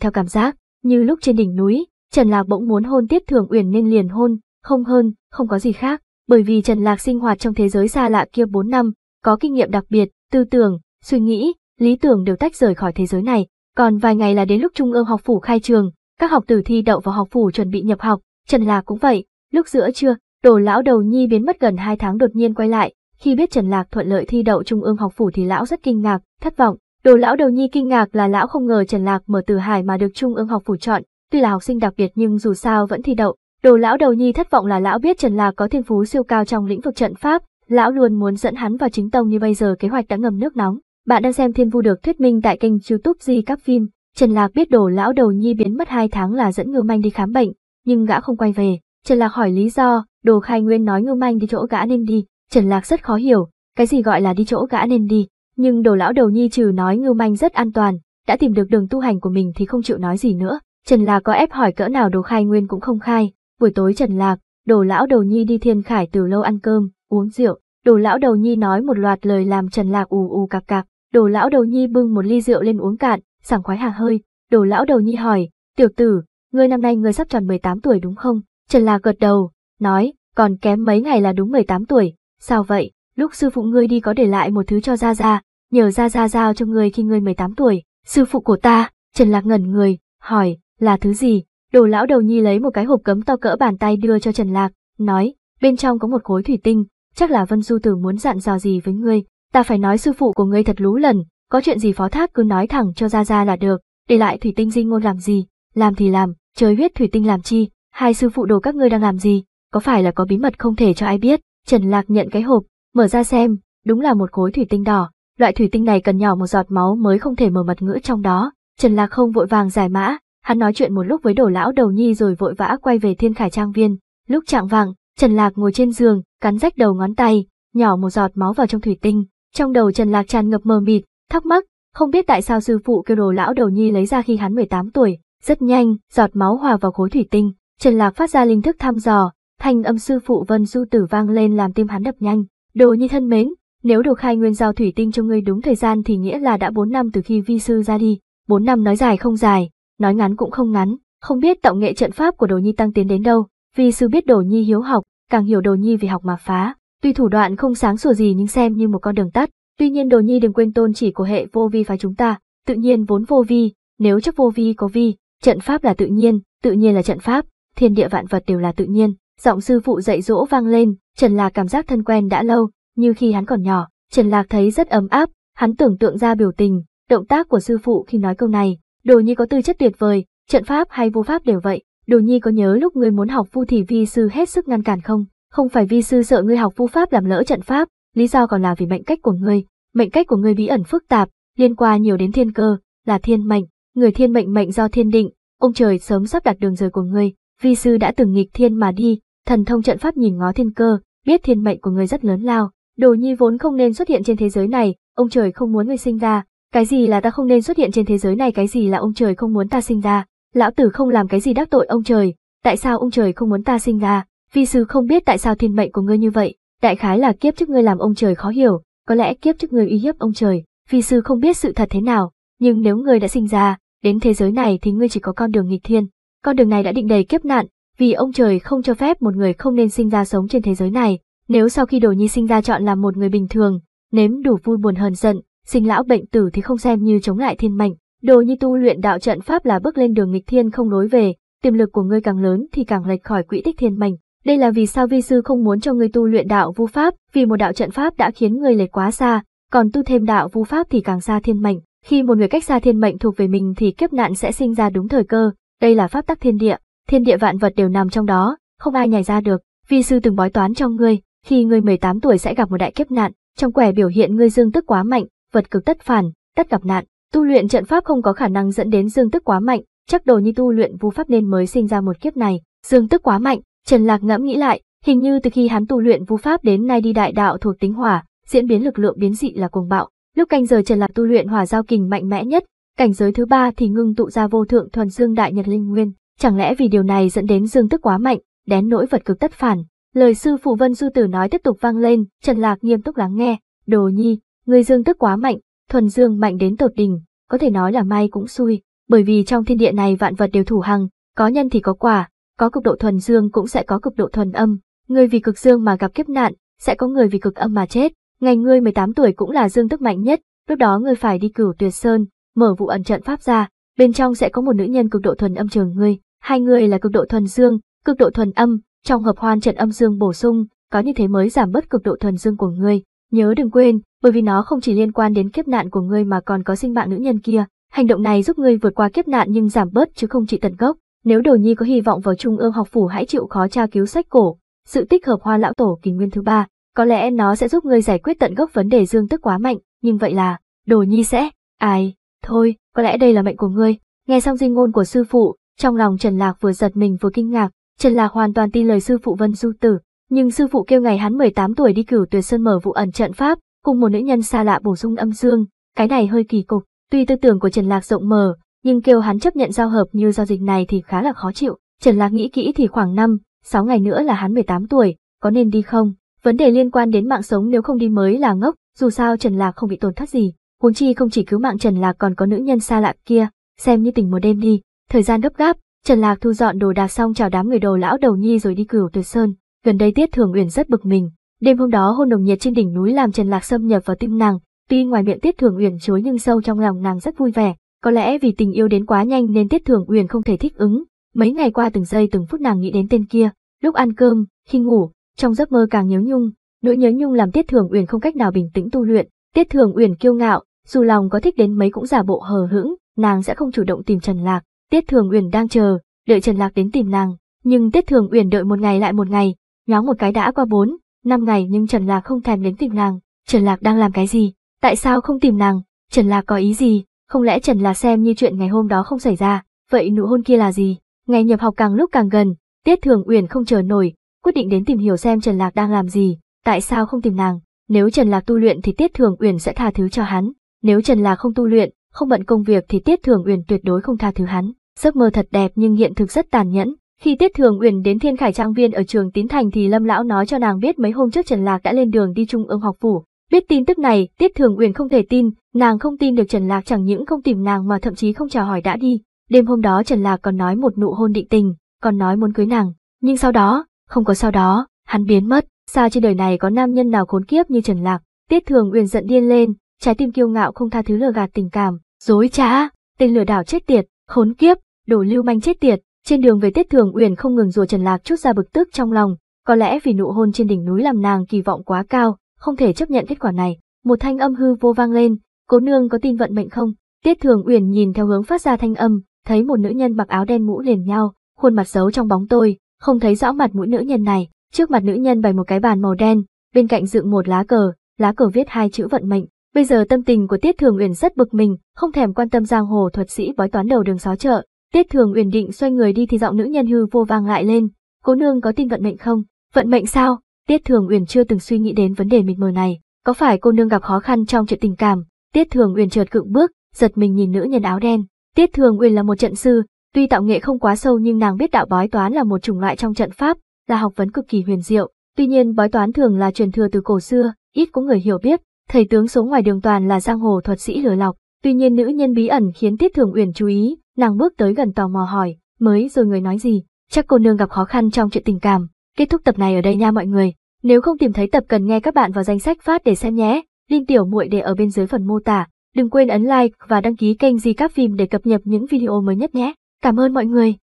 theo cảm giác, như lúc trên đỉnh núi, Trần Lạc bỗng muốn hôn Tiết Thường Uyển nên liền hôn, không hơn, không có gì khác, bởi vì Trần Lạc sinh hoạt trong thế giới xa lạ kia 4 năm, có kinh nghiệm đặc biệt, tư tưởng, suy nghĩ, lý tưởng đều tách rời khỏi thế giới này, còn vài ngày là đến lúc Trung ương học phủ khai trường, các học tử thi đậu vào học phủ chuẩn bị nhập học, Trần Lạc cũng vậy, lúc giữa trưa, đồ lão đầu nhi biến mất gần 2 tháng đột nhiên quay lại, khi biết Trần Lạc thuận lợi thi đậu Trung ương học phủ thì lão rất kinh ngạc, thất vọng. Đồ lão đầu nhi kinh ngạc là lão không ngờ Trần Lạc mở từ hải mà được Trung ương học phủ chọn, tuy là học sinh đặc biệt nhưng dù sao vẫn thi đậu, Đồ lão đầu nhi thất vọng là lão biết Trần Lạc có thiên phú siêu cao trong lĩnh vực trận pháp, lão luôn muốn dẫn hắn vào chính tông như bây giờ kế hoạch đã ngầm nước nóng. Bạn đang xem Thiên Vu được thuyết minh tại kênh YouTube Di các phim. Trần Lạc biết đồ lão đầu nhi biến mất 2 tháng là dẫn Ngưu Manh đi khám bệnh, nhưng gã không quay về. Trần Lạc hỏi lý do, đồ khai nguyên nói Ngưu Manh đi chỗ gã nên đi. Trần Lạc rất khó hiểu, cái gì gọi là đi chỗ gã nên đi, nhưng đồ lão đầu nhi trừ nói Ngưu Manh rất an toàn, đã tìm được đường tu hành của mình thì không chịu nói gì nữa. Trần Lạc có ép hỏi cỡ nào đồ khai nguyên cũng không khai, Buổi tối Trần Lạc, đồ lão đầu nhi đi thiên khải từ lâu ăn cơm, uống rượu, đồ lão đầu nhi nói một loạt lời làm Trần Lạc ù ù cạc cạc, đồ lão đầu nhi bưng một ly rượu lên uống cạn, sảng khoái hà hơi, đồ lão đầu nhi hỏi, tiểu tử, ngươi năm nay ngươi sắp tròn 18 tuổi đúng không? Trần Lạc gật đầu, nói, còn kém mấy ngày là đúng 18 tuổi, sao vậy, lúc sư phụ ngươi đi có để lại một thứ cho Gia Gia, nhờ Gia Gia giao cho ngươi khi ngươi 18 tuổi, sư phụ của ta, Trần Lạc ngẩn người, hỏi, là thứ gì, Đồ lão đầu nhi lấy một cái hộp cấm to cỡ bàn tay đưa cho Trần Lạc, nói, bên trong có một khối thủy tinh, chắc là Vân Du Tử muốn dặn dò gì với ngươi, ta phải nói sư phụ của ngươi thật lú lần, có chuyện gì phó thác cứ nói thẳng cho ra ra là được, để lại thủy tinh dinh ngôn làm gì, làm thì làm, trời huyết thủy tinh làm chi, hai sư phụ đồ các ngươi đang làm gì, có phải là có bí mật không thể cho ai biết, Trần Lạc nhận cái hộp, mở ra xem, đúng là một khối thủy tinh đỏ, loại thủy tinh này cần nhỏ một giọt máu mới không thể mở mật ngữ trong đó, Trần Lạc không vội vàng giải mã, Hắn nói chuyện một lúc với đồ lão đầu nhi rồi vội vã quay về thiên khải trang viên. Lúc chạng vàng, Trần Lạc ngồi trên giường, cắn rách đầu ngón tay, nhỏ một giọt máu vào trong thủy tinh. Trong đầu Trần Lạc tràn ngập mờ mịt, thắc mắc, không biết tại sao sư phụ kêu đồ lão đầu nhi lấy ra khi hắn 18 tuổi. Rất nhanh, giọt máu hòa vào khối thủy tinh, Trần Lạc phát ra linh thức thăm dò, thanh âm sư phụ Vân Du Tử vang lên làm tim hắn đập nhanh. Đồ nhi thân mến, nếu đồ khai nguyên giao thủy tinh cho ngươi đúng thời gian thì nghĩa là đã 4 năm từ khi vi sư ra đi. 4 năm nói dài không dài, nói ngắn cũng không ngắn, không biết tạo nghệ trận pháp của Đồ Nhi tăng tiến đến đâu, vì sư biết Đồ Nhi hiếu học, càng hiểu Đồ Nhi vì học mà phá, tuy thủ đoạn không sáng sủa gì nhưng xem như một con đường tắt, tuy nhiên Đồ Nhi đừng quên tôn chỉ của hệ vô vi phái chúng ta, tự nhiên vốn vô vi, nếu chắc vô vi có vi, trận pháp là tự nhiên, tự nhiên là trận pháp, thiên địa vạn vật đều là tự nhiên, giọng sư phụ dạy dỗ vang lên, Trần Lạc cảm giác thân quen đã lâu, như khi hắn còn nhỏ, Trần Lạc thấy rất ấm áp, hắn tưởng tượng ra biểu tình, động tác của sư phụ khi nói câu này, Đồ Nhi có tư chất tuyệt vời, trận pháp hay vô pháp đều vậy. Đồ Nhi có nhớ lúc ngươi muốn học vu thì vi sư hết sức ngăn cản không? Không phải vi sư sợ ngươi học vu pháp làm lỡ trận pháp, lý do còn là vì mệnh cách của ngươi. Mệnh cách của ngươi bí ẩn phức tạp, liên quan nhiều đến thiên cơ, là thiên mệnh, người thiên mệnh mệnh do thiên định, ông trời sớm sắp đặt đường rời của ngươi, vi sư đã từng nghịch thiên mà đi, thần thông trận pháp nhìn ngó thiên cơ, biết thiên mệnh của ngươi rất lớn lao, đồ nhi vốn không nên xuất hiện trên thế giới này, ông trời không muốn ngươi sinh ra, cái gì là ta không nên xuất hiện trên thế giới này, cái gì là ông trời không muốn ta sinh ra, lão tử không làm cái gì đắc tội ông trời, tại sao ông trời không muốn ta sinh ra, vi sư không biết tại sao thiên mệnh của ngươi như vậy, đại khái là kiếp trước ngươi làm ông trời khó hiểu, có lẽ kiếp trước ngươi uy hiếp ông trời, vi sư không biết sự thật thế nào, nhưng nếu ngươi đã sinh ra, đến thế giới này thì ngươi chỉ có con đường nghịch thiên, con đường này đã định đầy kiếp nạn, vì ông trời không cho phép một người không nên sinh ra sống trên thế giới này, nếu sau khi Đồ Nhi sinh ra chọn làm một người bình thường, nếm đủ vui buồn hờn giận, sinh lão bệnh tử thì không xem như chống lại thiên mệnh. Đồ nhi tu luyện đạo trận pháp là bước lên đường nghịch thiên không lối về, tiềm lực của ngươi càng lớn thì càng lệch khỏi quỹ tích thiên mệnh. Đây là vì sao vi sư không muốn cho ngươi tu luyện đạo vu pháp, vì một đạo trận pháp đã khiến ngươi lệch quá xa, còn tu thêm đạo vu pháp thì càng xa thiên mệnh. Khi một người cách xa thiên mệnh thuộc về mình thì kiếp nạn sẽ sinh ra đúng thời cơ, đây là pháp tắc thiên địa, thiên địa vạn vật đều nằm trong đó, không ai nhảy ra được. Vi sư từng bói toán cho ngươi, khi ngươi 18 tuổi sẽ gặp một đại kiếp nạn, trong quẻ biểu hiện ngươi dương tức quá mạnh, vật cực tất phản, tất gặp nạn. Tu luyện trận pháp không có khả năng dẫn đến dương tức quá mạnh, chắc đồ như tu luyện vu pháp nên mới sinh ra một kiếp này. Dương tức quá mạnh, Trần Lạc ngẫm nghĩ lại, hình như từ khi hắn tu luyện vu pháp đến nay đi đại đạo thuộc tính hỏa, diễn biến lực lượng biến dị là cuồng bạo. Lúc canh giờ Trần Lạc tu luyện hỏa giao kình mạnh mẽ nhất, cảnh giới thứ ba thì ngưng tụ ra vô thượng thuần dương đại nhật linh nguyên. Chẳng lẽ vì điều này dẫn đến dương tức quá mạnh, đến nỗi vật cực tất phản? Lời sư phụ Vân Du Tử nói tiếp tục vang lên, Trần Lạc nghiêm túc lắng nghe. Đồ Nhi, Người dương tức quá mạnh, thuần dương mạnh đến tột đỉnh, có thể nói là may cũng xui, bởi vì trong thiên địa này vạn vật đều thủ hằng, có nhân thì có quả, có cực độ thuần dương cũng sẽ có cực độ thuần âm, người vì cực dương mà gặp kiếp nạn, sẽ có người vì cực âm mà chết. Ngày ngươi 18 tuổi cũng là dương tức mạnh nhất, lúc đó ngươi phải đi cửu tuyệt sơn, mở vụ ẩn trận pháp ra, bên trong sẽ có một nữ nhân cực độ thuần âm trường ngươi, hai người là cực độ thuần dương, cực độ thuần âm, trong hợp hoan trận âm dương bổ sung, có như thế mới giảm bớt cực độ thuần dương của ngươi, Nhớ đừng quên, bởi vì nó không chỉ liên quan đến kiếp nạn của ngươi mà còn có sinh mạng nữ nhân kia. Hành động này giúp ngươi vượt qua kiếp nạn nhưng giảm bớt chứ không trị tận gốc. Nếu đồ nhi có hy vọng vào trung ương học phủ hãy chịu khó tra cứu sách cổ, sự tích hợp hoa lão tổ kỳ nguyên thứ ba, có lẽ nó sẽ giúp ngươi giải quyết tận gốc vấn đề dương tức quá mạnh, nhưng vậy là, đồ nhi sẽ, ai, thôi, có lẽ đây là mệnh của ngươi. Nghe xong dinh ngôn của sư phụ, trong lòng Trần Lạc vừa giật mình vừa kinh ngạc, Trần Lạc hoàn toàn tin lời sư phụ Vân Du Tử, nhưng sư phụ kêu ngày hắn 18 tuổi đi cửu tuyệt sơn mở vụ ẩn trận pháp, cùng một nữ nhân xa lạ bổ sung âm dương, cái này hơi kỳ cục, tuy tư tưởng của Trần Lạc rộng mở, nhưng kêu hắn chấp nhận giao hợp như giao dịch này thì khá là khó chịu. Trần Lạc nghĩ kỹ thì khoảng năm sáu ngày nữa là hắn 18 tuổi, có nên đi không? Vấn đề liên quan đến mạng sống nếu không đi mới là ngốc, dù sao Trần Lạc không bị tổn thất gì, huống chi không chỉ cứu mạng Trần Lạc còn có nữ nhân xa lạ kia, xem như tình một đêm đi. Thời gian gấp gáp, Trần Lạc thu dọn đồ đạc xong chào đám người đồ lão đầu nhi rồi đi cửu tuyệt sơn. Gần đây Tiết Thường Uyển rất bực mình, đêm hôm đó hôn nồng nhiệt trên đỉnh núi làm Trần Lạc xâm nhập vào tim nàng, tuy ngoài miệng Tiết Thường Uyển chối nhưng sâu trong lòng nàng rất vui vẻ, có lẽ vì tình yêu đến quá nhanh nên Tiết Thường Uyển không thể thích ứng, mấy ngày qua từng giây từng phút nàng nghĩ đến tên kia, lúc ăn cơm, khi ngủ, trong giấc mơ càng nhớ nhung, nỗi nhớ nhung làm Tiết Thường Uyển không cách nào bình tĩnh tu luyện, Tiết Thường Uyển kiêu ngạo, dù lòng có thích đến mấy cũng giả bộ hờ hững, nàng sẽ không chủ động tìm Trần Lạc, Tiết Thường Uyển đang chờ, đợi Trần Lạc đến tìm nàng, nhưng Tiết Thường Uyển đợi một ngày lại một ngày, nhoáng một cái đã qua bốn, năm ngày nhưng Trần Lạc không thèm đến tìm nàng, Trần Lạc đang làm cái gì, tại sao không tìm nàng, Trần Lạc có ý gì, không lẽ Trần Lạc xem như chuyện ngày hôm đó không xảy ra, vậy nụ hôn kia là gì, ngày nhập học càng lúc càng gần, Tiết Thường Uyển không chờ nổi, quyết định đến tìm hiểu xem Trần Lạc đang làm gì, tại sao không tìm nàng, nếu Trần Lạc tu luyện thì Tiết Thường Uyển sẽ tha thứ cho hắn, nếu Trần Lạc không tu luyện, không bận công việc thì Tiết Thường Uyển tuyệt đối không tha thứ hắn, giấc mơ thật đẹp nhưng hiện thực rất tàn nhẫn, khi Tiết Thường Uyển đến Thiên Khải Trang Viên ở trường Tín Thành thì Lâm Lão nói cho nàng biết mấy hôm trước Trần Lạc đã lên đường đi Trung ương học phủ. Biết tin tức này, Tiết Thường Uyển không thể tin, nàng không tin được Trần Lạc chẳng những không tìm nàng mà thậm chí không chào hỏi đã đi. Đêm hôm đó Trần Lạc còn nói một nụ hôn định tình, còn nói muốn cưới nàng. Nhưng sau đó, không có sau đó, hắn biến mất. Sao trên đời này có nam nhân nào khốn kiếp như Trần Lạc? Tiết Thường Uyển giận điên lên, trái tim kiêu ngạo không tha thứ lừa gạt tình cảm, dối trá, tên lừa đảo chết tiệt, khốn kiếp, đồ lưu manh chết tiệt. Trên đường về Tết Thường Uyển không ngừng rùa Trần Lạc chút ra bực tức trong lòng, có lẽ vì nụ hôn trên đỉnh núi làm nàng kỳ vọng quá cao, không thể chấp nhận kết quả này. Một thanh âm hư vô vang lên, "Cố nương có tin vận mệnh không?" Tiết Thường Uyển nhìn theo hướng phát ra thanh âm, thấy một nữ nhân mặc áo đen mũ liền nhau, khuôn mặt xấu trong bóng tôi, không thấy rõ mặt mũi nữ nhân này. Trước mặt nữ nhân bày một cái bàn màu đen, bên cạnh dựng một lá cờ, lá cờ viết hai chữ vận mệnh. Bây giờ tâm tình của Tiết Thường Uyển rất bực mình, không thèm quan tâm giang hồ thuật sĩ bói toán đầu đường xó chợ, Tiết Thường Uyển định xoay người đi thì giọng nữ nhân hư vô vang lại lên, "Cô nương có tin vận mệnh không?" "Vận mệnh sao?" Tiết Thường Uyển chưa từng suy nghĩ đến vấn đề mịt mờ này, có phải cô nương gặp khó khăn trong chuyện tình cảm? Tiết Thường Uyển chợt cựng bước, giật mình nhìn nữ nhân áo đen. Tiết Thường Uyển là một trận sư, tuy tạo nghệ không quá sâu nhưng nàng biết đạo bói toán là một chủng loại trong trận pháp, là học vấn cực kỳ huyền diệu. Tuy nhiên bói toán thường là truyền thừa từ cổ xưa, ít có người hiểu biết, thầy tướng số ngoài đường toàn là giang hồ thuật sĩ lừa lọc. Tuy nhiên nữ nhân bí ẩn khiến Tiết Thường Uyển chú ý, Nàng bước tới gần tò mò hỏi, mới rồi người nói gì, chắc cô nương gặp khó khăn trong chuyện tình cảm. Kết thúc tập này ở đây nha mọi người. Nếu không tìm thấy tập cần nghe các bạn vào danh sách phát để xem nhé. link tiểu muội để ở bên dưới phần mô tả. Đừng quên ấn like và đăng ký kênh Di Các Phim để cập nhật những video mới nhất nhé. Cảm ơn mọi người.